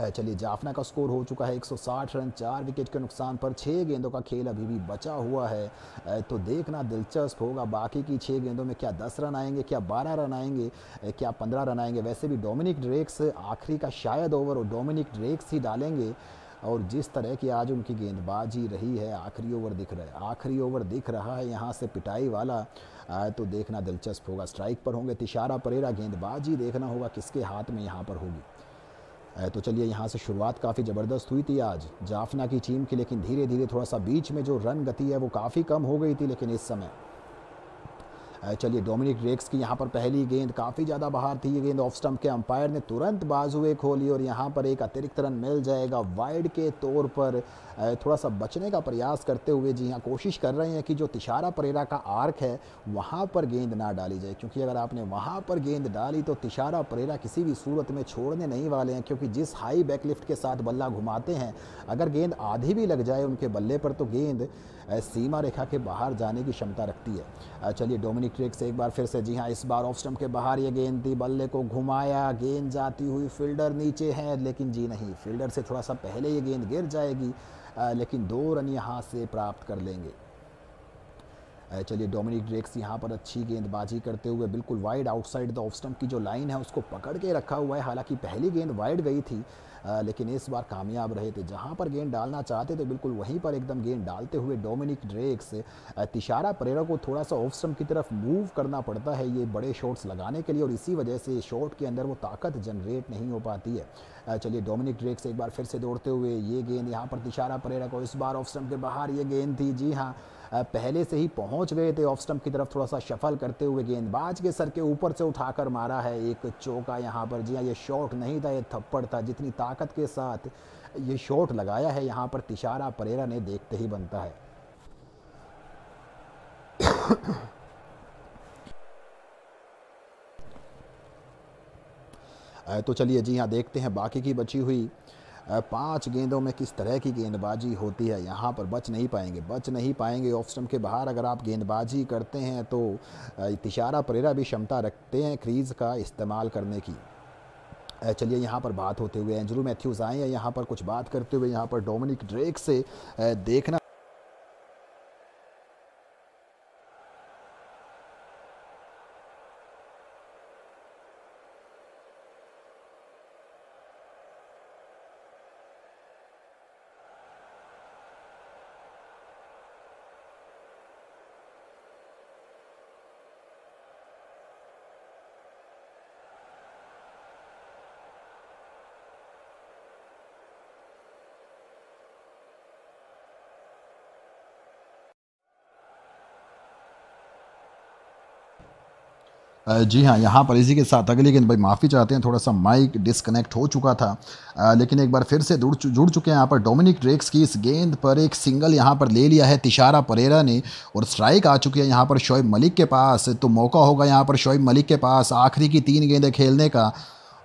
चलिए जाफना का स्कोर हो चुका है 160 रन चार विकेट के नुकसान पर छः गेंदों का खेल अभी भी बचा हुआ है तो देखना दिलचस्प होगा बाकी की छः गेंदों में क्या 10 रन आएंगे क्या 12 रन आएंगे क्या 15 रन आएंगे वैसे भी डोमिनिक ड्रेक्स आखिरी का शायद ओवर और डोमिनिक ड्रेक्स ही डालेंगे और जिस तरह की आज उनकी गेंदबाजी रही है आखिरी ओवर दिख रहा है आखिरी ओवर दिख रहा है यहाँ से पिटाई वाला तो देखना दिलचस्प होगा स्ट्राइक पर होंगे तिशारा परेरा गेंदबाजी देखना होगा किसके हाथ में यहाँ पर होगी तो चलिए यहाँ से शुरुआत काफ़ी ज़बरदस्त हुई थी आज जाफना की टीम की लेकिन धीरे धीरे थोड़ा सा बीच में जो रन गति है वो काफ़ी कम हो गई थी लेकिन इस समय चलिए डोमिनिक रेक्स की यहाँ पर पहली गेंद काफ़ी ज़्यादा बाहर थी ये गेंद ऑफ स्टम्प के अंपायर ने तुरंत बाजुए खोली और यहाँ पर एक अतिरिक्त रन मिल जाएगा वाइड के तौर पर थोड़ा सा बचने का प्रयास करते हुए जी हाँ कोशिश कर रहे हैं कि जो तिशारा परेरा का आर्क है वहाँ पर गेंद ना डाली जाए क्योंकि अगर आपने वहाँ पर गेंद डाली तो तिशारा परेरा किसी भी सूरत में छोड़ने नहीं वाले हैं क्योंकि जिस हाई बैकलिफ्ट के साथ बल्ला घुमाते हैं अगर गेंद आधी भी लग जाए उनके बल्ले पर तो गेंद सीमा रेखा के बाहर जाने की क्षमता रखती है चलिए डोमिनिक ट्रेक से एक बार फिर से जी हाँ इस बार ऑफ स्टम्प के बाहर ये गेंद थी बल्ले को घुमाया गेंद जाती हुई फील्डर नीचे है लेकिन जी नहीं फील्डर से थोड़ा सा पहले ये गेंद गिर जाएगी लेकिन दो रन यहाँ से प्राप्त कर लेंगे चलिए डोमिनिक ड्रेक्स यहाँ पर अच्छी गेंदबाजी करते हुए बिल्कुल wide outside the off stump की जो लाइन है उसको पकड़ के रखा हुआ है हालांकि पहली गेंद वाइड गई थी लेकिन इस बार कामयाब रहे थे जहाँ पर गेंद डालना चाहते थे बिल्कुल वहीं पर एकदम गेंद डालते हुए डोमिनिक ड्रेक्स तिशारा परेरा को थोड़ा सा ऑफ स्टम्प की तरफ मूव करना पड़ता है ये बड़े शॉट्स लगाने के लिए और इसी वजह से शॉट के अंदर वो ताकत जनरेट नहीं हो पाती है चलिए डोमिनिक ड्रेक से एक बार फिर से दौड़ते हुए ये गेंद यहाँ पर दिशारा परेरा को इस बार ऑफ स्टम्प के बाहर ये गेंद थी जी हाँ पहले से ही पहुंच गए थे ऑफ स्टम्प की तरफ थोड़ा सा शफल करते हुए गेंदबाज के सर के ऊपर से उठाकर मारा है एक चौका यहाँ पर जी हाँ ये शॉट नहीं था ये थप्पड़ था जितनी ताकत के साथ ये शॉट लगाया है यहाँ पर तिशारा परेरा ने देखते ही बनता है तो चलिए जी हाँ देखते हैं बाकी की बची हुई पांच गेंदों में किस तरह की गेंदबाजी होती है यहाँ पर बच नहीं पाएंगे बच नहीं पाएंगे ऑफ स्टम्प के बाहर अगर आप गेंदबाजी करते हैं तो तिशारा परेरा भी क्षमता रखते हैं क्रीज़ का इस्तेमाल करने की चलिए यहाँ पर बात होते हुए एंजलू मैथ्यूज़ आए हैं यहाँ पर कुछ बात करते हुए यहाँ पर डोमिनिक ड्रेक से देखना जी हाँ यहाँ पर इसी के साथ अगली गेंद भाई माफ़ी चाहते हैं थोड़ा सा माइक डिसकनेक्ट हो चुका था आ, लेकिन एक बार फिर से जुड़ जुड़ चुके हैं यहाँ पर डोमिनिक ड्रेक्स की इस गेंद पर एक सिंगल यहाँ पर ले लिया है तिशारा परेरा ने और स्ट्राइक आ चुकी है यहाँ पर शोएब मलिक के पास तो मौका होगा यहाँ पर शोएब मलिक के पास आखिरी की तीन गेंदें खेलने का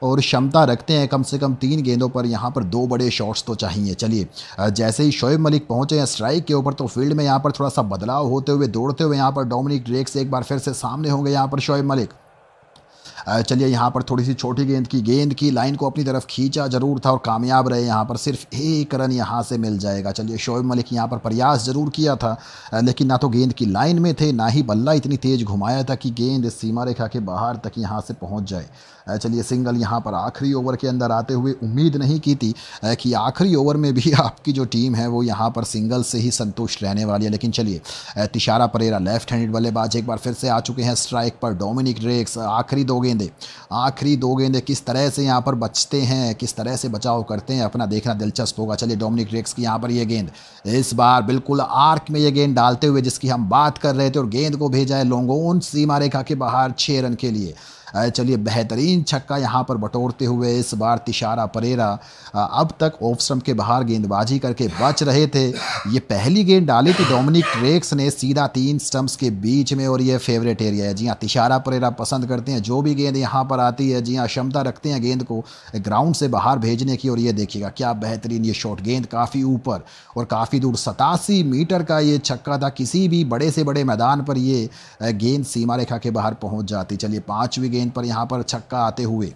और क्षमता रखते हैं कम से कम तीन गेंदों पर यहाँ पर दो बड़े शॉट्स तो चाहिए चलिए जैसे ही शोएब मलिक पहुँचे हैं स्ट्राइक के ऊपर तो फील्ड में यहाँ पर थोड़ा सा बदलाव होते हुए दौड़ते हुए यहाँ पर डोमिनिक ड्रेक से एक बार फिर से सामने होंगे यहाँ पर शोएब मलिक चलिए यहाँ पर थोड़ी सी छोटी गेंद की गेंद की लाइन को अपनी तरफ खींचा जरूर था और कामयाब रहे यहाँ पर सिर्फ एक रन यहाँ से मिल जाएगा चलिए शोएब मलिक यहाँ पर प्रयास जरूर किया था लेकिन ना तो गेंद की लाइन में थे ना ही बल्ला इतनी तेज़ घुमाया था कि गेंद सीमा रेखा के बाहर तक यहाँ से पहुँच जाए चलिए सिंगल यहाँ पर आखिरी ओवर के अंदर आते हुए उम्मीद नहीं की थी कि आखिरी ओवर में भी [laughs] आपकी जो टीम है वो यहाँ पर सिंगल से ही संतुष्ट रहने वाली है लेकिन चलिए तिशारा परेरा लेफ्ट हैंडेड बल्लेबाज एक बार फिर से आ चुके हैं स्ट्राइक पर डोमिनिक ड्रेक्स आखिरी दो गेंदे आखिरी दो गेंदे किस तरह से यहाँ पर बचते हैं किस तरह से बचाव करते हैं अपना देखना दिलचस्प होगा चलिए डोमिनिक ड्रेक्स की यहाँ पर यह गेंद इस बार बिल्कुल आर्क में ये गेंद डालते हुए जिसकी हम बात कर रहे थे और गेंद को भेजा है लोंगोन सीमा रेखा के बाहर छः रन के लिए चलिए बेहतरीन छक्का यहाँ पर बटोरते हुए इस बार तिशारा परेरा अब तक ऑफ स्टम्प के बाहर गेंदबाजी करके बच रहे थे ये पहली गेंद डाली थी डोमिनिक ट्रेक्स ने सीधा तीन स्टम्प्स के बीच में और ये फेवरेट एरिया है जी हाँ तिशारा परेरा पसंद करते हैं जो भी गेंद यहाँ पर आती है जी हाँ क्षमता रखते हैं गेंद को ग्राउंड से बाहर भेजने की और ये देखिएगा क्या बेहतरीन ये शॉट गेंद काफ़ी ऊपर और काफ़ी दूर सतासी मीटर का ये छक्का था किसी भी बड़े से बड़े मैदान पर ये गेंद सीमा रेखा के बाहर पहुँच जाती चलिए पाँचवीं गेंद पर यहाँ पर छक्का आते हुए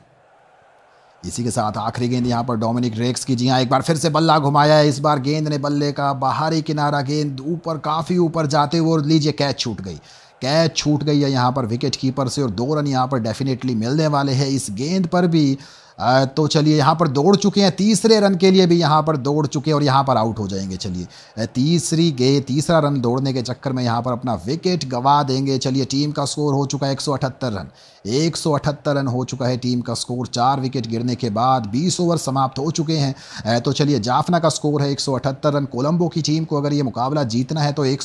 इसी के साथ आखिरी गेंद यहाँ पर डोमिनिक रेक्स की जी हाँ एक बार फिर से बल्ला घुमाया है इस बार गेंद ने बल्ले का बाहरी किनारा गेंद ऊपर काफ़ी ऊपर जाते हुए और लीजिए कैच छूट गई कैच छूट गई है यहाँ पर विकेट कीपर से और दो रन यहाँ पर डेफिनेटली मिलने वाले हैं इस गेंद पर भी तो चलिए यहाँ पर दौड़ चुके हैं तीसरे रन के लिए भी यहाँ पर दौड़ चुके हैं और यहाँ पर आउट हो जाएंगे चलिए तीसरी गे तीसरा रन दौड़ने के चक्कर में यहाँ पर अपना विकेट गवा देंगे चलिए टीम का स्कोर हो चुका है एक रन एक रन हो चुका है टीम का स्कोर चार विकेट गिरने के बाद 20 ओवर समाप्त हो चुके हैं तो चलिए जाफना का स्कोर है एक रन कोलंबो की टीम को अगर ये मुकाबला जीतना है तो एक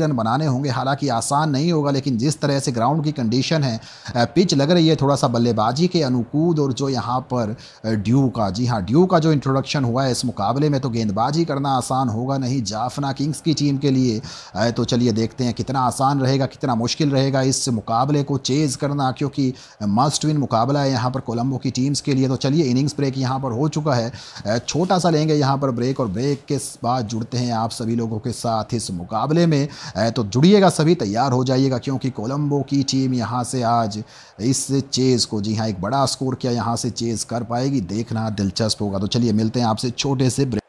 रन बनाने होंगे हालांकि आसान नहीं होगा लेकिन जिस तरह से ग्राउंड की कंडीशन है पिच लग रही है थोड़ा सा बल्लेबाजी के अनुकूल और जो यहाँ पर ड्यू का जी हाँ ड्यू का जो इंट्रोडक्शन हुआ है इस मुकाबले में तो गेंदबाजी करना आसान होगा नहीं जाफना किंग्स की टीम के लिए तो चलिए देखते हैं कितना आसान रहेगा कितना मुश्किल रहेगा इस मुकाबले को चेज करना क्योंकि क्योंकि मस्ट विन मुकाबला है यहाँ पर कोलंबो की टीम्स के लिए तो चलिए इनिंग्स ब्रेक यहाँ पर हो चुका है छोटा सा लेंगे यहाँ पर ब्रेक और ब्रेक के बाद जुड़ते हैं आप सभी लोगों के साथ इस मुकाबले में तो जुड़िएगा सभी तैयार हो जाइएगा क्योंकि कोलंबो की टीम यहाँ से आज इस चेज़ को जी हाँ एक बड़ा स्कोर किया यहाँ से चेज़ कर पाएगी देखना दिलचस्प होगा तो चलिए मिलते हैं आपसे छोटे से ब्रेक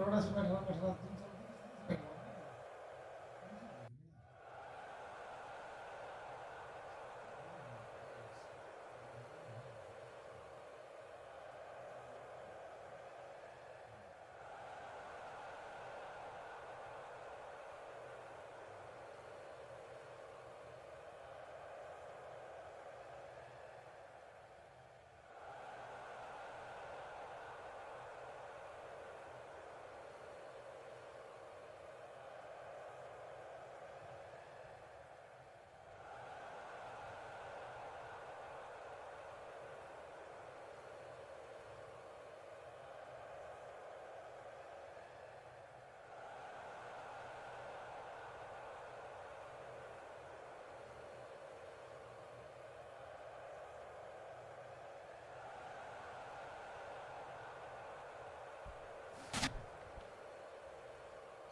थोड़ा सा बैठना बैठना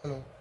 Alors, ah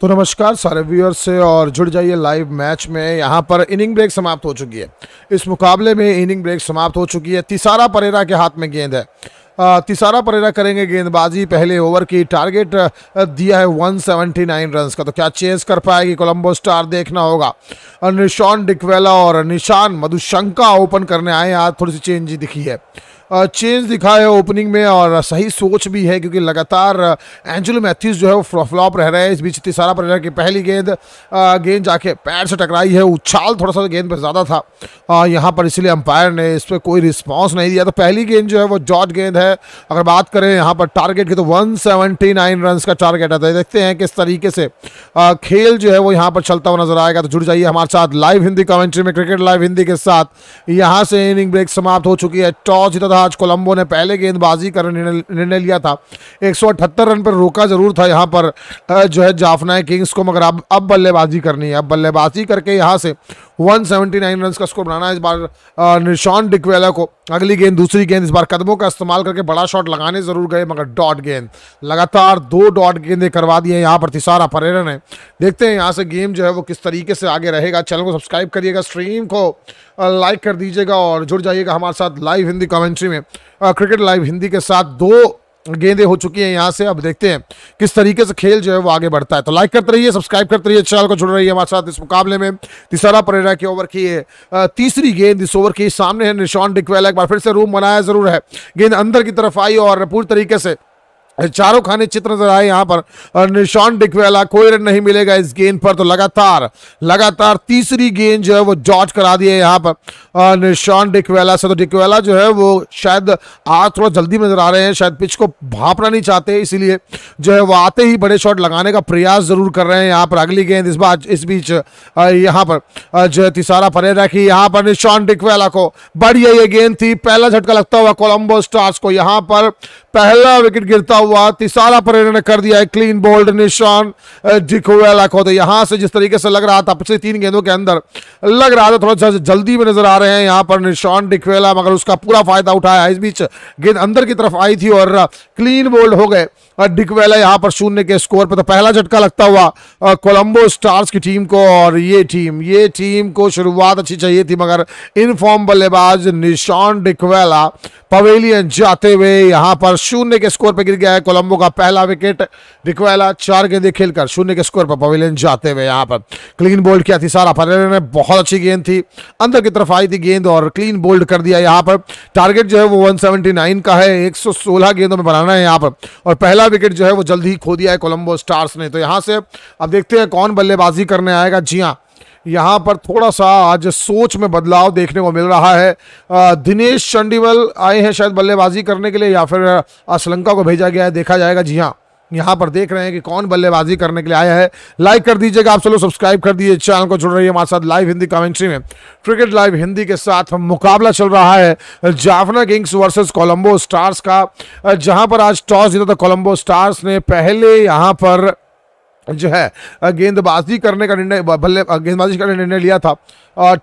तो नमस्कार सारे व्यूअर्स से और जुड़ जाइए लाइव मैच में यहाँ पर इनिंग ब्रेक समाप्त हो चुकी है इस मुकाबले में इनिंग ब्रेक समाप्त हो चुकी है तिसारा परेरा के हाथ में गेंद है तिसारा परेरा करेंगे गेंदबाजी पहले ओवर की टारगेट दिया है 179 रन्स का तो क्या चेंज कर पाएगी कोलंबो स्टार देखना होगा निशान डिकवेला और निशान मधुशंका ओपन करने आए आज थोड़ी सी चेंज दिखी है चेंज दिखा है ओपनिंग में और सही सोच भी है क्योंकि लगातार एंजलो मैथ्यूज जो है वो फ्लॉप रह रहे हैं इस बीच तिसारा परेरा की पहली गेंद गेंद जाके पैर से टकराई है उछाल थोड़ा सा गेंद पर ज़्यादा था यहाँ पर इसलिए अंपायर ने इस पर कोई रिस्पॉन्स नहीं दिया तो पहली गेंद जो है वो जॉर्ज गेंद है अगर बात करें यहाँ पर टारगेट की तो वन सेवेंटी का टारगेट आता है तो देखते हैं किस तरीके से खेल जो है वो यहाँ पर चलता हुआ नजर आएगा तो जुड़ जाइए हमारे साथ लाइव हिंदी कमेंट्री में क्रिकेट लाइव हिंदी के साथ यहाँ से इनिंग ब्रेक समाप्त हो चुकी है टॉस जीता था आज कोलंबो ने पहले गेंदबाजी का निर्णय लिया था एक रन पर रोका जरूर था यहाँ पर जो है जाफना किंग्स को मगर अब अब बल्लेबाजी करनी है अब बल्लेबाजी करके यहाँ से 179 रन का स्कोर बनाना है इस बार निशान डिकवेला को अगली गेंद दूसरी गेंद इस बार कदमों का इस्तेमाल करके बड़ा शॉट लगाने जरूर गए मगर डॉट गेंद लगातार दो डॉट गेंदें करवा दिए यहाँ पर तिसारा परेरा ने देखते हैं यहाँ से गेम जो है वो किस तरीके से आगे रहेगा चैनल को सब्सक्राइब करिएगा स्ट्रीम को लाइक कर दीजिएगा और जुड़ जाइएगा हमारे साथ लाइव हिंदी कमेंट्री में क्रिकेट लाइव हिंदी के साथ दो गेंदें हो चुकी हैं यहाँ से अब देखते हैं किस तरीके से खेल जो है वो आगे बढ़ता है तो लाइक करते रहिए सब्सक्राइब करते रहिए चैनल को जुड़ रही है हमारे साथ इस मुकाबले में तीसरा परेरा की ओवर की है तीसरी गेंद इस ओवर की सामने है निशान डिकवेला एक बार फिर से रूम बनाया जरूर है गेंद अंदर की तरफ आई और पूरी तरीके से चारों खाने चित्र नजर आए यहाँ पर निशान डिकवेला कोई रन नहीं मिलेगा इस गेंद पर तो लगातार लगातार तीसरी गेंद जो है वो जॉर्ज करा दी है यहाँ पर निशान डिकवेला से तो डिकवेला जो है वो शायद आज थोड़ा जल्दी नजर आ रहे हैं शायद पिच को भापना नहीं चाहते इसीलिए जो है वो आते ही बड़े शॉट लगाने का प्रयास जरूर कर रहे हैं यहाँ पर अगली गेंद इस बार इस बीच यहाँ पर जो है तिसारा परेरा की यहाँ पर निशान डिकवेला को बढ़िया ये गेंद थी पहला झटका लगता हुआ कोलम्बो स्टार्स को यहाँ पर पहला विकेट गिरता हुआ तिसारा पर इन्होंने कर दिया है क्लीन बोल्ड निशान डिकोवेला को यहाँ से जिस तरीके से लग रहा था पिछले तीन गेंदों के अंदर लग रहा था थोड़ा सा जल्दी में नजर आ रहे हैं यहाँ पर निशान डिकवेला मगर उसका पूरा फायदा उठाया इस बीच गेंद अंदर की तरफ आई थी और क्लीन बोल्ड हो गए और डिकवेला यहाँ पर शून्य के स्कोर पर तो पहला झटका लगता हुआ कोलंबो स्टार्स की टीम को और ये टीम ये टीम को शुरुआत अच्छी चाहिए थी मगर इन फॉर्म बल्लेबाज निशान डिकवेला पवेलियन जाते हुए यहाँ पर शून्य के स्कोर पर गिर गया है कोलंबो का पहला विकेट रिक्वेला चार गेंदे खेलकर शून्य के स्कोर पर पवेलियन जाते हुए यहाँ पर क्लीन बोल्ड किया थी सारा पवेलियन ने बहुत अच्छी गेंद थी अंदर की तरफ आई थी गेंद और क्लीन बोल्ड कर दिया यहाँ पर टारगेट जो है वो वन का है एक गेंदों में बनाना है यहाँ पर और पहला विकेट जो है वो जल्द ही खो दिया है कोलम्बो स्टार्स ने तो यहाँ से अब देखते हैं कौन बल्लेबाजी करने आएगा जी हाँ यहाँ पर थोड़ा सा आज सोच में बदलाव देखने को मिल रहा है दिनेश चंडीवल आए हैं शायद बल्लेबाजी करने के लिए या फिर श्रीलंका को भेजा गया है देखा जाएगा जी हाँ यहाँ पर देख रहे हैं कि कौन बल्लेबाजी करने के लिए आया है लाइक कर दीजिएगा आप चलो सब्सक्राइब कर दीजिए चैनल को जुड़ रही है हमारे साथ लाइव हिंदी कमेंट्री में क्रिकेट लाइव हिंदी के साथ मुकाबला चल रहा है Jaffna Kings versus Colombo stars का जहाँ पर आज टॉस जीता था कोलंबो स्टार्स ने पहले यहाँ पर जो है गेंदबाजी करने का निर्णय भले गेंदबाजी करने का निर्णय लिया था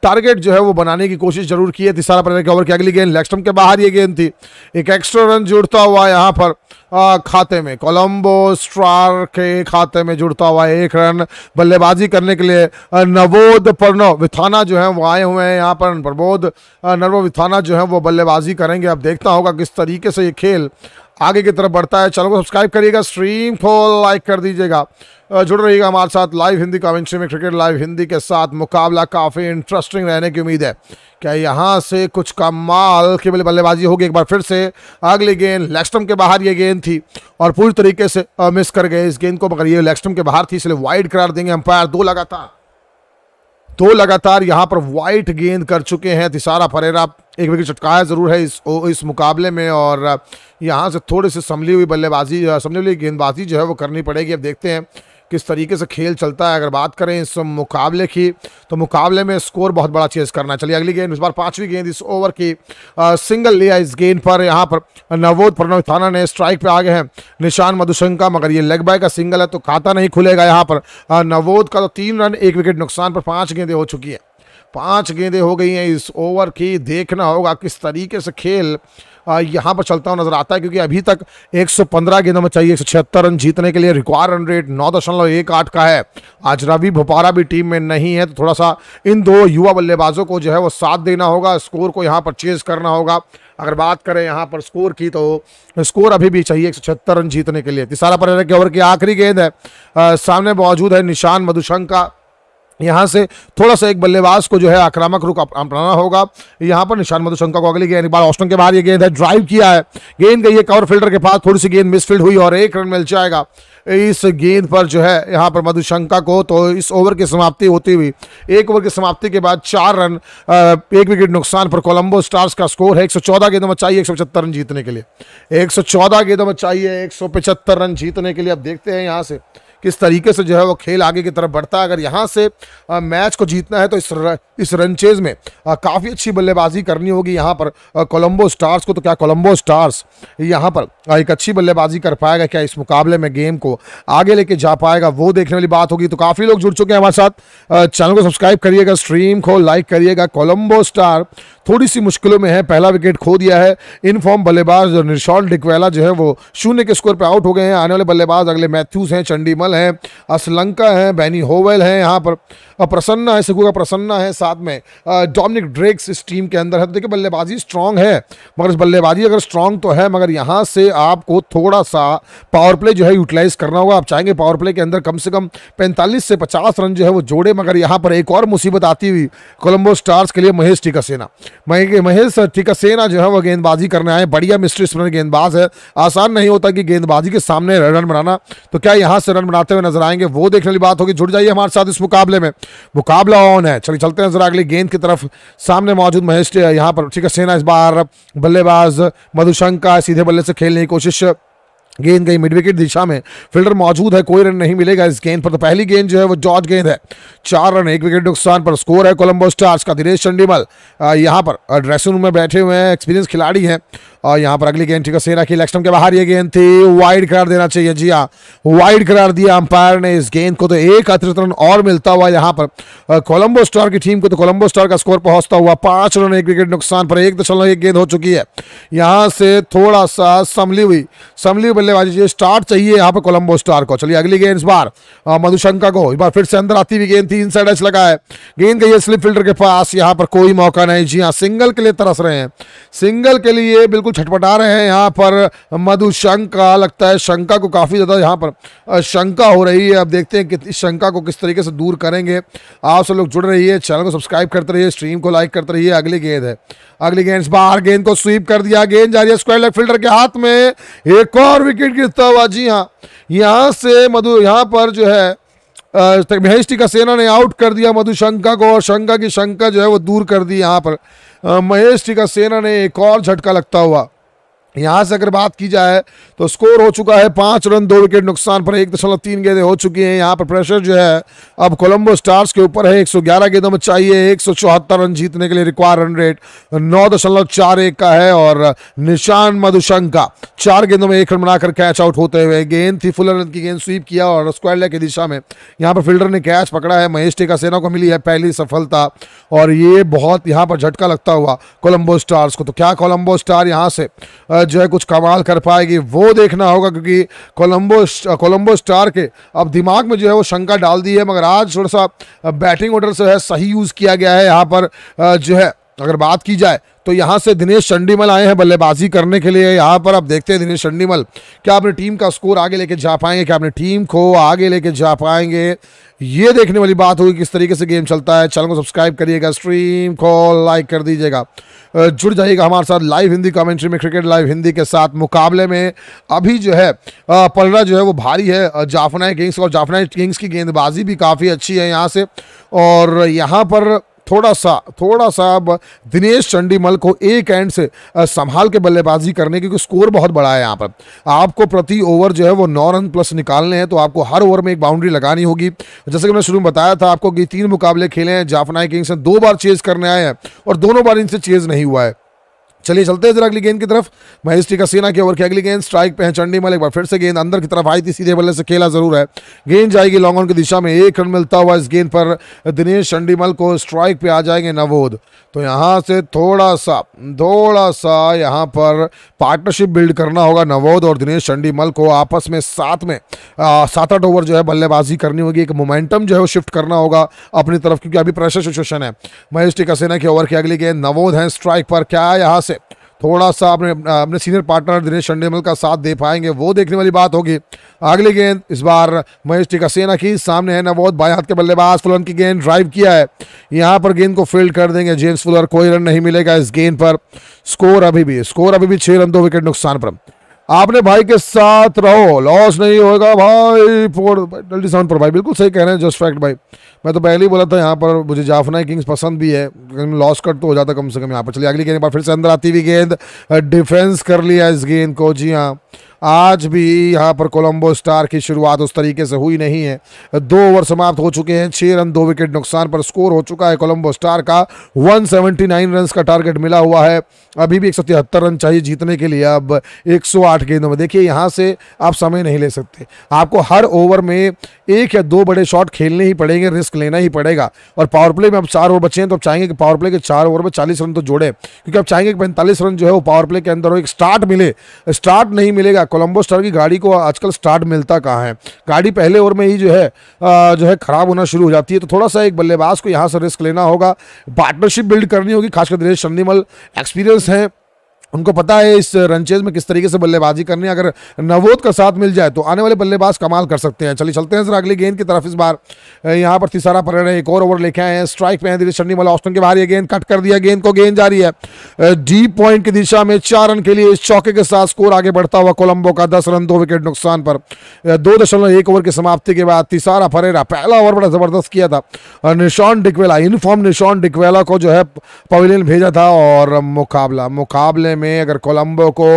टारगेट जो है वो बनाने की कोशिश जरूर की है तीसरा पड़ने के ओवर की अगली गेंद लेक्स्टम के बाहर ये गेंद थी एक एक्स्ट्रा रन जुड़ता हुआ यहाँ पर आ, खाते में कोलंबो स्ट्रार के खाते में जुड़ता हुआ एक रन बल्लेबाजी करने के लिए नवोद प्रणव विथाना जो है वो आए हुए हैं यहाँ पर प्रबोध नरवो विथाना जो है वो बल्लेबाजी करेंगे अब देखता होगा किस तरीके से ये खेल आगे की तरफ बढ़ता है चैनल को सब्सक्राइब करिएगा स्ट्रीम को लाइक कर दीजिएगा जुड़ रहिएगा हमारे साथ लाइव हिंदी कॉमेंट्री में क्रिकेट लाइव हिंदी के साथ मुकाबला काफ़ी इंटरेस्टिंग रहने की उम्मीद है क्या यहाँ से कुछ कमाल के बल्ले बल्लेबाजी होगी एक बार फिर से अगली गेंद लेक्स्टम के बाहर ये गेंद थी और पूरी तरीके से मिस कर गए इस गेंद को मगर ये लेक्स्टम के बाहर थी इसलिए वाइड करार देंगे अंपायर दो लगातार दो लगातार यहाँ पर वाइट गेंद कर चुके हैं तिसारा फरेरा एक विकेट चटकाया ज़रूर है इस इस मुकाबले में और यहाँ से थोड़ी सी संभली हुई बल्लेबाजी संभली हुई गेंदबाजी जो है वो करनी पड़ेगी अब देखते हैं किस तरीके से खेल चलता है अगर बात करें इस मुकाबले की तो मुकाबले में स्कोर बहुत बड़ा चेज करना चलिए अगली गेंद इस बार पांचवी गेंद इस ओवर की आ, सिंगल लिया इस गेंद पर यहाँ पर नवोद प्रणव थाना ने स्ट्राइक पे आगे हैं निशान मधुशंका मगर ये लेग बाय का सिंगल है तो खाता नहीं खुलेगा यहाँ पर नवोद का तो तीन रन एक विकेट नुकसान पर पाँच गेंदें हो चुकी है पांच गेंदें हो गई हैं इस ओवर की देखना होगा किस तरीके से खेल यहाँ पर चलता हुआ नजर आता है क्योंकि अभी तक 115 गेंदों में चाहिए एक रन जीतने के लिए रिक्वायर रन रेट नौ दशमलव एक आठ का है आज रवि भोपारा भी टीम में नहीं है तो थोड़ा सा इन दो युवा बल्लेबाजों को जो है वो साथ देना होगा स्कोर को यहाँ पर चेज करना होगा अगर बात करें यहाँ पर स्कोर की तो स्कोर अभी भी चाहिए एक रन जीतने के लिए तिसारा पर ओवर की आखिरी गेंद है सामने मौजूद है निशान मधुशंका यहाँ से थोड़ा सा एक बल्लेबाज को जो है आक्रामक रुख अपनाना होगा यहाँ पर निशान मधुशंका को अगली गेंद एक बार ऑस्टन के बाहर ये गेंद है ड्राइव किया है गेंद गई है कवर फील्डर के पास थोड़ी सी गेंद मिसफील्ड हुई और एक रन मिल जाएगा इस गेंद पर जो है यहाँ पर मधुशंका को तो इस ओवर की समाप्ति होती हुई एक ओवर की समाप्ति के बाद चार रन एक विकेट नुकसान पर कोलंबो स्टार्स का स्कोर है 114 गेंदों में चाहिए 175 रन जीतने के लिए 114 गेंदों में चाहिए 175 रन जीतने के लिए अब देखते हैं यहाँ से किस तरीके से जो है वो खेल आगे की तरफ बढ़ता है अगर यहाँ से मैच को जीतना है तो इस र, इस रनचेज में काफ़ी अच्छी बल्लेबाजी करनी होगी यहाँ पर कोलंबो स्टार्स को तो क्या कोलंबो स्टार्स यहाँ पर एक अच्छी बल्लेबाजी कर पाएगा क्या इस मुकाबले में गेम को आगे लेके जा पाएगा वो देखने वाली बात होगी तो काफ़ी लोग जुड़ चुके हैं हमारे साथ चैनल को सब्सक्राइब करिएगा स्ट्रीम को लाइक करिएगा कोलंबो स्टार थोड़ी सी मुश्किलों में है पहला विकेट खो दिया है इन फॉर्म बल्लेबाज निशॉल डिकवेला जो है वो शून्य के स्कोर पर आउट हो गए हैं आने वाले बल्लेबाज अगले मैथ्यूज हैं चंडीमल हैं असलंका हैं बैनी होवेल हैं यहाँ पर प्रसन्न है सिकुगा प्रसन्ना है साथ में डोमिनिक ड्रेक्स इस टीम के अंदर है तो देखिए बल्लेबाजी स्ट्रांग है मगर इस बल्लेबाजी अगर स्ट्रांग तो है मगर यहाँ से आपको थोड़ा सा पावर प्ले जो है यूटिलाइज करना होगा आप चाहेंगे पावर प्ले के अंदर कम से कम पैंतालीस से पचास रन जो है वो जोड़े मगर यहाँ पर एक और मुसीबत आती हुई कोलम्बो स्टार्स के लिए महेश टिकासेना महेश टिकासेना जो है वो गेंदबाजी करने आए बढ़िया मिस्ट्री स्पिनर गेंदबाज है आसान नहीं होता कि गेंदबाजी के सामने रन बनाना तो क्या यहाँ से रन बनाते हुए नजर आएंगे वो देखने वाली बात होगी जुड़ जाइए हमारे साथ इस मुकाबले में मुकाबला ऑन है चलिए चलते हैं जरा अगली गेंद की तरफ सामने मौजूद महेश यहाँ पर ठीक है सेना इस बार बल्लेबाज मधुशंका सीधे बल्ले से खेलने की कोशिश गेंद गई मिड विकेट दिशा में फील्डर मौजूद है कोई रन नहीं मिलेगा इस गेंद पर तो पहली गेंद जो है वो जॉर्ज गेंद है चार रन एक विकेट नुकसान पर स्कोर है कोलंबो स्टार्स का दिनेश चंडीमल यहाँ पर ड्रेसिंग रूम में बैठे हुए हैं एक्सपीरियंस खिलाड़ी हैं और यहाँ पर अगली गेंद ठीक से रखी के बाहर ये गेंद थी वाइड करार देना चाहिए जी हाँ वाइड करार दिया अंपायर ने इस गेंद को तो एक अतिरिक्त रन और मिलता हुआ यहाँ पर कोलंबो स्टार की टीम को तो कोलंबो स्टार का स्कोर पहुंचता हुआ पांच रन एक विकेट नुकसान पर एक दशमलव एक गेंद हो चुकी है यहाँ से थोड़ा सा समली हुई समली हुई बल्लेबाजी स्टार्ट चाहिए यहाँ पर कोलंबो स्टार को चलिए अगली गेंद इस बार मधुशंका को इस बार फिर से अंदर आती हुई गेंद थी इन साइड एच लगा है गेंद गई स्लिप फील्डर के पास यहाँ पर कोई मौका नहीं जी हाँ सिंगल के लिए तरस रहे हैं सिंगल के लिए बिल्कुल छटपटा रहे हैं यहाँ पर मधु शंका लगता है शंका को काफ़ी ज़्यादा यहाँ पर शंका हो रही है अब देखते हैं कि इस शंका को किस तरीके से दूर करेंगे आप सब लोग जुड़ रही है चैनल को सब्सक्राइब करते रहिए स्ट्रीम को लाइक करते रहिए अगली गेंद है अगली गेंद बाहर गेंद को स्वीप कर दिया गेंद जा रही है स्क्वायर लेग फील्डर के हाथ में एक और विकेट गिरता हुआ जी हाँ यहाँ से मधु यहाँ पर जो है महेश टीका सेना ने आउट कर दिया मधुशंका को और शंका की शंका जो है वो दूर कर दी यहाँ पर महेश जी का सेना ने एक और झटका लगता हुआ यहाँ से अगर बात की जाए तो स्कोर हो चुका है पाँच रन दो विकेट नुकसान पर एक दशमलव तीन गेंद हो चुकी हैं यहाँ पर प्रेशर जो है अब कोलंबो स्टार्स के ऊपर है 111 गेंदों में चाहिए एक रन जीतने के लिए रिक्वायर रन रेट नौ दशमलव चार एक का है और निशान मधुशंका चार गेंदों में एक रन बनाकर कैच आउट होते हुए गेंद थी फुलर रन की गेंद स्वीप किया और स्क्वायर लेग की दिशा में यहाँ पर फील्डर ने कैच पकड़ा है महेश टेका सेना को मिली है पहली सफलता और ये बहुत यहाँ पर झटका लगता हुआ कोलंबो स्टार्स को तो क्या कोलंबो स्टार यहाँ से जो है कुछ कमाल कर पाएगी वो देखना होगा क्योंकि कोलंबो कोलंबो स्टार के अब दिमाग में जो है वो शंका डाल दी है मगर आज थोड़ा सा बैटिंग ऑर्डर जो है सही यूज़ किया गया है यहाँ पर जो है अगर बात की जाए तो यहाँ से दिनेश चंडीमल आए हैं बल्लेबाजी करने के लिए यहाँ पर आप देखते हैं दिनेश चंडीमल क्या अपनी टीम का स्कोर आगे लेके जा पाएंगे क्या अपनी टीम को आगे लेके जा पाएंगे ये देखने वाली बात होगी किस तरीके से गेम चलता है चैनल को सब्सक्राइब करिएगा स्ट्रीम को लाइक कर दीजिएगा जुड़ जाइएगा हमारे साथ लाइव हिंदी कमेंट्री में क्रिकेट लाइव हिंदी के साथ मुकाबले में अभी जो है पलड़ा जो है वो भारी है जाफनाई किंग्स और जाफनाई किंग्स की गेंदबाजी भी काफ़ी अच्छी है यहाँ से और यहाँ पर थोड़ा सा थोड़ा सा अब दिनेश चंडीमल को एक एंड से संभाल के बल्लेबाजी करने क्योंकि स्कोर बहुत बड़ा है यहाँ पर आपको प्रति ओवर जो है वो नौ रन प्लस निकालने हैं तो आपको हर ओवर में एक बाउंड्री लगानी होगी जैसे कि मैंने शुरू में बताया था आपको कि तीन मुकाबले खेले हैं जाफनाई किंग्स ने दो बार चेज करने आए हैं और दोनों बार इनसे चेज नहीं हुआ है चलिए चलते हैं जरा अगली गेंद की तरफ महेश्वरी का सेना के ओवर की अगली गेंद स्ट्राइक पे है चंडी मल एक बार फिर से गेंद अंदर की तरफ आई थी सीधे बल्ले से खेला जरूर है गेंद जाएगी लॉन्ग ऑन की दिशा में एक रन मिलता हुआ इस गेंद पर दिनेश चंडीमल को स्ट्राइक पे आ जाएंगे नवोद तो यहाँ से थोड़ा सा थोड़ा सा यहाँ पर पार्टनरशिप बिल्ड करना होगा नवोद और दिनेश चंडीमल को आपस में साथ में सात आठ ओवर जो है बल्लेबाजी करनी होगी एक मोमेंटम जो है वो शिफ्ट करना होगा अपनी तरफ क्योंकि अभी प्रेशर सिचुएशन है महेश का सेना के ओवर की अगली गेंद नवोद है स्ट्राइक पर क्या यहाँ से थोड़ा सा अपने अपने सीनियर पार्टनर दिनेश चंडेमल का साथ दे पाएंगे वो देखने वाली बात होगी अगली गेंद इस बार महेश सेना की सामने है ना बहुत बाएं हाथ के बल्लेबाज फुलन की गेंद ड्राइव किया है यहाँ पर गेंद को फील्ड कर देंगे जेम्स फुलर कोई रन नहीं मिलेगा इस गेंद पर स्कोर अभी भी स्कोर अभी भी छः रन दो विकेट नुकसान पर आपने भाई के साथ रहो लॉस नहीं होगा भाई फोर ट्वेंटी पर भाई बिल्कुल सही कह रहे हैं जस्ट फैक्ट भाई मैं तो पहले ही बोला था यहाँ पर मुझे जाफना किंग्स पसंद भी है लॉस कट तो हो जाता कम से कम यहाँ पर चलिए अगली गेंद पर फिर से अंदर आती हुई गेंद डिफेंस कर लिया इस गेंद को जी हाँ आज भी यहाँ पर कोलंबो स्टार की शुरुआत उस तरीके से हुई नहीं है दो ओवर समाप्त हो चुके हैं छः रन दो विकेट नुकसान पर स्कोर हो चुका है कोलंबो स्टार का 179 रन का टारगेट मिला हुआ है अभी भी एक रन चाहिए जीतने के लिए अब 108 गेंदों में देखिए यहाँ से आप समय नहीं ले सकते आपको हर ओवर में एक या दो बड़े शॉट खेलने ही पड़ेंगे रिस्क रिस्क लेना ही पड़ेगा और पावर प्ले में अब चार ओवर बचे हैं तो आप चाहेंगे कि पावर प्ले के चार ओवर में चालीस रन तो जोड़े क्योंकि आप चाहेंगे कि पैंतालीस रन जो है वो पावर प्ले के अंदर हो एक स्टार्ट मिले स्टार्ट नहीं मिलेगा कोलंबो स्टार की गाड़ी को आजकल स्टार्ट मिलता कहाँ है गाड़ी पहले ओवर में ही जो है जो है खराब होना शुरू हो जाती है तो थोड़ा सा एक बल्लेबाज को यहाँ से रिस्क लेना होगा पार्टनरशिप बिल्ड करनी होगी खासकर दिनेश चंदीमल एक्सपीरियंस हैं उनको पता है इस रनचेज में किस तरीके से बल्लेबाजी करनी अगर नवोद का साथ मिल जाए तो आने वाले बल्लेबाज कमाल कर सकते हैं चलिए चलते हैं सर अगली गेंद की तरफ इस बार यहाँ पर तीसरा पर एक और ओवर लेके आए हैं स्ट्राइक पे हैं दिनेश वाला ऑस्टन के बाहर ये गेंद कट कर दिया गेंद को गेंद जारी है डी पॉइंट की दिशा में चार रन के लिए इस चौके के साथ स्कोर आगे बढ़ता हुआ कोलंबो का दस रन दो विकेट नुकसान पर दो दशमलव एक ओवर की समाप्ति के बाद तीसरा फरेरा पहला ओवर बड़ा जबरदस्त किया था निशान डिकवेला यूनिफॉर्म निशान डिकवेला को जो है पवेलियन भेजा था और मुकाबला मुकाबले में अगर कोलंबो को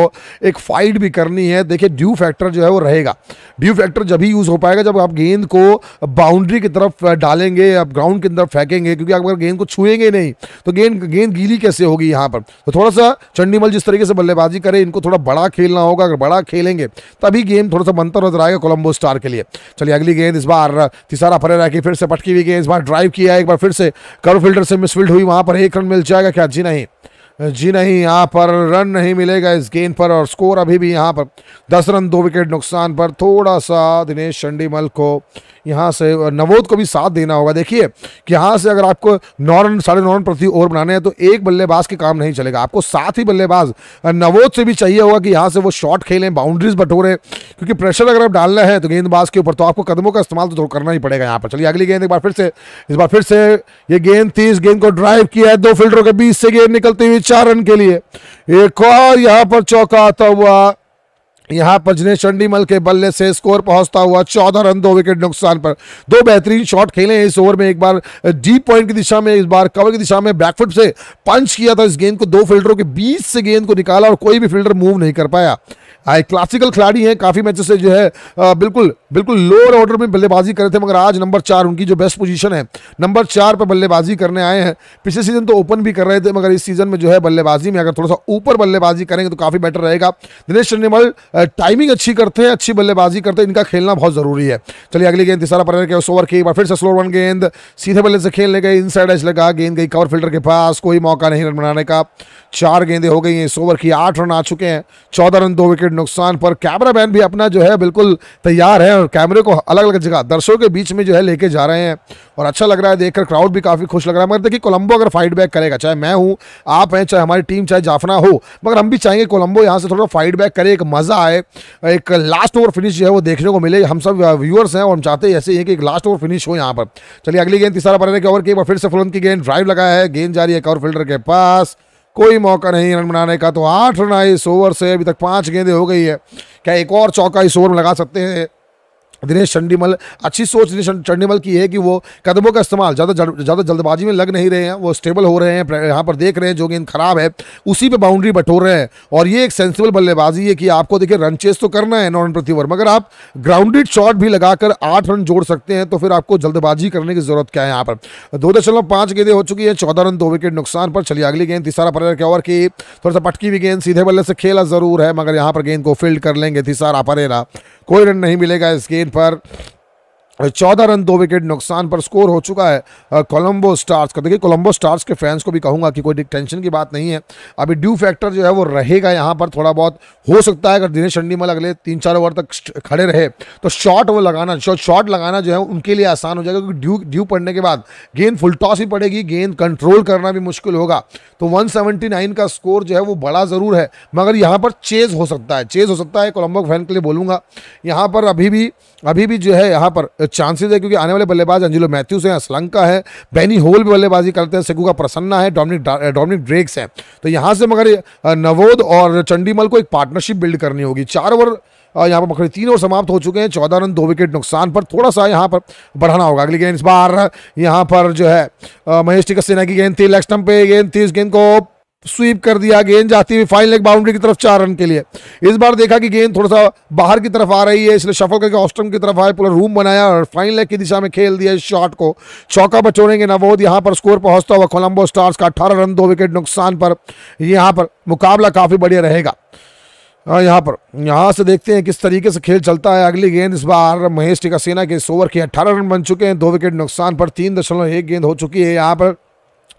एक फाइट भी करनी है देखिए ड्यू फैक्टर जो है वो रहेगा ड्यू फैक्टर जब ही यूज़ हो पाएगा जब आप गेंद को बाउंड्री की तरफ डालेंगे आप ग्राउंड के अंदर फेंकेंगे क्योंकि आप अगर गेंद को छुएंगे नहीं तो गेंद गेंद गीली कैसे होगी यहाँ पर तो थोड़ा सा चंडीमल जिस तरीके से बल्लेबाजी करें इनको थोड़ा बड़ा खेलना होगा अगर बड़ा खेलेंगे तभी गेम थोड़ा सा बनता नजर आएगा कोलंबो स्टार के लिए चलिए अगली गेंद इस बार तिसारा फरे की फिर से पटकी हुई गेंद इस बार ड्राइव किया एक बार फिर से कर्व फिल्टर से मिसफील्ड हुई वहाँ पर एक रन मिल जाएगा क्या जी नहीं जी नहीं यहाँ पर रन नहीं मिलेगा इस गेंद पर और स्कोर अभी भी यहाँ पर दस रन दो विकेट नुकसान पर थोड़ा सा दिनेश चंडीमल को यहाँ से नवोद को भी साथ देना होगा देखिए कि यहाँ से अगर आपको नौ रन साढ़े नौ रन प्रति ओवर बनाने हैं तो एक बल्लेबाज के काम नहीं चलेगा आपको साथ ही बल्लेबाज नवोद से भी चाहिए होगा कि यहाँ से वो शॉट खेलें बाउंड्रीज बटोरें क्योंकि प्रेशर अगर आप डालना है तो गेंदबाज के ऊपर तो आपको कदमों का इस्तेमाल तो करना ही पड़ेगा यहाँ पर चलिए अगली गेंद एक बार फिर से इस बार फिर से ये गेंद थी इस गेंद को ड्राइव किया है दो फील्डरों के बीच से गेंद निकलती हुई चार रन के लिए एक और यहाँ पर चौका आता हुआ यहाँ पर जिन्हें चंडीमल के बल्ले से स्कोर पहुंचता हुआ चौदह रन दो विकेट नुकसान पर दो बेहतरीन शॉट खेले हैं इस ओवर में एक बार डीप पॉइंट की दिशा में इस बार कवर की दिशा में बैकफुट से पंच किया था इस गेंद को दो फील्डरों के बीच से गेंद को निकाला और कोई भी फील्डर मूव नहीं कर पाया आए हाँ, क्लासिकल खिलाड़ी हैं काफ़ी मैचों से जो है आ, बिल्कुल बिल्कुल लोअर ऑर्डर में बल्लेबाजी कर रहे थे मगर आज नंबर चार उनकी जो बेस्ट पोजीशन है नंबर चार पर बल्लेबाजी करने आए हैं पिछले सीजन तो ओपन भी कर रहे थे मगर इस सीजन में जो है बल्लेबाजी में अगर थोड़ा सा ऊपर बल्लेबाजी करेंगे तो काफ़ी बेटर रहेगा दिनेश चंडीमल टाइमिंग अच्छी करते हैं अच्छी बल्लेबाजी करते हैं इनका खेलना बहुत ज़रूरी है चलिए अगली गेंद तीसरा पर के उस ओवर की फिर से स्लो रन गेंद सीधे बल्ले से खेलने गए इन साइड लगा गेंद गई कवर फिल्टर के पास कोई मौका नहीं रन बनाने का चार गेंदें हो गई हैं इस ओवर की आठ रन आ चुके हैं चौदह रन दो विकेट नुकसान पर कैमरा मैन भी अपना जो है बिल्कुल तैयार है और कैमरे को अलग अलग जगह दर्शकों के बीच में जो है लेके जा रहे हैं और अच्छा लग रहा है देखकर क्राउड भी काफ़ी खुश लग रहा है मगर देखिए कोलंबो अगर फाइट बैक करेगा चाहे मैं हूँ आप हैं चाहे हमारी टीम चाहे जाफना हो मगर हम भी चाहेंगे कोलंबो यहाँ से थोड़ा फाइट बैक करे एक मज़ा आए एक लास्ट ओवर फिनिश जो है वो देखने को मिले हम सब व्यूअर्स uh, हैं और हम चाहते हैं ऐसे ही कि एक लास्ट ओवर फिनिश हो यहाँ पर चलिए अगली गेंद तीसरा बनाने के ओवर की फिर से फुलन की गेंद ड्राइव लगाया है गेंद जा रही है कवर फील्डर के पास कोई मौका नहीं रन बनाने का तो आठ रन आए इस ओवर से अभी तक पाँच गेंदे हो गई है क्या एक और चौका इस ओवर में लगा सकते हैं दिनेश चंडीमल अच्छी सोच दिनेश चंडीमल की है कि वो कदमों का इस्तेमाल ज़्यादा ज़्यादा जल्दबाजी में लग नहीं रहे हैं वो स्टेबल हो रहे हैं यहाँ पर देख रहे हैं जो गेंद खराब है उसी पर बाउंड्री बटोर रहे हैं और ये एक सेंसिबल बल्लेबाजी है कि आपको देखिए रन चेस तो करना है नौ रन प्रति ओवर मगर आप ग्राउंडेड शॉट भी लगाकर आठ रन जोड़ सकते हैं तो फिर आपको जल्दबाजी करने की जरूरत क्या है यहाँ पर दो दशमलव पाँच गेंदें हो चुकी है चौदह रन दो विकेट नुकसान पर चलिए अगली गेंद तीसरा पर ओवर की थोड़ा सा पटकी हुई गेंद सीधे बल्ले से खेला जरूर है मगर यहाँ पर गेंद को फील्ड कर लेंगे तिसारा परेरा कोई रन नहीं मिलेगा इस गेंद पर चौदह रन दो विकेट नुकसान पर स्कोर हो चुका है कोलंबो स्टार्स का देखिए कोलंबो स्टार्स के फैंस को भी कहूंगा कि कोई टेंशन की बात नहीं है अभी ड्यू फैक्टर जो है वो रहेगा यहाँ पर थोड़ा बहुत हो सकता है अगर दिनेश चंडीमल अगले तीन चार ओवर तक खड़े रहे तो शॉट वो लगाना शॉट लगाना जो है उनके लिए आसान हो जाएगा क्योंकि ड्यू ड्यू पड़ने के बाद गेंद फुल टॉस ही पड़ेगी गेंद कंट्रोल करना भी मुश्किल होगा तो वन का स्कोर जो है वो बड़ा ज़रूर है मगर यहाँ पर चेज हो सकता है चेज हो सकता है कोलंबो फैन के लिए बोलूँगा यहाँ पर अभी भी अभी भी जो है यहाँ पर चांसेस है क्योंकि आने वाले बल्लेबाज अंजिलो मैथ्यूस हैं असलंका है बैनी होल भी बल्लेबाजी करते हैं का प्रसन्ना है डोमिनिक डोमिनिक ड्रेक्स है तो यहाँ से मगर नवोद और चंडीमल को एक पार्टनरशिप बिल्ड करनी होगी चार ओवर यहाँ पर पकड़े तीन ओवर समाप्त हो चुके हैं चौदह रन दो विकेट नुकसान पर थोड़ा सा यहाँ पर बढ़ाना होगा अगली गेंद इस बार यहाँ पर जो है महेश टिकट सेना की गेंद थी लेग स्टम्प पे गेंद थी इस गेंद को स्वीप कर दिया गेंद जाती हुई फाइनल लेग बाउंड्री की तरफ चार रन के लिए इस बार देखा कि गेंद थोड़ा सा बाहर की तरफ आ रही है इसलिए शफल करके ऑस्ट्रम की तरफ आए पूरा रूम बनाया और फाइनल लेग की दिशा में खेल दिया इस शॉट को चौका बचोड़ेंगे नवोद यहाँ पर स्कोर पहुंचता हुआ कोलंबो स्टार्स का अठारह रन दो विकेट नुकसान पर यहाँ पर मुकाबला काफ़ी बढ़िया रहेगा हाँ, यहाँ पर यहाँ से देखते हैं किस तरीके से खेल चलता है अगली गेंद इस बार महेश टिका सेना के इस ओवर के अठारह रन बन चुके हैं दो विकेट नुकसान पर तीन दशमलव एक गेंद हो चुकी है यहाँ पर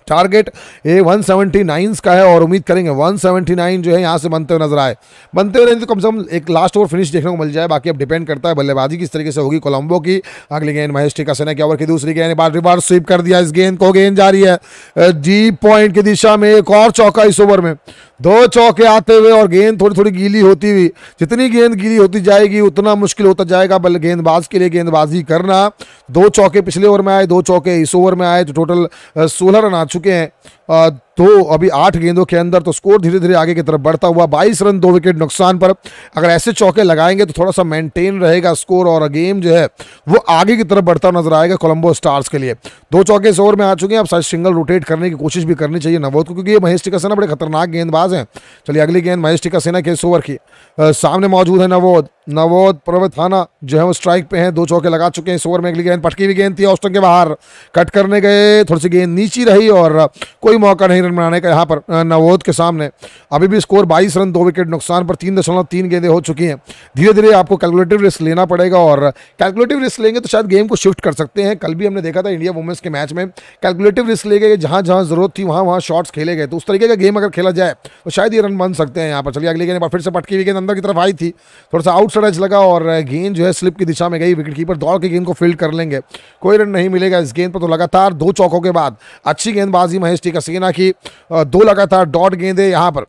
टारगेट ये 179 का है और उम्मीद करेंगे 179 जो है यहाँ से बनते हुए नजर आए बनते हुए नहीं तो कम से कम एक लास्ट ओवर फिनिश देखने को मिल जाए बाकी अब डिपेंड करता है बल्लेबाजी किस तरीके से होगी कोलंबो की अगली गेंद महेश टिकासेना की ओवर की दूसरी गेंद बार रिवर्स स्वीप कर दिया इस गेंद को गेंद जारी है जी पॉइंट की दिशा में एक और चौका इस ओवर में दो चौके आते हुए और गेंद थोड़ी थोड़ी गीली होती हुई जितनी गेंद गीली होती जाएगी उतना मुश्किल होता जाएगा बल्कि गेंदबाज के लिए गेंदबाजी करना दो चौके पिछले ओवर में आए दो चौके इस ओवर में आए तो टोटल सोलह रन आ चुके चुके हैं दो अभी आठ गेंदों के अंदर तो स्कोर धीरे धीरे आगे की तरफ बढ़ता हुआ बाईस रन दो विकेट नुकसान पर अगर ऐसे चौके लगाएंगे तो थोड़ा सा मेंटेन रहेगा स्कोर और गेम जो है वो आगे की तरफ बढ़ता नजर आएगा कोलंबो स्टार्स के लिए दो चौके इस ओवर में आ चुके हैं अब शायद सिंगल रोटेट करने की कोशिश भी करनी चाहिए नवोद को क्योंकि ये महेश टिका सेना बड़े खतरनाक गेंदबाज हैं चलिए अगली गेंद महेश टिका सेना के इस ओवर की सामने मौजूद है नवोद नवोद पर्वत थाना जो है वो स्ट्राइक पे हैं दो चौके लगा चुके हैं इस ओवर में अगली गेंद पटकी हुई गेंद थी ऑस्टन के बाहर कट करने गए थोड़ी सी गेंद नीची रही और कोई कोई मौका नहीं रन बनाने का यहाँ पर नवोद के सामने अभी भी स्कोर 22 रन दो विकेट नुकसान पर तीन दशमलव तीन गेंदें हो चुकी हैं धीरे धीरे आपको कैलकुलेटिव रिस्क लेना पड़ेगा और कैलकुलेटिव रिस्क लेंगे तो शायद गेम को शिफ्ट कर सकते हैं कल भी हमने देखा था इंडिया वुमेंस के मैच में कैलकुलेटिव रिस्क ले गए जहाँ जहाँ जरूरत थी वहाँ वहाँ शॉट्स खेले गए तो उस तरीके का गेम अगर खेला जाए तो शायद ये रन बन सकते हैं यहाँ पर चलिए अगले गेंद पर फिर से पटकी हुई गेंद अंदर की तरफ आई थी थोड़ा सा आउट सड़ज लगा और गेंद जो है स्लिप की दिशा में गई विकेट कीपर दौड़ के गेंद को फील्ड कर लेंगे कोई रन नहीं मिलेगा इस गेंद पर तो लगातार दो चौकों के बाद अच्छी गेंदबाजी महेश हसीना की दो लगातार डॉट गेंदे यहाँ पर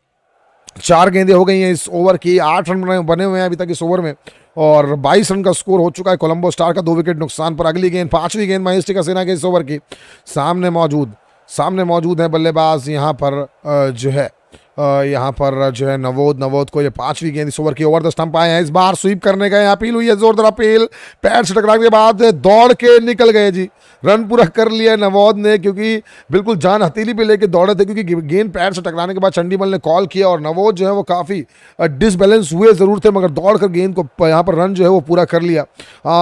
चार गेंदे हो गई हैं इस ओवर की आठ रन बने हुए हैं अभी तक इस ओवर में और 22 रन का स्कोर हो चुका है कोलंबो स्टार का दो विकेट नुकसान पर अगली गेंद पांचवी गेंद महेश टिका सेना के इस ओवर की सामने मौजूद सामने मौजूद है बल्लेबाज यहां पर जो है यहाँ पर जो है नवोद नवोद को ये पांचवी गेंद इस ओवर की ओवर द स्टंप आए हैं इस बार स्वीप करने का यहाँ अपील हुई है जोरदार अपील पैर से टकरा के बाद दौड़ के निकल गए जी रन पूरा कर लिया नवोद ने क्योंकि बिल्कुल जान हथेली पे लेके दौड़े थे क्योंकि गेंद पैर से टकराने के बाद चंडीमल ने कॉल किया और नवोद जो है वो काफ़ी डिसबैलेंस हुए ज़रूर थे मगर दौड़ कर गेंद को यहाँ पर रन जो है वो पूरा कर लिया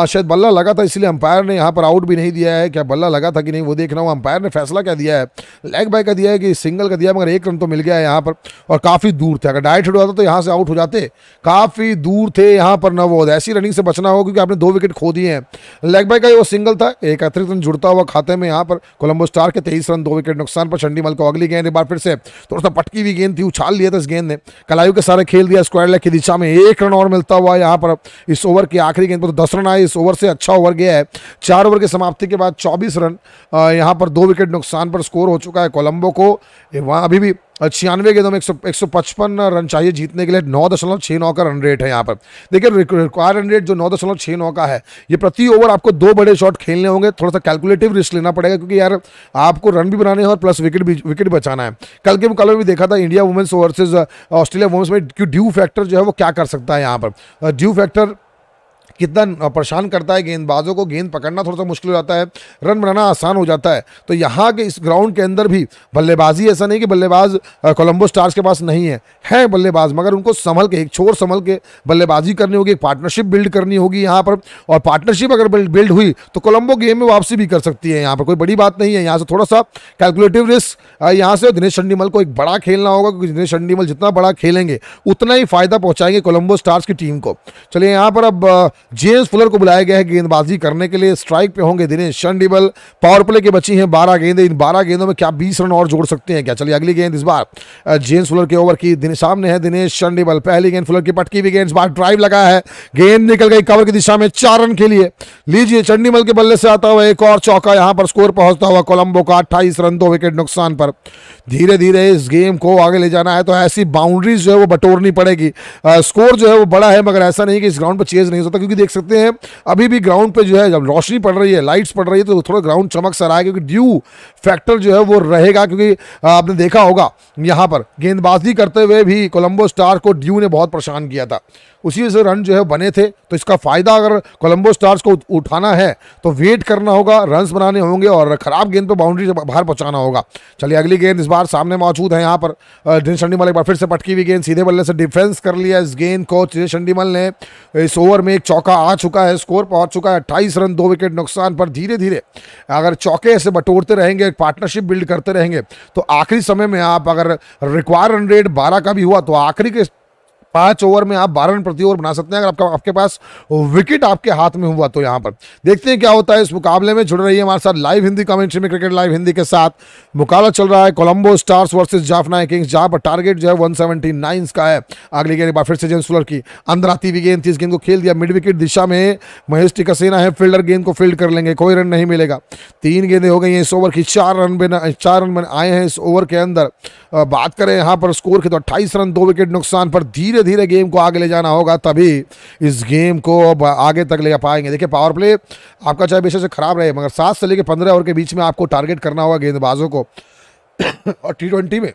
शायद बल्ला लगा था इसलिए अंपायर ने यहाँ पर आउट भी नहीं दिया है क्या बल्ला लगा था कि नहीं वो देख रहा हूँ अंपायर ने फैसला क्या दिया है लेग बाय का दिया है कि सिंगल का दिया मगर एक रन तो मिल गया है यहाँ पर और काफ़ी दूर थे अगर डाइट हिट हुआ तो यहाँ से आउट हो जाते काफ़ी दूर थे यहाँ पर नवोद ऐसी रनिंग से बचना होगा क्योंकि आपने दो विकेट खो दिए हैं लेग बाई का वो सिंगल था एक अतिरिक्त रन जुड़ता हुआ खाते में यहाँ पर कोलंबो स्टार के तेईस रन दो विकेट नुकसान पर चंडी को अगली गेंद एक बार फिर से थोड़ा सा पटकी हुई गेंद थी उछाल लिया था इस गेंद ने कलायु के सारे खेल दिया स्क्वायर लेग की दिशा में एक रन और मिलता हुआ यहाँ पर इस ओवर की आखिरी गेंद पर तो दस रन आए इस ओवर से अच्छा ओवर गया है चार ओवर की समाप्ति के बाद चौबीस रन यहाँ पर दो विकेट नुकसान पर स्कोर हो चुका है कोलंबो को वहाँ अभी भी छियानवे गेंदों में एक सौ पचपन रन चाहिए जीतने के लिए नौ दशमलव छः नौ का रन रेट है यहाँ पर देखिए रिक्वायर रन रेट जो नौ दशमलव छः नौ का है ये प्रति ओवर आपको दो बड़े शॉट खेलने होंगे थोड़ा सा कैलकुलेटिव रिस्क लेना पड़ेगा क्योंकि यार आपको रन भी बनाने हैं और प्लस विकेट भी विकेट बचाना है कल के मुकाबले भी देखा था India women's versus Australia women's में ड्यू फैक्टर जो है वो क्या कर सकता है यहाँ पर ड्यू uh, फैक्टर कितना परेशान करता है गेंदबाजों को गेंद पकड़ना थोड़ा सा मुश्किल हो जाता है रन बनाना आसान हो जाता है तो यहाँ के इस ग्राउंड के अंदर भी बल्लेबाजी ऐसा नहीं कि बल्लेबाज कोलंबो स्टार्स के पास नहीं है है बल्लेबाज मगर उनको संभल के एक छोर संभल के बल्लेबाजी करनी होगी एक पार्टनरशिप बिल्ड करनी होगी यहाँ पर और पार्टनरशिप अगर बिल्ड हुई तो कोलम्बो गेम में वापसी भी कर सकती है यहाँ पर कोई बड़ी बात नहीं है यहाँ से थोड़ा सा कैलकुलेटिव रिस्क यहाँ से दिनेश चंडीमल को एक बड़ा खेलना होगा क्योंकि दिनेश चंडीमल जितना बड़ा खेलेंगे उतना ही फायदा पहुँचाएंगे कोलम्बो स्टार्स की टीम को चलिए यहाँ पर अब जेम्स फुलर को बुलाया गया है गेंदबाजी करने के लिए स्ट्राइक पे होंगे दिनेश चंडीबल पावर प्ले की बची हैं बारह गेंद इन बारह गेंदों में क्या बीस रन और जोड़ सकते हैं क्या चलिए अगली गेंद इस बार जेम्स फुलर के ओवर की सामने है दिनेश चंडीबल पहली गेंद फुलर की पटकी भी गेंद इस बार ड्राइव लगा है गेंद निकल गई कवर की दिशा में चार रन के लिए लीजिए चंडीमल के बल्ले से आता हुआ एक और चौका यहाँ पर स्कोर पहुंचता हुआ कोलंबो का अट्ठाईस रन दो विकेट नुकसान पर धीरे धीरे इस गेम को आगे ले जाना है तो ऐसी बाउंड्रीज जो है वो बटोरनी पड़ेगी स्कोर जो है वो बड़ा है मगर ऐसा नहीं कि इस ग्राउंड पर चेज नहीं हो सकता क्योंकि देख सकते हैं अभी भी ग्राउंड पे जो है जब रोशनी पड़ रही है लाइट्स पड़ रही है तो थोड़ा ग्राउंड चमक सा रहा है क्योंकि ड्यू फैक्टर जो है वो रहेगा क्योंकि आपने देखा होगा यहाँ पर गेंदबाजी करते हुए भी कोलंबो स्टार को ड्यू ने बहुत परेशान किया था उसी से रन जो है बने थे तो इसका फ़ायदा अगर कोलंबो स्टार्स को उठाना है तो वेट करना होगा रन्स बनाने होंगे और ख़राब गेंद पर बाउंड्री से बाहर पहुँचाना होगा चलिए अगली गेंद इस बार सामने मौजूद है यहाँ पर दिनेश चंडीमल एक बार फिर से पटकी हुई गेंद सीधे बल्ले से डिफेंस कर लिया इस गेंद को दिनेश चंडीमल ने इस ओवर में एक चौका आ चुका है स्कोर पहुँच चुका है अट्ठाईस रन दो विकेट नुकसान पर धीरे धीरे अगर चौके ऐसे बटोरते रहेंगे पार्टनरशिप बिल्ड करते रहेंगे तो आखिरी समय में आप अगर रिक्वायर रन रेट बारह का भी हुआ तो आखिरी के पांच ओवर में आप बारह रन प्रति ओवर बना सकते हैं अगर आपका आपके पास विकेट आपके हाथ में हुआ तो यहां पर देखते हैं क्या होता है इस मुकाबले में जुड़ रही है हमारे साथ लाइव हिंदी कमेंट्री में क्रिकेट लाइव हिंदी के साथ मुकाबला चल रहा है Colombo stars versus Jaffna kings जहां पर टारगेट जो है वन का है अगली गेंद फिर से जेम्स फुलर की अंदर आती हुई गेंद थी इस गेंद को खेल दिया मिड विकेट दिशा में महेश टिकसेना है फील्डर गेंद को फील्ड कर लेंगे कोई रन नहीं मिलेगा तीन गेंदें हो गई हैं इस ओवर की चार रन बिना चार रन आए हैं इस ओवर के अंदर बात करें यहां पर स्कोर के तो अट्ठाईस रन दो विकेट नुकसान पर धीरे धीरे गेम को आगे ले जाना होगा तभी इस गेम को अब आगे तक ले जा पाएंगे देखिए पावर प्ले आपका चाहे विशेष खराब रहे मगर सात से लेकर पंद्रह ओवर के बीच में आपको टारगेट करना होगा गेंदबाजों को [coughs] और टी ट्वेंटी में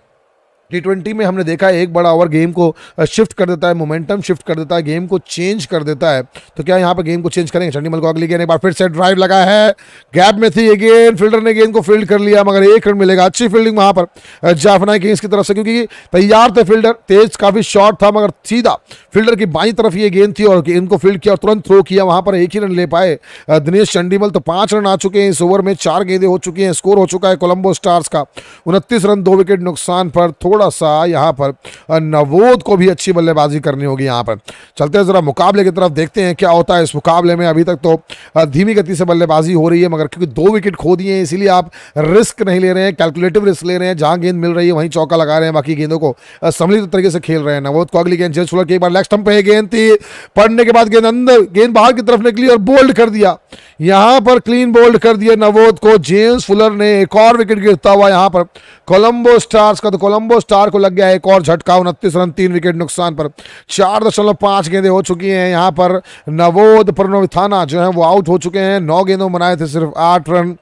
टी में हमने देखा है एक बड़ा ओवर गेम को शिफ्ट कर देता है मोमेंटम शिफ्ट कर देता है गेम को चेंज कर देता है तो क्या यहाँ पर गेम को चेंज करेंगे चंडीमल को अगली गेंद एक बार फिर से ड्राइव लगा है गैप में थी अगेन फील्डर ने गेंद को फील्ड कर लिया मगर एक रन मिलेगा अच्छी फील्डिंग वहाँ पर जाफना किंग्स की तरफ से क्योंकि तैयार थे फील्डर तेज काफ़ी शॉर्ट था मगर सीधा फील्डर की बाई तरफ ये गेंद थी और गेंद को फील्ड किया और तुरंत थ्रो किया वहाँ पर एक ही रन ले पाए दिनेश चंडीमल तो पाँच रन आ चुके हैं इस ओवर में चार गेंदें हो चुकी हैं स्कोर हो चुका है कोलम्बो स्टार्स का उनतीस रन दो विकेट नुकसान पर थोड़ा थोड़ा सा यहाँ पर नवोद को भी अच्छी बल्लेबाजी करनी होगी यहाँ पर चलते हैं ज़रा मुकाबले की तरफ देखते हैं क्या होता है इस मुकाबले में अभी तक तो धीमी गति से बल्लेबाजी हो रही है मगर क्योंकि दो विकेट खो दिए हैं इसीलिए आप रिस्क नहीं ले रहे हैं कैलकुलेटिव रिस्क ले रहे हैं जहाँ गेंद मिल रही है वहीं चौका लगा रहे हैं बाकी गेंदों को सम्मिलित तरीके से खेल रहे हैं नवोद को अगली गेंद जेसुलर की एक बार लेक्स्ट स्टम्प पे गेंद थी पढ़ने के बाद गेंद अंदर गेंद बाहर की तरफ निकली और बोल्ड कर दिया यहां पर क्लीन बोल्ड कर दिया नवोद को जेम्स फुलर ने एक और विकेट गिरता हुआ यहां पर कोलंबो स्टार्स का तो कोलंबो स्टार को लग गया एक और झटका उनतीस रन तीन विकेट नुकसान पर चार दशमलव पांच गेंदे हो चुकी हैं यहां पर नवोद प्रणविथाना जो है वो आउट हो चुके हैं नौ गेंदों में बनाए थे सिर्फ आठ रन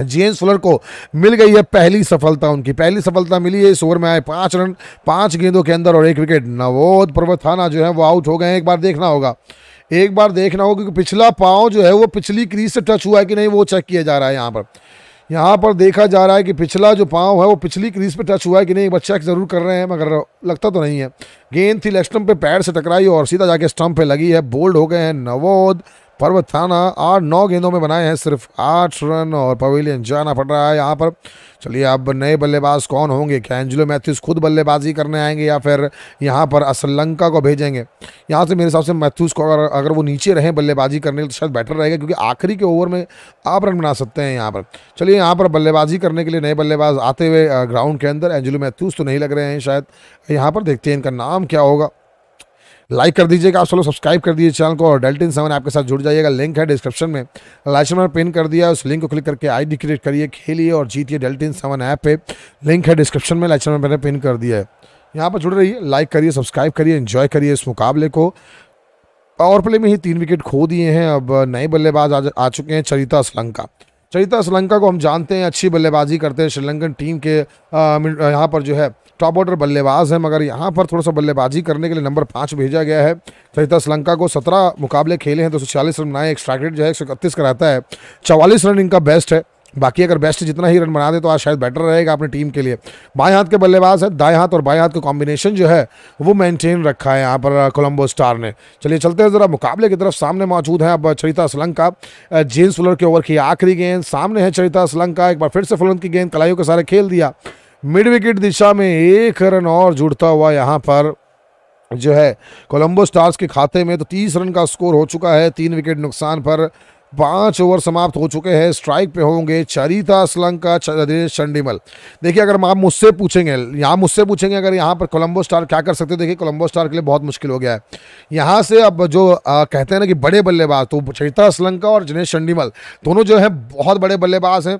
जेन सुलर को मिल गई है पहली सफलता उनकी पहली सफलता मिली है इस ओवर में आए पांच रन पांच गेंदों के अंदर और एक विकेट नवोद प्रवथाना जो है वो आउट हो गए हैं एक बार देखना होगा एक बार देखना होगा क्योंकि पिछला पाँव जो है वो पिछली क्रीज से टच हुआ है कि नहीं वो चेक किया जा रहा है यहाँ पर यहाँ पर देखा जा रहा है कि पिछला जो पाँव है वो पिछली क्रीज पे टच हुआ है कि नहीं बच्चा जरूर कर रहे हैं मगर लगता तो नहीं है गेंद थी लेग स्टम्प पे पैर से टकराई और सीधा जाके स्टम्प पे लगी है बोल्ड हो गए हैं नवोद पर्वत थाना आठ नौ गेंदों में बनाए हैं सिर्फ आठ रन और पवेलियन जाना पड़ रहा है यहाँ पर चलिए अब नए बल्लेबाज कौन होंगे क्या एंजलो मैथ्यूज खुद बल्लेबाजी करने आएंगे या फिर यहाँ पर असलंका को भेजेंगे यहाँ से मेरे हिसाब से मैथ्यूज को अगर अगर वो नीचे रहें बल्लेबाजी करने तो शायद बेटर रहेगा क्योंकि आखिरी के ओवर में आप रन बना सकते हैं यहाँ पर चलिए यहाँ पर बल्लेबाजी करने के लिए नए बल्लेबाज आते हुए ग्राउंड के अंदर एंजलो मैथ्यूज तो नहीं लग रहे हैं शायद यहाँ पर देखते हैं इनका नाम क्या होगा लाइक कर दीजिएगा आप सब सब्सक्राइब कर दीजिए चैनल को और डेल्टिन सेवन आपके साथ जुड़ जाइएगा लिंक है डिस्क्रिप्शन में लास्ट में पिन कर दिया उस लिंक को क्लिक करके आईडी क्रिएट करिए खेलिए और जीतिए डेल्टिन सेवन ऐप पे लिंक है डिस्क्रिप्शन में लास्ट में मैंने पिन कर दिया है यहाँ पर जुड़ रही लाइक करिए सब्सक्राइब करिए इन्जॉय करिए इस मुकाबले को पावर प्ले में ही तीन विकेट खो दिए हैं अब नए बल्लेबाज आ, आ चुके हैं चरिता श्रीलंका चरिता श्रीलंका को हम जानते हैं अच्छी बल्लेबाजी करते हैं श्रीलंकन टीम के यहाँ पर जो है टॉप ऑर्डर बल्लेबाज हैं मगर यहाँ पर थोड़ा सा बल्लेबाजी करने के लिए नंबर पाँच भेजा गया है सहिता श्रीलंका को सत्रह मुकाबले खेले हैं दो रन बनाए एक स्ट्राइक रेट जो है एक सौ इकतीस कराता है चवालीस रन इनका बेस्ट है बाकी अगर बेस्ट जितना ही रन बना दे तो आज शायद बेटर रहेगा अपनी टीम के लिए बाएं हाथ के बल्लेबाज है दाएं हाथ और बाएं हाथ का कॉम्बिनेशन जो है वो मेंटेन रखा है यहाँ पर कोलंबो uh, स्टार ने चलिए चलते हैं ज़रा मुकाबले की तरफ सामने मौजूद है अब चरिता श्रीलंका जेम्स फुलर के ओवर की आखिरी गेंद सामने है चरिता श्रीलंका एक बार फिर से फुलंद की गेंद कलाइयों के सारे खेल दिया मिड विकेट दिशा में एक रन और जुड़ता हुआ यहाँ पर जो है कोलंबो स्टार्स के खाते में तो तीस रन का स्कोर हो चुका है तीन विकेट नुकसान पर पांच ओवर समाप्त हो चुके हैं स्ट्राइक पे होंगे चरिता असलंका दिनेश चंडीमल देखिए अगर आप मुझसे पूछेंगे यहाँ मुझसे पूछेंगे अगर यहाँ पर कोलंबो स्टार क्या कर सकते देखिए कोलंबो स्टार के लिए बहुत मुश्किल हो गया है यहाँ से अब जो आ, कहते हैं ना कि बड़े बल्लेबाज तो चरिता श्रीलंका और दिनेश चंडीमल दोनों जो है बहुत बड़े बल्लेबाज हैं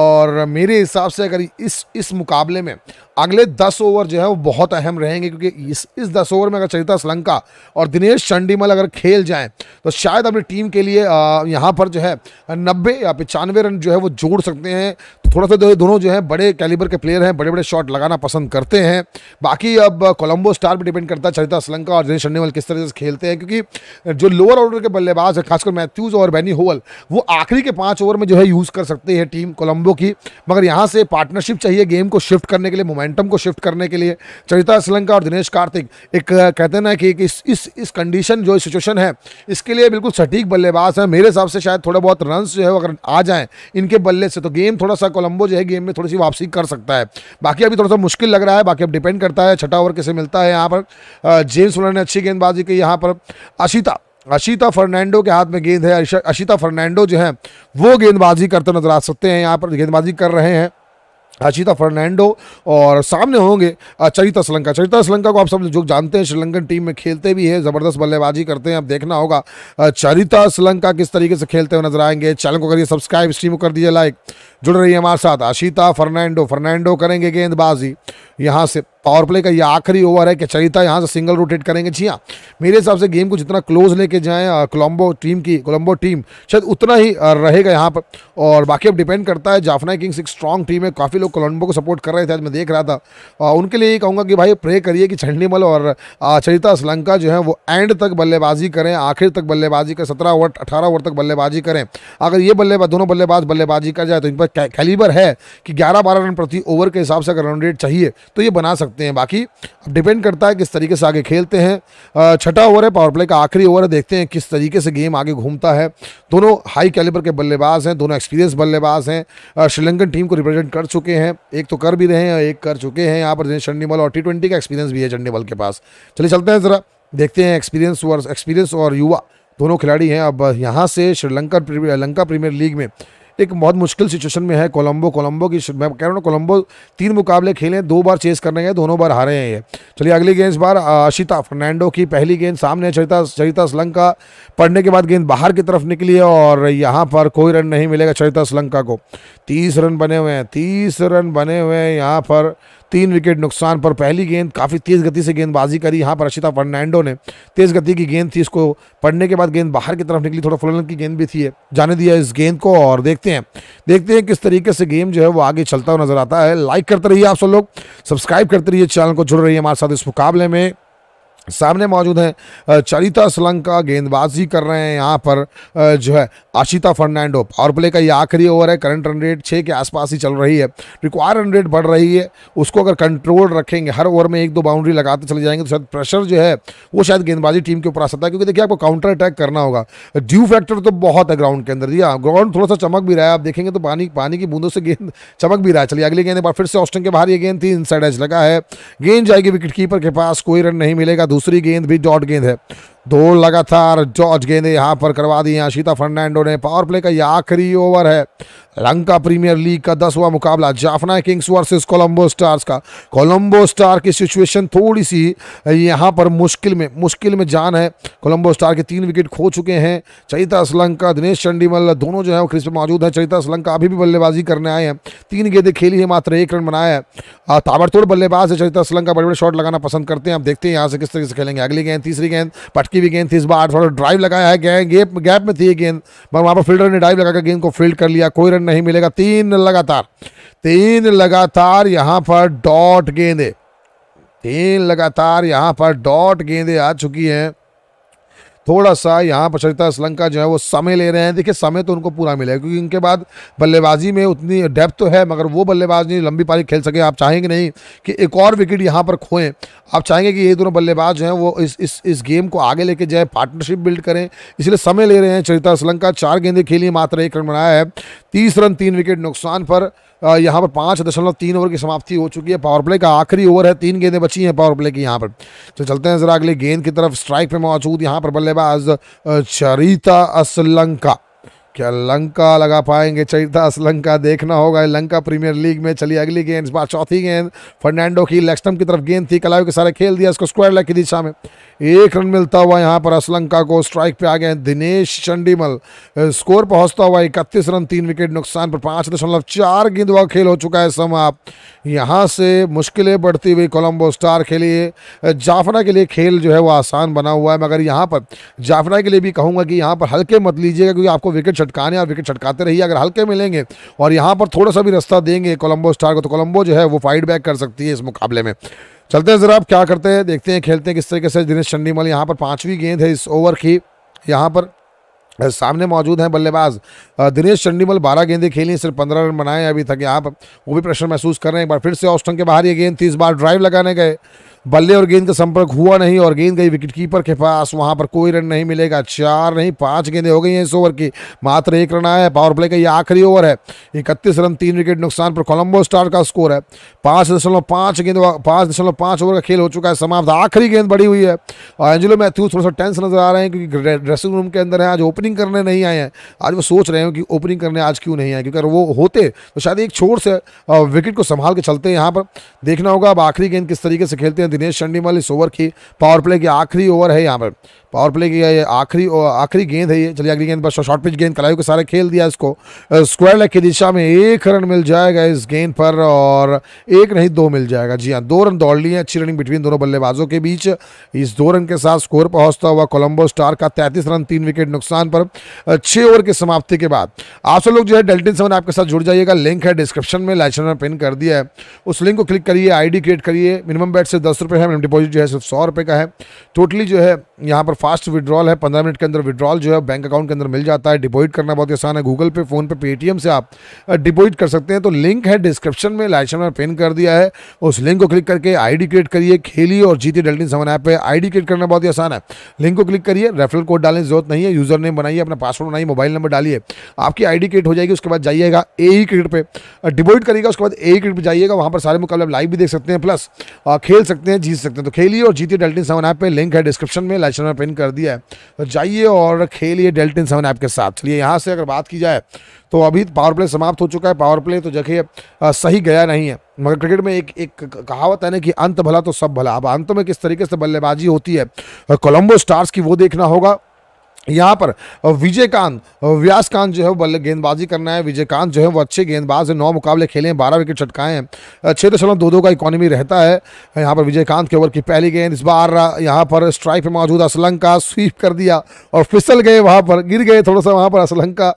और मेरे हिसाब से अगर इस इस मुकाबले में अगले दस ओवर जो है वो बहुत अहम रहेंगे क्योंकि इस इस दस ओवर में अगर चरिता श्रीलंका और दिनेश चंडीमल अगर खेल जाएँ तो शायद अपनी टीम के लिए यहाँ यहाँ पर जो है नब्बे या पचानवे रन जो है वो जोड़ सकते हैं तो थोड़ा सा जो है दोनों जो है बड़े कैलिबर के प्लेयर हैं बड़े बड़े शॉट लगाना पसंद करते हैं बाकी अब कोलंबो स्टार पर डिपेंड करता है चरिता श्रीलंका और दिनेश चन्नीवाल किस तरह से खेलते हैं क्योंकि जो लोअर ऑर्डर के बल्लेबाज है खासकर मैथ्यूज़ और बैनी होवल वो आखिरी के पाँच ओवर में जो है यूज़ कर सकते हैं टीम कोलंबो की मगर यहाँ से पार्टनरशिप चाहिए गेम को शिफ्ट करने के लिए मोमेंटम को शिफ्ट करने के लिए चरिता श्रीलंका और दिनेश कार्तिक एक कहते हैं ना कि इस इस कंडीशन जो सिचुएशन है इसके लिए बिल्कुल सटीक बल्लेबाज है मेरे हिसाब से शायद थोड़े बहुत रन जो है अगर आ जाए इनके बल्ले से तो गेम थोड़ा सा कोलंबो जो है गेम में थोड़ी सी वापसी कर सकता है बाकी अभी थोड़ा सा मुश्किल लग रहा है बाकी अब डिपेंड करता है छठा ओवर कैसे मिलता है यहाँ पर जेम्स वुलर ने अच्छी गेंदबाजी की यहाँ पर अशिता अशिता फर्नांडो के हाथ में गेंद है अशिता फर्नांडो जो है वो गेंदबाजी करते नजर आ सकते हैं यहाँ पर गेंदबाजी कर रहे हैं अचिता फर्नांडो और सामने होंगे चरिता श्रीलंका चरिता श्रीलंका को आप सब जो जानते हैं श्रीलंकन टीम में खेलते भी है ज़बरदस्त बल्लेबाजी करते हैं अब देखना होगा चरिता श्रीलंका किस तरीके से खेलते हुए नजर आएंगे चैनल को करिए सब्सक्राइब स्ट्रीम कर दीजिए लाइक जुड़ रही है हमारे साथ अशिता फर्नांडो फर्नांडो करेंगे गेंदबाजी यहाँ से पावर प्ले का ये आखिरी ओवर है कि चरिता यहाँ से सिंगल रोटेट करेंगे हाँ मेरे हिसाब से गेम को जितना क्लोज लेके जाए कोलम्बो टीम की कोलम्बो टीम शायद उतना ही रहेगा यहाँ पर और बाकी अब डिपेंड करता है जाफना किंग्स एक स्ट्रॉन्ग टीम है काफ़ी लोग कोलम्बो को सपोर्ट कर रहे थे आज मैं देख रहा था आ, उनके लिए ये कहूँगा कि भाई प्रे करिए कि चंडीमल और चरिता श्रीलंका जो है वो एंड तक बल्लेबाजी करें आखिर तक बल्लेबाजी करें सत्रह ओवर अठारह ओवर तक बल्लेबाजी करें अगर ये बल्लेबाज दोनों बल्लेबाज बल्लेबाजी कर जाए तो इन पर कैलीबर है कि ग्यारह बारह रन प्रति ओवर के हिसाब से अगर रन रेट चाहिए तो ये बना सकते सकते हैं बाकी अब डिपेंड करता है किस तरीके से आगे खेलते हैं छठा ओवर है पावर प्ले का आखिरी ओवर है देखते हैं किस तरीके से गेम आगे घूमता है दोनों हाई कैलिबर के बल्लेबाज हैं दोनों एक्सपीरियंस बल्लेबाज हैं श्रीलंकन टीम को रिप्रेजेंट कर चुके हैं एक तो कर भी रहे हैं एक कर चुके हैं यहाँ पर दिनेश चंडीमल और टी का एक्सपीरियंस भी है चंडीबल के पास चलिए चलते हैं ज़रा देखते हैं एक्सपीरियंस और एक्सपीरियंस और युवा दोनों खिलाड़ी हैं अब यहाँ से श्रीलंका लंका प्रीमियर लीग में एक बहुत मुश्किल सिचुएशन में है कोलंबो कोलंबो की मैं कह रहा हूँ कोलंबो तीन मुकाबले खेले हैं दो बार चेस करने गए दोनों बार हारे हैं ये चलिए अगली गेंद इस बार आशिता फर्नैंडो की पहली गेंद सामने चरिता चरिता श्लंका पढ़ने के बाद गेंद बाहर की तरफ निकली है और यहाँ पर कोई रन नहीं मिलेगा चरिता श्रीलंका को तीस रन बने हुए हैं तीस रन बने हुए हैं यहाँ पर तीन विकेट नुकसान पर पहली गेंद काफ़ी तेज़ गति से गेंदबाजी करी यहाँ पर रशिता फर्नांडो ने तेज़ गति की गेंद थी इसको पढ़ने के बाद गेंद बाहर की तरफ निकली थोड़ा फुलन की गेंद भी थी जाने दिया इस गेंद को और देखते हैं देखते हैं किस तरीके से गेम जो है वो आगे चलता हुआ नजर आता है लाइक करते रहिए आप सब लोग सब्सक्राइब करते रहिए चैनल को जुड़ रही है हमारे साथ इस मुकाबले में सामने मौजूद हैं चरिता सलंका गेंदबाजी कर रहे हैं यहाँ पर जो है आशिता फर्नांडो पावर प्ले का ये आखिरी ओवर है करंट रन रेट छः के आसपास ही चल रही है रिक्वायर रन रेट बढ़ रही है उसको अगर कंट्रोल रखेंगे हर ओवर में एक दो बाउंड्री लगाते चले जाएंगे तो शायद प्रेशर जो है वो शायद गेंदबाजी टीम के ऊपर आ सकता है क्योंकि देखिए आपको काउंटर अटैक करना होगा ड्यू फैक्टर तो बहुत है ग्राउंड के अंदर दिया हाँ, ग्राउंड थोड़ा सा चमक भी रहा है आप देखेंगे तो पानी पानी की बूंदों से गेंद चमक भी रहा है चलिए अगली गेंद एक बार फिर से ऑस्ट्रेन के बाहर ये गेंद थी इन साइड एज लगा है गेंद जाएगी विकेट कीपर के पास कोई रन नहीं मिलेगा दूसरी गेंद भी डॉट गेंद है दो लगातार जॉर्ज गेंदे यहाँ पर करवा दी हैं शीता फर्नांडो ने पावर प्ले का यह आखिरी ओवर है लंका प्रीमियर लीग का दसवां मुकाबला Jaffna Kings versus Colombo stars का कोलंबो स्टार की सिचुएशन थोड़ी सी यहाँ पर मुश्किल में मुश्किल में जान है कोलंबो स्टार के तीन विकेट खो चुके हैं चैता श्रीलंका दिनेश चंडीमल दोनों जो है वो क्रिस पर मौजूद हैं चैता श्रीलंका अभी भी बल्लेबाजी करने आए हैं तीन गेंदे खेली है मात्र एक रन बनाया है ताबड़तोड़ बल्लेबाज है चैता श्रीलंका बड़े बड़े शॉट लगाना पसंद करते हैं आप देखते हैं यहाँ से किस तरीके से खेलेंगे अगली गेंद तीसरी गेंद पटकी की भी गेंद थी इस बार थोड़ा ड्राइव लगाया है गैप गैप में थी गेंद पर वहाँ पर फील्डर ने ड्राइव लगाकर गेंद को फील्ड कर लिया कोई रन नहीं मिलेगा तीन लगातार तीन लगातार यहाँ पर डॉट गेंदे तीन लगातार यहाँ पर डॉट गेंदे आ चुकी हैं थोड़ा सा यहाँ पर सरिता श्रीलंका जो है वो समय ले रहे हैं देखिए समय तो उनको पूरा मिलेगा क्योंकि इनके बाद बल्लेबाजी में उतनी डेप्थ तो है मगर वो बल्लेबाज नहीं लंबी पारी खेल सके आप चाहेंगे नहीं कि एक और विकेट यहाँ पर खोएं आप चाहेंगे कि ये दोनों बल्लेबाज जो हैं वो इस इस इस गेम को आगे लेके जाए पार्टनरशिप बिल्ड करें इसलिए समय ले रहे हैं चरिता श्रीलंका चार गेंदे खेली मात्र एक रन बनाया है तीस रन तीन विकेट नुकसान पर यहाँ पर पाँच दशमलव तीन ओवर की समाप्ति हो चुकी है पावर प्ले का आखिरी ओवर है तीन गेंदें बची हैं पावर प्ले की यहाँ पर तो चलते हैं जरा अगले गेंद की तरफ स्ट्राइक पर मौजूद यहाँ पर बल्लेबाज शहबाज चरिता असलंका क्या लंका लगा पाएंगे चरितास लंका देखना होगा लंका प्रीमियर लीग में चली अगली गेंद इस बार चौथी गेंद फर्नांडो की लेक्सटम की तरफ गेंद थी कलाव के सारे खेल दिया इसको स्क्वायर लग की दिशा में एक रन मिलता हुआ यहाँ पर असलंका को स्ट्राइक पे आ गए दिनेश चंडीमल स्कोर पहुँचता हुआ इकतीस रन तीन विकेट नुकसान पर पाँच दशमलव चार गेंद हुआ खेल हो चुका है समाप्त यहाँ से मुश्किलें बढ़ती हुई कोलम्बो स्टार के लिए जाफना के लिए खेल जो है वो आसान बना हुआ है मगर यहाँ पर जाफना के लिए भी कहूँगा कि यहाँ पर हल्के मत लीजिएगा क्योंकि आपको विकेट छटकाने और विकेट छटकाते रहिए अगर हल्के मिलेंगे और यहाँ पर थोड़ा सा भी रास्ता देंगे कोलंबो स्टार को तो कोलंबो जो है वो फाइट बैक कर सकती है इस मुकाबले में चलते हैं ज़रा आप क्या करते हैं देखते हैं खेलते हैं किस तरीके से दिनेश चंडीमल यहाँ पर पाँचवीं गेंद है इस ओवर की यहाँ पर सामने मौजूद हैं बल्लेबाज दिनेश चंडीमल बारह गेंदें खेली सिर्फ पंद्रह रन बनाए अभी तक यहाँ पर वो भी प्रेशर महसूस कर रहे हैं एक बार फिर से ऑस्टन के बाहर ये गेंद थी इस बार ड्राइव लगाने गए बल्ले और गेंद का संपर्क हुआ नहीं और गेंद गई विकेट कीपर के पास वहां पर कोई रन नहीं मिलेगा चार नहीं पांच गेंदें हो गई हैं इस ओवर की मात्र एक रन आया है पावर प्ले का ये आखिरी ओवर है इकतीस रन तीन विकेट नुकसान पर कोलंबो स्टार का स्कोर है पाँच दशमलव पाँच गेंद पाँच दशमलव पाँच ओवर का खेल हो चुका है समाप्त आखिरी गेंद बड़ी हुई है और एंजिलो मैथ्यूज थोड़ा सा टेंस नजर आ रहे हैं क्योंकि ड्रेसिंग रूम के अंदर है आज ओपनिंग करने नहीं आए हैं आज वो सोच रहे हैं कि ओपनिंग करने आज क्यों नहीं आए क्योंकि वो होते तो शायद एक छोर से विकेट को संभाल के चलते हैं यहाँ पर देखना होगा अब आखिरी गेंद किस तरीके से खेलते हैं दिनेश चंडीमल इस ओवर की पावर प्ले की आखिरी ओवर है यहाँ पर पावर प्ले की ये आखिरी आखिरी गेंद है ये चलिए अगली गेंद पर शॉर्ट पिच गेंद कलायू के सारे खेल दिया इसको स्क्वायर लेग की दिशा में एक रन मिल जाएगा इस गेंद पर और एक नहीं दो मिल जाएगा जी हाँ दो रन दौड़ लिए अच्छी रनिंग बिटवीन दोनों बल्लेबाजों के बीच इस दो रन के साथ स्कोर पहुंचता हुआ कोलंबो स्टार का तैंतीस रन तीन विकेट नुकसान पर छः ओवर की समाप्ति के बाद आप सब लोग जो है डेल्टिन सेवन आपके साथ जुड़ जाइएगा लिंक है डिस्क्रिप्शन में लाइचन में पिन कर दिया है उस लिंक को क्लिक करिए आई क्रिएट करिए मिनिमम बैट से दस रुपये है मिनिमम डिपॉजिट जो है सिर्फ सौ रुपये का है टोटली जो है यहाँ पर फास्ट विड्रॉल है पंद्रह मिनट के अंदर विड्रॉल जो है बैंक अकाउंट के अंदर मिल जाता है डिपोजिट करना बहुत आसान है गूगल पे फ़ोन पे पेटीएम से आप डिपोजिट कर सकते हैं तो लिंक है डिस्क्रिप्शन में लाइशन में पेन कर दिया है उस लिंक को क्लिक करके आई क्रिएट करिए खेलिए और जीती डेल्टिन समन ऐप पर आई क्रिएट करना बहुत ही आसान है लिंक को क्लिक करिए रेफरल कोड डालने की जरूरत नहीं है यूज़र नेम बनाइए अपना पासवर्ड बनाइए मोबाइल नंबर डालिए आपकी आई क्रिएट हो जाएगी उसके बाद जाइएगा ए ही क्रिकेट पर डिपोजिट करिएगा उसके बाद ए ही क्रिकेट पर जाइएगा वहाँ पर सारे मुकाबले लाइव भी देख सकते हैं प्लस खेल सकते हैं जीत सकते हैं तो खेलिए और जीती डेल्टिन समन ऐप पर लिंक है डिस्क्रिप्शन में लाइशन में पेन ज्वाइन कर दिया है तो जाइए और खेलिए डेल्टिन सेवन ऐप के साथ चलिए यहाँ से अगर बात की जाए तो अभी पावर तो प्ले समाप्त हो चुका है पावर प्ले तो जगह सही गया नहीं है मगर क्रिकेट में एक एक कहावत है ना कि अंत भला तो सब भला अब अंत में किस तरीके से बल्लेबाजी होती है कोलंबो स्टार्स की वो देखना होगा यहाँ पर विजयकांत व्यासकांत जो है बल्ले गेंदबाजी करना है विजयकांत जो है वो अच्छे गेंदबाज है नौ मुकाबले खेले हैं बारह विकेट छटकाए हैं छः दशमलव दो दो का इकोनॉमी रहता है यहाँ पर विजयकांत के ओवर की पहली गेंद इस बार यहाँ पर स्ट्राइक पर मौजूद असलंका स्वीप कर दिया और फिसल गए वहाँ पर गिर गए थोड़ा सा वहाँ पर असलंका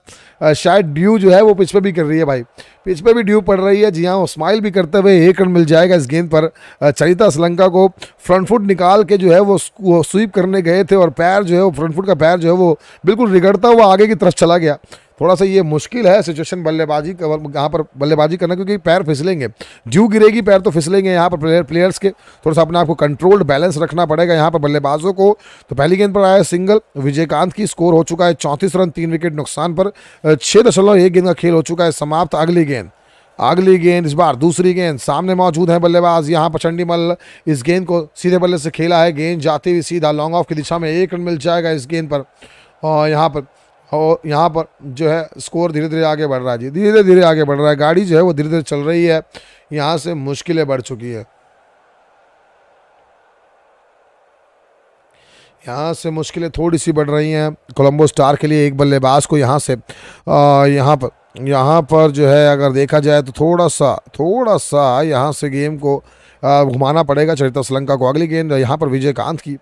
शायद ड्यू जो है वो पिच पे भी कर रही है भाई पिच पे भी ड्यू पड़ रही है जी हाँ स्माइल भी करते हुए एक रन मिल जाएगा इस गेंद पर चरिता श्रीलंका को फ्रंट फुट निकाल के जो है वो स्वीप करने गए थे और पैर जो है वो फ्रंट फुट का पैर जो है वो बिल्कुल रिगड़ता हुआ आगे की तरफ चला गया थोड़ा सा ये मुश्किल है सिचुएशन बल्लेबाजी यहाँ पर बल्लेबाजी करना क्योंकि पैर फिसलेंगे ड्यू गिरेगी पैर तो फिसलेंगे यहाँ पर प्लेयर प्लेयर्स के थोड़ा सा अपने आपको कंट्रोल्ड बैलेंस रखना पड़ेगा यहाँ पर बल्लेबाजों को तो पहली गेंद पर आया सिंगल विजयकांत की स्कोर हो चुका है चौंतीस रन तीन विकेट नुकसान पर छः दशमलव एक गेंद का खेल हो चुका है समाप्त अगली गेंद अगली गेंद इस बार दूसरी गेंद सामने मौजूद है बल्लेबाज यहाँ पर चंडी मल इस गेंद को सीधे बल्ले से खेला है गेंद जाते हुए सीधा लॉन्ग ऑफ की दिशा में एक रन मिल जाएगा इस गेंद पर और यहाँ पर और यहाँ पर जो है स्कोर धीरे धीरे आगे बढ़ रहा है जी धीरे धीरे आगे बढ़ रहा है गाड़ी जो है वो धीरे धीरे चल रही है यहाँ से मुश्किलें बढ़ चुकी है यहाँ से मुश्किलें थोड़ी सी बढ़ रही हैं कोलंबो स्टार के लिए एक बल्लेबाज को यहाँ से यहाँ पर यहाँ पर जो है अगर देखा जाए तो थोड़ा सा थोड़ा सा यहाँ से गेम को घुमाना पड़ेगा चरित्र श्रीलंका को अगली गेंद यहाँ पर विजयकांत की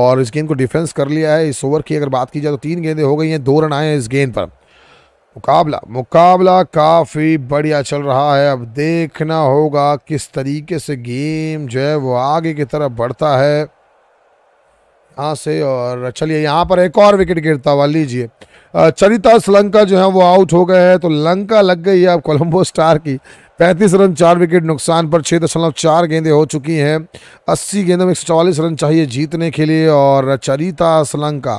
और इस गेंद को डिफेंस कर लिया है इस ओवर की अगर बात की जाए तो तीन गेंदें हो गई हैं दो रन आए हैं इस गेंद पर मुकाबला मुकाबला काफ़ी बढ़िया चल रहा है अब देखना होगा किस तरीके से गेम जो है वो आगे की तरफ बढ़ता है यहाँ से और चलिए यहाँ पर एक और विकेट गिरता हुआ लीजिए चरिता श्रीलंका जो है वो आउट हो गए हैं तो लंका लग गई है अब कोलंबो स्टार की पैंतीस रन चार विकेट नुकसान पर छः दशमलव चार गेंदें हो चुकी हैं अस्सी गेंदों में एक सौ रन चाहिए जीतने के लिए और चरिता श्रीलंका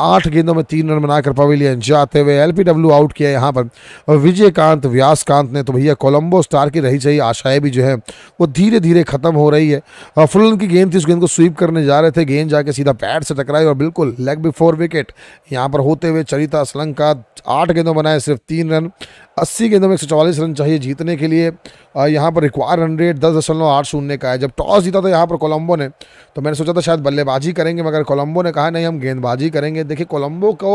आठ गेंदों में तीन रन बनाकर पवेलियन जाते हुए एलपीडब्ल्यू आउट किया यहाँ पर और विजयकांत व्यासकांत ने तो भैया कोलंबो स्टार की रही चाहिए आशाएं भी जो है वो धीरे धीरे खत्म हो रही है और फुलन की गेंद थी उस गेंद को स्वीप करने जा रहे थे गेंद जाके सीधा पैड से टकराई और बिल्कुल लेग बिफोर विकेट यहाँ पर होते हुए चरिता सलंग आठ गेंदों बनाए सिर्फ तीन रन अस्सी गेंदों में एक रन चाहिए जीतने के लिए यहाँ पर रिक्वायर रन रेट दस दशमलव आठ शून्य का है जब टॉस जीता था तो यहाँ पर कोलंबो ने तो मैंने सोचा था शायद बल्लेबाजी करेंगे मगर कोलंबो ने कहा नहीं हम गेंदबाजी करेंगे देखिए कोलंबो को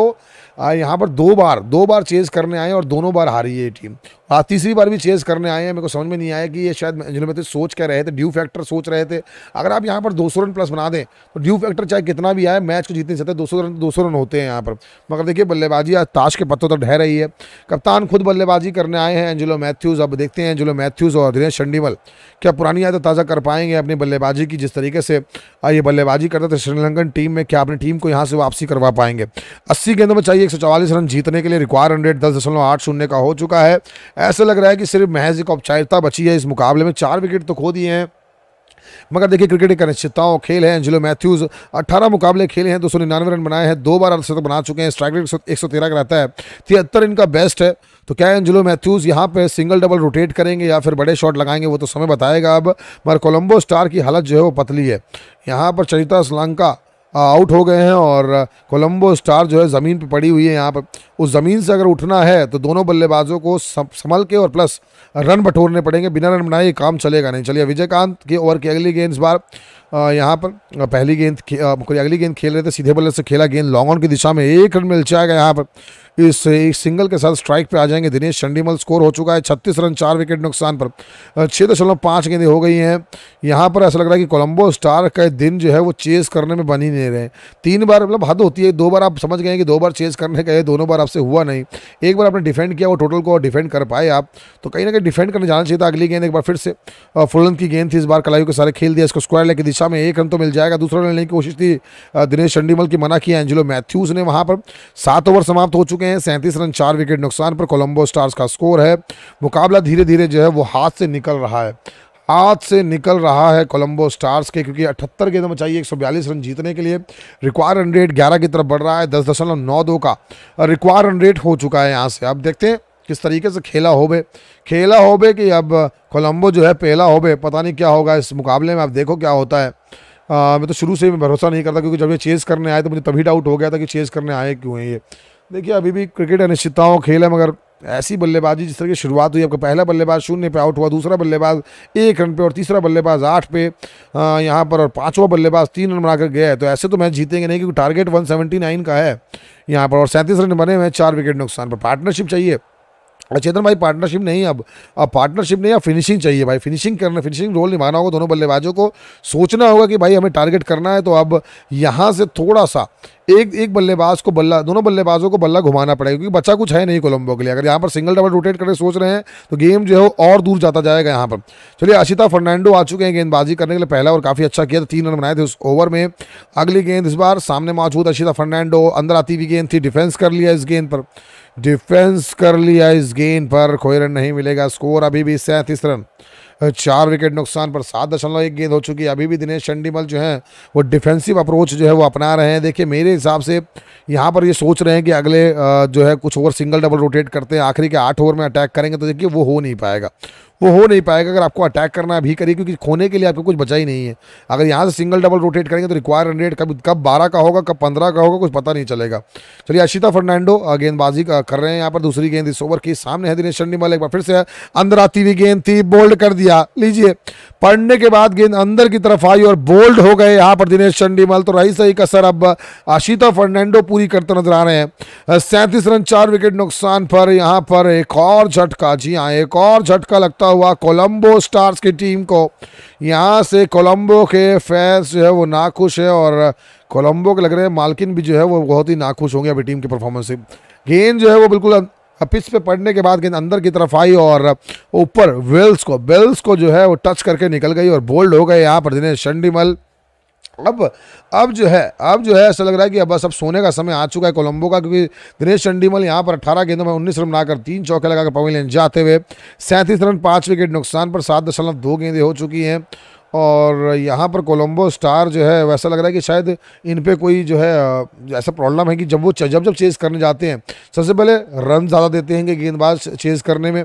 यहाँ पर दो बार दो बार चेज करने आए और दोनों बार हारी है ये टीम आज तीसरी बार भी चेज करने आए हैं मेरे को समझ में नहीं आया कि ये शायद जिन्होंने सोच कह रहे थे ड्यू फैक्टर सोच रहे थे अगर आप यहाँ पर दो रन प्लस बना दें तो ड्यू फैक्टर चाहे कितना भी आए मैच को जीतने सकते दो सौ रन दो सौ रन होते हैं यहाँ पर मगर देखिए बल्लेबाजी आज ताश के पत्तों तक ढह रही है कप्तान खुद बल्लेबाजी करने आए हैं एंजिलो मैथ्यूज़ अब देखते हैं एंजुलो मैथ्यूज़ मैथ्यूज़ और दिनेश चंडीमल क्या पुरानी यादें ताज़ा कर पाएंगे अपनी बल्लेबाजी की जिस तरीके से ये बल्लेबाजी करते थे श्रीलंकन टीम में क्या अपनी टीम को यहाँ से वापसी करवा पाएंगे अस्सी गेंदों में चाहिए एक रन जीतने के लिए रिक्वायर हंड्रेड दस दशमलव आठ शून्य का हो चुका है ऐसा लग रहा है कि सिर्फ महज एक औपचारिकता बची है इस मुकाबले में चार विकेट तो खो दिए हैं मगर देखिए क्रिकेट एक अनिश्चितताओं खेल है एंजिलो मैथ्यूज़ अट्ठारह मुकाबले खेले हैं दो सौ रन बनाए हैं दो बार अर्धशतक बना चुके हैं स्ट्राइक रेट एक सौ तेरह का रहता है तिहत्तर इनका बेस्ट है तो क्या एंजिलो मैथ्यूज़ यहाँ पर सिंगल डबल रोटेट करेंगे या फिर बड़े शॉट लगाएंगे वो तो समय बताएगा अब मगर कोलम्बो स्टार की हालत जो है वो पतली है यहाँ पर चरिता श्रीलंका आउट हो गए हैं और कोलंबो स्टार जो है ज़मीन पर पड़ी हुई है यहाँ पर उस ज़मीन से अगर उठना है तो दोनों बल्लेबाजों को संभल के और प्लस रन बटोरने पड़ेंगे बिना रन बनाए ये काम चलेगा नहीं चलिए विजयकांत के ओवर की अगली गेंद इस बार यहाँ पर पहली गेंद कोई अगली गेंद खेल रहे थे सीधे बल्ले से खेला गेंद लॉन्ग ऑन की दिशा में एक रन मिल जाएगा यहाँ पर इस एक सिंगल के साथ स्ट्राइक पे आ जाएंगे दिनेश चंडीमल स्कोर हो चुका है छत्तीस रन चार विकेट नुकसान पर छः दशमलव पाँच गेंदें हो गई हैं यहाँ पर ऐसा लग रहा है कि कोलंबो स्टार का दिन जो है वो चेस करने में बन ही नहीं रहे तीन बार मतलब हद होती है दो बार आप समझ गए कि दो बार चेस करने गए दोनों बार आपसे हुआ नहीं एक बार आपने डिफेंड किया वो टोटल को डिफेंड कर पाए आप तो कहीं ना कहीं डिफेंड करने जाना चाहिए था अगली गेंद एक बार फिर से फुलंद की गेंद थी इस बार कलाइयों के सारे खेल दिया इसको स्क्वायर लेके दिशा दिशा में एक रन तो मिल जाएगा दूसरा रन लेने की कोशिश थी दिनेश चंडीमल की मना किया एंजिलो मैथ्यूज ने वहाँ पर सात ओवर समाप्त हो चुके हैं सैंतीस रन चार विकेट नुकसान पर कोलंबो स्टार्स का स्कोर है मुकाबला धीरे धीरे जो है वो हाथ से निकल रहा है हाथ से निकल रहा है कोलंबो स्टार्स के क्योंकि 78 गेंदों में चाहिए 142 रन जीतने के लिए रिक्वायर रन रेट 11 की तरफ बढ़ रहा है दस दशमलव नौ दो का रिक्वायर रन रेट हो चुका है यहाँ से अब देखते हैं किस तरीके से खेला होबे खेला होबे कि अब कोलंबो जो है पहला होबे पता नहीं क्या होगा इस मुकाबले में आप देखो क्या होता है आ, मैं तो शुरू से भरोसा नहीं करता क्योंकि जब ये चेज़ करने आए तो मुझे तभी डाउट हो गया था कि चेज़ करने आए क्यों हैं ये देखिए अभी भी क्रिकेट अनिश्चितताओं खेल है मगर ऐसी बल्लेबाजी जिस तरह की शुरुआत हुई आपका पहला बल्लेबाज शून्य पे आउट हुआ दूसरा बल्लेबाज एक रन पे और तीसरा बल्लेबाज आठ पे यहाँ पर और पांचवा बल्लेबाज तीन रन बनाकर गया है तो ऐसे तो मैच जीतेंगे नहीं क्योंकि टारगेट 179 का है यहाँ पर और सैंतीस रन बने हुए हैं चार विकेट नुकसान पर पार्टनरशिप चाहिए और चेतन भाई पार्टनरशिप नहीं अब अब पार्टनरशिप नहीं अब फिनिशिंग चाहिए भाई फिनिशिंग करना फिनिशिंग रोल निभाना होगा दोनों बल्लेबाजों को सोचना होगा कि भाई हमें टारगेट करना है तो अब यहाँ से थोड़ा सा एक एक बल्लेबाज को बल्ला दोनों बल्लेबाजों को बल्ला घुमाना पड़ेगा क्योंकि बच्चा कुछ है नहीं कोलंबो के लिए अगर यहाँ पर सिंगल डबल रोटेट करने सोच रहे हैं तो गेम जो है और दूर जाता जाएगा यहाँ पर चलिए अशिता फर्नांडो आ चुके हैं गेंदबाजी करने के लिए पहला और काफ़ी अच्छा किया था तीन रन बनाए थे उस ओवर में अगली गेंद इस बार सामने मौजूद अशिता फर्नांडो अंदर आती हुई गेंद थी डिफेंस कर लिया इस गेंद पर डिफेंस कर लिया इस गेंद पर कोई रन नहीं मिलेगा स्कोर अभी भी सैंतीस रन चार विकेट नुकसान पर सात दशमलव एक गेंद हो चुकी है अभी भी दिनेश चंडीमल जो है वो डिफेंसिव अप्रोच जो है वो अपना रहे हैं देखिए मेरे हिसाब से यहाँ पर ये सोच रहे हैं कि अगले जो है कुछ ओवर सिंगल डबल रोटेट करते हैं आखिरी के आठ ओवर में अटैक करेंगे तो देखिए वो हो नहीं पाएगा वो हो नहीं पाएगा अगर आपको अटैक करना अभी करिए क्योंकि खोने के लिए आपको कुछ बचा ही नहीं है अगर यहाँ से सिंगल डबल रोटेट करेंगे तो रिक्वायर रन रेट कब कब बारह का होगा कब पंद्रह का होगा कुछ पता नहीं चलेगा चलिए अशिता फर्नांडो गेंदबाजी कर रहे हैं यहाँ पर दूसरी गेंद इस ओवर के सामने है दिनेश चंडीमल एक बार फिर से अंदर आती हुई गेंद थी बोल्ड कर दिया लीजिए पढ़ने के बाद गेंद अंदर की तरफ आई और बोल्ड हो गए यहाँ पर दिनेश चंडीमल तो रही सही कसर अब आशिता फर्नांडो पूरी करते नजर आ रहे हैं सैंतीस रन चार विकेट नुकसान पर यहाँ पर एक और झटका जी हाँ एक और झटका लगता हुआ कोलंबो स्टार्स की टीम को यहाँ से कोलंबो के फैंस जो है वो नाखुश है और कोलंबो के लग रहे हैं मालकिन भी जो है वो बहुत ही नाखुश होंगे अभी टीम की परफॉर्मेंस से गेंद जो है वो बिल्कुल अं- पिच पे पड़ने के बाद गेंद अंदर की तरफ आई और ऊपर वेल्स को वेल्स को जो है वो टच करके निकल गई और बोल्ड हो गए यहाँ पर दिनेश चंडीमल अब अब जो है अब जो है ऐसा लग रहा है कि अब बस अब सोने का समय आ चुका है कोलंबो का क्योंकि दिनेश चंडीमल यहाँ पर 18 गेंदों में 19 रन बनाकर तीन चौके लगाकर पवेलियन जाते हुए सैंतीस रन पाँच विकेट नुकसान पर सात दशमलव दो गेंदें हो चुकी हैं और यहाँ पर कोलंबो स्टार जो है वैसा लग रहा है कि शायद इन पर कोई जो है ऐसा प्रॉब्लम है कि जब वो जब जब चेज़ करने जाते हैं सबसे पहले रन ज़्यादा देते हैं कि गेंदबाज चेज़ करने में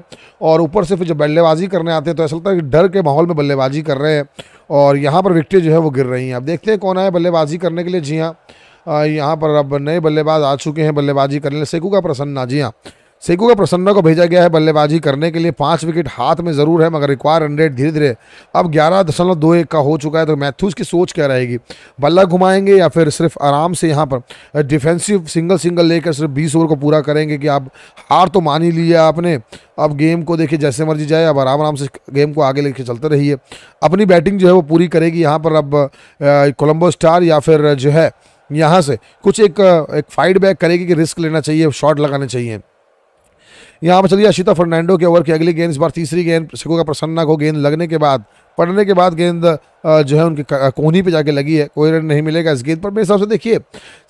और ऊपर से फिर जब बल्लेबाजी करने आते हैं तो ऐसा लगता है कि डर के माहौल में बल्लेबाजी कर रहे हैं और यहाँ पर विकटें जो है वो गिर रही हैं अब देखते हैं कौन आए बल्लेबाजी करने के लिए जी हाँ यहाँ पर अब नए बल्लेबाज आ चुके हैं बल्लेबाजी करने सेकू का प्रसन्ना जी हाँ सेकू का प्रसन्न को भेजा गया है बल्लेबाजी करने के लिए पाँच विकेट हाथ में ज़रूर है मगर रिक्वायर रन रेट धीरे धीरे अब ग्यारह दशमलव दो एक का हो चुका है तो मैथ्यूज़ की सोच क्या रहेगी बल्ला घुमाएंगे या फिर सिर्फ आराम से यहाँ पर डिफेंसिव सिंगल सिंगल लेकर सिर्फ बीस ओवर को पूरा करेंगे कि आप हार तो मान ही लिया आपने अब गेम को देखिए जैसे मर्जी जाए अब आराम आराम से गेम को आगे लेके चलते रहिए अपनी बैटिंग जो है वो पूरी करेगी यहाँ पर अब कोलम्बो स्टार या फिर जो है यहाँ से कुछ एक एक फाइट बैक करेगी कि रिस्क लेना चाहिए शॉट लगाने चाहिए यहाँ पर चलिए अशिता फर्नांडो के ओवर की अगली गेंद इस बार तीसरी गेंद सिको का प्रसन्ना को गेंद लगने के बाद पड़ने के बाद गेंद जो है उनकी कोहनी पे जाके लगी है कोई रन नहीं मिलेगा इस गेंद पर मेरे हिसाब से देखिए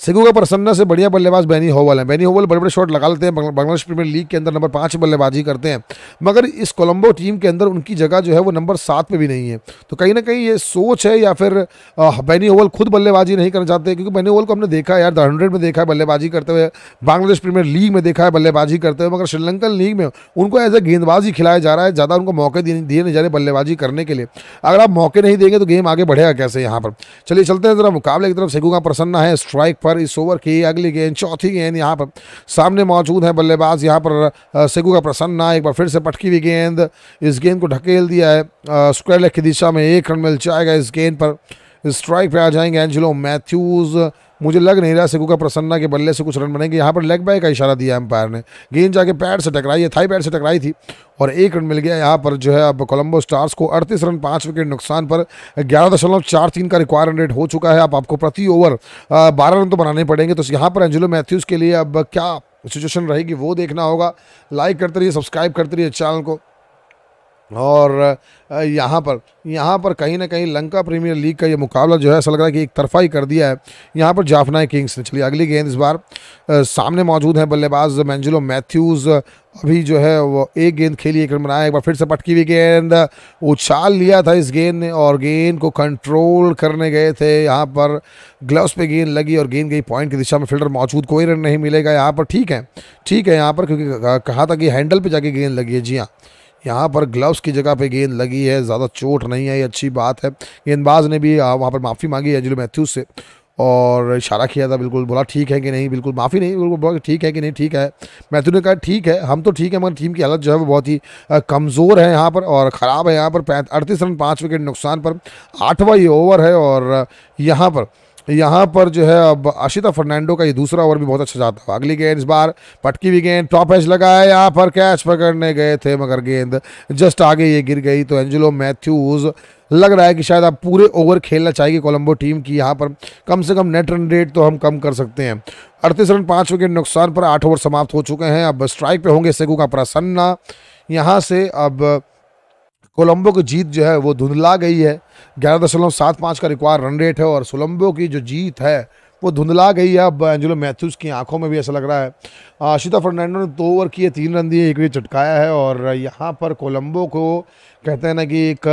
सिगू का प्रसन्ना से बढ़िया बल्लेबाज बैनी होवल है बैनी होवल बड़े बड़े शॉट लगा लेते हैं बांग्लादेश प्रीमियर लीग के अंदर नंबर पाँच बल्लेबाजी करते हैं मगर इस कोलंबो टीम के अंदर उनकी जगह जो है वो नंबर सात पर भी नहीं है तो कहीं ना कहीं ये सोच है या फिर बैनी होवल खुद बल्लेबाजी नहीं करना चाहते क्योंकि बैनी होवल को हमने देखा है यार हंड्रेड में देखा है बल्लेबाजी करते हुए बांग्लादेश प्रीमियर लीग में देखा है बल्लेबाजी करते हुए मगर श्रीलंकन लीग में उनको एज ए गेंदबाजी खिलाया जा रहा है ज़्यादा उनको मौके दिए नहीं जा रहे बल्लेबाजी करने के लिए अगर आप मौके नहीं देंगे तो गेम आगे बढ़ेगा कैसे यहाँ पर चलिए चलते हैं जरा मुकाबले की तरफ का प्रसन्ना है स्ट्राइक पर इस ओवर की अगली गेंद चौथी गेंद यहाँ पर सामने मौजूद है बल्लेबाज यहाँ पर का प्रसन्ना एक बार फिर से पटकी हुई गेंद इस गेंद को ढकेल दिया है स्क्वायर लेग की दिशा में एक रन मिल जाएगा इस गेंद पर स्ट्राइक पर आ जाएंगे एंजिलो मैथ्यूज़ मुझे लग नहीं रहा सिकू का प्रसन्ना के बल्ले से कुछ रन बनेंगे यहाँ पर लेग बाय का इशारा दिया एम्पायर ने गेंद जाके पैर से टकराई है थाई पैर से टकराई थी और एक रन मिल गया यहाँ पर जो है अब कोलंबो स्टार्स को अड़तीस रन पाँच विकेट नुकसान पर ग्यारह दशमलव चार तीन का रिक्वायरमेंट रेट हो चुका है अब आपको प्रति ओवर बारह रन तो बनाने पड़ेंगे तो यहाँ पर एंजिलो मैथ्यूज़ के लिए अब क्या सिचुएशन रहेगी वो देखना होगा लाइक करते रहिए सब्सक्राइब करते रहिए चैनल को और यहाँ पर यहाँ पर कहीं ना कहीं लंका प्रीमियर लीग का ये मुकाबला जो है ऐसा लग रहा है कि एक तरफा ही कर दिया है यहाँ पर जाफनाई किंग्स ने चलिए अगली गेंद इस बार सामने मौजूद हैं बल्लेबाज मैंजिलो मैथ्यूज़ अभी जो है वो एक गेंद खेली एक रन बनाया एक बार फिर से पटकी हुई गेंद उछाल लिया था इस गेंद ने और गेंद को कंट्रोल करने गए थे यहाँ पर ग्लव्स पे गेंद लगी और गेंद गई पॉइंट की दिशा में फील्डर मौजूद कोई रन नहीं मिलेगा यहाँ पर ठीक है ठीक है यहाँ पर क्योंकि कहा था कि हैंडल पर जाके गेंद लगी है जी हाँ यहाँ पर ग्लव्स की जगह पे गेंद लगी है ज़्यादा चोट नहीं आई अच्छी बात है गेंदबाज ने भी वहाँ पर माफ़ी मांगी है मैथ्यूज से और इशारा किया था बिल्कुल बोला ठीक है कि नहीं बिल्कुल माफ़ी नहीं बिल्कुल बोला ठीक है कि नहीं ठीक है मैथ्यू ने कहा ठीक है हम तो ठीक है मगर टीम की हालत जो है वो बहुत ही कमज़ोर है यहाँ पर और ख़राब है यहाँ पर अड़तीस रन पाँच विकेट नुकसान पर आठवां ये ओवर है और यहाँ पर यहाँ पर जो है अब आशिता फर्नांडो का ये दूसरा ओवर भी बहुत अच्छा जाता है अगली गेंद इस बार पटकी भी गेंद टॉप एच लगा है यहाँ पर कैच पकड़ने गए थे मगर गेंद जस्ट आगे ये गिर गई तो एंजेलो मैथ्यूज़ लग रहा है कि शायद आप पूरे ओवर खेलना चाहिए कोलंबो टीम की यहाँ पर कम से कम नेट रन रेट तो हम कम कर सकते हैं अड़तीस रन पाँच विकेट नुकसान पर आठ ओवर समाप्त हो चुके हैं अब स्ट्राइक पर होंगे सेगू का प्रसन्ना यहाँ से अब कोलंबो की जीत जो है वो धुंधला गई है ग्यारह दशमलव सात पाँच का रिक्वायर रन रेट है और सोलम्बो की जो जीत है वो धुंधला गई है अब एंजलो मैथ्यूज़ की आंखों में भी ऐसा लग रहा है आशिता फर्नांडो ने दो ओवर किए तीन रन दिए एक विकेट चटकाया है और यहाँ पर कोलंबो को कहते हैं ना कि एक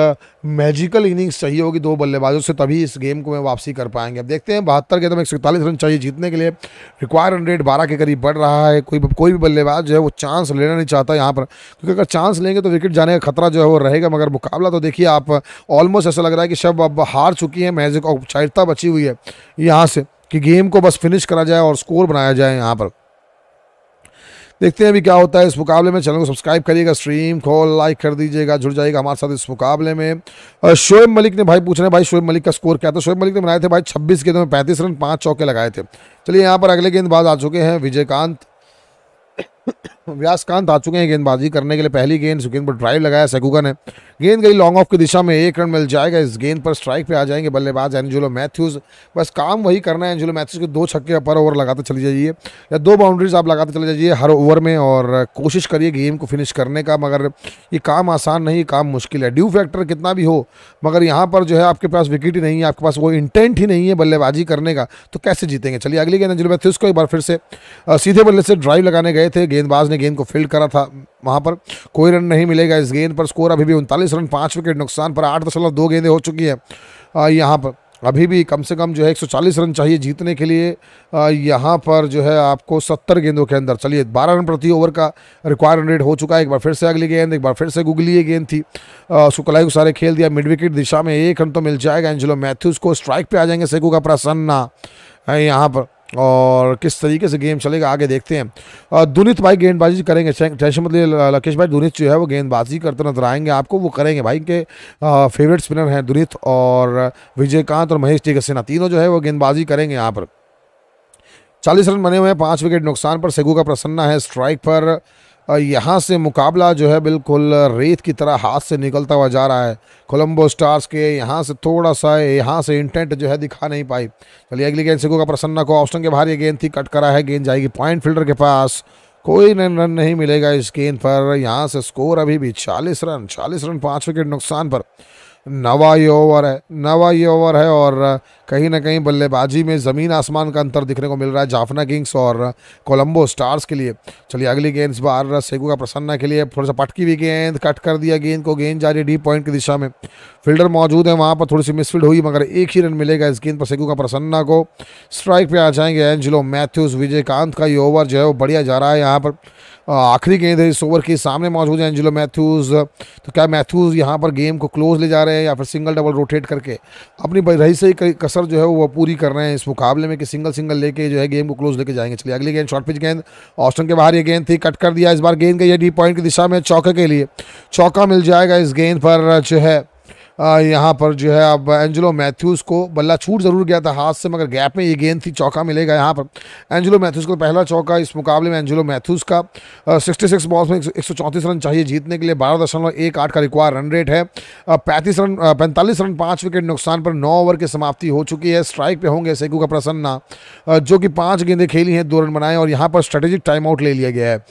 मैजिकल इनिंग्स चाहिए होगी दो बल्लेबाजों से तभी इस गेम को मैं वापसी कर पाएंगे अब देखते हैं बहत्तर के तो एक सैंतालीस रन चाहिए जीतने के लिए रिक्वायर रन रेट बारह के करीब बढ़ रहा है कोई कोई भी बल्लेबाज जो है वो चांस लेना नहीं चाहता यहाँ पर क्योंकि अगर चांस लेंगे तो विकेट जाने का खतरा जो है वो रहेगा मगर मुकाबला तो देखिए आप ऑलमोस्ट ऐसा लग रहा है कि शब अब हार चुकी है मैजिक औपचारिकता बची हुई है यहाँ से कि गेम को बस फिनिश करा जाए और स्कोर बनाया जाए यहाँ पर देखते हैं अभी क्या होता है इस मुकाबले में चैनल को सब्सक्राइब करिएगा स्ट्रीम को लाइक कर दीजिएगा जुड़ जाएगा हमारे साथ इस मुकाबले में और शोएब मलिक ने भाई पूछना भाई शोएब मलिक का स्कोर क्या था शोएब मलिक ने बनाए थे भाई 26 गेंदों में 35 रन पाँच चौके लगाए थे चलिए यहाँ पर अगले गेंदबाज आ चुके हैं विजयकांत व्यासकांत आ चुके हैं गेंदबाजी करने के लिए पहली गेंद गेंद पर ड्राइव लगाया सेकुगा ने गेंद गई लॉन्ग ऑफ की दिशा में एक रन मिल जाएगा इस गेंद पर स्ट्राइक पे आ जाएंगे बल्लेबाज एंजुलो मैथ्यूज बस काम वही करना है एंजुलो मैथ्यूज के दो छक्के पर ओवर लगाते चले जाइए या दो बाउंड्रीज आप लगाते चले जाइए हर ओवर में और कोशिश करिए गेम को फिनिश करने का मगर ये काम आसान नहीं काम मुश्किल है ड्यू फैक्टर कितना भी हो मगर यहाँ पर जो है आपके पास विकेट ही नहीं है आपके पास वो इंटेंट ही नहीं है बल्लेबाजी करने का तो कैसे जीतेंगे चलिए अगली गेंद एंजुलो मैथ्यूज को एक बार फिर से सीधे बल्ले से ड्राइव लगाने गए थे गेंदबाज ने गेंद को फील्ड करा था वहाँ पर कोई रन नहीं मिलेगा इस गेंद पर स्कोर अभी भी उनतालीस रन पाँच विकेट नुकसान पर आठ दशमलव दो गेंदें हो चुकी हैं यहाँ पर अभी भी कम से कम जो है 140 रन चाहिए जीतने के लिए यहाँ पर जो है आपको 70 गेंदों के अंदर चलिए 12 रन प्रति ओवर का रिक्वायरमेंट रेट हो चुका है एक बार फिर से अगली गेंद एक बार फिर से गुगली ये गेंद थी सुकलाई को सारे खेल दिया मिड विकेट दिशा में एक रन तो मिल जाएगा एंजलो मैथ्यूज़ को स्ट्राइक पर आ जाएंगे सेकू का प्रसन्ना यहाँ पर और किस तरीके से गेम चलेगा आगे देखते हैं दुनित भाई गेंदबाजी करेंगे टेंशन मतलब लकेश भाई दुनित जो है वो गेंदबाजी करते नजर आएंगे आपको वो करेंगे भाई के फेवरेट स्पिनर हैं दुनित और विजयकांत और महेश सिन्हा तीनों जो है वो गेंदबाजी करेंगे यहाँ पर चालीस रन बने हुए हैं पाँच विकेट नुकसान पर सेगू का प्रसन्ना है स्ट्राइक पर यहाँ से मुकाबला जो है बिल्कुल रेत की तरह हाथ से निकलता हुआ जा रहा है कोलंबो स्टार्स के यहाँ से थोड़ा सा यहाँ से इंटेंट जो है दिखा नहीं पाई चलिए अगली गेंद से का प्रसन्ना को ऑप्शन के बाहर ये गेंद थी कट करा है गेंद जाएगी पॉइंट फील्डर के पास कोई रन नहीं मिलेगा इस गेंद पर यहाँ से स्कोर अभी भी चालीस रन चालीस रन पाँच विकेट नुकसान पर नवा ये ओवर है नवा ये ओवर है और कहीं ना कहीं बल्लेबाजी में ज़मीन आसमान का अंतर दिखने को मिल रहा है जाफना किंग्स और कोलंबो स्टार्स के लिए चलिए अगली गेंद इस बार सेगू का प्रसन्ना के लिए थोड़ा सा पटकी हुई गेंद कट कर दिया गेंद को गेंद जा रही डी पॉइंट की दिशा में फील्डर मौजूद है वहाँ पर थोड़ी सी मिसफील्ड हुई मगर एक ही रन मिलेगा इस गेंद पर सेगू का प्रसन्ना को स्ट्राइक पर आ जाएंगे एंजिलो मैथ्यूज विजयकांत का ये ओवर जो है वो बढ़िया जा रहा है यहाँ पर आखिरी गेंद है इस ओवर के सामने मौजूद है एंजिलो मैथ्यूज़ तो क्या मैथ्यूज़ यहाँ पर गेम को क्लोज ले जा रहे हैं या फिर सिंगल डबल रोटेट करके अपनी रही सही कसर जो है वो पूरी कर रहे हैं इस मुकाबले में कि सिंगल सिंगल लेके जो है गेम को क्लोज लेके जाएंगे चलिए अगली गेंद शॉर्ट पिच गेंद ऑस्टन के बाहर ये गेंद थी कट कर दिया इस बार गेंद का ये डी पॉइंट की दिशा में चौके के लिए चौका मिल जाएगा इस गेंद पर जो है यहाँ पर जो है अब एंजलो मैथ्यूज़ को बल्ला छूट ज़रूर गया था हाथ से मगर गैप में ये गेंद थी चौका मिलेगा यहाँ पर एंजलो मैथ्यूज़ को पहला चौका इस मुकाबले में एंजलो मैथ्यूज़ का सिक्सटी सिक्स बॉल्स में एक सौ चौंतीस रन चाहिए जीतने के लिए बारह दशमलव एक आठ का रिक्वायर रन रेट है पैंतीस रन पैंतालीस रन पाँच विकेट नुकसान पर नौ ओवर की समाप्ति हो चुकी है स्ट्राइक पर होंगे सेकू का प्रसन्ना जो कि पाँच गेंदें खेली हैं दो रन बनाए और यहाँ पर स्ट्रेटेजिक टाइम आउट ले लिया गया है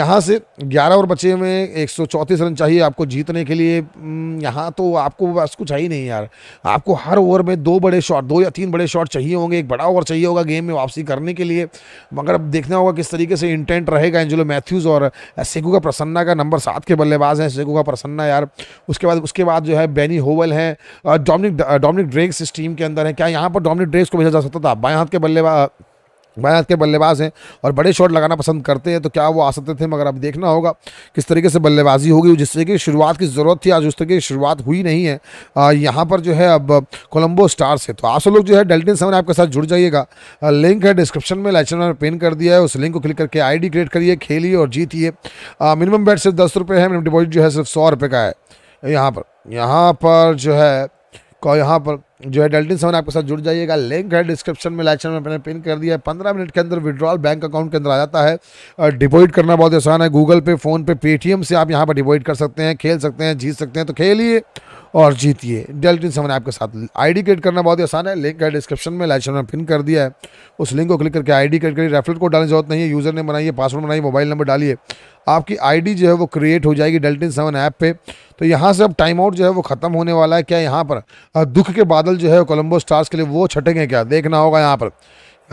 यहाँ से ग्यारह ओवर बचे हुए एक रन चाहिए आपको जीतने के लिए यहाँ तो आपको आपको बस कुछ है ही नहीं यार आपको हर ओवर में दो बड़े शॉट दो या तीन बड़े शॉट चाहिए होंगे एक बड़ा ओवर चाहिए होगा गेम में वापसी करने के लिए मगर अब देखना होगा किस तरीके से इंटेंट रहेगा एंजलो मैथ्यूज़ और सेकू का प्रसन्ना का नंबर सात के बल्लेबाज हैं सेकू का प्रसन्ना यार उसके बाद उसके बाद जो है बैनी होवल हैं डोमिनिक डोमिनिक ड्रेक्स इस टीम के अंदर है क्या यहाँ पर डोमिनिक ड्रेक्स को भेजा जा सकता था बाएँ हाथ के बल्लेबाज भारत के बल्लेबाज हैं और बड़े शॉट लगाना पसंद करते हैं तो क्या वो आ सकते थे मगर अब देखना होगा किस तरीके से बल्लेबाजी होगी जिस तरीके की शुरुआत की ज़रूरत थी आज उस तरीके की शुरुआत हुई नहीं है यहाँ पर जो है अब कोलंबो स्टार्स है तो आप सब लोग जो है डेल्टिन समन आपके साथ जुड़ जाइएगा लिंक है डिस्क्रिप्शन में लाइचन में पेन कर दिया है उस लिंक को क्लिक करके आई क्रिएट करिए खेलिए और जीतिए मिनिमम बैट सिर्फ दस है मिनिमम डिपॉजिट जो है सिर्फ सौ का है यहाँ पर यहाँ पर जो है यहाँ पर जो है डेल्टिन सेवन आपके साथ जुड़ जाइएगा लिंक है डिस्क्रिप्शन में लाइक्शन में अपने पिन कर दिया है पंद्रह मिनट के अंदर विड्रॉल बैंक अकाउंट के अंदर आ जाता है डिपोजिट करना बहुत आसान है गूगल पे फ़ोन पे पेटीएम से आप यहाँ पर डिपोजिट कर सकते हैं खेल सकते हैं जीत सकते हैं तो खेलिए और जीतिए डेल टीन सेवन ऐप के साथ आईडी क्रिएट करना बहुत ही आसान है लिंक है डिस्क्रिप्शन में लाइशन में पिन कर दिया है उस लिंक को क्लिक करके आईडी क्रिएट करिए रेफरल कोड डालने जरूरत नहीं है यूज़र ने बनाइए पासवर्ड बनाइए मोबाइल नंबर डालिए आपकी आईडी जो है वो क्रिएट हो जाएगी डेल्टिन सेवन ऐप पर तो यहाँ से अब टाइम आउट जो है वो ख़त्म होने वाला है क्या यहाँ पर दुख के बादल जो है कोलम्बो स्टार्स के लिए वो छटेंगे क्या देखना होगा यहाँ पर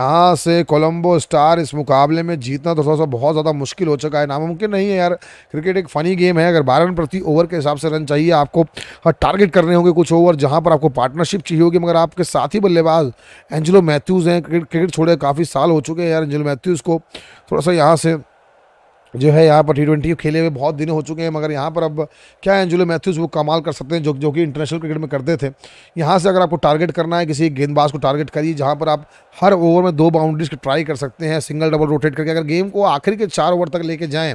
यहाँ से कोलंबो स्टार इस मुकाबले में जीतना तो थोड़ा सा बहुत ज़्यादा मुश्किल हो चुका है नामुमकिन नहीं है यार क्रिकेट एक फ़नी गेम है अगर बारह रन प्रति ओवर के हिसाब से रन चाहिए आपको टारगेट हाँ, करने होंगे कुछ ओवर जहाँ पर आपको पार्टनरशिप चाहिए होगी मगर आपके साथ ही बल्लेबाज एंजलो मैथ्यूज़ हैं क्रिकेट छोड़े काफ़ी साल हो चुके हैं यार एंजलो मैथ्यूज़ को थोड़ा सा यहाँ से जो है यहाँ पर टी ट्वेंटी खेले हुए बहुत दिन हो चुके हैं मगर यहाँ पर अब क्या एंजुलो मैथ्यूज़ वो कमाल कर सकते हैं जो जो कि इंटरनेशनल क्रिकेट में करते थे यहाँ से अगर आपको टारगेट करना है किसी गेंदबाज को टारगेट करिए जहाँ पर आप हर ओवर में दो बाउंड्रीज की ट्राई कर सकते हैं सिंगल डबल रोटेट करके अगर गेम को आखिर के चार ओवर तक लेके जाएँ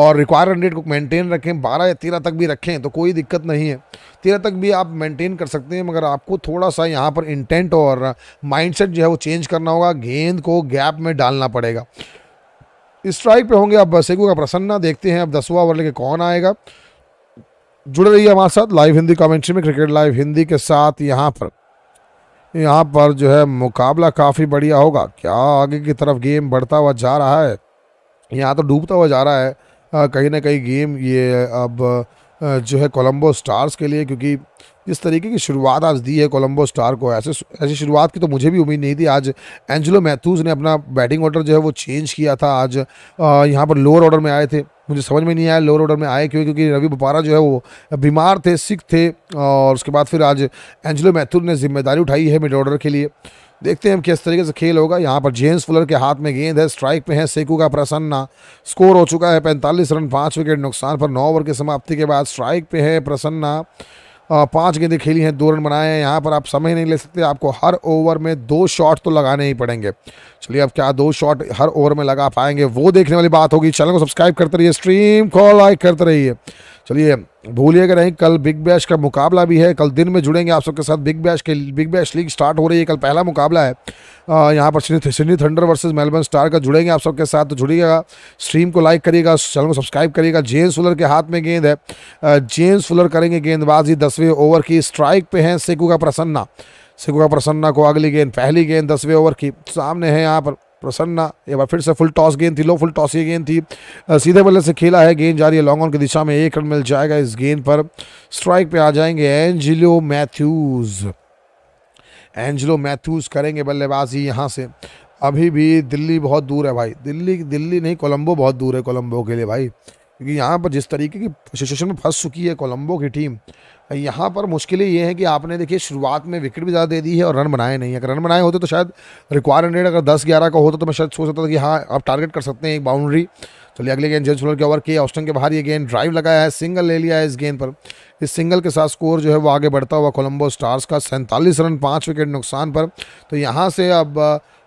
और रिक्वायर रेट को मेंटेन रखें बारह या तेरह तक भी रखें तो कोई दिक्कत नहीं है तेरह तक भी आप मेंटेन कर सकते हैं मगर आपको थोड़ा सा यहाँ पर इंटेंट और माइंडसेट जो है वो चेंज करना होगा गेंद को गैप में डालना पड़ेगा स्ट्राइक पे होंगे अब सेगू का प्रसन्ना देखते हैं अब दसवा ओवर लेके कौन आएगा जुड़े रहिए हमारे साथ लाइव हिंदी कमेंट्री में क्रिकेट लाइव हिंदी के साथ यहाँ पर यहाँ पर जो है मुकाबला काफ़ी बढ़िया होगा क्या आगे की तरफ गेम बढ़ता हुआ जा रहा है यहाँ तो डूबता हुआ जा रहा है कहीं ना कहीं गेम ये अब जो है कोलंबो स्टार्स के लिए क्योंकि जिस तरीके की शुरुआत आज दी है कोलंबो स्टार को ऐसे ऐसी शुरुआत की तो मुझे भी उम्मीद नहीं थी आज एंजलो मैथ्यूज़ ने अपना बैटिंग ऑर्डर जो है वो चेंज किया था आज यहाँ पर लोअर ऑर्डर में आए थे मुझे समझ में नहीं आया लोअर ऑर्डर में आए क्यों क्योंकि रवि बपारा जो है वो बीमार थे सिख थे और उसके बाद फिर आज एंजलो मैथ्यूज ने जिम्मेदारी उठाई है मिड ऑर्डर के लिए देखते हैं हम किस तरीके से खेल होगा यहाँ पर जेम्स फुलर के हाथ में गेंद है स्ट्राइक पे है सेकू का प्रसन्ना स्कोर हो चुका है पैंतालीस रन पाँच विकेट नुकसान पर नौ ओवर की समाप्ति के बाद स्ट्राइक पे है प्रसन्ना पाँच गेंदें खेली हैं दो रन बनाए हैं यहाँ पर आप समय नहीं ले सकते आपको हर ओवर में दो शॉट तो लगाने ही पड़ेंगे चलिए अब क्या दो शॉट हर ओवर में लगा पाएंगे वो देखने वाली बात होगी चैनल को सब्सक्राइब करते रहिए स्ट्रीम को लाइक करते रहिए चलिए भूलिएगा नहीं कल बिग बैश का मुकाबला भी है कल दिन में जुड़ेंगे आप सबके साथ बिग बैश के बिग बैश लीग स्टार्ट हो रही है कल पहला मुकाबला है यहाँ पर सिनी सिनी थंडर वर्सेस मेलबर्न स्टार का जुड़ेंगे आप सबके साथ तो जुड़िएगा स्ट्रीम को लाइक करिएगा चैनल को सब्सक्राइब करिएगा जेम्स फुलर के हाथ में गेंद है जेम्स फुलर करेंगे गेंदबाजी दसवें ओवर की स्ट्राइक पर हैं सेकू का प्रसन्ना सेकू का प्रसन्ना को अगली गेंद पहली गेंद दसवें ओवर की सामने है यहाँ पर प्रसन्ना एक बार फिर से फुल टॉस गेंद थी लो फुल टॉस ये गेंद थी सीधे बल्ले से खेला है गेंद जा रही है लॉन्ग ऑन की दिशा में एक रन मिल जाएगा इस गेंद पर स्ट्राइक पे आ जाएंगे एंजिलो मैथ्यूज़ एंजलो मैथ्यूज़ करेंगे बल्लेबाजी यहाँ से अभी भी दिल्ली बहुत दूर है भाई दिल्ली दिल्ली नहीं कोलम्बो बहुत दूर है कोलम्बो के लिए भाई क्योंकि यहाँ पर जिस तरीके की सिचुएशन में फंस चुकी है कोलंबो की टीम यहाँ पर मुश्किलें ये हैं कि आपने देखिए शुरुआत में विकेट भी ज़्यादा दे दी है और रन बनाए नहीं अगर रन बनाए होते तो शायद रिक्वायर हंड्रेड अगर दस ग्यारह का होता तो मैं शायद सोच सकता था कि हाँ आप टारगेट कर सकते हैं एक बाउंड्री चलिए अगले गेंद जेम्स मिलर के ओवर के ऑस्टन के बाहर ये गेंद ड्राइव लगाया है सिंगल ले लिया है इस गेंद पर इस सिंगल के साथ स्कोर जो है वो आगे बढ़ता हुआ कोलंबो स्टार्स का सैंतालीस रन पाँच विकेट नुकसान पर तो यहाँ से अब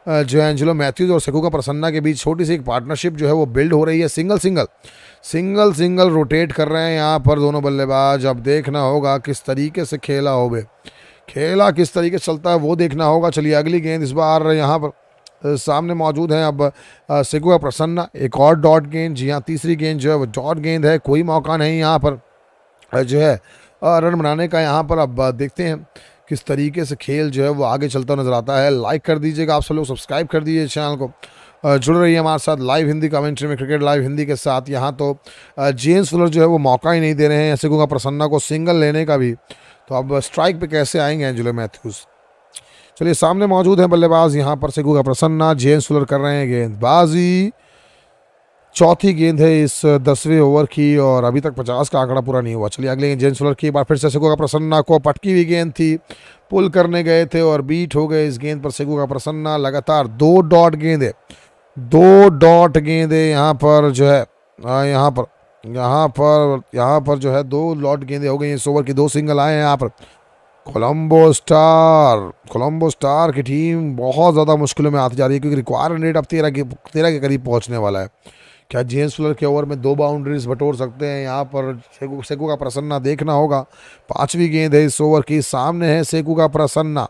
जो है एंजलो मैथ्यूज़ और सेकुका प्रसन्ना के बीच छोटी सी एक पार्टनरशिप जो है वो बिल्ड हो रही है single single single single rotate कर रहे हैं यहाँ पर दोनों बल्लेबाज अब देखना होगा किस तरीके से खेला होवे खेला किस तरीके से चलता है वो देखना होगा चलिए अगली गेंद इस बार यहाँ पर सामने मौजूद हैं अब सिगुआ प्रसन्ना एक और डॉट गेंद जी हाँ तीसरी गेंद जो है वो डॉट गेंद है कोई मौका नहीं यहाँ पर जो है रन बनाने का यहाँ पर अब देखते हैं किस तरीके से खेल जो है वो आगे चलता नज़र आता है लाइक कर दीजिएगा आप सब लोग सब्सक्राइब कर दीजिए चैनल को जुड़ रही है हमारे साथ लाइव हिंदी कमेंट्री में क्रिकेट लाइव हिंदी के साथ यहाँ तो जेम्स फुलर जो है वो मौका ही नहीं दे रहे हैं ऐसे क्योंकि प्रसन्ना को सिंगल लेने का भी तो अब स्ट्राइक पे कैसे आएंगे एंजुलो मैथ्यूज़ चलिए सामने मौजूद हैं बल्लेबाज यहाँ पर से का प्रसन्ना जेम्स फुलर कर रहे हैं गेंदबाजी चौथी गेंद है इस दसवें ओवर की और अभी तक पचास का आंकड़ा पूरा नहीं हुआ चलिए अगले गेंद जेम्स फुलर की बार फिर से सिगू का प्रसन्ना को पटकी हुई गेंद थी पुल करने गए थे और बीट हो गए इस गेंद पर सिगू का प्रसन्ना लगातार दो डॉट गेंद है दो डॉट गेंदे यहाँ पर जो है हाँ, यहाँ पर यहाँ पर यहाँ पर जो है दो लॉट गेंदे हो गई इस ओवर की दो सिंगल आए हैं यहाँ पर कोलम्बो स्टार कोलम्बो स्टार की टीम बहुत ज़्यादा मुश्किलों में आती जा रही है क्योंकि रिक्वायरमेंट रेट अब तेरह के तेरह के करीब पहुँचने वाला है क्या जेम्स फुलर के ओवर में दो बाउंड्रीज बटोर सकते हैं यहाँ पर सेकू सेकू का प्रसन्ना देखना होगा पाँचवीं गेंद है इस ओवर की सामने है सेकू का प्रसन्ना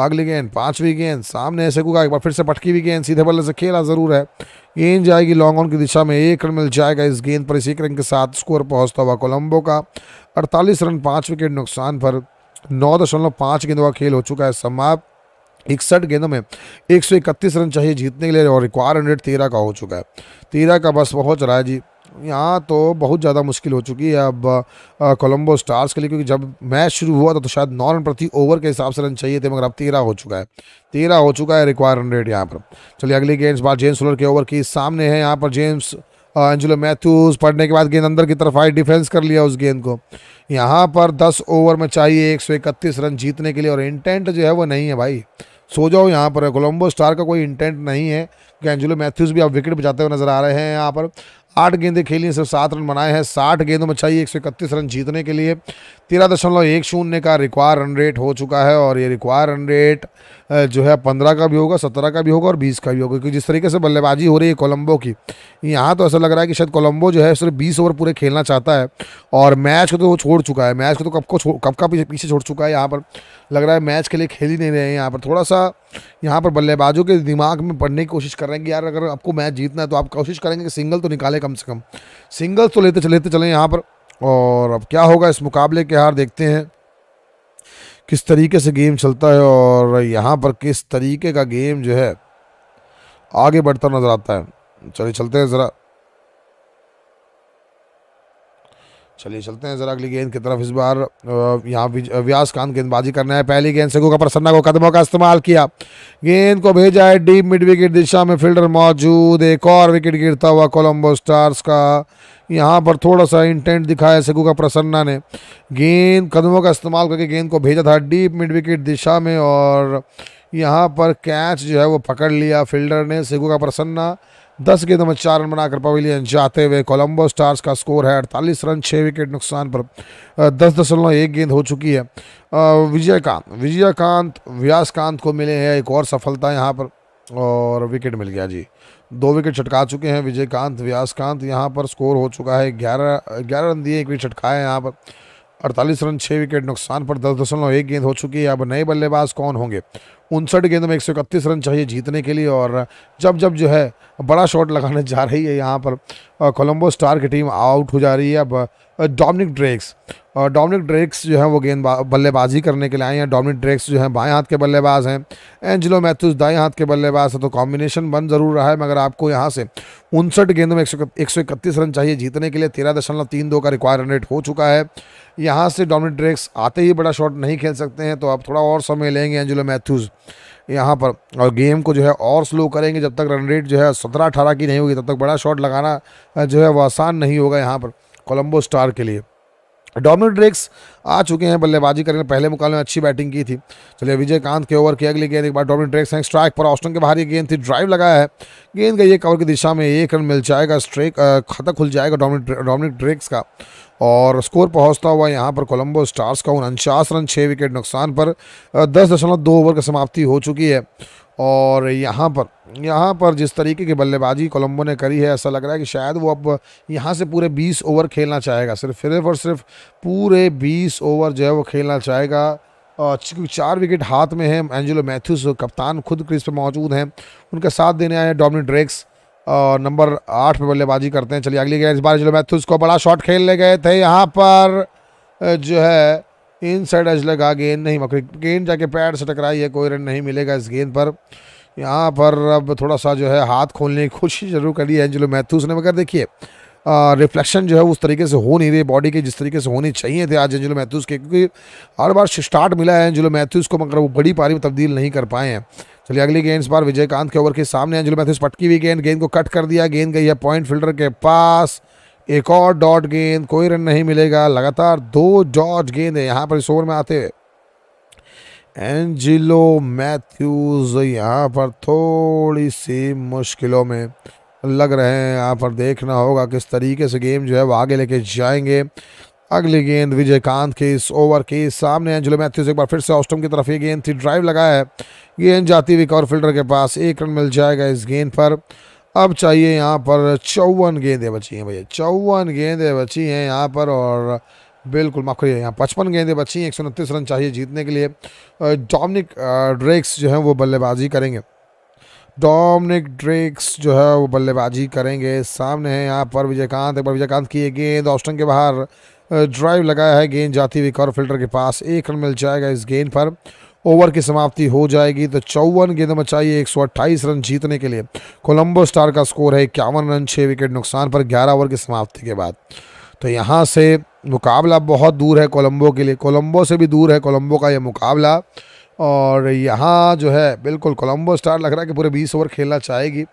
अगली गेंद पांचवी गेंद सामने ऐसे कुका एक बार फिर से पटकी हुई गेंद सीधे बल्ले से खेला ज़रूर है गेंद जाएगी लॉन्ग ऑन की दिशा में एक रन मिल जाएगा इस गेंद पर इसी रन के साथ स्कोर पहुंचता हुआ कोलंबो का 48 रन पाँच विकेट नुकसान पर नौ दशमलव पाँच गेंदों का खेल हो चुका है समाप्त इकसठ गेंदों में एक सौ इकतीस रन चाहिए जीतने के लिए और रिक्वायर हंड्रेड तेरह का हो चुका है तेरह का बस पहुंच रहा है जी यहाँ तो बहुत ज़्यादा मुश्किल हो चुकी है अब कोलंबो स्टार्स के लिए क्योंकि जब मैच शुरू हुआ था तो शायद नौ रन प्रति ओवर के हिसाब से रन चाहिए थे मगर अब तेरह हो चुका है तेरह हो चुका है रिक्वायर रन रेट यहाँ पर चलिए अगली गेंद बार जेम्स सोलर के ओवर की सामने है यहाँ पर जेम्स एंजुलो मैथ्यूज पढ़ने के बाद गेंद अंदर की तरफ आई डिफेंस कर लिया उस गेंद को यहाँ पर दस ओवर में चाहिए एक रन जीतने के लिए और इंटेंट जो है वो नहीं है भाई सो जाओ यहाँ पर कोलम्बो स्टार का कोई इंटेंट नहीं है क्योंकि एंजुलो मैथ्यूज भी अब विकेट बचाते हुए नजर आ रहे हैं यहाँ पर आठ गेंदें खेली हैं सिर्फ सात रन बनाए हैं साठ गेंदों में चाहिए एक रन जीतने के लिए तेरह दशमलव एक शून्य का रिक्वायर रन रेट हो चुका है और ये रिक्वायर रन रेट जो है पंद्रह का भी होगा सत्रह का भी होगा और बीस का भी होगा क्योंकि जिस तरीके से बल्लेबाजी हो रही है कोलंबो की यहाँ तो ऐसा लग रहा है कि शायद कोलंबो जो है सिर्फ बीस ओवर पूरे खेलना चाहता है और मैच को तो वो छोड़ चुका है मैच को तो कब को कब का पीछे पीछे छोड़ चुका है यहाँ पर लग रहा है मैच के लिए खेल ही नहीं रहे हैं यहाँ पर थोड़ा सा यहाँ पर बल्लेबाजों के दिमाग में पढ़ने की कोशिश कर रहे हैं कि यार अगर आपको मैच जीतना है तो आप कोशिश करेंगे कि सिंगल तो निकाले कम से कम सिंगल्स तो लेते लेते चले यहाँ पर और अब क्या होगा इस मुकाबले के हार देखते हैं किस तरीके से गेम चलता है और यहाँ पर किस तरीके का गेम जो है आगे बढ़ता नज़र आता है चलिए चलते हैं ज़रा चलिए चलते हैं ज़रा अगली गेंद की तरफ इस बार यहाँ व्यास खान गेंदबाजी करना है पहली गेंद से गोगा प्रसन्ना को कदमों का इस्तेमाल किया गेंद को भेजा है डीप मिड विकेट दिशा में फील्डर मौजूद एक और विकेट गिरता हुआ कोलंबो स्टार्स का यहाँ पर थोड़ा सा इंटेंट दिखाया का प्रसन्ना ने गेंद कदमों का इस्तेमाल करके गेंद को भेजा था डीप मिड विकेट दिशा में और यहाँ पर कैच जो है वो पकड़ लिया फील्डर ने का प्रसन्ना दस गेंदों में चार रन बनाकर पवेलियन जाते हुए कोलंबो स्टार्स का स्कोर है अड़तालीस रन छः विकेट नुकसान पर दस दशमलव एक गेंद हो चुकी है विजयकांत विजयकांत व्यासकांत को मिले हैं एक और सफलता यहाँ पर और विकेट मिल गया जी दो विकेट छटका चुके हैं विजयकांत व्यासकांत यहाँ पर स्कोर हो चुका है ग्यारह ग्यारह रन दिए एक विकेट छटकाए यहाँ पर अड़तालीस रन छः विकेट नुकसान पर दस दशमलव एक गेंद हो चुकी है अब नए बल्लेबाज कौन होंगे उनसठ गेंद में एक सौ इकतीस रन चाहिए जीतने के लिए और जब जब जो है बड़ा शॉट लगाने जा रही है यहाँ पर कोलंबो स्टार की टीम आउट हो जा रही है अब डोमिनिक ड्रेक्स और डोमिनिक ड्रेक्स जो है वो गेंद बल्लेबाजी करने के लिए आए हैं डोमिनिक ड्रेक्स जो है बाएं हाथ के बल्लेबाज हैं एंजिलो मैथ्यूज दाएं हाथ के बल्लेबाज हैं तो कॉम्बिनेशन बन जरूर रहा है मगर आपको यहाँ से उनसठ गेंदों में एक सौ रन चाहिए जीतने के लिए तेरह दशमलव तीन दो का रिक्वायर रन रेट हो चुका है यहाँ से डोमिनिक ड्रेक्स आते ही बड़ा शॉट नहीं खेल सकते हैं तो आप थोड़ा और समय लेंगे एंजिलो मैथ्यूज़ यहाँ पर और गेम को जो है और स्लो करेंगे जब तक रन रेट जो है सत्रह अठारह की नहीं होगी तब तक बड़ा शॉट लगाना जो है वो आसान नहीं होगा यहाँ पर कोलंबो स्टार के लिए डोमिनिक ड्रेक्स आ चुके हैं बल्लेबाजी करने पहले मुकाबले में अच्छी बैटिंग की थी चलिए विजय कांत के ओवर की अगली गेंद एक बार डोमिनिक ड्रेक्स हैं स्ट्राइक पर ऑस्टन के बाहर ये गेंद थी ड्राइव लगाया है गेंद का ये कवर की दिशा में एक रन मिल जाएगा स्ट्रेक खाता खुल जाएगा डोमिनिक डोमिनिक ड्रेक्स का और स्कोर पहुंचता हुआ यहाँ पर कोलंबो स्टार्स का उनचास रन छः विकेट नुकसान पर दस दशमलव दो ओवर की समाप्ति हो चुकी है और यहाँ पर यहाँ पर जिस तरीके की बल्लेबाजी कोलंबो ने करी है ऐसा लग रहा है कि शायद वो अब यहाँ से पूरे 20 ओवर खेलना चाहेगा सिर्फ सिर्फ और सिर्फ पूरे 20 ओवर जो है वो खेलना चाहेगा क्योंकि चार विकेट हाथ में है एंजेलो मैथ्यूस कप्तान खुद क्रिस पर मौजूद हैं उनका साथ देने आए हैं डोमिनिक ड्रेक्स और नंबर आठ में बल्लेबाजी करते हैं चलिए अगली गए इस बार एंजेलो मैथ्यूस को बड़ा शॉट खेलने गए थे यहाँ पर जो है इन साइड एज लगा गेंद नहीं मकड़ी गेंद जाके पैर से टकराई है कोई रन नहीं मिलेगा इस गेंद पर यहाँ पर अब थोड़ा सा जो है हाथ खोलने की कोशिश जरूर करी है एंजलो मैथ्यूस ने मगर देखिए रिफ्लेक्शन जो है उस तरीके से हो नहीं रही बॉडी के जिस तरीके से होनी चाहिए थे आज एंजलो मैथ्यूस के क्योंकि हर बार स्टार्ट मिला है एंजलो मैथ्यूस को मगर वो बड़ी पारी में तब्दील नहीं कर पाए हैं चलिए अगली गेंद इस बार विजयकांत के ओवर के सामने एंजलो मैथ्यूस पटकी हुई गेंद गेंद को कट कर दिया गेंद गई है पॉइंट फिल्डर के पास एक और डॉट गेंद कोई रन नहीं मिलेगा लगातार दो जॉर्ज गेंद है यहाँ पर इस ओवर में आते हुए एंजिलो मैथ्यूज यहाँ पर थोड़ी सी मुश्किलों में लग रहे हैं यहाँ पर देखना होगा किस तरीके से गेम जो है वो आगे लेके जाएंगे अगली गेंद विजयकांत के इस ओवर के सामने एंजिलो मैथ्यूज एक बार फिर से ऑस्टम की तरफ ये गेंद थी ड्राइव लगाया है गेंद जाती हुई कॉर फील्डर के पास एक रन मिल जाएगा इस गेंद पर अब चाहिए यहाँ पर चौवन गेंदें बची हैं भैया चौवन गेंदें बची हैं यहाँ पर और बिल्कुल माफ करिए यहाँ पचपन गेंदें बची हैं एक सौ उनतीस रन चाहिए जीतने के लिए डोमिनिक ड्रेक्स जो है वो बल्लेबाजी करेंगे डोमिनिक ड्रेक्स जो है वो बल्लेबाजी करेंगे सामने है यहाँ पर विजयकांत एक बार विजयकांत की गेंद ऑस्टन के बाहर ड्राइव लगाया है गेंद जाती हुई कॉर फिल्टर के पास एक रन मिल जाएगा इस गेंद पर ओवर की समाप्ति हो जाएगी तो चौवन गेंद में चाहिए 128 रन जीतने के लिए कोलंबो स्टार का स्कोर है इक्यावन रन छः विकेट नुकसान पर 11 ओवर की समाप्ति के बाद तो यहाँ से मुकाबला बहुत दूर है कोलंबो के लिए कोलंबो से भी दूर है कोलंबो का यह मुकाबला और यहाँ जो है बिल्कुल कोलंबो स्टार लग रहा है कि पूरे बीस ओवर खेलना चाहेगी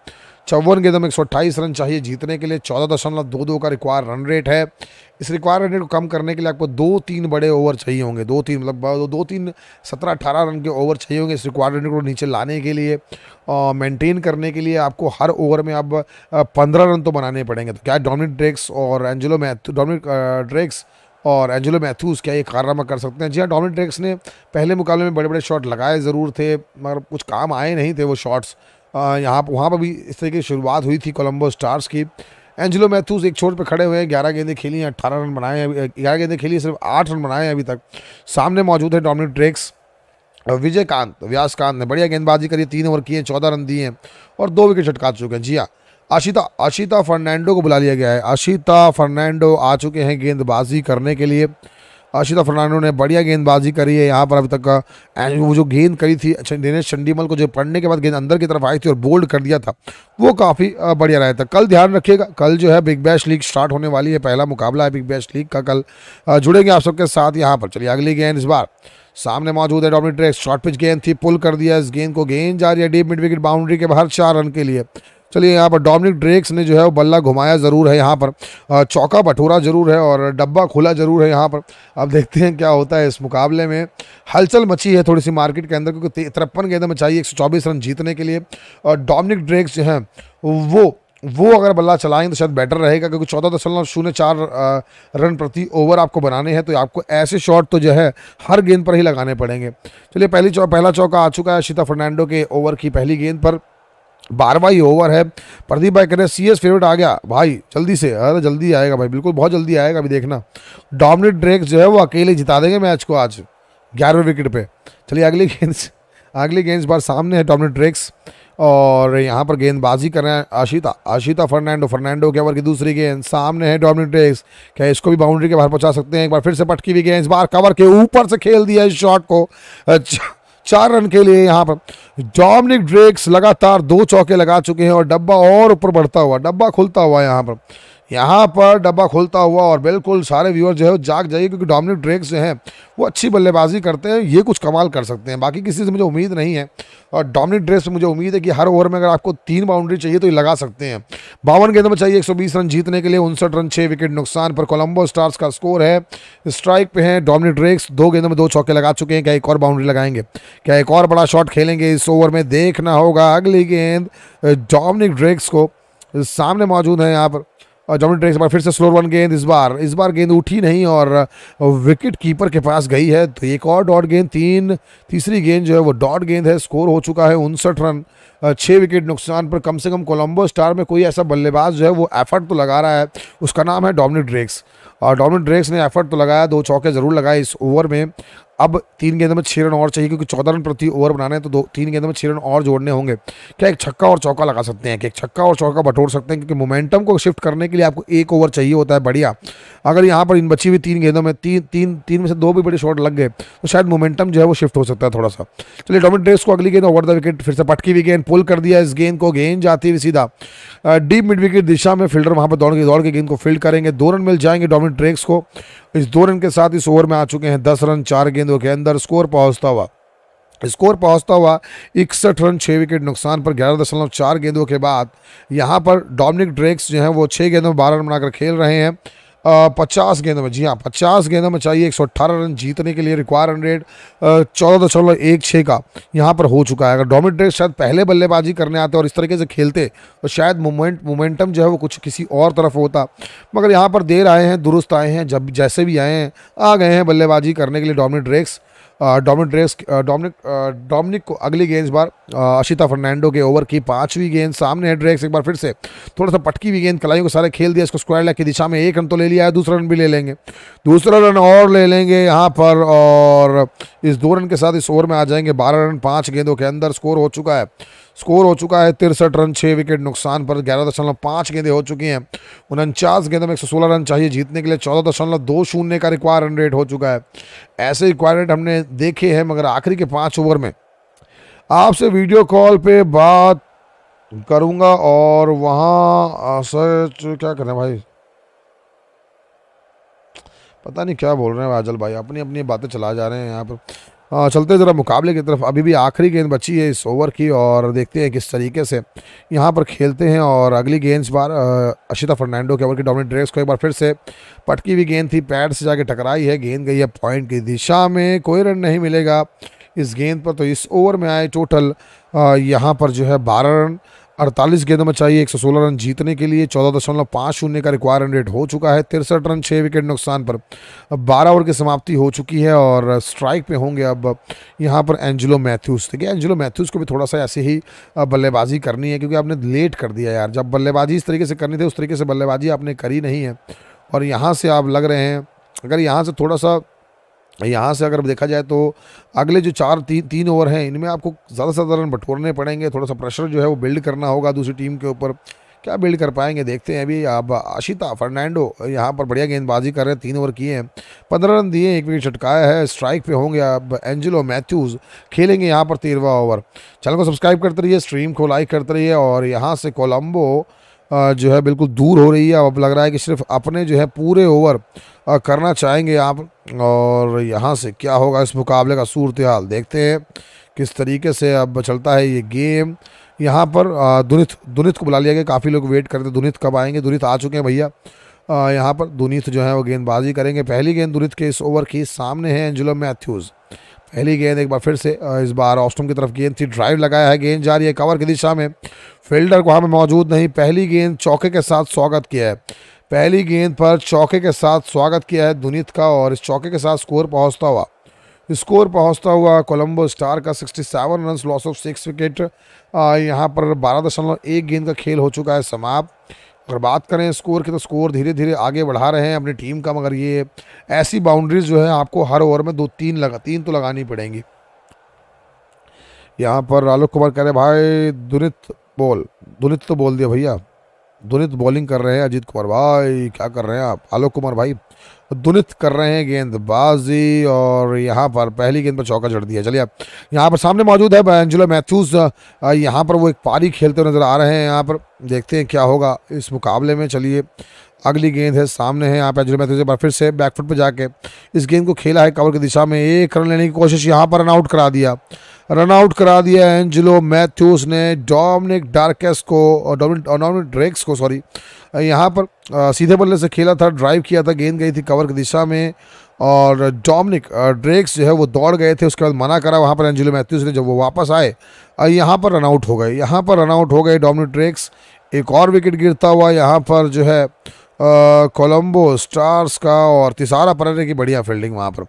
चौवन गेंदों में एक रन चाहिए जीतने के लिए चौदह दशमलव दो दो का रिक्वायर रन रेट है इस रिक्वायर रन रेट को कम करने के लिए आपको दो तीन बड़े ओवर चाहिए होंगे दो तीन मतलब दो तीन सत्रह अठारह रन के ओवर चाहिए होंगे इस रिक्वायर रन रेट को नीचे लाने के लिए मेंटेन करने के लिए आपको हर ओवर में अब पंद्रह रन तो बनाने पड़ेंगे तो क्या डोमिनिक ड्रेक्स और एंजेलो मैथ डोमिनिक ड्रेक्स और एंजेलो मैथ्यूज़ क्या ये कारनामा कर सकते हैं जी हाँ डोमिनिक ड्रेक्स ने पहले मुकाबले में बड़े बड़े शॉट लगाए ज़रूर थे मगर कुछ काम आए नहीं थे वो शॉट्स यहाँ पर वहाँ पर भी इस तरीके की शुरुआत हुई थी कोलंबो स्टार्स की एंजिलो मैथ्यूज एक छोर पर खड़े हुए हैं ग्यारह गेंदें खेली हैं अट्ठारह रन बनाए हैं ग्यारह गेंदें खेली सिर्फ आठ रन बनाए हैं अभी तक सामने मौजूद है Dominic Drakes Vijayakanth Viyaskanth ने बढ़िया गेंदबाजी करी तीन ओवर किए चौदह रन दिए हैं और दो विकेट छटका चुके हैं जी हाँ आशिता आशिता फर्नैंडो को बुला लिया गया है आशिता फर्नैंडो आ चुके हैं गेंदबाजी करने के लिए आशिदा फर्नांडो ने बढ़िया गेंदबाजी करी है यहाँ पर अभी तक का वो जो गेंद करी थी अच्छा, दिनेश चंडीमल को जो पढ़ने के बाद गेंद अंदर की तरफ आई थी और बोल्ड कर दिया था वो काफ़ी बढ़िया रहा था तो कल ध्यान रखिएगा कल जो है बिग बैश लीग स्टार्ट होने वाली है पहला मुकाबला है बिग बैश लीग का कल जुड़ेंगे आप सबके साथ यहाँ पर चलिए अगली गेंद इस बार सामने मौजूद है डॉमिनेट शॉर्ट पिच गेंद थी पुल कर दिया इस गेंद को गेंद जा रही है डीप मिड विकेट बाउंड्री के बाहर चार रन के लिए चलिए यहाँ पर डोमिनिक ड्रेक्स ने जो है वो बल्ला घुमाया ज़रूर है यहाँ पर चौका भटूरा ज़रूर है और डब्बा खुला ज़रूर है यहाँ पर अब देखते हैं क्या होता है इस मुकाबले में हलचल मची है थोड़ी सी मार्केट के अंदर क्योंकि तिरपन गेंद में चाहिए एक रन जीतने के लिए और डोमिनिक ड्रेक्स जो हैं वो वो अगर बल्ला चलाएं तो शायद बेटर रहेगा क्योंकि चौदह दशमलव शून्य चार रन प्रति ओवर आपको बनाने हैं तो आपको ऐसे शॉट तो जो है हर गेंद पर ही लगाने पड़ेंगे चलिए पहली चौ, पहला चौका आ चुका है शीता फर्नांडो के ओवर की पहली गेंद पर बारहवा ही ओवर है प्रदीप भाई कह रहे हैं सी एस फेवरेट आ गया भाई जल्दी से अरे तो जल्दी आएगा भाई बिल्कुल बहुत जल्दी आएगा अभी देखना डोमिनेट ड्रेक जो है वो अकेले जिता देंगे मैच को आज ग्यारहवें विकेट पे चलिए अगली गेंद अगली गेंद इस बार सामने है डोमिनेट ड्रेक्स और यहाँ पर गेंदबाजी कर रहे हैं आशिता आशिता फर्नांडो फर्नांडो के ओवर की दूसरी गेंद सामने है डोमिनेट ड्रेक्स क्या इसको भी बाउंड्री के बाहर पहुँचा सकते हैं एक बार फिर से पटकी हुई गेंद इस बार कवर के ऊपर से खेल दिया इस शॉट को अच्छा चार रन के लिए यहाँ पर डोमिनिक ड्रेक्स लगातार दो चौके लगा चुके हैं और डब्बा और ऊपर बढ़ता हुआ डब्बा खुलता हुआ यहाँ पर यहाँ पर डब्बा खोलता हुआ और बिल्कुल सारे व्यूअर जो है जाग जाइए क्योंकि डोमिनिक ड्रेक जो हैं वो अच्छी बल्लेबाजी करते हैं ये कुछ कमाल कर सकते हैं बाकी किसी से मुझे उम्मीद नहीं है और डोमिनिक ड्रेक से मुझे उम्मीद है कि हर ओवर में अगर आपको तीन बाउंड्री चाहिए तो ये लगा सकते हैं बावन गेंदों में चाहिए एक रन जीतने के लिए उनसठ रन छः विकेट नुकसान पर कोलम्बो स्टार्स का स्कोर है स्ट्राइक पर हैं डोमिनिक ड्रेक्स दो गेंदों में दो चौके लगा चुके हैं क्या एक और बाउंड्री लगाएंगे क्या एक और बड़ा शॉट खेलेंगे इस ओवर में देखना होगा अगली गेंद डोमिनिक ड्रेक्स को सामने मौजूद है यहाँ पर और जॉमिन ड्रेक बार फिर से स्लोर वन गेंद इस बार इस बार गेंद उठी नहीं और विकेट कीपर के पास गई है तो एक और डॉट गेंद तीन तीसरी गेंद जो है वो डॉट गेंद है स्कोर हो चुका है उनसठ रन छः विकेट नुकसान पर कम से कम कोलंबो स्टार में कोई ऐसा बल्लेबाज जो है वो एफर्ट तो लगा रहा है उसका नाम है डोमिनिक ड्रेक्स और डोमिनिक ड्रेक्स ने एफर्ट तो लगाया दो चौके ज़रूर लगाए इस ओवर में अब तीन गेंदों में छः रन और चाहिए क्योंकि चौदह रन प्रति ओवर बनाने हैं तो दो तीन गेंदों में छः रन और जोड़ने होंगे क्या एक छक्का और चौका लगा सकते हैं क्या एक छक्का और चौका बटोर सकते हैं क्योंकि मोमेंटम को शिफ्ट करने के लिए आपको एक ओवर चाहिए होता है बढ़िया अगर यहाँ पर इन बची हुई तीन गेंदों में तीन तीन तीन में से दो भी बड़े शॉट लग गए तो शायद मोमेंटम जो है वो शिफ्ट हो सकता है थोड़ा सा चलिए डोमिन ड्रेस को अगली गेंद ओवर द विकेट फिर से पटकी हुई गेंद पुल कर दिया इस गेंद को गेंद जाती हुई सीधा डीप मिड विकेट दिशा में फील्डर वहाँ पर दौड़ के दौड़ के गेंद को फील्ड करेंगे दो रन मिल जाएंगे डोमिन ड्रेक्स को इस दो रन के साथ इस ओवर में आ चुके हैं दस रन चार गेंदों के अंदर स्कोर पहुंचता हुआ स्कोर पहुंचता हुआ इकसठ रन छः विकेट नुकसान पर ग्यारह दशमलव चार गेंदों के बाद यहाँ पर डोमिनिक ड्रेक्स जो हैं वो छः गेंदों में बारह रन बनाकर खेल रहे हैं पचास गेंदों में जी हाँ पचास गेंदों में चाहिए एक सौ अट्ठारह रन जीतने के लिए रिक्वायर रन रेट चौदह दशमलव एक छः का यहाँ पर हो चुका है अगर डोमिनेट शायद पहले बल्लेबाजी करने आते और इस तरीके से खेलते तो शायद मोमेंट मोमेंटम जो है वो कुछ किसी और तरफ होता मगर यहाँ पर देर आए हैं दुरुस्त आए हैं जब जैसे भी आए हैं आ गए हैं बल्लेबाजी करने के लिए Dominic Drakes Dominic Drakes Dominic Dominic को अगली गेंद बार अशिता फर्नांडो के ओवर की पांचवी गेंद सामने है ड्रेक्स एक बार फिर से थोड़ा सा पटकी हुई गेंद कलाइयों को सारे खेल दिया इसको स्क्वायर लैग की दिशा में एक रन तो ले लिया है दूसरा रन भी ले लेंगे दूसरा रन और ले लेंगे यहाँ पर और इस दो रन के साथ इस ओवर में आ जाएंगे बारह रन पाँच गेंदों के अंदर स्कोर हो चुका है स्कोर हो चुका है तिरसठ रन छः विकेट नुकसान पर ग्यारह दशमलव पाँच गेंदें हो चुकी हैं उनचास गेंदों में एक सौ सोलह रन चाहिए जीतने के लिए चौदह दशमलव दो शून्य का रिक्वायर रन रेट हो चुका है ऐसे रिक्वायर रेट हमने देखे हैं मगर आखिरी के पाँच ओवर में आपसे वीडियो कॉल पर बात करूँगा और वहाँ सच क्या करें भाई पता नहीं क्या बोल रहे हैं आजल भाई अपनी अपनी बातें चला जा रहे हैं यहाँ पर हाँ, चलते ज़रा मुकाबले की तरफ अभी भी आखिरी गेंद बची है इस ओवर की और देखते हैं किस तरीके से यहाँ पर खेलते हैं और अगली गेंद इस बार अशिता फर्नांडो के ओवर की डोमिनेट ड्रेस को एक बार फिर से पटकी हुई गेंद थी पैड से जाके टकराई है गेंद गई है पॉइंट की दिशा में कोई रन नहीं मिलेगा इस गेंद पर तो इस ओवर में आए टोटल यहाँ पर जो है बारह रन अड़तालीस गेंदों में चाहिए 116 रन जीतने के लिए चौदह दशमलव पाँच शून्य का रिक्वायरमेंट रेट हो चुका है तिरसठ रन छः विकेट नुकसान पर बारह ओवर की समाप्ति हो चुकी है और स्ट्राइक पे होंगे अब यहाँ पर एंजिलो मैथ्यूज़ देखिए एंजिलो मैथ्यूज़ को भी थोड़ा सा ऐसे ही बल्लेबाजी करनी है क्योंकि आपने लेट कर दिया यार जब बल्लेबाजी इस तरीके से करनी थी उस तरीके से बल्लेबाजी आपने करी नहीं है और यहाँ से आप लग रहे हैं अगर यहाँ से थोड़ा सा यहाँ से अगर देखा जाए तो अगले जो चार ती, तीन ओवर हैं इनमें आपको ज़्यादा से ज़्यादा रन बटोरने पड़ेंगे थोड़ा सा प्रेशर जो है वो बिल्ड करना होगा दूसरी टीम के ऊपर क्या बिल्ड कर पाएंगे देखते हैं अभी अब आशिता फर्नांडो यहाँ पर बढ़िया गेंदबाजी कर रहे हैं तीन ओवर किए हैं पंद्रह रन दिए एक विकेट छटकाया है स्ट्राइक पे होंगे अब एंजिलो मैथ्यूज़ खेलेंगे यहाँ पर तेरवा ओवर चैनल को सब्सक्राइब करते रहिए स्ट्रीम को लाइक करते रहिए और यहाँ से कोलम्बो जो है बिल्कुल दूर हो रही है अब लग रहा है कि सिर्फ अपने जो है पूरे ओवर करना चाहेंगे आप और यहाँ से क्या होगा इस मुकाबले का सूरत हाल देखते हैं किस तरीके से अब चलता है ये गेम यहाँ पर दुनित दुनित को बुला लिया गया काफ़ी लोग वेट करते दुनित कब आएंगे दुनित आ चुके हैं भैया यहाँ पर दुनित जो है वो गेंदबाजी करेंगे पहली गेंद दुनित के इस ओवर की सामने है एंजुलम मैथ्यूज़ पहली गेंद एक बार फिर से इस बार ऑस्टम की तरफ गेंद थी ड्राइव लगाया है गेंद जा रही है कवर की दिशा में फील्डर को हमें मौजूद नहीं पहली गेंद चौके के साथ स्वागत किया है पहली गेंद पर चौके के साथ स्वागत किया है दुनित का और इस चौके के साथ स्कोर पहुंचता हुआ स्कोर पहुंचता हुआ कोलंबो स्टार का 67 run loss of six wicket यहाँ पर बारह दशमलव एक गेंद का खेल हो चुका है समाप्त अगर बात करें स्कोर की तो स्कोर धीरे धीरे आगे बढ़ा रहे हैं अपनी टीम का मगर ये ऐसी बाउंड्रीज जो है आपको हर ओवर में दो तीन लगा तीन तो लगानी पड़ेंगी यहाँ पर आलोक कुमार कह रहे भाई दुनित बोल दुनित तो बोल दिया भैया दुनित बॉलिंग कर रहे हैं अजीत कुमार भाई क्या कर रहे हैं आप आलोक कुमार भाई दुनित कर रहे हैं गेंदबाजी और यहाँ पर पहली गेंद पर चौका चढ़ दिया चलिए आप यहाँ पर सामने मौजूद है एंजलो मैथ्यूज यहाँ पर वो एक पारी खेलते हुए नज़र आ रहे हैं यहाँ पर देखते हैं क्या होगा इस मुकाबले में चलिए अगली गेंद है सामने है यहाँ पे अजय मैथ्यूज एक बार फिर से बैकफुट पर जाके इस गेंद को खेला है कवर की दिशा में एक रन लेने की कोशिश यहाँ पर रनआउट करा दिया रनआउट करा दिया एंजिलो मैथ्यूज ने डोमिनिक डार्केस को और डोमिनिक ड्रेक्स को सॉरी यहाँ पर सीधे बल्ले से खेला था ड्राइव किया था गेंद गई थी कवर की दिशा में और डोमिनिक ड्रेक्स जो है वो दौड़ गए थे उसके बाद मना करा वहाँ पर एंजिलो मैथ्यूज ने जब वो वापस आए यहाँ पर रनआउट हो गए यहाँ पर रनआउट हो गए डोमिनिक ड्रेक्स एक और विकेट गिरता हुआ यहाँ पर जो है कोलंबो स्टार्स का और तिसारा पररे की बढ़िया फील्डिंग वहाँ पर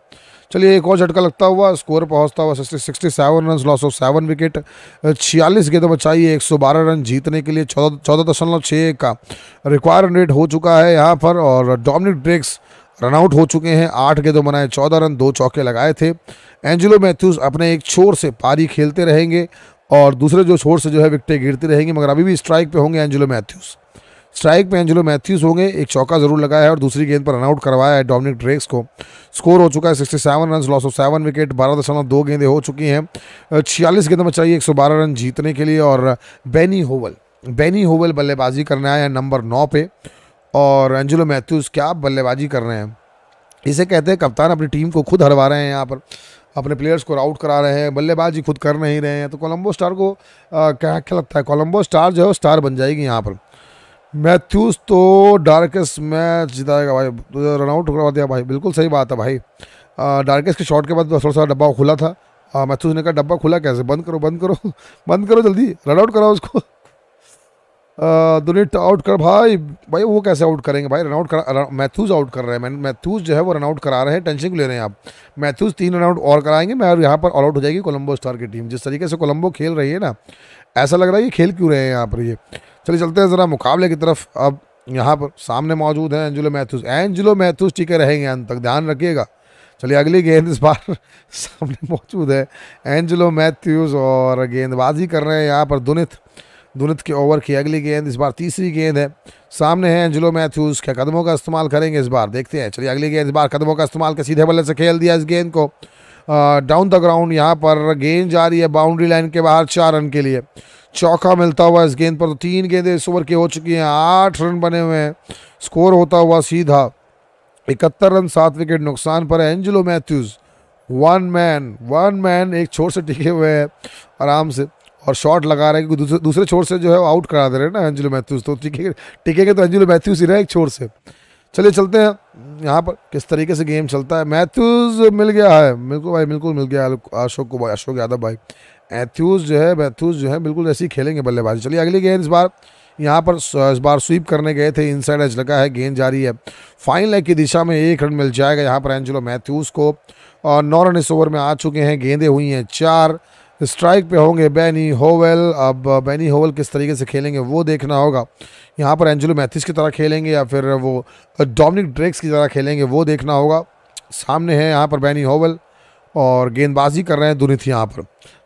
चलिए एक और झटका लगता हुआ स्कोर पहुंचता हुआ sixty sixty seven run loss of seven wicket छियालीस गेंदों में चाहिए एक सौ बारह रन जीतने के लिए चौदह चौदह दशमलव छः एक का रिक्वायरमेंट रेट हो चुका है यहाँ पर और डोमिनिक ब्रेक्स रनआउट हो चुके हैं आठ गेंदों बनाए चौदह रन दो चौके लगाए थे एंजिलो मैथ्यूज अपने एक छोर से पारी खेलते रहेंगे और दूसरे जो छोर से जो है विकटें गिरती रहेंगी मगर अभी भी स्ट्राइक पे होंगे एंजिलो मैथ्यूज़ स्ट्राइक पे एंजलो मैथ्यूज होंगे एक चौका जरूर लगाया है और दूसरी गेंद पर रनआउट करवाया है डोमिनिक ड्रेक्स को स्कोर हो चुका है sixty seven run loss of seven wicket बारह दशमलव दो गेंदें हो चुकी हैं छियालीस गेंदों में चाहिए एक सौ बारह रन जीतने के लिए और बेनी होवल बेनी होवल बल्लेबाजी करने आए हैं नंबर नौ पे और एंजलो मैथ्यूज क्या बल्लेबाजी कर रहे हैं इसे कहते हैं कप्तान अपनी टीम को खुद हरवा रहे हैं यहाँ पर अपने प्लेयर्स को आउट करा रहे हैं बल्लेबाजी खुद कर नहीं रहे हैं तो कोलंबो स्टार को क्या क्या लगता है कोलंबो स्टार जो है स्टार बन जाएगी यहाँ पर मैथ्यूज तो डार्केस्ट मैच जिताएगा भाई रनआउट करवा दिया भाई बिल्कुल सही बात है भाई डार्केस्ट के शॉट के बाद थोड़ा सा डब्बा खुला था मैथ्यूज ने कहा डब्बा खुला कैसे बंद करो बंद करो [laughs] बंद करो जल्दी रनआउट कराओ उसको दुनिट आउट कर भाई भाई वो कैसे आउट करेंगे भाई रनआउट करा मैथ्यूज आउट कर रहे हैं मैथ्यूज जो है वो रनआउट करा रहे हैं टेंशन क्यों ले रहे हैं आप मैथ्यूज तीन रनआउट और कराएंगे मैं यहाँ पर ऑल आउट हो जाएगी कोलम्बो स्टार की टीम जिस तरीके से कोलम्बो खेल रही है ना ऐसा लग रहा है ये खेल क्यों रहे हैं यहाँ पर ये चलिए चलते हैं ज़रा मुकाबले की तरफ अब यहाँ पर सामने मौजूद हैं एंजुलो मैथ्यूज एंजुलो मैथ्यूज टीके रहेंगे अंत तक ध्यान रखिएगा चलिए अगली गेंद इस बार [laughs] सामने मौजूद है एंजलो मैथ्यूज और गेंदबाजी कर रहे हैं यहाँ पर दुनित दुनित के ओवर की अगली गेंद इस बार तीसरी गेंद है सामने है एंजलो मैथ्यूज क्या कदमों का इस्तेमाल करेंगे इस बार देखते हैं चलिए अगली गेंद इस बार कदमों का इस्तेमाल कर सीधे बल्ले से खेल दिया इस गेंद को डाउन द ग्राउंड यहाँ पर गेंद जा रही है बाउंड्री लाइन के बाहर चार रन के लिए चौका मिलता हुआ इस गेंद पर तो तीन गेंदें इस ओवर की हो चुकी हैं आठ रन बने हुए हैं स्कोर होता हुआ सीधा इकहत्तर रन सात विकेट नुकसान पर है Angelo Mathews one man one man एक छोर से टिके हुए हैं आराम से और शॉट लगा रहे हैं दूसरे दूसरे छोर से जो है आउट करा दे रहे हैं ना एंजलो मैथ्यूज़ तो टिके टिकेगा तो एंजलो मैथ्यूज़ ही रहे एक छोर से चलिए चलते हैं यहाँ पर किस तरीके से गेम चलता है मैथ्यूज़ मिल गया है बिल्कुल भाई बिल्कुल मिल गया अशोक को भाई अशोक यादव भाई एथ्यूज जो है बैथ्यूज जो है बिल्कुल ऐसे ही खेलेंगे बल्लेबाजी चलिए अगली गेंद इस बार यहाँ पर इस बार स्वीप करने गए थे इनसाइड एज लगा है गेंद जारी है फाइनल लेग की दिशा में एक रन मिल जाएगा यहाँ पर एंजलो मैथ्यूज़ को और नौ रन इस ओवर में आ चुके हैं गेंदें हुई हैं चार स्ट्राइक पे होंगे बैनी होवेल अब बैनी होवेल किस तरीके से खेलेंगे वो देखना होगा यहाँ पर एंजलो मैथ्यूज की तरह खेलेंगे या फिर वो डोमिनिक ड्रेक्स की तरह खेलेंगे वो देखना होगा सामने है यहाँ पर बैनी होवेल और गेंदबाजी कर रहे हैं दुनित यहाँ पर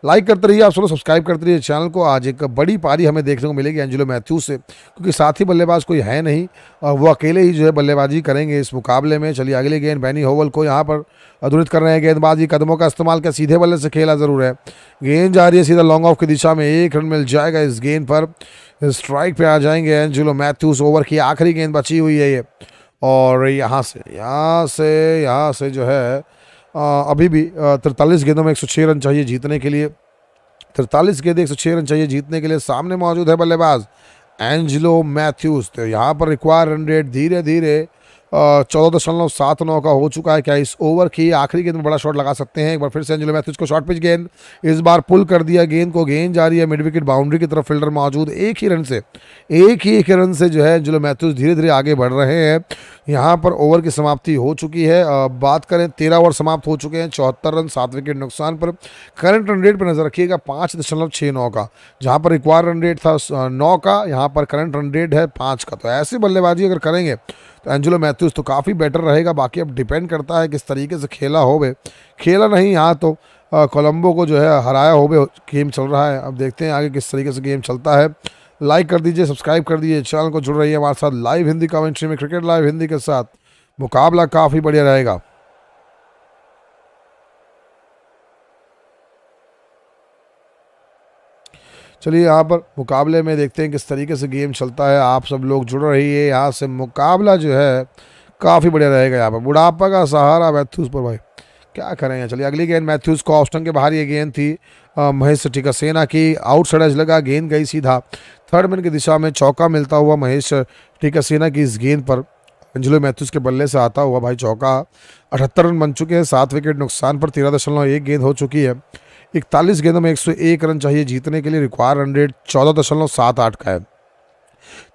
लाइक करते रहिए आप सब सब्सक्राइब करते रहिए चैनल को आज एक बड़ी पारी हमें देखने को मिलेगी एंजिलो मैथ्यू से क्योंकि साथी बल्लेबाज कोई है नहीं और वो अकेले ही जो है बल्लेबाजी करेंगे इस मुकाबले में चलिए अगले गेंद बैनी होवल को यहाँ पर अधुरित कर रहे हैं गेंदबाजी कदमों का इस्तेमाल कर सीधे बल्ले से खेला ज़रूर है गेंद जा रही है सीधा लॉन्ग ऑफ की दिशा में एक रन मिल जाएगा इस गेंद पर स्ट्राइक पर आ जाएंगे एंजिलो मैथ्यूस ओवर की आखिरी गेंद बची हुई है ये और यहाँ से यहाँ से यहाँ से जो है अभी भी तिरतालीस गेंदों में एक रन चाहिए जीतने के लिए तिरतालीस गेंद एक रन चाहिए जीतने के लिए सामने मौजूद है बल्लेबाज एंजलो मैथ्यूज तो यहाँ पर रिक्वायर रन रेट धीरे धीरे चौदह दशमलव सात नौ का हो चुका है क्या इस ओवर की आखिरी गेंद में बड़ा शॉट लगा सकते हैं एक बार फिर से एंजलो मैथ्यूज को शॉर्ट पिच गेंद इस बार पुल कर दिया गेंद को गेंद जा रही है मिड विकेट बाउंड्री की तरफ फील्डर मौजूद एक ही रन से एक ही एक रन से जो है एंजलो मैथ्यूज धीरे धीरे आगे बढ़ रहे हैं यहाँ पर ओवर की समाप्ति हो चुकी है बात करें तेरह ओवर समाप्त हो चुके हैं चौहत्तर रन सात विकेट नुकसान पर करंट रन रेट पर नजर रखिएगा पाँच दशमलव छः नौ का जहाँ पर रिक्वायर रन रेट था नौ का यहाँ पर करंट रन रेट है पाँच का तो ऐसी बल्लेबाजी अगर करेंगे तो एंजलो मैथ्यूज़ तो काफ़ी बेटर रहेगा बाकी अब डिपेंड करता है किस तरीके से खेला होवे खेला नहीं यहाँ तो कोलंबो को जो है हराया होवे गेम चल रहा है अब देखते हैं आगे किस तरीके से गेम चलता है लाइक कर दीजिए सब्सक्राइब कर दीजिए चैनल को जुड़ रही है हमारे साथ लाइव हिंदी कमेंट्री में क्रिकेट लाइव हिंदी के साथ मुकाबला काफ़ी बढ़िया रहेगा चलिए यहाँ पर मुकाबले में देखते हैं किस तरीके से गेम चलता है आप सब लोग जुड़ रही है यहाँ से मुकाबला जो है काफ़ी बढ़िया रहेगा यहाँ पर बुढ़ापा का सहारा मैथ्यूज़ पर भाई क्या करें यहाँ चलिए अगली गेंद मैथ्यूज़ को ऑस्टन के बाहर ये गेंद थी महेश का सेना की आउट एज लगा गेंद गई सीधा थर्ड मैन की दिशा में चौका मिलता हुआ महेश का सेना की इस गेंद पर अंजलो मैथ्यूज के बल्ले से आता हुआ भाई चौका अठहत्तर रन बन चुके हैं सात विकेट नुकसान पर तेरह दशमलव एक गेंद हो चुकी है इकतालीस गेंदों में 101 रन चाहिए जीतने के लिए रिक्वायर रन रेट चौदह दशमलव सात आठ का है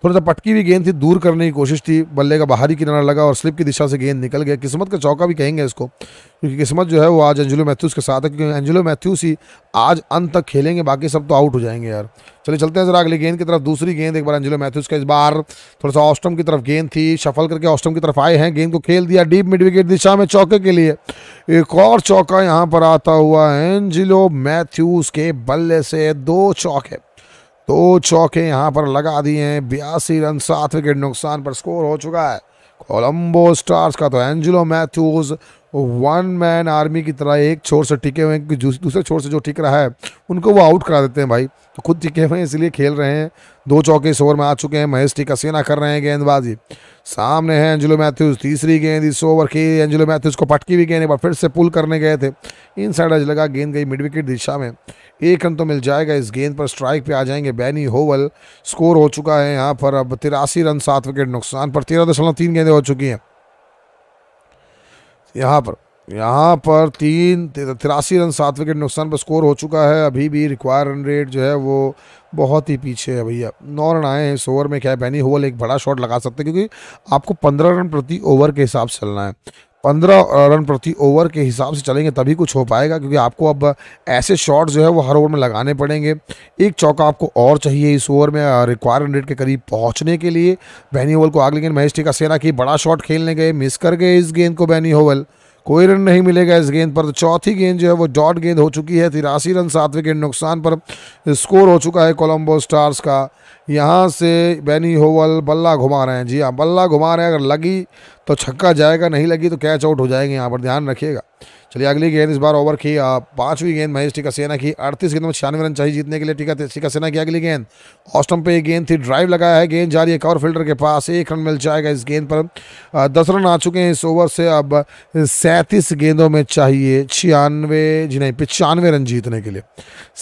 थोड़ा सा पटकी हुई गेंद थी दूर करने की कोशिश थी बल्ले का बाहरी किनारा लगा और स्लिप की दिशा से गेंद निकल गया किस्मत का चौका भी कहेंगे इसको क्योंकि किस्मत जो है वो आज एंजुलो मैथ्यूज़ के साथ है क्योंकि एंजुलो मैथ्यूज़ ही आज अंत तक खेलेंगे बाकी सब तो आउट हो जाएंगे यार चलिए चलते हैं ज़रा अगली गेंद की तरफ दूसरी गेंद एक बार एंजुलो मैथ्यूज़ का इस बार थोड़ा सा ऑस्टम की तरफ गेंद थी शफल करके ऑस्टम की तरफ आए हैं गेंद को खेल दिया डीप मिड विकेट दिशा में चौके के लिए एक और चौका यहाँ पर आता हुआ एंजिलो मैथ्यूज़ के बल्ले से दो चौके दो चौके यहाँ पर लगा दिए हैं बयासी रन सात विकेट नुकसान पर स्कोर हो चुका है कोलंबो स्टार्स का तो Angelo Mathews one man army की तरह एक छोर से टिके हुए हैं दूसरे छोर से जो टिक रहा है उनको वो आउट करा देते हैं भाई तो खुद टिके हुए हैं इसलिए खेल रहे हैं दो चौके इस ओवर में आ चुके हैं महेश का सेना कर रहे हैं गेंदबाजी सामने है एंजिलो मैथ्यूज तीसरी गेंद इस ओवर की एंजलो मैथ्यूज को पटकी हुई गेंद एक बार फिर से पुल करने गए थे इन साइड आज लगा गेंद गई मिड विकेट दिशा में एक रन तो मिल जाएगा इस गेंद पर स्ट्राइक पे आ जाएंगे बैनी होवल स्कोर हो चुका है यहाँ पर अब तिरासी रन सात विकेट नुकसान पर तेरह दशमलव तीन गेंदें हो चुकी हैं यहाँ पर यहाँ पर तीन तिरासी रन सात विकेट नुकसान पर स्कोर हो चुका है अभी भी रिक्वायर रन रेट जो है वो बहुत ही पीछे है भैया नौ रन आए हैं इस ओवर में क्या है बैनी होवल एक बड़ा शॉट लगा सकते हैं क्योंकि आपको पंद्रह रन प्रति ओवर के हिसाब से चलना है पंद्रह रन प्रति ओवर के हिसाब से चलेंगे तभी कुछ हो पाएगा क्योंकि आपको अब ऐसे शॉट जो है वो हर ओवर में लगाने पड़ेंगे एक चौका आपको और चाहिए इस ओवर में रिक्वायर रेट के करीब पहुंचने के लिए बैनी होवल को आग लेकिन महेश टीका सेना की बड़ा शॉट खेलने गए मिस कर गए इस गेंद को बैनी होवल कोई रन नहीं मिलेगा इस गेंद पर तो चौथी गेंद जो है वो डॉट गेंद हो चुकी है तिरासी रन सात विकेट नुकसान पर स्कोर हो चुका है कोलम्बो स्टार्स का यहाँ से बेनी होवल बल्ला घुमा रहे हैं जी हाँ बल्ला घुमा रहे हैं अगर लगी तो छक्का जाएगा नहीं लगी तो कैच आउट हो जाएंगे यहाँ पर ध्यान रखिएगा चलिए अगली गेंद इस बार ओवर की पांचवी गेंद महेश टीका सेना की अड़तीस गेंद में छियानवे रन चाहिए जीतने के लिए टीका टीका सेना की अगली गेंद ऑस्टम पे एक गेंद थी ड्राइव लगाया है गेंद जा रही है कवर फील्डर के पास एक रन मिल जाएगा इस गेंद पर दस रन आ चुके हैं इस ओवर से अब सैंतीस गेंदों में चाहिए छियानवे जी नहीं पिचानवे रन जीतने के लिए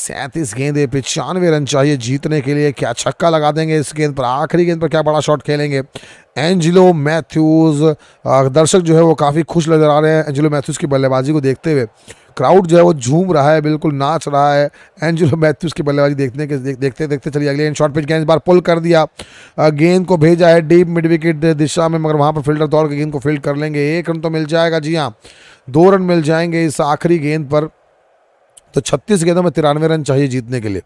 सैंतीस गेंदे पिचानवे रन चाहिए जीतने के लिए क्या छक्का लगा देंगे इस गेंद पर आखिरी गेंद पर क्या बड़ा शॉट खेलेंगे एंजिलो मैथ्यूज़ दर्शक जो है वो काफ़ी खुश नज़र आ रहे हैं एंजिलो मैथ्यूज़ की बल्लेबाजी को देखते हुए क्राउड जो है वो झूम रहा है बिल्कुल नाच रहा है एंजिलो मैथ्यूज़ की बल्लेबाजी देखने के देख, देखते देखते चलिए अगले शॉर्ट पिच गेंद बार पुल कर दिया गेंद को भेजा है डीप मिड विकेट दिशा में मगर वहाँ पर फिल्टर दौड़ के गेंद को फील्ड कर लेंगे एक रन तो मिल जाएगा जी हाँ दो रन मिल जाएंगे इस आखिरी गेंद पर तो छत्तीस गेंदों में तिरानवे रन चाहिए जीतने के लिए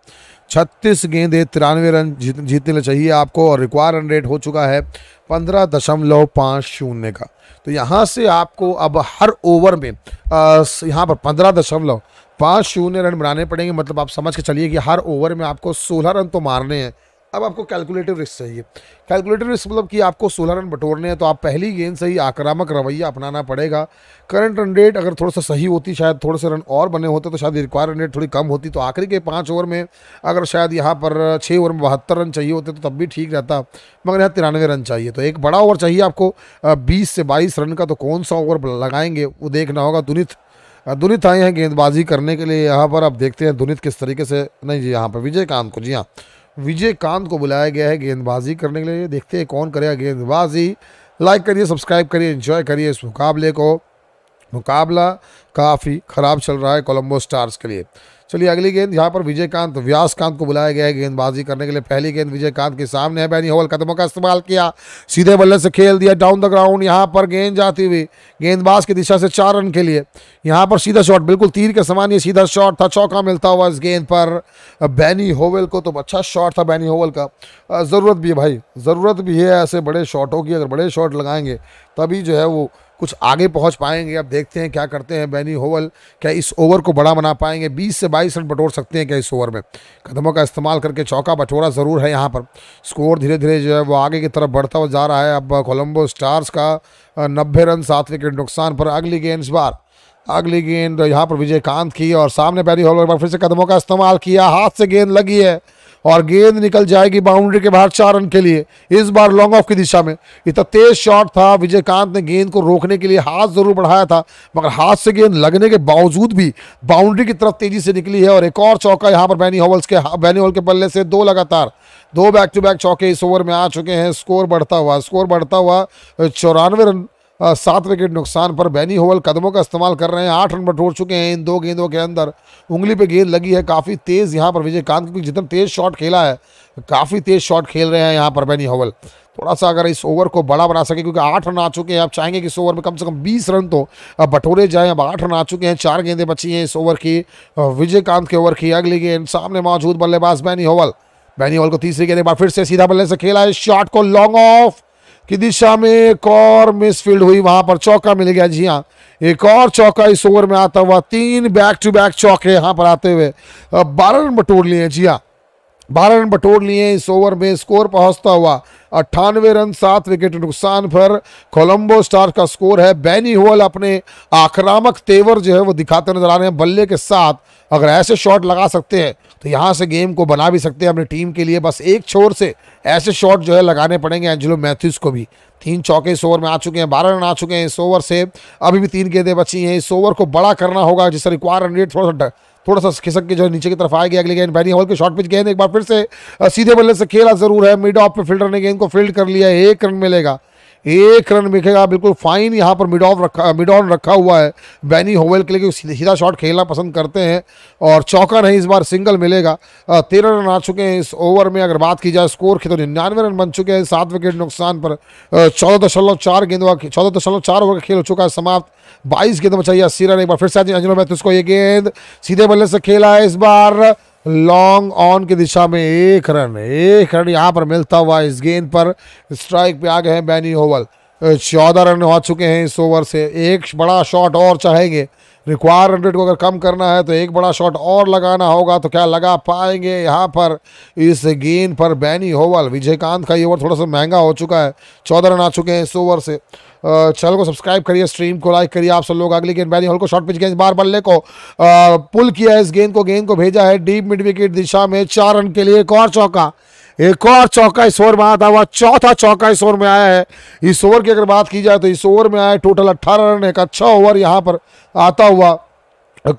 छत्तीस गेंदे तिरानवे रन जीत जीतने चाहिए आपको और रिक्वायर रन रेट हो चुका है पंद्रह दशमलव पाँच शून्य का तो यहाँ से आपको अब हर ओवर में यहाँ पर पंद्रह दशमलव पाँच शून्य रन बनाने पड़ेंगे मतलब आप समझ के चलिए कि हर ओवर में आपको सोलह रन तो मारने हैं अब आपको कैलकुलेटिव रिस्क चाहिए कैलकुलेटिव रिस्क मतलब कि आपको सोलह रन बटोरने हैं तो आप पहली गेंद से ही आक्रामक रवैया अपनाना पड़ेगा करंट रन रेट अगर थोड़ा सा सही होती शायद थोड़े से रन और बने होते तो शायद रिक्वायर रन रेट थोड़ी कम होती तो आखिरी के पाँच ओवर में अगर शायद यहाँ पर छः ओवर में बहत्तर रन चाहिए होते तो तब भी ठीक रहता मगर यहाँ तिरानवे रन चाहिए तो एक बड़ा ओवर चाहिए आपको बीस से बाईस रन का तो कौन सा ओवर लगाएंगे वो देखना होगा दुनित दुनित आए हैं गेंदबाजी करने के लिए यहाँ पर आप देखते हैं दुनित किस तरीके से नहीं जी यहाँ पर विजयकांत को जी हाँ विजय कांत को बुलाया गया है गेंदबाजी करने के लिए देखते हैं कौन करेगा गेंदबाजी लाइक करिए सब्सक्राइब करिए इंजॉय करिए इस मुकाबले को मुकाबला काफ़ी ख़राब चल रहा है कोलंबो स्टार्स के लिए चलिए अगली गेंद यहाँ पर विजयकांत व्यासकांत को बुलाया गया है गेंदबाजी करने के लिए पहली गेंद विजयकांत के सामने है बैनी होवल कदमों का इस्तेमाल किया सीधे बल्ले से खेल दिया डाउन द ग्राउंड यहाँ पर गेंद जाती हुई गेंदबाज की दिशा से चार रन के लिए यहाँ पर सीधा शॉट बिल्कुल तीर के समान ये सीधा शॉट था चौका मिलता हुआ इस गेंद पर बैनी होवल को तो अच्छा शॉट था बैनी होवल का ज़रूरत भी है भाई ज़रूरत भी है ऐसे बड़े शॉटों की अगर बड़े शॉट लगाएंगे तभी जो है वो कुछ आगे पहुंच पाएंगे अब देखते हैं क्या करते हैं बैनी होवल क्या इस ओवर को बड़ा बना पाएंगे 20 से 22 रन बटोर सकते हैं क्या इस ओवर में कदमों का इस्तेमाल करके चौका बटोरा ज़रूर है यहाँ पर स्कोर धीरे धीरे जो है वो आगे की तरफ बढ़ता हुआ जा रहा है अब कोलम्बो स्टार्स का नब्बे रन सात विकेट नुकसान पर अगली गेंद इस बार अगली गेंद यहाँ पर विजयकांत की और सामने बैनी होवल एक बार फिर से कदमों का इस्तेमाल किया हाथ से गेंद लगी है और गेंद निकल जाएगी बाउंड्री के बाहर चार रन के लिए इस बार लॉन्ग ऑफ की दिशा में इतना तेज शॉट था विजयकांत ने गेंद को रोकने के लिए हाथ जरूर बढ़ाया था मगर हाथ से गेंद लगने के बावजूद भी बाउंड्री की तरफ तेजी से निकली है और एक और चौका यहाँ पर बैनी हॉवल्स के बैनी हॉल के पल्ले से दो लगातार दो बैक टू बैक चौके इस ओवर में आ चुके हैं स्कोर बढ़ता हुआ स्कोर बढ़ता हुआ चौरानवे रन सात विकेट नुकसान पर बैनी होवल कदमों का इस्तेमाल कर रहे हैं आठ रन बटोर चुके हैं इन दो गेंदों के अंदर उंगली पे गेंद लगी है काफ़ी तेज़ यहाँ पर विजय कांत क्योंकि जितना तेज़ शॉट खेला है काफ़ी तेज़ शॉट खेल रहे हैं यहाँ पर बैनी होवल थोड़ा सा अगर इस ओवर को बड़ा बना सके क्योंकि आठ रन आ चुके हैं आप चाहेंगे कि इस ओवर में कम से कम बीस रन तो बटोरे जाए अब आठ रन आ चुके हैं चार गेंदें बची हैं इस ओवर की विजयकांत के ओवर की अगली गेंद सामने मौजूद बल्लेबाज बैनी होवल बैनी होवल को तीसरी गेंद एक बार फिर से सीधा बल्ले से खेला है शॉट को लॉन्ग ऑफ की दिशा में एक और मिस फील्ड हुई वहां पर चौका मिल गया जी हाँ एक और चौका इस ओवर में आता हुआ तीन बैक टू बैक चौके यहाँ पर आते हुए बारह रन बटोर लिए जी हाँ बारह रन बटोर लिए इस ओवर में स्कोर पहुंचता हुआ अट्ठानवे रन सात विकेट नुकसान पर कोलंबो स्टार का स्कोर है बैनी होल अपने आक्रामक तेवर जो है वो दिखाते नजर आ रहे हैं बल्ले के साथ अगर ऐसे शॉट लगा सकते हैं तो यहाँ से गेम को बना भी सकते हैं अपनी टीम के लिए बस एक छोर से ऐसे शॉट जो है लगाने पड़ेंगे एंजिलो मैथ्यूज को भी तीन चौके इस ओवर में आ चुके हैं बारह रन आ चुके हैं इस ओवर से अभी भी तीन गेंदें बची हैं इस ओवर को बड़ा करना होगा जिससे रिक्वायर रन रेट थोड़ा सा थोड़ा सा खिसक के जो है नीचे की तरफ आएगी गया गेंद बैनी हॉल के शॉर्ट पिच गेंद एक बार फिर से सीधे बल्ले से खेला जरूर है मिड ऑफ पे फील्डर ने गेंद को फील्ड कर लिया है एक रन मिलेगा एक रन बिखेगा बिल्कुल फाइन यहाँ पर मिड ऑफ रखा मिड ऑन रखा हुआ है बैनी होवेल के लिए सीधा शॉट खेलना पसंद करते हैं और चौका नहीं इस बार सिंगल मिलेगा तेरह रन आ चुके हैं इस ओवर में अगर बात की जाए स्कोर की तो निन्यानवे रन बन चुके हैं सात विकेट नुकसान पर चौदह दशमलव चार गेंद चौदह दशमलव चार ओवर का खेल हो चुका है समाप्त बाईस गेंद बचाइए अस्सी रन एक बार फिर से अंजुल मैथ्यूस तो को ये गेंद सीधे बल्ले से खेला है इस बार लॉन्ग ऑन की दिशा में एक रन एक रन यहाँ पर मिलता हुआ इस गेंद पर स्ट्राइक पे आ गए हैं बैनी होवल चौदह रन हो चुके हैं इस ओवर से एक बड़ा शॉट और चाहेंगे रिक्वायर हंड्रेड को अगर कम करना है तो एक बड़ा शॉट और लगाना होगा तो क्या लगा पाएंगे यहाँ पर इस गेंद पर बैनी होवल विजयकांत का ये ओवर थोड़ा सा महंगा हो चुका है चौदह रन आ चुके हैं इस ओवर से चैनल को सब्सक्राइब करिए स्ट्रीम को लाइक करिए आप सब लोग अगली गेंद बैनी होल को शॉर्ट पिच गेंद बार बल्ले को पुल किया है इस गेंद को गेंद को भेजा है डीप मिड विकेट दिशा में चार रन के लिए एक और चौका एक और चौका इस ओवर में आया था वह चौथा चौका इस ओवर में आया है इस ओवर की अगर बात की जाए तो इस ओवर में आए टोटल अट्ठारह रन एक अच्छा ओवर यहाँ पर आता हुआ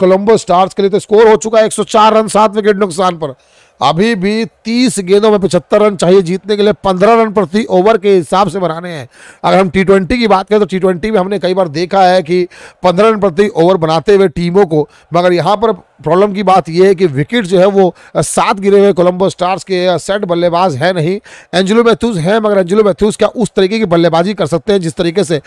कोलंबो स्टार्स के लिए तो स्कोर हो चुका है चार रन सात विकेट नुकसान पर अभी भी 30 गेंदों में 75 रन चाहिए जीतने के लिए 15 रन प्रति ओवर के हिसाब से बनाने हैं अगर हम टी ट्वेंटी की बात करें तो टी ट्वेंटी में हमने कई बार देखा है कि 15 रन प्रति ओवर बनाते हुए टीमों को मगर यहाँ पर प्रॉब्लम की बात यह है कि विकेट जो है वो सात गिरे हुए कोलंबो स्टार्स के सेट बल्लेबाज है नहीं एंजलो मैथ्यूज है मगर एंजिलो मैथ्यूज क्या उस तरीके की बल्लेबाजी कर सकते हैं जिस तरीके से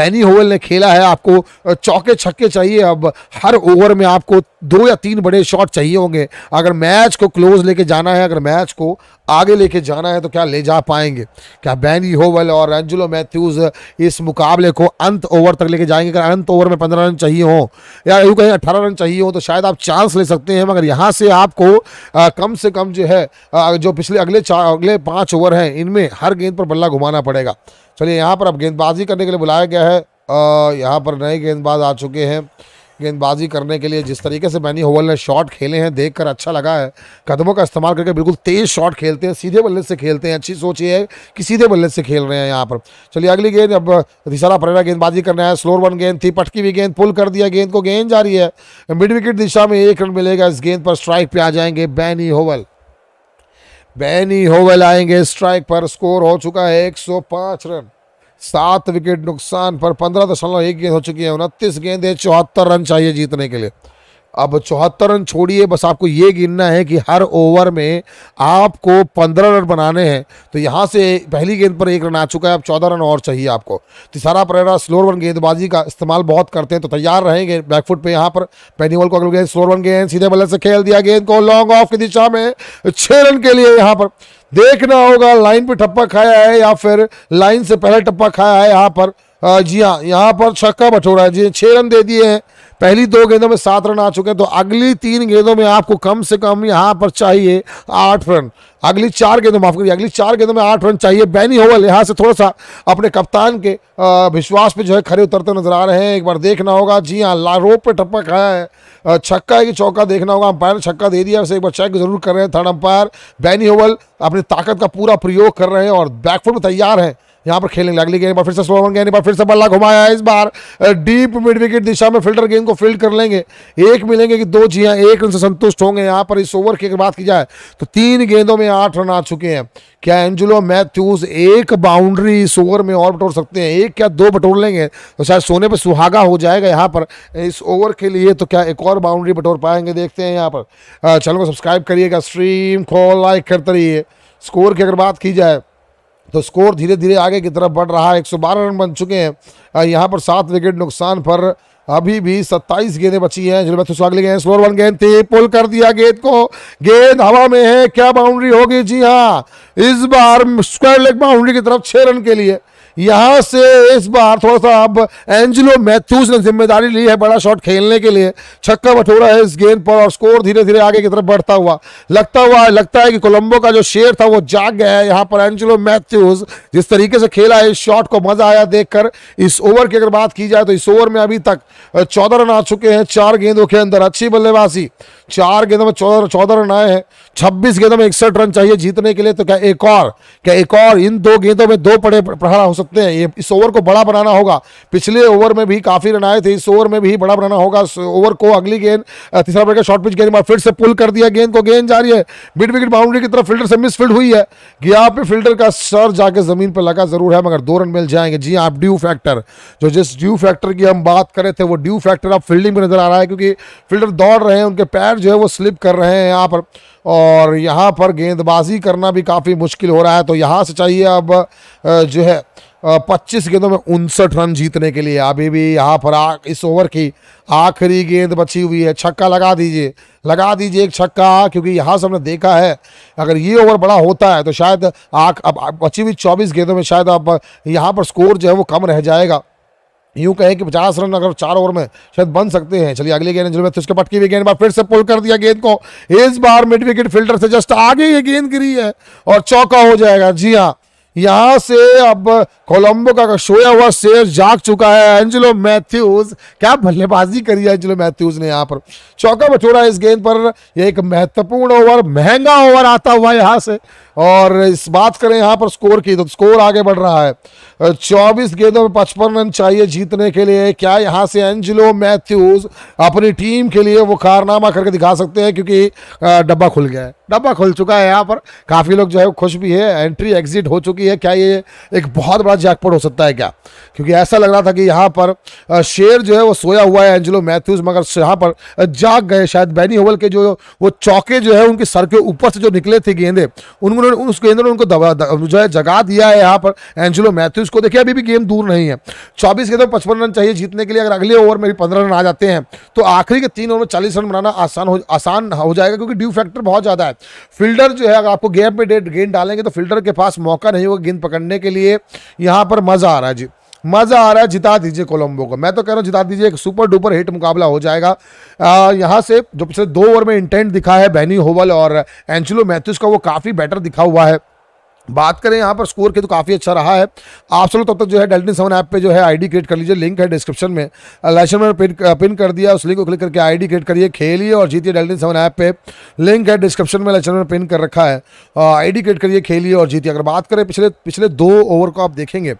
बैनी होवल ने खेला है आपको चौके छक्के चाहिए अब हर ओवर में आपको दो या तीन बड़े शॉट चाहिए होंगे अगर मैच को क्लोज लेके लेके जाना है अगर मैच को आगे लेके जाना है तो क्या ले जा पाएंगे क्या बैनी होवल और एंजलो मैथ्यूज इस मुकाबले को अंत ओवर तक लेके जाएंगे अगर अंत ओवर में पंद्रह रन चाहिए हो या यूँ कहीं अट्ठारह रन चाहिए हो तो शायद आप चांस ले सकते हैं मगर यहाँ से आपको आ, कम से कम जो है आ, जो पिछले अगले अगले पाँच ओवर हैं इनमें हर गेंद पर बल्ला घुमाना पड़ेगा चलिए यहाँ पर अब गेंदबाजी करने के लिए बुलाया गया है यहाँ पर नए गेंदबाज आ चुके हैं गेंदबाजी करने के लिए जिस तरीके से मैनी होवल ने शॉट खेले हैं देखकर अच्छा लगा है कदमों का इस्तेमाल करके बिल्कुल तेज़ शॉट खेलते हैं सीधे बल्ले से खेलते हैं अच्छी सोच ये है कि सीधे बल्ले से खेल रहे हैं यहाँ पर चलिए अगली गेंद अब रिसारा परेरा गेंदबाजी करने आया स्लोर वन गेंद थी पटकी हुई गेंद पुल कर दिया गेंद को गेंद जा रही है मिड विकेट दिशा में एक रन मिलेगा इस गेंद पर स्ट्राइक पे आ जाएंगे बैनी होवल बैनी होवल आएंगे स्ट्राइक पर स्कोर हो चुका है 105 रन सात विकेट नुकसान पर पंद्रह दशमलव एक गेंद हो चुकी है उनतीस गेंद है चौहत्तर रन चाहिए जीतने के लिए अब चौहत्तर रन छोड़िए बस आपको ये गिनना है कि हर ओवर में आपको पंद्रह रन बनाने हैं तो यहाँ से पहली गेंद पर एक रन आ चुका है अब चौदह रन और चाहिए आपको सारा प्रेरा स्लोर रन गेंदबाजी का इस्तेमाल बहुत करते हैं तो तैयार रहेंगे बैकफुट पे यहाँ पर पेनीवल को अगर गेंद स्लोर रन गेंद सीधे बल्ले से खेल दिया गेंद को लॉन्ग ऑफ की दिशा में छः रन के लिए यहाँ पर देखना होगा लाइन पर ठप्पा खाया है या फिर लाइन से पहले ठप्पा खाया है यहाँ पर जी हाँ यहाँ पर छक्का बटोरा है जी छः रन दे दिए हैं पहली दो गेंदों में सात रन आ चुके हैं तो अगली तीन गेंदों में आपको कम से कम यहाँ पर चाहिए आठ रन अगली चार गेंदों माफ करिए अगली चार गेंदों में आठ रन चाहिए बैनी होवल यहाँ से थोड़ा सा अपने कप्तान के विश्वास पे जो है खड़े उतरते नजर आ रहे हैं एक बार देखना होगा जी हाँ लारोप पे टप्पा है छक्का है कि चौका देखना होगा अंपायर छक्का दे दिया उसे एक बार चेक जरूर कर रहे हैं थर्ड अंपायर बैनी होवल अपनी ताकत का पूरा प्रयोग कर रहे हैं और बैकफुट में तैयार हैं यहाँ पर खेलने लग ली गेंद पर फिर से स्लो बन गया पर फिर से बल्ला घुमाया इस बार डीप मिड विकेट दिशा में फिल्टर गेंद को फील्ड कर लेंगे एक मिलेंगे कि दो जी हाँ एक रन से संतुष्ट होंगे यहाँ पर इस ओवर की अगर बात की जाए तो तीन गेंदों में आठ रन आ चुके हैं क्या एंजुलो मैथ्यूज एक बाउंड्री इस ओवर में और बटोर सकते हैं एक क्या दो बटोर लेंगे तो शायद सोने पर सुहागा हो जाएगा यहाँ पर इस ओवर के लिए तो क्या एक और बाउंड्री बटोर पाएंगे देखते हैं यहाँ पर चैनल को सब्सक्राइब करिएगा स्ट्रीम को लाइक करते रहिए स्कोर की अगर बात की जाए तो स्कोर धीरे धीरे आगे की तरफ बढ़ रहा है एक रन बन चुके हैं यहाँ पर सात विकेट नुकसान पर अभी भी 27 गेंदें बची हैं जिनमें अगले गेंद स्लोर वन गेंद थी पुल कर दिया गेंद को गेंद हवा में है क्या बाउंड्री होगी जी हाँ इस बार स्क्वायर लेग बाउंड्री की तरफ छः रन के लिए यहाँ से इस बार थोड़ा सा अब एंजिलो मैथ्यूज ने जिम्मेदारी ली है बड़ा शॉट खेलने के लिए छक्का बठोरा है इस गेंद पर और स्कोर धीरे धीरे आगे की तरफ बढ़ता हुआ लगता हुआ है लगता है कि कोलंबो का जो शेर था वो जाग गया है यहाँ पर एंजिलो मैथ्यूज जिस तरीके से खेला है इस शॉट को मजा आया देखकर इस ओवर की अगर बात की जाए तो इस ओवर में अभी तक चौदह रन आ चुके हैं चार गेंदों के अंदर अच्छी बल्लेबाजी चार गेंदों में चौदह चौदह रन आए हैं छब्बीस गेंदों में इकसठ रन चाहिए जीतने के लिए तो क्या एक और क्या एक और इन दो गेंदों में दो पड़े प्रहार हो सकते हैं ये इस ओवर को बड़ा बनाना होगा पिछले ओवर में भी काफ़ी रन आए थे इस ओवर में भी बड़ा बनाना होगा ओवर को अगली गेंद तीसरा ब्रेक शॉर्ट पिच गेंद फिर से पुल कर दिया गेंद को गेंद जा रही है मिड विकेट बाउंड्री की तरफ फील्डर से मिस फील्ड हुई है कि पे फील्डर का सर जाके ज़मीन पर लगा ज़रूर है मगर दो रन मिल जाएंगे जी हाँ, आप ड्यू फैक्टर जो जिस ड्यू फैक्टर की हम बात करें थे वो ड्यू फैक्टर आप फील्डिंग में नज़र आ रहा है क्योंकि फील्डर दौड़ रहे हैं उनके पैर जो है वो स्लिप कर रहे हैं यहाँ पर और यहाँ पर गेंदबाजी करना भी काफ़ी मुश्किल हो रहा है तो यहाँ से चाहिए अब जो है पच्चीस गेंदों में उनसठ रन जीतने के लिए अभी भी यहाँ पर आ, इस ओवर की आखिरी गेंद बची हुई है छक्का लगा दीजिए लगा दीजिए एक छक्का क्योंकि यहाँ से हमने देखा है अगर ये ओवर बड़ा होता है तो शायद आख अब बची हुई चौबीस गेंदों में शायद अब यहाँ पर स्कोर जो है वो कम रह जाएगा यूं कहें कि पचास रन अगर चार ओवर में शायद बन सकते हैं चलिए अगले गेंद जुड़े तो उसके पटकी हुई गेंद बार फिर से पुल कर दिया गेंद को इस बार मिड विकेट फिल्टर से जस्ट आगे ये गेंद गिरी है और चौका हो जाएगा जी हाँ यहाँ से अब कोलंबो का सोया हुआ शेर जाग चुका है एंजलो मैथ्यूज क्या बल्लेबाजी करी है एंजलो मैथ्यूज ने यहाँ पर चौका बटोरा इस गेंद पर एक महत्वपूर्ण ओवर महंगा ओवर आता हुआ यहाँ से और इस बात करें यहाँ पर स्कोर की तो स्कोर आगे बढ़ रहा है चौबीस गेंदों में पचपन रन चाहिए जीतने के लिए क्या यहाँ से एंजलो मैथ्यूज अपनी टीम के लिए वो कारनामा करके दिखा सकते हैं क्योंकि डब्बा खुल गया है डब्बा खुल चुका है यहाँ पर काफ़ी लोग जो है खुश भी है एंट्री एग्जिट हो चुकी है क्या ये एक बहुत बड़ा जैकपॉट हो सकता है क्या क्योंकि ऐसा लग रहा था कि यहाँ पर शेर जो है वो सोया हुआ है एंजलो मैथ्यूज मगर यहाँ पर जाग गए शायद बैनी होवल के जो वो चौके जो है उनके सर के ऊपर से जो निकले थे गेंदे उन्होंने उस गेंदों ने उनको दबा जो है जगा दिया है यहाँ पर एंजलो मैथ्यूज को देखिए अभी भी गेम दूर नहीं है चौबीस गेंदों तो में पचपन रन चाहिए जीतने के लिए अगर अगले ओवर में भी पंद्रह रन आ जाते हैं तो आखिरी के तीन ओवर में चालीस रन बनाना आसान हो आसान हो जाएगा क्योंकि ड्यू फैक्टर बहुत ज़्यादा है फील्डर जो है अगर आपको पे डेट गेंद डालेंगे तो फील्डर के पास मौका नहीं होगा गेंद पकड़ने के लिए यहाँ पर मज़ा आ रहा है जी मज़ा आ रहा है जिता दीजिए कोलंबो को मैं तो कह रहा हूँ जिता दीजिए एक सुपर डुपर हिट मुकाबला हो जाएगा आ, यहाँ से जो पिछले दो ओवर में इंटेंट दिखा है बैनी होवल और एंचुलो मैथ्यूस का वो काफ़ी बेटर दिखा हुआ है बात करें यहाँ पर स्कोर की तो काफ़ी अच्छा रहा है आप सब तब तक जो है डेल्टिन सेवन ऐप पे जो है आईडी क्रिएट कर लीजिए लिंक है डिस्क्रिप्शन में लाइसन में पिन पिन कर दिया उस लिंक को क्लिक करके आईडी क्रिएट करिए खेलिए और जीतिए डेल्टिन सेवन ऐप पे लिंक है डिस्क्रिप्शन में लाइसन में पिन कर रखा है आई क्रिएट करिए खेलिए और जीतिए अगर बात करें पिछले पिछले दो ओवर को आप देखेंगे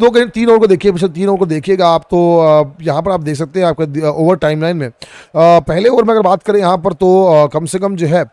दो कहीं तीन ओवर को देखिए पिछले तीन ओवर को देखिएगा आप तो यहाँ पर आप देख सकते हैं आपके ओवर टाइम में पहले ओवर में अगर बात करें यहाँ पर तो कम से कम जो है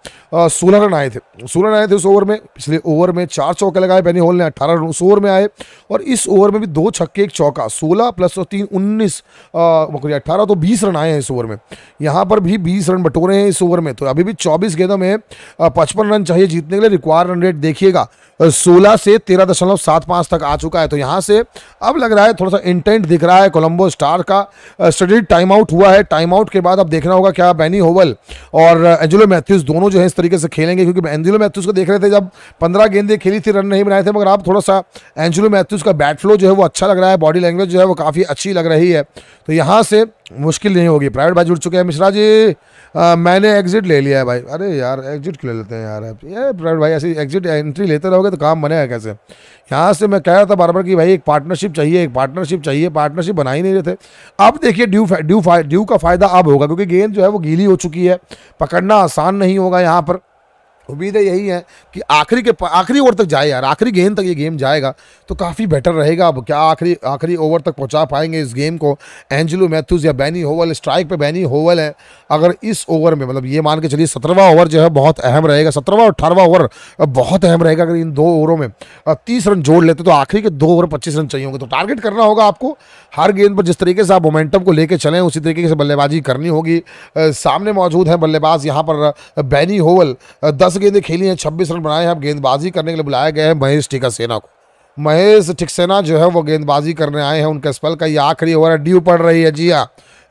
सोलह रन आए थे सोलह रन आए थे उस ओवर में पिछले ओवर में चार चार चौके लगाए बेनी होल ने अट्ठारह रन उस ओवर में आए और इस ओवर में भी दो छक्के एक चौका सोलह प्लस और तीन उन्नीस बकरी अट्ठारह तो बीस रन आए हैं इस ओवर में यहाँ पर भी बीस रन बटोरे हैं इस ओवर में तो अभी भी चौबीस गेंदों में पचपन रन चाहिए जीतने के लिए रिक्वायर रन रेट देखिएगा सोलह से तेरह दशमलव सात पाँच तक आ चुका है तो यहाँ से अब लग रहा है थोड़ा सा इंटेंट दिख रहा है कोलंबो स्टार का स्टडी टाइम आउट हुआ है टाइम आउट के बाद अब देखना होगा क्या बैनी होवल और एंजुलो मैथ्यूज दोनों जो है इस तरीके से खेलेंगे क्योंकि एंजुलो मैथ्यूज को देख रहे थे जब पंद्रह गेंदे खेली थी रन नहीं बनाए थे मगर आप थोड़ा सा एंजुलो मैथ्यूज का बैट फ्लो जो है वो अच्छा लग रहा है बॉडी लैंग्वेज जो है वो काफ़ी अच्छी लग रही है तो यहाँ से मुश्किल नहीं होगी प्राइवेट भाई जुड़ चुके हैं मिश्रा जी आ, मैंने एग्जिट ले लिया है भाई अरे यार एग्जिट क्यों ले लेते हैं यार ये प्राइवेट भाई ऐसी एग्जिट एंट्री लेते रहोगे तो काम बनेगा कैसे यहाँ से मैं कह रहा था बार बार कि भाई एक पार्टनरशिप चाहिए एक पार्टनरशिप चाहिए पार्टनरशिप बना ही नहीं रहे थे अब देखिए ड्यू ड्यू ड्यू का फ़ायदा अब होगा क्योंकि गेंद जो है वो गीली हो चुकी है पकड़ना आसान नहीं होगा यहाँ पर उम्मीदें यही है कि आखिरी के आखिरी ओवर तक जाए यार आखिरी गेंद तक ये गेम जाएगा तो काफ़ी बेटर रहेगा अब क्या आखिरी आखिरी ओवर तक पहुंचा पाएंगे इस गेम को एंजलो मैथ्यूज़ या बैनी होवल स्ट्राइक पे बैनी होवल है अगर इस ओवर में मतलब ये मान के चलिए सत्रहवा ओवर जो है बहुत अहम रहेगा सत्रहवा और अठारहवा ओवर बहुत अहम रहेगा अगर इन दो ओवरों में तीस रन जोड़ लेते तो आखिरी के दो ओवर पच्चीस रन चाहिए होंगे तो टारगेट करना होगा आपको हर गेंद पर जिस तरीके से आप मोमेंटम को लेकर चलें उसी तरीके से बल्लेबाजी करनी होगी सामने मौजूद है बल्लेबाज यहाँ पर बैनी होवल दस गेंदें खेली हैं छब्बीस रन बनाए हैं अब गेंदबाजी करने के लिए बुलाया गया है महेश सेना को महेश ठिकसेना जो है वो गेंदबाजी करने आए हैं उनके स्पल का ये आखिरी ओवर ड्यू पड़ रही है जी हाँ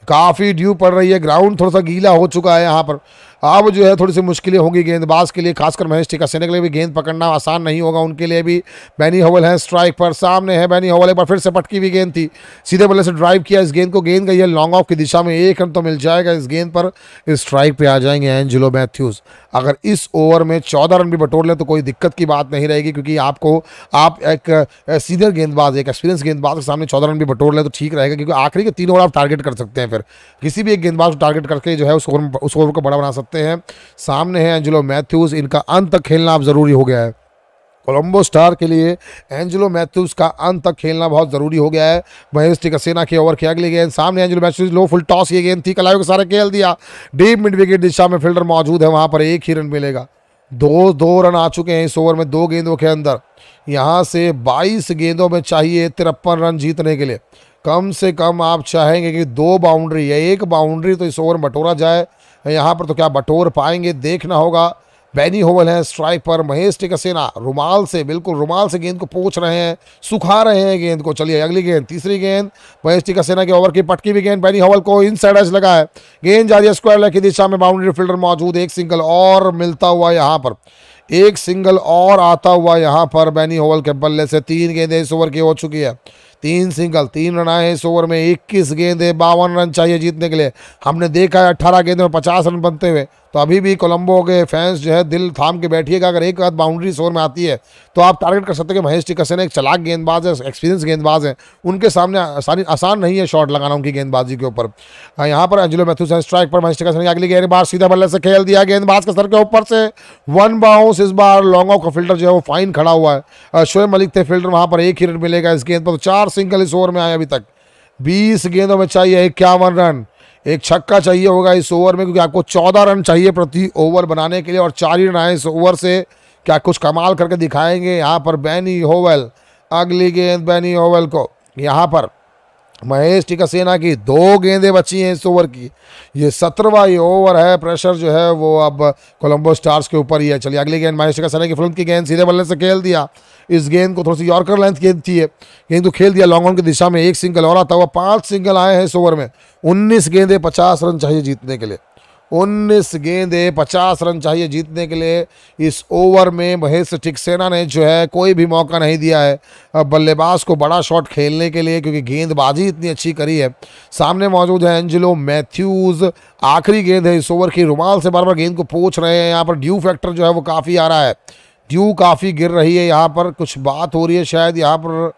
काफ़ी ड्यू पड़ रही है ग्राउंड थोड़ा सा गीला हो चुका है यहाँ पर अब जो है थोड़ी सी मुश्किलें होंगी गेंदबाज के लिए खासकर महेश टीका सेना के लिए भी गेंद पकड़ना आसान नहीं होगा उनके लिए भी बैनी होवल है स्ट्राइक पर सामने है बैनी होवल एक बार फिर से पटकी हुई गेंद थी सीधे बल्ले से ड्राइव किया इस गेंद को गेंद गई है लॉन्ग ऑफ की दिशा में एक रन तो मिल जाएगा इस गेंद पर स्ट्राइक पर आ जाएंगे एंजिलो मैथ्यूज़ अगर इस ओवर में चौदह रन भी बटोर लें तो कोई दिक्कत की बात नहीं रहेगी क्योंकि आपको आप एक सीनियर गेंदबाज एक एक्सपीरियंस गेंदबाज के सामने चौदह रन भी बटोर लें तो ठीक रहेगा क्योंकि आखिरी के तीन ओवर आप टारगेट कर सकते हैं फिर किसी भी एक गेंदबाज को टारगेट करके जो है उस ओवर उस ओवर को बड़ा बना सकते हैं सकते हैं सामने है एंजलो मैथ्यूज़ इनका अंत तक खेलना अब ज़रूरी हो गया है कोलंबो स्टार के लिए एंजलो मैथ्यूज का अंत तक खेलना बहुत जरूरी हो गया है महेश टिकसेना के ओवर की अगली गेंद सामने Angelo Mathews low full toss ये गेंद थी कलायो के सारे खेल दिया डीप मिड विकेट दिशा में फील्डर मौजूद है वहाँ पर एक ही रन मिलेगा दो दो रन आ चुके हैं इस ओवर में दो गेंदों के अंदर यहाँ से 22 गेंदों में चाहिए तिरपन रन जीतने के लिए कम से कम आप चाहेंगे कि दो बाउंड्री या एक बाउंड्री तो इस ओवर में बटोरा जाए यहाँ पर तो क्या बटोर पाएंगे देखना होगा बैनी होवल है स्ट्राइक पर महेश टिकसेना रुमाल से बिल्कुल रुमाल से गेंद को पोछ रहे हैं सुखा रहे हैं गेंद को चलिए अगली गेंद तीसरी गेंद महेश टिकसेना के ओवर की पटकी भी गेंद बैनी होवल को इन साइड एज लगा है गेंद जा रही है स्क्वायर लेग की दिशा में बाउंड्री फील्डर मौजूद एक सिंगल और मिलता हुआ यहाँ पर एक सिंगल और आता हुआ यहाँ पर बैनी होवल के बल्ले से तीन गेंदें इस ओवर की हो चुकी है तीन सिंगल तीन रन आए इस ओवर में इक्कीस गेंदें बावन रन चाहिए जीतने के लिए हमने देखा है अट्ठारह गेंद में पचास रन बनते हुए तो अभी भी कोलंबो के फैंस जो है दिल थाम के बैठिएगा अगर एक आध बाउंड्री शोर में आती है तो आप टारगेट कर सकते हैं कि महेश टिकसन एक चलाक गेंदबाज है एक्सपीरियंस गेंदबाज है उनके सामने आसानी आसान नहीं है शॉट लगाना उनकी गेंदबाजी के ऊपर हाँ, यहाँ पर अंजलो मैथ्यूस स्ट्राइक पर महेश टिकसन अगली गेंद बार सीधा बल्ले से खेल दिया गेंदबाज के सर के ऊपर से वन बाउंस इस बार लॉन्ग ऑफ का फिल्टर जो है वो फाइन खड़ा हुआ है शोएब मलिक थे फिल्टर वहाँ पर एक ही रन मिलेगा इस गेंद पर तो चार सिंगल इस ओवर में आए अभी तक बीस गेंदों में चाहिए इक्यावन रन एक छक्का चाहिए होगा इस ओवर में क्योंकि आपको चौदह रन चाहिए प्रति ओवर बनाने के लिए और चार ही रन आए इस ओवर से क्या कुछ कमाल करके दिखाएंगे यहाँ पर बैनी होवेल अगली गेंद बैनी होवेल को यहाँ पर महेश सेना की दो गेंदें बची हैं इस ओवर की ये सत्रवा ये ओवर है प्रेशर जो है वो अब कोलंबो स्टार्स के ऊपर ही है चलिए अगली गेंद महेश सेना की फिल्म की गेंद सीधे बल्ले से खेल दिया इस गेंद को थोड़ी सी यॉर्कर लेंथ गेंद थी गेंद को खेल दिया लॉन्ग ऑन की दिशा में एक सिंगल और आता हुआ पाँच सिंगल आए हैं इस ओवर में उन्नीस गेंदे पचास रन चाहिए जीतने के लिए उन्नीस गेंदे पचास रन चाहिए जीतने के लिए इस ओवर में महेश ठिकसेना ने जो है कोई भी मौका नहीं दिया है बल्लेबाज को बड़ा शॉट खेलने के लिए क्योंकि गेंदबाजी इतनी अच्छी करी है सामने मौजूद है एंजिलो मैथ्यूज़ आखिरी गेंद है इस ओवर की रुमाल से बार बार गेंद को पोछ रहे हैं यहाँ पर ड्यू फैक्टर जो है वो काफ़ी आ रहा है ड्यू काफ़ी गिर रही है यहाँ पर कुछ बात हो रही है शायद यहाँ पर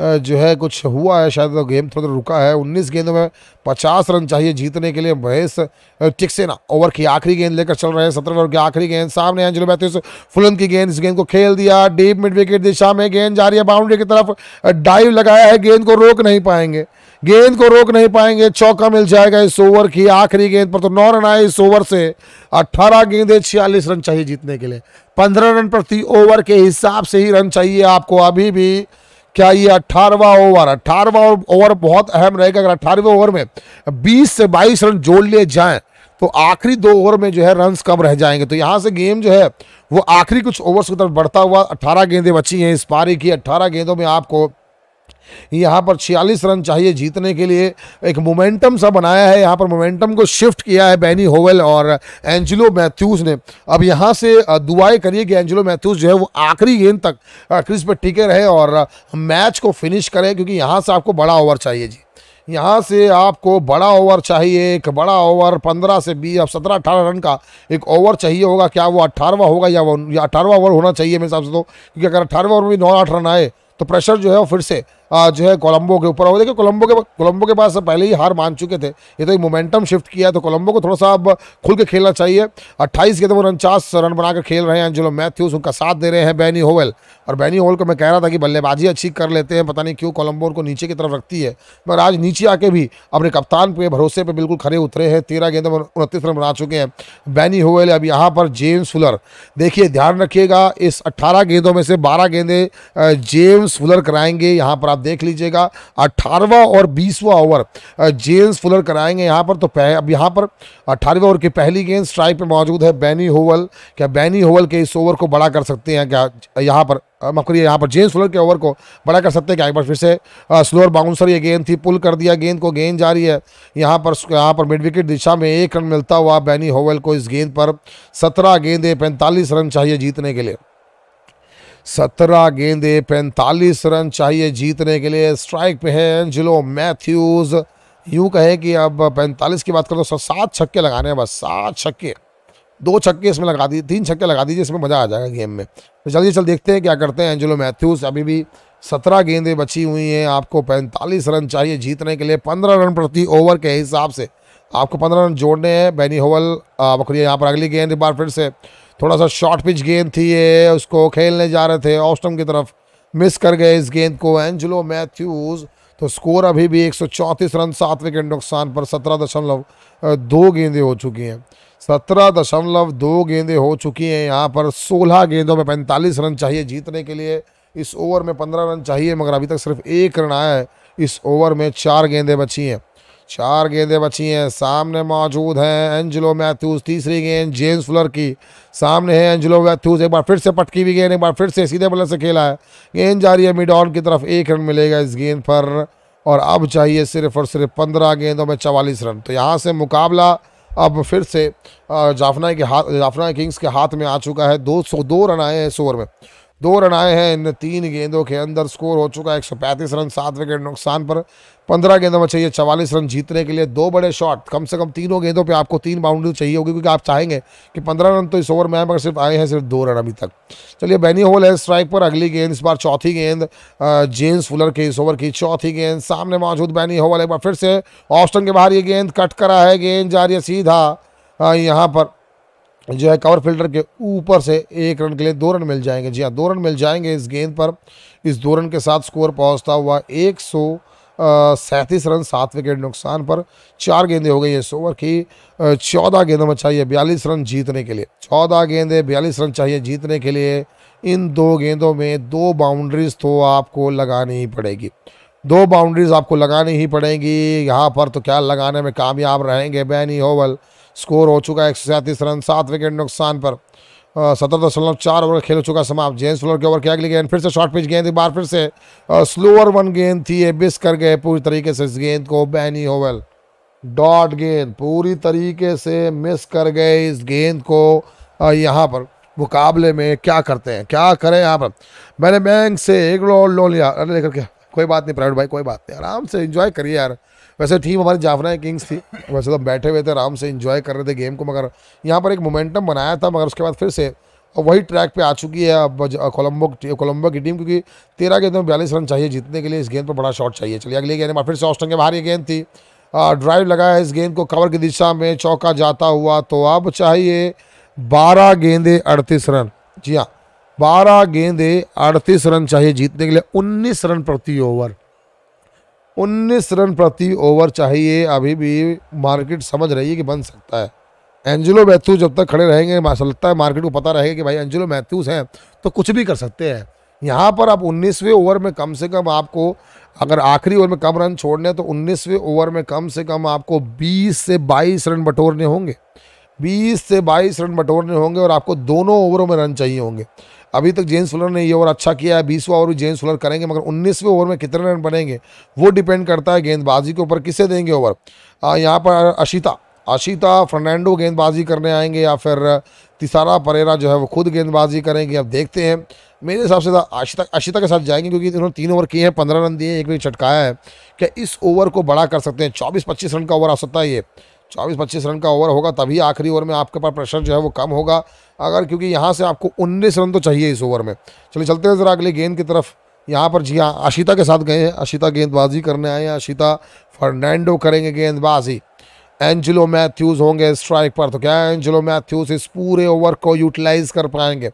जो है कुछ हुआ है शायद गेम थोड़ा रुका है 19 गेंदों में 50 रन चाहिए जीतने के लिए महेश टिकसेना ओवर की आखिरी गेंद लेकर चल रहे हैं सत्रह ओवर की आखिरी गेंद सामने एंजलो मैथ्यूस फुलन की गेंद इस गेंद को खेल दिया डीप मिड विकेट दिशा में गेंद जा रही है बाउंड्री की तरफ डाइव लगाया है गेंद को रोक नहीं पाएंगे गेंद को रोक नहीं पाएंगे चौका मिल जाएगा इस ओवर की आखिरी गेंद पर तो नौ रन आए इस ओवर से अट्ठारह गेंदें छियालीस रन चाहिए जीतने के लिए पंद्रह रन प्रति ओवर के हिसाब से ही रन चाहिए आपको अभी भी क्या ये अट्ठारहवा ओवर अट्ठारहवा ओवर बहुत अहम रहेगा अगर अट्ठारहवें ओवर में 20 से 22 रन जोड़ लिए जाएं तो आखिरी दो ओवर में जो है रन कम रह जाएंगे तो यहाँ से गेम जो है वो आखिरी कुछ ओवर्स की तरफ बढ़ता हुआ अट्ठारह गेंदें बची हैं इस पारी की अट्ठारह गेंदों में आपको यहाँ पर 46 रन चाहिए जीतने के लिए एक मोमेंटम सा बनाया है यहाँ पर मोमेंटम को शिफ्ट किया है बैनी होवेल और एंजिलो मैथ्यूज़ ने अब यहाँ से दुआएं करिए कि एंजिलो मैथ्यूज़ जो है वो आखिरी गेंद तक क्रिज पर टिके रहे और मैच को फिनिश करें क्योंकि यहाँ से आपको बड़ा ओवर चाहिए जी यहाँ से आपको बड़ा ओवर चाहिए एक बड़ा ओवर पंद्रह से बीस अब सत्रह अठारह रन का एक ओवर चाहिए होगा क्या वो अठारहवा होगा या वो या अठारहवा ओवर होना चाहिए मेरे हिसाब से तो क्योंकि अगर अठारहवा ओवर में नौ आठ रन आए तो प्रेशर जो है वो फिर से जो है कोलंबो के ऊपर और देखिए कोलंबो के कोलंबो के पास पहले ही हार मान चुके थे ये तो एक मोमेंटम शिफ्ट किया तो कोलंबो को थोड़ा सा अब खुल के खेलना चाहिए अट्ठाईस के तो उनचास रन बनाकर खेल रहे हैं एंजलो मैथ्यूज उनका साथ दे रहे हैं बैनी होवेल और बैनी होवेल को मैं कह रहा था कि बल्लेबाजी अच्छी कर लेते हैं पता नहीं क्यों कोलंबो उनको नीचे की तरफ रखती है मगर आज नीचे आके भी अपने कप्तान पे भरोसे पर बिल्कुल खड़े उतरे हैं तेरह गेंद उनतीस रन बना चुके हैं बैनी होवेल अब यहाँ पर जेम्स फुलर देखिए ध्यान रखिएगा इस अट्ठारह गेंदों में से बारह गेंदे जेम्स फुलर कराएंगे यहाँ पर आप देख लीजिएगा अठारहवा और बीसवा ओवर जेम्स फुलर कराएंगे यहाँ पर तो अब यहाँ पर अट्ठारहवें ओवर की पहली गेंद स्ट्राइक पर मौजूद है बैनी होवल क्या बैनी होवल के इस ओवर को बड़ा कर सकते हैं क्या यहाँ पर माफ करिए यहाँ पर जेम्स फुलर के ओवर को बड़ा कर सकते हैं क्या एक बार फिर से स्लोअर बाउंसर ये गेंद थी पुल कर दिया गेंद को गेंद जारी है यहाँ पर यहाँ पर मिड विकेट दिशा में एक रन मिलता हुआ बैनी होवल को इस गेंद पर सत्रह गेंदें पैंतालीस रन चाहिए जीतने के लिए सत्रह गेंदे पैंतालीस रन चाहिए जीतने के लिए स्ट्राइक पे है एंजिलो मैथ्यूज यूं कहे कि अब पैंतालीस की बात करो तो सात छक्के लगाने हैं बस सात छक्के दो छक्के इसमें लगा दिए तीन छक्के लगा दीजिए इसमें मज़ा आ जाएगा गेम में तो चलिए चल देखते हैं क्या करते हैं एंजिलो मैथ्यूज अभी भी सत्रह गेंदे बची हुई हैं आपको पैंतालीस रन चाहिए जीतने के लिए पंद्रह रन प्रति ओवर के हिसाब से आपको पंद्रह रन जोड़ने हैं बैनी होवल बकरिया यहाँ पर अगली गेंद एक बार फिर से थोड़ा सा शॉर्ट पिच गेंद थी ये उसको खेलने जा रहे थे ऑस्टम की तरफ मिस कर गए इस गेंद को एंजलो मैथ्यूज़ तो स्कोर अभी भी 134 रन सात विकेट नुकसान पर सत्रह दशमलव दो गेंदें हो चुकी हैं सत्रह दशमलव दो गेंदें हो चुकी हैं यहाँ पर सोलह गेंदों में पैंतालीस रन चाहिए जीतने के लिए इस ओवर में पंद्रह रन चाहिए मगर अभी तक सिर्फ एक रन आया है इस ओवर में चार गेंदें बची हैं चार गेंदें बची हैं सामने मौजूद हैं एंजलो मैथ्यूज तीसरी गेंद जेम्स फुलर की सामने है एंजलो मैथ्यूज एक बार फिर से पटकी हुई गेंद एक बार फिर से सीधे बल्ले से खेला है गेंद जा रही है मिड ऑन की तरफ एक रन मिलेगा इस गेंद पर और अब चाहिए सिर्फ और सिर्फ पंद्रह गेंदों में चवालीस रन तो यहाँ से मुकाबला अब फिर से जाफना के हाथ जाफना किंग्स के हाथ में आ चुका है दो सौ दो रन आए हैं इस ओवर में दो रन आए हैं इन तीन गेंदों के अंदर स्कोर हो चुका है एक रन सात विकेट नुकसान पर पंद्रह गेंदों में चाहिए चवालीस रन जीतने के लिए दो बड़े शॉट कम से कम तीनों गेंदों पे आपको तीन बाउंड्री चाहिए होगी क्योंकि आप चाहेंगे कि पंद्रह रन तो इस ओवर में आए मगर सिर्फ आए हैं सिर्फ दो रन अभी तक चलिए बैनी होल है स्ट्राइक पर अगली गेंद इस बार चौथी गेंद जेम्स फुलर के इस ओवर की चौथी गेंद सामने मौजूद बैनी होल एक बार फिर से ऑस्टन के बाहर ये गेंद कट करा है गेंद जा रही है सीधा यहाँ पर जो है कवर फिल्टर के ऊपर से एक रन के लिए दो रन मिल जाएंगे जी हाँ दो रन मिल जाएंगे इस गेंद पर इस दो रन के साथ स्कोर पहुंचता हुआ एक सौ सैंतीस रन सात विकेट नुकसान पर चार गेंदें हो गई इस ओवर की चौदह गेंदों में चाहिए बयालीस रन जीतने के लिए चौदह गेंदें बयालीस रन चाहिए जीतने के लिए इन दो गेंदों में दो बाउंड्रीज तो आपको लगानी ही पड़ेगी दो बाउंड्रीज आपको लगानी ही पड़ेंगी यहाँ पर तो क्या लगाने में कामयाब रहेंगे बैनी होवल स्कोर हो चुका है एक रन सात विकेट नुकसान पर सत्रह दशमलव चार ओवर खेल चुका समाप्त जेम्स फ्लोर के ओवर क्या अगली गेंद फिर से शॉर्ट पिच गेंद एक बार फिर से स्लोअर वन गेंद थी ये मिस कर गए पूरी तरीके से इस गेंद को बैनी होवेल डॉट गेंद पूरी तरीके से मिस कर गए इस गेंद को यहाँ पर मुकाबले में क्या करते हैं क्या करें यहाँ पर मैंने बैंक से एक लोन लो लिया लेकर के कोई बात नहीं प्राइवेट भाई कोई बात नहीं आराम से इंजॉय करिए यार वैसे टीम हमारी जाफना किंग्स थी वैसे तो बैठे हुए थे आराम से इन्जॉय कर रहे थे गेम को मगर यहाँ पर एक मोमेंटम बनाया था मगर उसके बाद फिर से और वही ट्रैक पे आ चुकी है अब कोलंबो कोलंबो की टीम क्योंकि तेरह गेंद तो में बयालीस रन चाहिए जीतने के लिए इस गेंद पर बड़ा शॉट चाहिए चलिए अगली गेंद में फिर से ऑस्टन के बाहर ये गेंद थी ड्राइव लगाया इस गेंद को कवर की दिशा में चौका जाता हुआ तो अब चाहिए बारह गेंदे अड़तीस रन जी हाँ बारह गेंदे अड़तीस रन चाहिए जीतने के लिए उन्नीस रन प्रति ओवर उन्नीस रन प्रति ओवर चाहिए अभी भी मार्केट समझ रही है कि बन सकता है एंजिलो मैथ्यूज जब तक खड़े रहेंगे लगता है मार्केट को पता रहेगा कि भाई एंजिलो मैथ्यूज हैं तो कुछ भी कर सकते हैं यहाँ पर आप 19वें ओवर में कम से कम आपको अगर आखिरी ओवर में कम रन छोड़ने तो 19वें ओवर में कम से कम आपको 20 से 22 रन बटोरने होंगे 20 से 22 रन बटोरने होंगे और आपको दोनों ओवरों में रन चाहिए होंगे अभी तक जेम्स फुलर ने ये ओवर अच्छा किया है बीसवा ओवर भी जेम्स फुलर करेंगे मगर उन्नीसवें ओवर में कितने रन बनेंगे वो डिपेंड करता है गेंदबाजी के ऊपर किसे देंगे ओवर यहाँ पर अशिता अशिता फर्नांडो गेंदबाजी करने आएंगे या फिर तिसारा परेरा जो है वो खुद गेंदबाजी करेंगे अब देखते हैं मेरे हिसाब से तो आशिता अशिता के साथ जाएंगे क्योंकि इन्होंने तीन ओवर किए हैं पंद्रह रन दिए एक भी छटकाया है क्या इस ओवर को बड़ा कर सकते हैं चौबीस पच्चीस रन का ओवर आ सकता है ये चौबीस पच्चीस रन का ओवर होगा तभी आखिरी ओवर में आपके पास प्रेशर जो है वो कम होगा अगर क्योंकि यहाँ से आपको उन्नीस रन तो चाहिए इस ओवर में चलिए चलते हैं ज़रा अगले गेंद की तरफ यहाँ पर जी हाँ आशिता के साथ गए हैं आशिता गेंदबाजी करने आए हैं आशिता फर्नैंडो करेंगे गेंदबाजी एंजिलो मैथ्यूज़ होंगे स्ट्राइक पर तो क्या एंजिलो मैथ्यूज़ इस पूरे ओवर को यूटिलाइज कर पाएंगे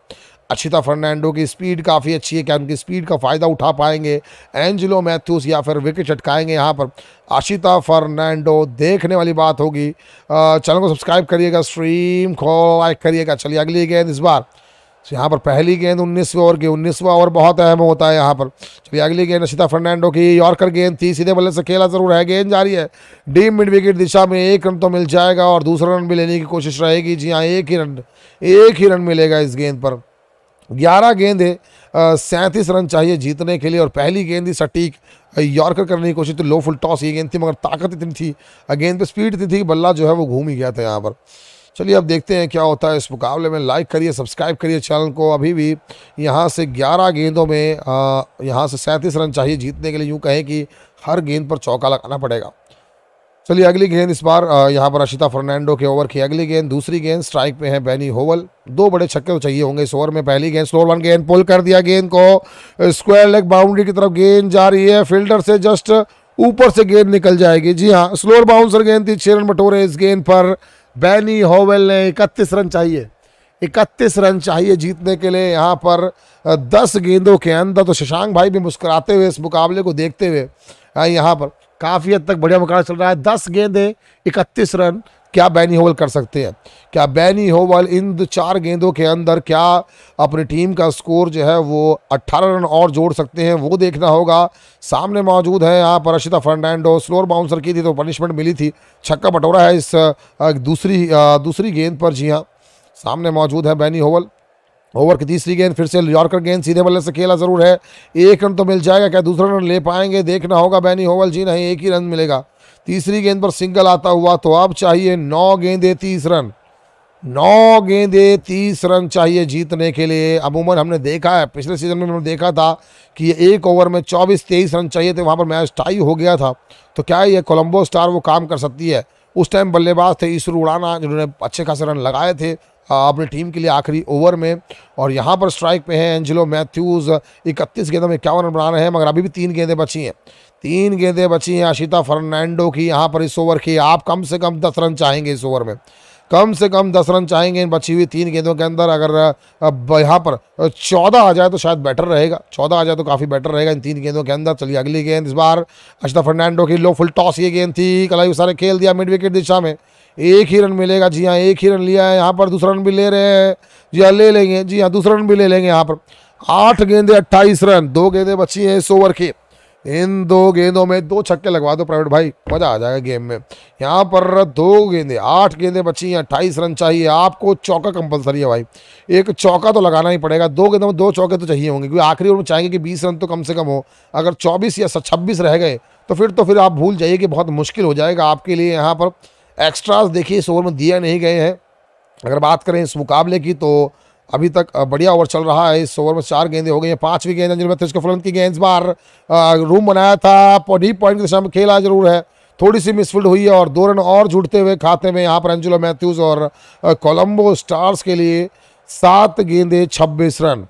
अक्षिता फर्नांडो की स्पीड काफ़ी अच्छी है क्या उनकी स्पीड का फ़ायदा उठा पाएंगे एंजिलो मैथ्यूस या फिर विकेट चटकाएंगे यहाँ पर अशिता फर्नांडो देखने वाली बात होगी चैनल को सब्सक्राइब करिएगा स्ट्रीम को लाइक करिएगा चलिए अगली गेंद इस बार तो यहाँ पर पहली गेंद उन्नीसवें ओवर की उन्नीसवा ओवर बहुत अहम होता है यहाँ पर चलिए अगली गेंद अशिता फर्नांडो की यॉर्कर गेंद थी सीधे बल्ले से खेला जरूर है गेंद जारी है डीम मिड विकेट दिशा में एक रन तो मिल जाएगा और दूसरा रन भी लेने की कोशिश रहेगी जी हाँ एक ही रन एक ही रन मिलेगा इस गेंद पर ग्यारह गेंद सैंतीस रन चाहिए जीतने के लिए और पहली गेंद ही सटीक यॉर्कर करने की कोशिश थी तो लो फुल टॉस ये गेंद थी मगर ताकत इतनी थी गेंद पे स्पीड इतनी थी कि बल्ला जो है वो घूम ही गया था यहाँ पर चलिए अब देखते हैं क्या होता है इस मुकाबले में लाइक करिए सब्सक्राइब करिए चैनल को अभी भी यहाँ से 11 गेंदों में यहाँ से 37 रन चाहिए जीतने के लिए यूँ कहें कि हर गेंद पर चौका लगाना पड़ेगा चलिए अगली गेंद इस बार यहाँ पर अशिता फर्नांडो के ओवर की अगली गेंद दूसरी गेंद स्ट्राइक पे है बैनी होवल दो बड़े छक्के तो चाहिए होंगे इस ओवर में पहली गेंद स्लोर वन गेंद पुल कर दिया गेंद को स्क्वायर लेग बाउंड्री की तरफ गेंद जा रही है फील्डर से जस्ट ऊपर से गेंद निकल जाएगी जी हाँ स्लोर बाउंसर गेंद थी छः रन बटोरे इस गेंद पर बैनी होवल ने इकतीस रन चाहिए इकतीस रन चाहिए जीतने के लिए यहाँ पर दस गेंदों के अंदर तो शशांक भाई भी मुस्कुराते हुए इस मुकाबले को देखते हुए यहाँ पर काफ़ी हद तक बढ़िया मुकाबला चल रहा है दस गेंदे इकतीस रन क्या बैनी होवल कर सकते हैं क्या बैनी होवल इन चार गेंदों के अंदर क्या अपनी टीम का स्कोर जो है वो 18 रन और जोड़ सकते हैं वो देखना होगा सामने मौजूद है यहाँ पर अशिता फर्नांडो स्लोर बाउंसर की थी तो पनिशमेंट मिली थी छक्का बटोरा है इस दूसरी दूसरी गेंद पर जी हाँ सामने मौजूद है बैनी होवल ओवर की तीसरी गेंद फिर से यॉर्कर गेंद सीधे बल्ले से खेला जरूर है एक रन तो मिल जाएगा क्या दूसरा रन ले पाएंगे देखना होगा बैनी होवल जी नहीं एक ही रन मिलेगा तीसरी गेंद पर सिंगल आता हुआ तो अब चाहिए नौ गेंदे तीस रन नौ गेंदे तीस रन चाहिए जीतने के लिए अमूमन हमने देखा है पिछले सीजन में हमने देखा था कि एक ओवर में चौबीस तेईस रन चाहिए थे वहाँ पर मैच टाई हो गया था तो क्या ये कोलम्बो स्टार वो काम कर सकती है उस टाइम बल्लेबाज थे ईश्वर उड़ाना जिन्होंने अच्छे खासे रन लगाए थे अपनी टीम के लिए आखिरी ओवर में और यहाँ पर स्ट्राइक पे हैं एंजिलो मैथ्यूज़ इकतीस गेंदों में इक्यावन रन बना रहे हैं मगर अभी भी तीन गेंदें बची हैं तीन गेंदें बची हैं आशिता फर्नैंडो की यहाँ पर इस ओवर की आप कम से कम दस रन चाहेंगे इस ओवर में कम से कम दस रन चाहेंगे इन बची हुई तीन गेंदों के अंदर अगर अब यहाँ पर चौदह आ जाए तो शायद बेटर रहेगा चौदह आ जाए तो काफ़ी बेटर रहेगा इन तीन गेंदों के अंदर चलिए अगली गेंद इस बार अशिता फर्नांडो की लो फुल टॉस ये गेंद थी कलाई सारे खेल दिया मिड विकेट दिशा में एक ही रन मिलेगा जी हाँ एक ही रन लिया है यहाँ पर दूसरा रन भी ले रहे हैं जी हाँ ले लेंगे जी हाँ दूसरा रन भी ले लेंगे यहाँ पर आठ गेंदे अट्ठाईस रन दो गेंदे बची हैं इस ओवर के इन दो गेंदों में दो छक्के लगवा दो प्राइवेट भाई मजा आ जाएगा गेम में यहाँ पर दो गेंदे आठ गेंदे बची हैं अट्ठाईस रन चाहिए आपको चौका कंपलसरी है भाई एक चौका तो लगाना ही पड़ेगा दो गेंदों में दो चौके तो चाहिए होंगे क्योंकि आखिरी ओवर में चाहेंगे कि बीस रन तो कम से कम हो अगर चौबीस या छब्बीस रह गए तो फिर तो फिर आप भूल जाइए कि बहुत मुश्किल हो जाएगा आपके लिए यहाँ पर एक्स्ट्रास देखिए इस ओवर में दिए नहीं गए हैं अगर बात करें इस मुकाबले की तो अभी तक बढ़िया ओवर चल रहा है इस ओवर में चार गेंदें हो गई हैं पांचवी गेंद अंजलि मैथ्रेस के फलन की गेंद बार रूम बनाया था डीप पॉइंट की दिशा में खेला जरूर है थोड़ी सी मिसफील्ड हुई है और दो रन और जुड़ते हुए खाते में यहाँ पर अंजुला मैथ्यूज और कोलम्बो स्टार्स के लिए सात गेंदे छब्बीस रन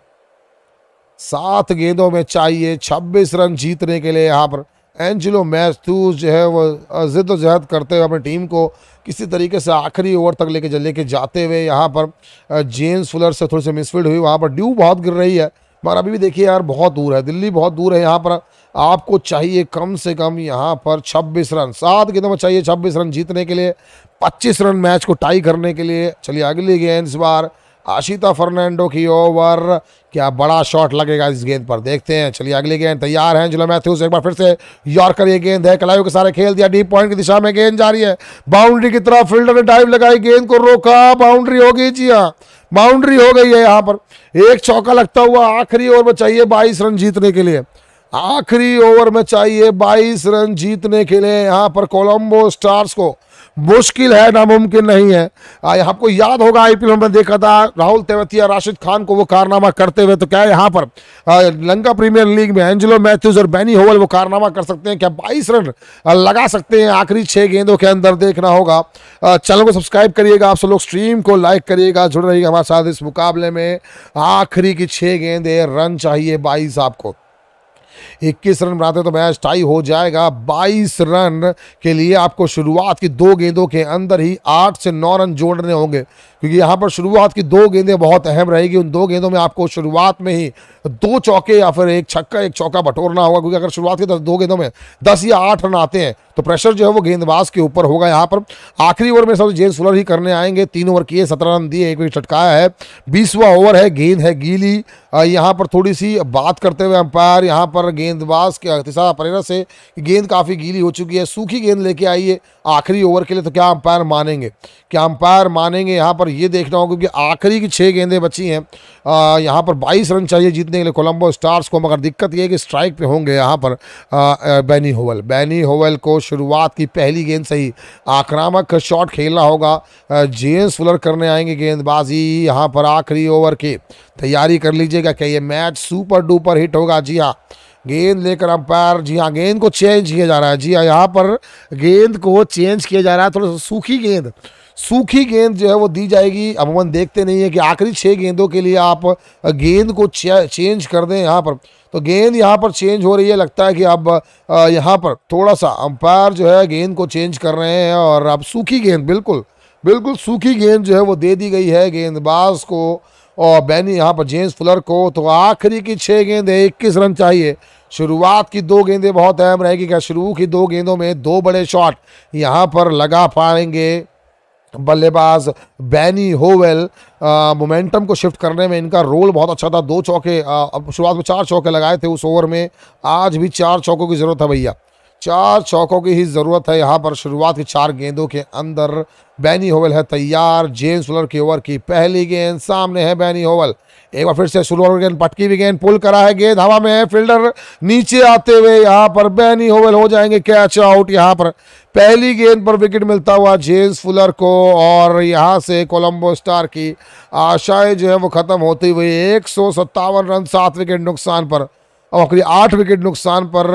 सात गेंदों में चाहिए छब्बीस रन जीतने के लिए यहाँ पर एंजिलो मैस्थूज जो है वह जहद करते हुए अपनी टीम को किसी तरीके से आखिरी ओवर तक लेके लेके जाते हुए यहाँ पर जेम्स फुलर से थोड़ी सी मिसफील्ड हुई वहाँ पर ड्यू बहुत गिर रही है मगर अभी भी देखिए यार बहुत दूर है दिल्ली बहुत दूर है यहाँ पर आपको चाहिए कम से कम यहाँ पर 26 रन सात गेंदों तो में चाहिए 26 रन जीतने के लिए 25 रन मैच को टाई करने के लिए चलिए अगली गेंद इस बार आशिता फर्नांडो की ओवर क्या बड़ा शॉट लगेगा इस गेंद पर देखते हैं चलिए अगली गेंद तैयार है जिलो मैथ्यूज एक बार फिर से यॉर्कर ये गेंद है कलायू के सारे खेल दिया डीप पॉइंट की दिशा में गेंद जा रही है बाउंड्री की तरफ फील्डर ने डाइव लगाई गेंद को रोका बाउंड्री होगी जी हाँ बाउंड्री हो गई है यहाँ पर एक चौका लगता हुआ आखिरी ओवर में चाहिए बाईस रन जीतने के लिए आखिरी ओवर में चाहिए बाईस रन जीतने के लिए यहाँ पर कोलम्बो स्टार्स को मुश्किल है नामुमकिन नहीं है आपको याद होगा आईपीएल में देखा था राहुल तेवतिया राशिद खान को वो कारनामा करते हुए तो क्या यहाँ पर लंका प्रीमियर लीग में एंजलो मैथ्यूज और बैनी होवल वो कारनामा कर सकते हैं क्या बाईस रन लगा सकते हैं आखिरी छह गेंदों के अंदर देखना होगा चैनल को सब्सक्राइब करिएगा आप सब लोग स्ट्रीम को लाइक करिएगा जुड़ रहिएगा हमारे साथ इस मुकाबले में आखिरी की छह गेंदे रन चाहिए बाईस आपको इक्कीस रन बनाते तो मैच टाई हो जाएगा बाईस रन के लिए आपको शुरुआत की दो गेंदों के अंदर ही आठ से नौ रन जोड़ने होंगे क्योंकि यहाँ पर शुरुआत की दो गेंदें बहुत अहम रहेगी उन दो गेंदों में आपको शुरुआत में ही दो चौके या फिर एक छक्का एक चौका बटोरना होगा क्योंकि अगर शुरुआत के दो गेंदों में दस या आठ रन आते हैं तो प्रेशर जो है वो गेंदबाज के ऊपर होगा यहाँ पर आखिरी ओवर में सब जेम्स सुलर ही करने आएंगे तीन ओवर किए सत्रह रन दिए एक विकेट छटकाया है बीसवा ओवर है गेंद है गीली यहाँ पर थोड़ी सी बात करते हुए अंपायर यहाँ पर गेंद गेंदबाज के अतिशा परेरा से गेंद काफ़ी गीली हो चुकी है सूखी गेंद लेके आई है आखिरी ओवर के लिए तो क्या अंपायर मानेंगे क्या अंपायर मानेंगे यहाँ पर ये देखना होगा क्योंकि आखिरी की छः गेंदें बची हैं यहाँ पर बाईस रन चाहिए जीतने के लिए कोलम्बो स्टार्स को मगर दिक्कत ये है कि स्ट्राइक पर होंगे यहाँ पर बैनी होवल बैनी होवल को शुरुआत की पहली गेंद से ही आक्रामक शॉट खेलना होगा जेम्स फुलर करने आएंगे गेंदबाजी यहाँ पर आखिरी ओवर की तैयारी कर लीजिएगा क्या ये मैच सुपर डुपर हिट होगा जी हाँ गेंद लेकर अंपायर जी हाँ गेंद को चेंज किया जा रहा है जी हाँ यहाँ पर गेंद को चेंज किया जा रहा है थोड़ा सा सूखी गेंद सूखी गेंद जो है वो दी जाएगी अमूमन देखते नहीं है कि आखिरी छः गेंदों के लिए आप गेंद को चेंज कर दें यहाँ पर तो गेंद यहाँ पर चेंज हो रही है लगता है कि अब यहाँ पर थोड़ा सा अंपायर जो है गेंद को चेंज कर रहे हैं और अब सूखी गेंद बिल्कुल बिल्कुल सूखी गेंद जो है वो दे दी गई है गेंदबाज को और बैनी यहाँ पर जेम्स फुलर को तो आखिरी की छः गेंदें इक्कीस रन चाहिए शुरुआत की दो गेंदें बहुत अहम रहेगी क्या शुरू की दो गेंदों में दो बड़े शॉट यहाँ पर लगा पाएंगे बल्लेबाज बैनी होवेल मोमेंटम को शिफ्ट करने में इनका रोल बहुत अच्छा था दो चौके शुरुआत में चार चौके लगाए थे उस ओवर में आज भी चार चौकों की ज़रूरत है भैया चार चौकों की ही ज़रूरत है यहाँ पर शुरुआत की चार गेंदों के अंदर बैनी होवल है तैयार जेम्स फुलर की ओवर की पहली गेंद सामने है बैनी होवल एक बार फिर से शुरू होकर गेंद पटकी भी गेंद पुल करा है गेंद हवा में है फील्डर नीचे आते हुए यहाँ पर बैनी होवल हो जाएंगे कैच आउट यहाँ पर पहली गेंद पर विकेट मिलता हुआ जेम्स फुलर को और यहाँ से कोलंबो स्टार की आशाएं जो है वो ख़त्म होती हुई एक रन सात विकेट नुकसान पर और करीब आठ विकेट नुकसान पर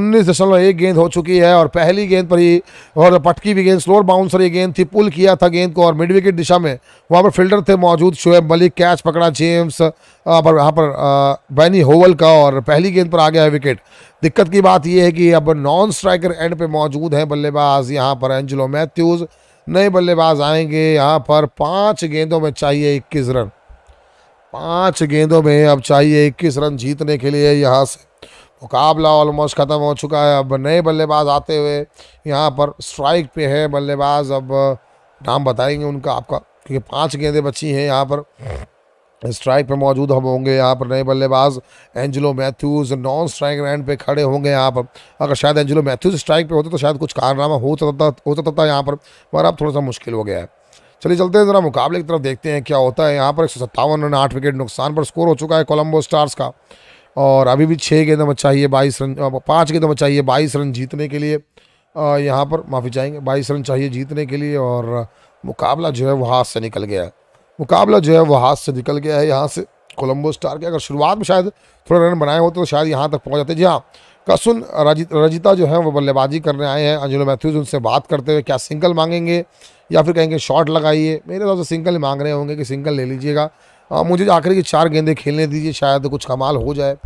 उन्नीस दशमलव एक गेंद हो चुकी है और पहली गेंद पर ही और पटकी भी गेंद स्लोर बाउंसर ये गेंद थी पुल किया था गेंद को और मिड विकेट दिशा में वहाँ पर फील्डर थे मौजूद शुएब मलिक कैच पकड़ा जेम्स पर वहाँ पर बैनी होवल का और पहली गेंद पर आ गया है विकेट दिक्कत की बात यह है कि अब नॉन स्ट्राइकर एंड पे मौजूद हैं बल्लेबाज यहाँ पर एंजलो मैथ्यूज़ नए बल्लेबाज आएंगे यहाँ पर पाँच गेंदों में चाहिए इक्कीस रन पांच गेंदों में अब चाहिए इक्कीस रन जीतने के लिए यहाँ से मुकाबला ऑलमोस्ट ख़त्म हो चुका है अब नए बल्लेबाज आते हुए यहाँ पर स्ट्राइक पे है बल्लेबाज अब नाम बताएंगे उनका आपका क्योंकि पांच गेंदें बची हैं यहाँ पर स्ट्राइक पे मौजूद हम होंगे यहाँ पर नए बल्लेबाज एंजलो मैथ्यूज़ नॉन स्ट्राइक रैंड पे खड़े होंगे यहाँ पर अगर शायद एंजलो मैथ्यूज़ स्ट्राइक पे होते तो शायद कुछ कारनामा हो सकता होता था यहाँ पर मगर अब थोड़ा सा मुश्किल हो गया है चलिए चलते हैं ज़रा मुकाबले की तरफ देखते हैं क्या होता है यहाँ पर एक सौ सत्तावन रन आठ विकेट नुकसान पर स्कोर हो चुका है कोलम्बो स्टार्स का और अभी भी छः में चाहिए बाईस रन पाँच में चाहिए बाईस रन जीतने के लिए यहाँ पर माफ़ी चाहेंगे बाईस रन चाहिए जीतने के लिए और मुकाबला जो है वो हाथ से निकल गया है मुकाबला जो है वो हाथ से निकल गया है यहाँ से कोलम्बो स्टार के अगर शुरुआत में शायद थोड़े रन बनाए होते तो शायद यहाँ तक पहुँच जाते जी हाँ कसन रजिता जो है वो बल्लेबाजी करने आए हैं अंजलो मैथ्यूज उनसे बात करते हुए क्या सिंगल मांगेंगे या फिर कहेंगे शॉट लगाइए मेरे हिसाब से सिंगल ही मांग रहे होंगे कि सिंगल ले लीजिएगा मुझे आखिरी की चार गेंदे खेलने दीजिए शायद कुछ कमाल हो जाए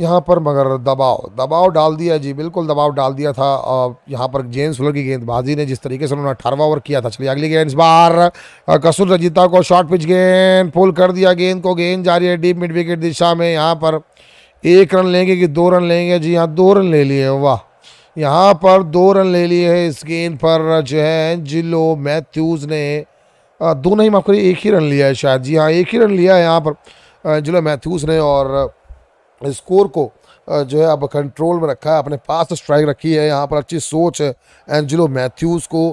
यहाँ पर मगर दबाव दबाव डाल दिया जी बिल्कुल दबाव डाल दिया था यहाँ पर जेन सुलर की गेंदबाजी ने जिस तरीके से उन्होंने अठारवा ओवर किया था चलिए अगली गेंद इस बार कसूर रजिता को शॉर्ट पिच गेंद पुल कर दिया गेंद को गेंद जा रही है डीप मिड विकेट दिशा में यहाँ पर एक रन लेंगे कि दो रन लेंगे जी हाँ दो रन ले लिए वाह यहाँ पर दो रन ले लिए हैं इस गेंद पर जो है जिलो मैथ्यूज़ ने दो नहीं माफ करिए एक ही रन लिया है शायद जी हाँ एक ही रन लिया है यहाँ पर जिलो मैथ्यूज़ ने और स्कोर को जो है अब कंट्रोल में रखा है अपने पास स्ट्राइक रखी है यहाँ पर अच्छी सोच है एंजिलो मैथ्यूज़ को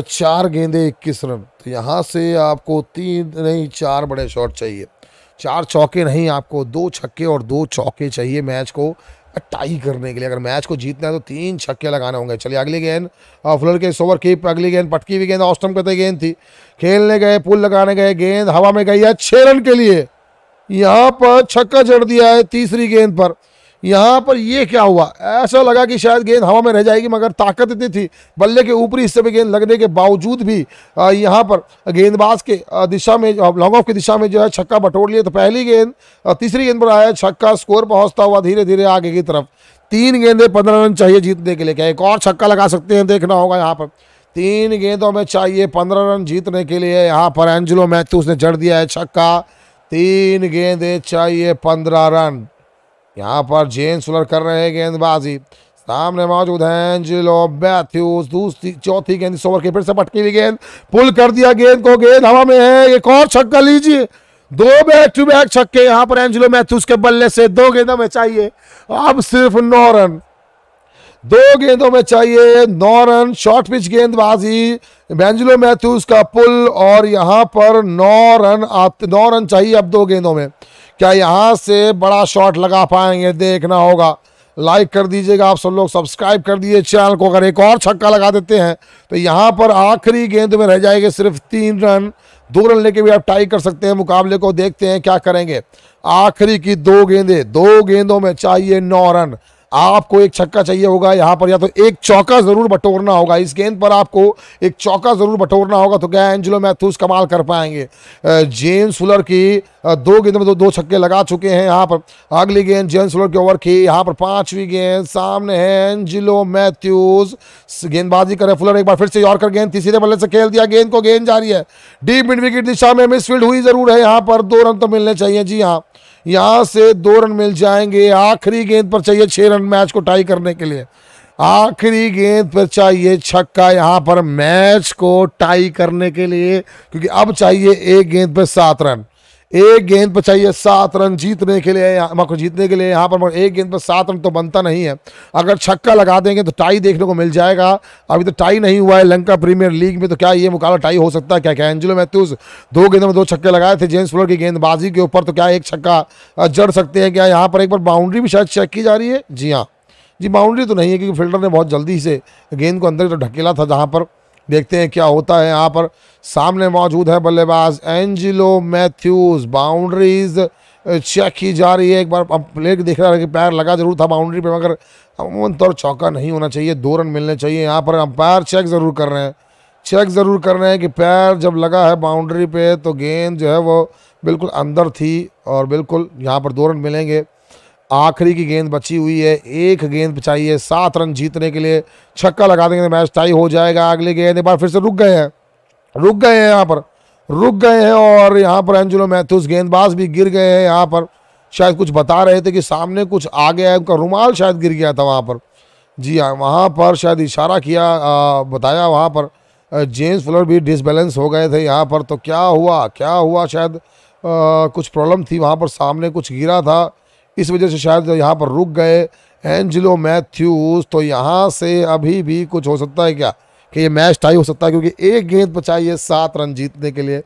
चार गेंदे इक्कीस रन तो यहाँ से आपको तीन नहीं चार बड़े शॉट चाहिए चार चौके नहीं आपको दो छक्के और दो चौके चाहिए मैच को टाई करने के लिए अगर मैच को जीतना है तो तीन छक्के लगाने होंगे चलिए अगली गेंद फ्लर के सोवर कीप अगली गेंद पटकी हुई गेंद ऑस्टम करते गेंद थी खेलने गए पुल लगाने गए गेंद हवा में गई है छह रन के लिए यहाँ पर छक्का जड़ दिया है तीसरी गेंद पर यहाँ पर ये क्या हुआ ऐसा लगा कि शायद गेंद हवा में रह जाएगी मगर ताकत इतनी थी बल्ले के ऊपरी हिस्से में गेंद लगने के बावजूद भी यहाँ पर गेंदबाज के दिशा में लॉन्ग ऑफ की दिशा में जो है छक्का बटोर लिए तो पहली गेंद तीसरी गेंद पर आया छक्का स्कोर पहुँचता हुआ धीरे धीरे आगे की तरफ तीन गेंदे पंद्रह रन चाहिए जीतने के लिए क्या एक और छक्का लगा सकते हैं देखना होगा यहाँ पर तीन गेंदों में चाहिए पंद्रह रन जीतने के लिए यहाँ पर एंजलो मैथ्यूज ने जड़ दिया है छक्का तीन गेंदें चाहिए पंद्रह रन यहाँ पर जेन सुलर कर रहे हैं गेंदबाजी सामने मौजूद है एंजिलो मैथ्यूज दूसरी चौथी गेंद इस ओवर की फिर से पटकी हुई गेंद पुल कर दिया गेंद को गेंद हवा में है एक और छक्का लीजिए दो बैक टू बैक छक्के यहाँ पर एंजिलो मैथ्यूज के बल्ले से दो गेंदों में चाहिए अब सिर्फ नौ रन दो गेंदों में चाहिए नौ रन शॉर्ट पिच गेंदबाजी एंजिलो मैथ्यूज का पुल और यहाँ पर नौ रन नौ रन चाहिए अब दो गेंदों में क्या यहाँ से बड़ा शॉट लगा पाएंगे देखना होगा लाइक कर दीजिएगा आप सब लोग सब्सक्राइब कर दीजिए चैनल को अगर एक और छक्का लगा देते हैं तो यहाँ पर आखिरी गेंद में रह जाएंगे सिर्फ तीन रन दो रन लेके भी आप टाई कर सकते हैं मुकाबले को देखते हैं क्या करेंगे आखिरी की दो गेंदे दो गेंदों में चाहिए नौ रन आपको एक छक्का चाहिए होगा यहाँ पर या तो एक चौका ज़रूर बटोरना होगा इस गेंद पर आपको एक चौका ज़रूर बटोरना होगा तो क्या एंजलो मैथ्यूज कमाल कर पाएंगे जेन सुलर की दो गेंद में दो दो छक्के लगा चुके हैं यहाँ पर अगली गेंद जेन सुलर की ओवर की यहाँ पर पांचवी गेंद सामने है एंजिलो मैथ्यूज गेंदबाजी करे फुलर एक बार फिर से यॉर्कर गेंद तीसरे बल्ले से खेल दिया गेंद को गेंद जारी है डीप मिड विकेट दिशा में मिसफील्ड हुई जरूर है यहाँ पर दो रन तो मिलने चाहिए जी हाँ यहाँ से दो रन मिल जाएंगे आखिरी गेंद पर चाहिए छः रन मैच को टाई करने के लिए आखिरी गेंद पर चाहिए छक्का यहाँ पर मैच को टाई करने के लिए क्योंकि अब चाहिए एक गेंद पर सात रन एक गेंद पर चाहिए सात रन जीतने के लिए यहाँ को जीतने के लिए यहाँ पर मगर एक गेंद पर सात रन तो बनता नहीं है अगर छक्का लगा देंगे तो टाई देखने को मिल जाएगा अभी तो टाई नहीं हुआ है लंका प्रीमियर लीग में तो क्या ये मुकाबला टाई हो सकता है क्या क्या एंजिलो मैथ्यूज दो गेंदों में दो छक्के लगाए थे जेम्स फ्लोर की गेंदबाजी के ऊपर तो क्या एक छक्का जड़ सकते हैं क्या यहाँ पर एक बार बाउंड्री भी शायद चेक की जा रही है जी हाँ जी बाउंड्री तो नहीं है क्योंकि फील्डर ने बहुत जल्दी से गेंद को अंदर जो ढकेला था जहाँ पर देखते हैं क्या होता है यहाँ पर सामने मौजूद है बल्लेबाज एंजिलो मैथ्यूज बाउंड्रीज चेक की जा रही है एक बार अब प्लेयर देख रहा है कि पैर लगा जरूर था बाउंड्री पे मगर अमूमन तौर चौका नहीं होना चाहिए दो रन मिलने चाहिए यहाँ पर अंपायर चेक ज़रूर कर रहे हैं चेक ज़रूर कर रहे हैं कि पैर जब लगा है बाउंड्री पे तो गेंद जो है वो बिल्कुल अंदर थी और बिल्कुल यहाँ पर दो रन मिलेंगे आखिरी की गेंद बची हुई है एक गेंद चाहिए सात रन जीतने के लिए छक्का लगा देंगे तो मैच टाई हो जाएगा अगले गेंद एक बार फिर से रुक गए हैं रुक गए हैं यहाँ पर रुक गए हैं और यहाँ पर एंजुलो मैथ्यूज गेंदबाज भी गिर गए हैं यहाँ पर शायद कुछ बता रहे थे कि सामने कुछ आ गया है उनका रुमाल शायद गिर गया था वहाँ पर जी हाँ वहाँ पर शायद इशारा किया आ, बताया वहाँ पर जेम्स फुलर भी डिसबैलेंस हो गए थे यहाँ पर तो क्या हुआ क्या हुआ शायद आ, कुछ प्रॉब्लम थी वहाँ पर सामने कुछ गिरा था इस वजह से शायद यहाँ पर रुक गए एंजिलो मैथ्यूज तो यहाँ से अभी भी कुछ हो सकता है क्या कि ये मैच टाई हो सकता है क्योंकि एक गेंद पर चाहिए सात रन जीतने के लिए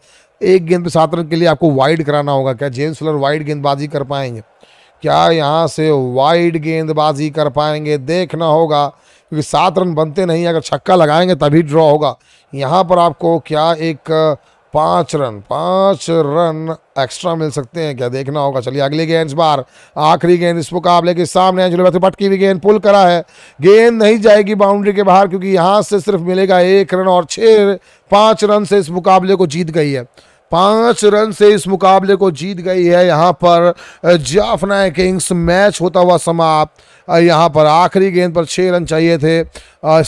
एक गेंद पर सात रन के लिए आपको वाइड कराना होगा क्या जेम्स फुलर वाइड गेंदबाजी कर पाएंगे क्या यहाँ से वाइड गेंदबाजी कर पाएंगे देखना होगा क्योंकि सात रन बनते नहीं अगर छक्का लगाएंगे तभी ड्रॉ होगा यहाँ पर आपको क्या एक पाँच रन पाँच रन एक्स्ट्रा मिल सकते हैं क्या देखना होगा चलिए अगली गेंद इस बार आखिरी गेंद इस मुकाबले के सामने एंजुलो पट की भी गेंद पुल करा है गेंद नहीं जाएगी बाउंड्री के बाहर क्योंकि यहाँ से सिर्फ मिलेगा एक रन और छः पाँच रन से इस मुकाबले को जीत गई है पाँच रन से इस मुकाबले को जीत गई है यहाँ पर जाफना किंग्स मैच होता हुआ समाप्त यहाँ पर आखिरी गेंद पर छः रन चाहिए थे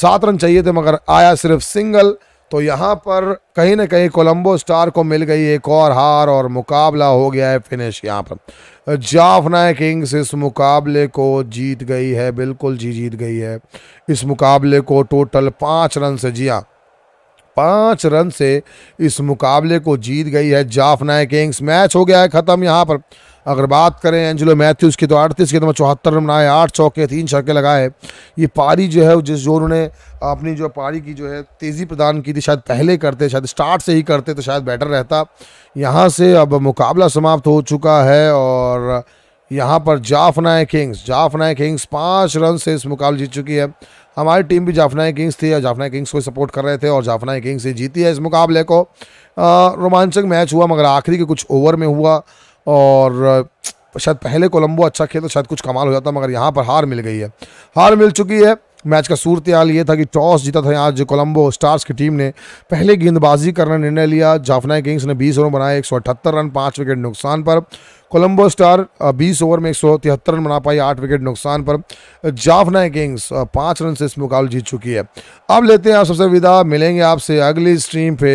सात रन चाहिए थे मगर आया सिर्फ सिंगल तो यहाँ पर कहीं ना कहीं कोलंबो स्टार को मिल गई एक और हार और मुकाबला हो गया है फिनिश यहाँ पर जाफना किंग्स इस मुकाबले को जीत गई है बिल्कुल जी जीत गई है इस मुकाबले को टोटल पाँच रन से जिया हाँ, पाँच रन से इस मुकाबले को जीत गई है जाफना किंग्स मैच हो गया है ख़त्म यहाँ पर अगर बात करें एंजलो मैथ्यूज़ की तो अड़तीस के तो चौहत्तर रन बनाए आठ चौके तीन छक्के लगाए ये पारी जो है जिस जो उन्होंने अपनी जो पारी की जो है तेज़ी प्रदान की थी शायद पहले करते शायद स्टार्ट से ही करते तो शायद बेटर रहता यहाँ से अब मुकाबला समाप्त हो चुका है और यहाँ पर जाफनाए किंग्स जाफनाए किंग्स पाँच रन से इस मुकाबले जीत चुकी है हमारी टीम भी जाफनाए किंग्स थी और जाफनाए किंग्स को सपोर्ट कर रहे थे और जाफनाए किंग्स ही जीती है इस मुकाबले को रोमांचक मैच हुआ मगर आखिरी के कुछ ओवर में हुआ और शायद पहले कोलंबो अच्छा खेल तो शायद कुछ कमाल हो जाता मगर यहाँ पर हार मिल गई है हार मिल चुकी है मैच का सूरत हाल ये था कि टॉस जीता था आज कोलंबो स्टार्स की टीम ने पहले गेंदबाजी करना निर्णय लिया जाफना किंग्स ने 20 ओवर बनाए 178 रन पाँच विकेट नुकसान पर कोलंबो स्टार 20 ओवर में एक रन बना पाई आठ विकेट नुकसान पर जाफना किंग्स पाँच रन से इस मुकाबले जीत चुकी है अब लेते हैं आप सबसे विदा मिलेंगे आपसे अगली स्ट्रीम पे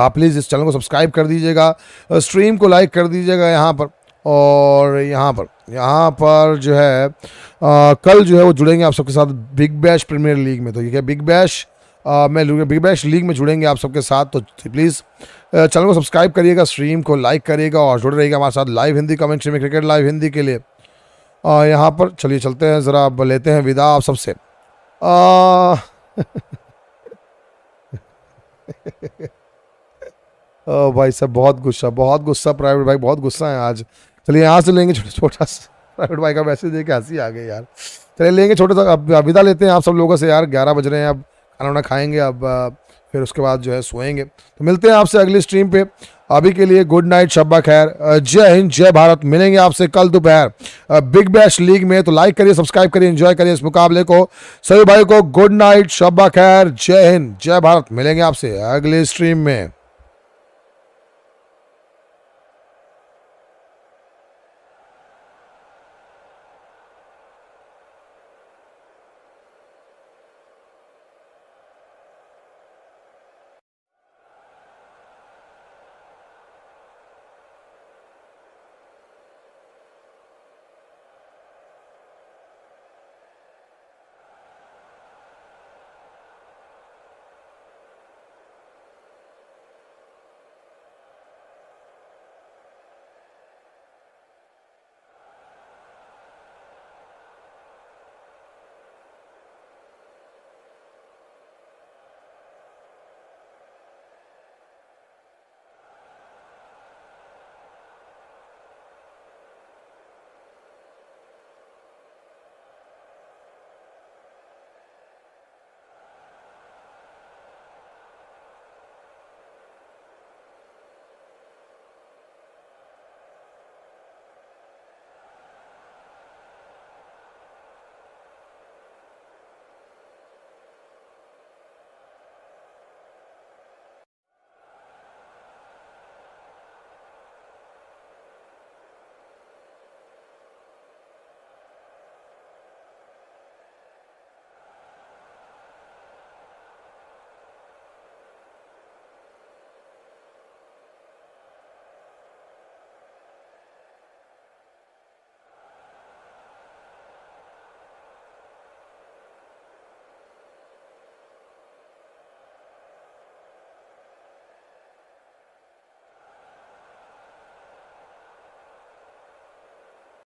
आप प्लीज़ इस चैनल को सब्सक्राइब कर दीजिएगा स्ट्रीम को लाइक कर दीजिएगा यहाँ पर और यहाँ पर यहाँ पर जो है आ, कल जो है वो जुड़ेंगे आप सबके साथ बिग बैश प्रीमियर लीग में तो ये क्या बिग बैश आ, मैं बिग बैश लीग में जुड़ेंगे आप सबके साथ तो प्लीज़ चैनल को सब्सक्राइब करिएगा स्ट्रीम को लाइक करिएगा और जुड़ रहिएगा हमारे साथ लाइव हिंदी कमेंट्री में क्रिकेट लाइव हिंदी के लिए यहाँ पर चलिए चलते हैं ज़रा आप लेते हैं विदा आप सबसे [laughs] ओ भाई साहब बहुत गुस्सा बहुत गुस्सा प्राइवेट भाई बहुत गुस्सा है आज चलिए यहाँ से लेंगे छोटा छोटा प्राइवेट भाई का मैसेज दे के हंसी आ गई यार चलिए लेंगे छोटा सा अब विदा लेते हैं आप सब लोगों से यार ग्यारह बज रहे हैं अब खाना वाना खाएंगे अब फिर उसके बाद जो है सोएंगे तो मिलते हैं आपसे अगली स्ट्रीम पे अभी के लिए गुड नाइट शब्बा खैर जय हिंद जय भारत मिलेंगे आपसे कल दोपहर बिग बैश लीग में तो लाइक करिए सब्सक्राइब करिए एंजॉय करिए इस मुकाबले को सभी भाई को गुड नाइट शब्बा खैर जय हिंद जय भारत मिलेंगे आपसे अगले स्ट्रीम में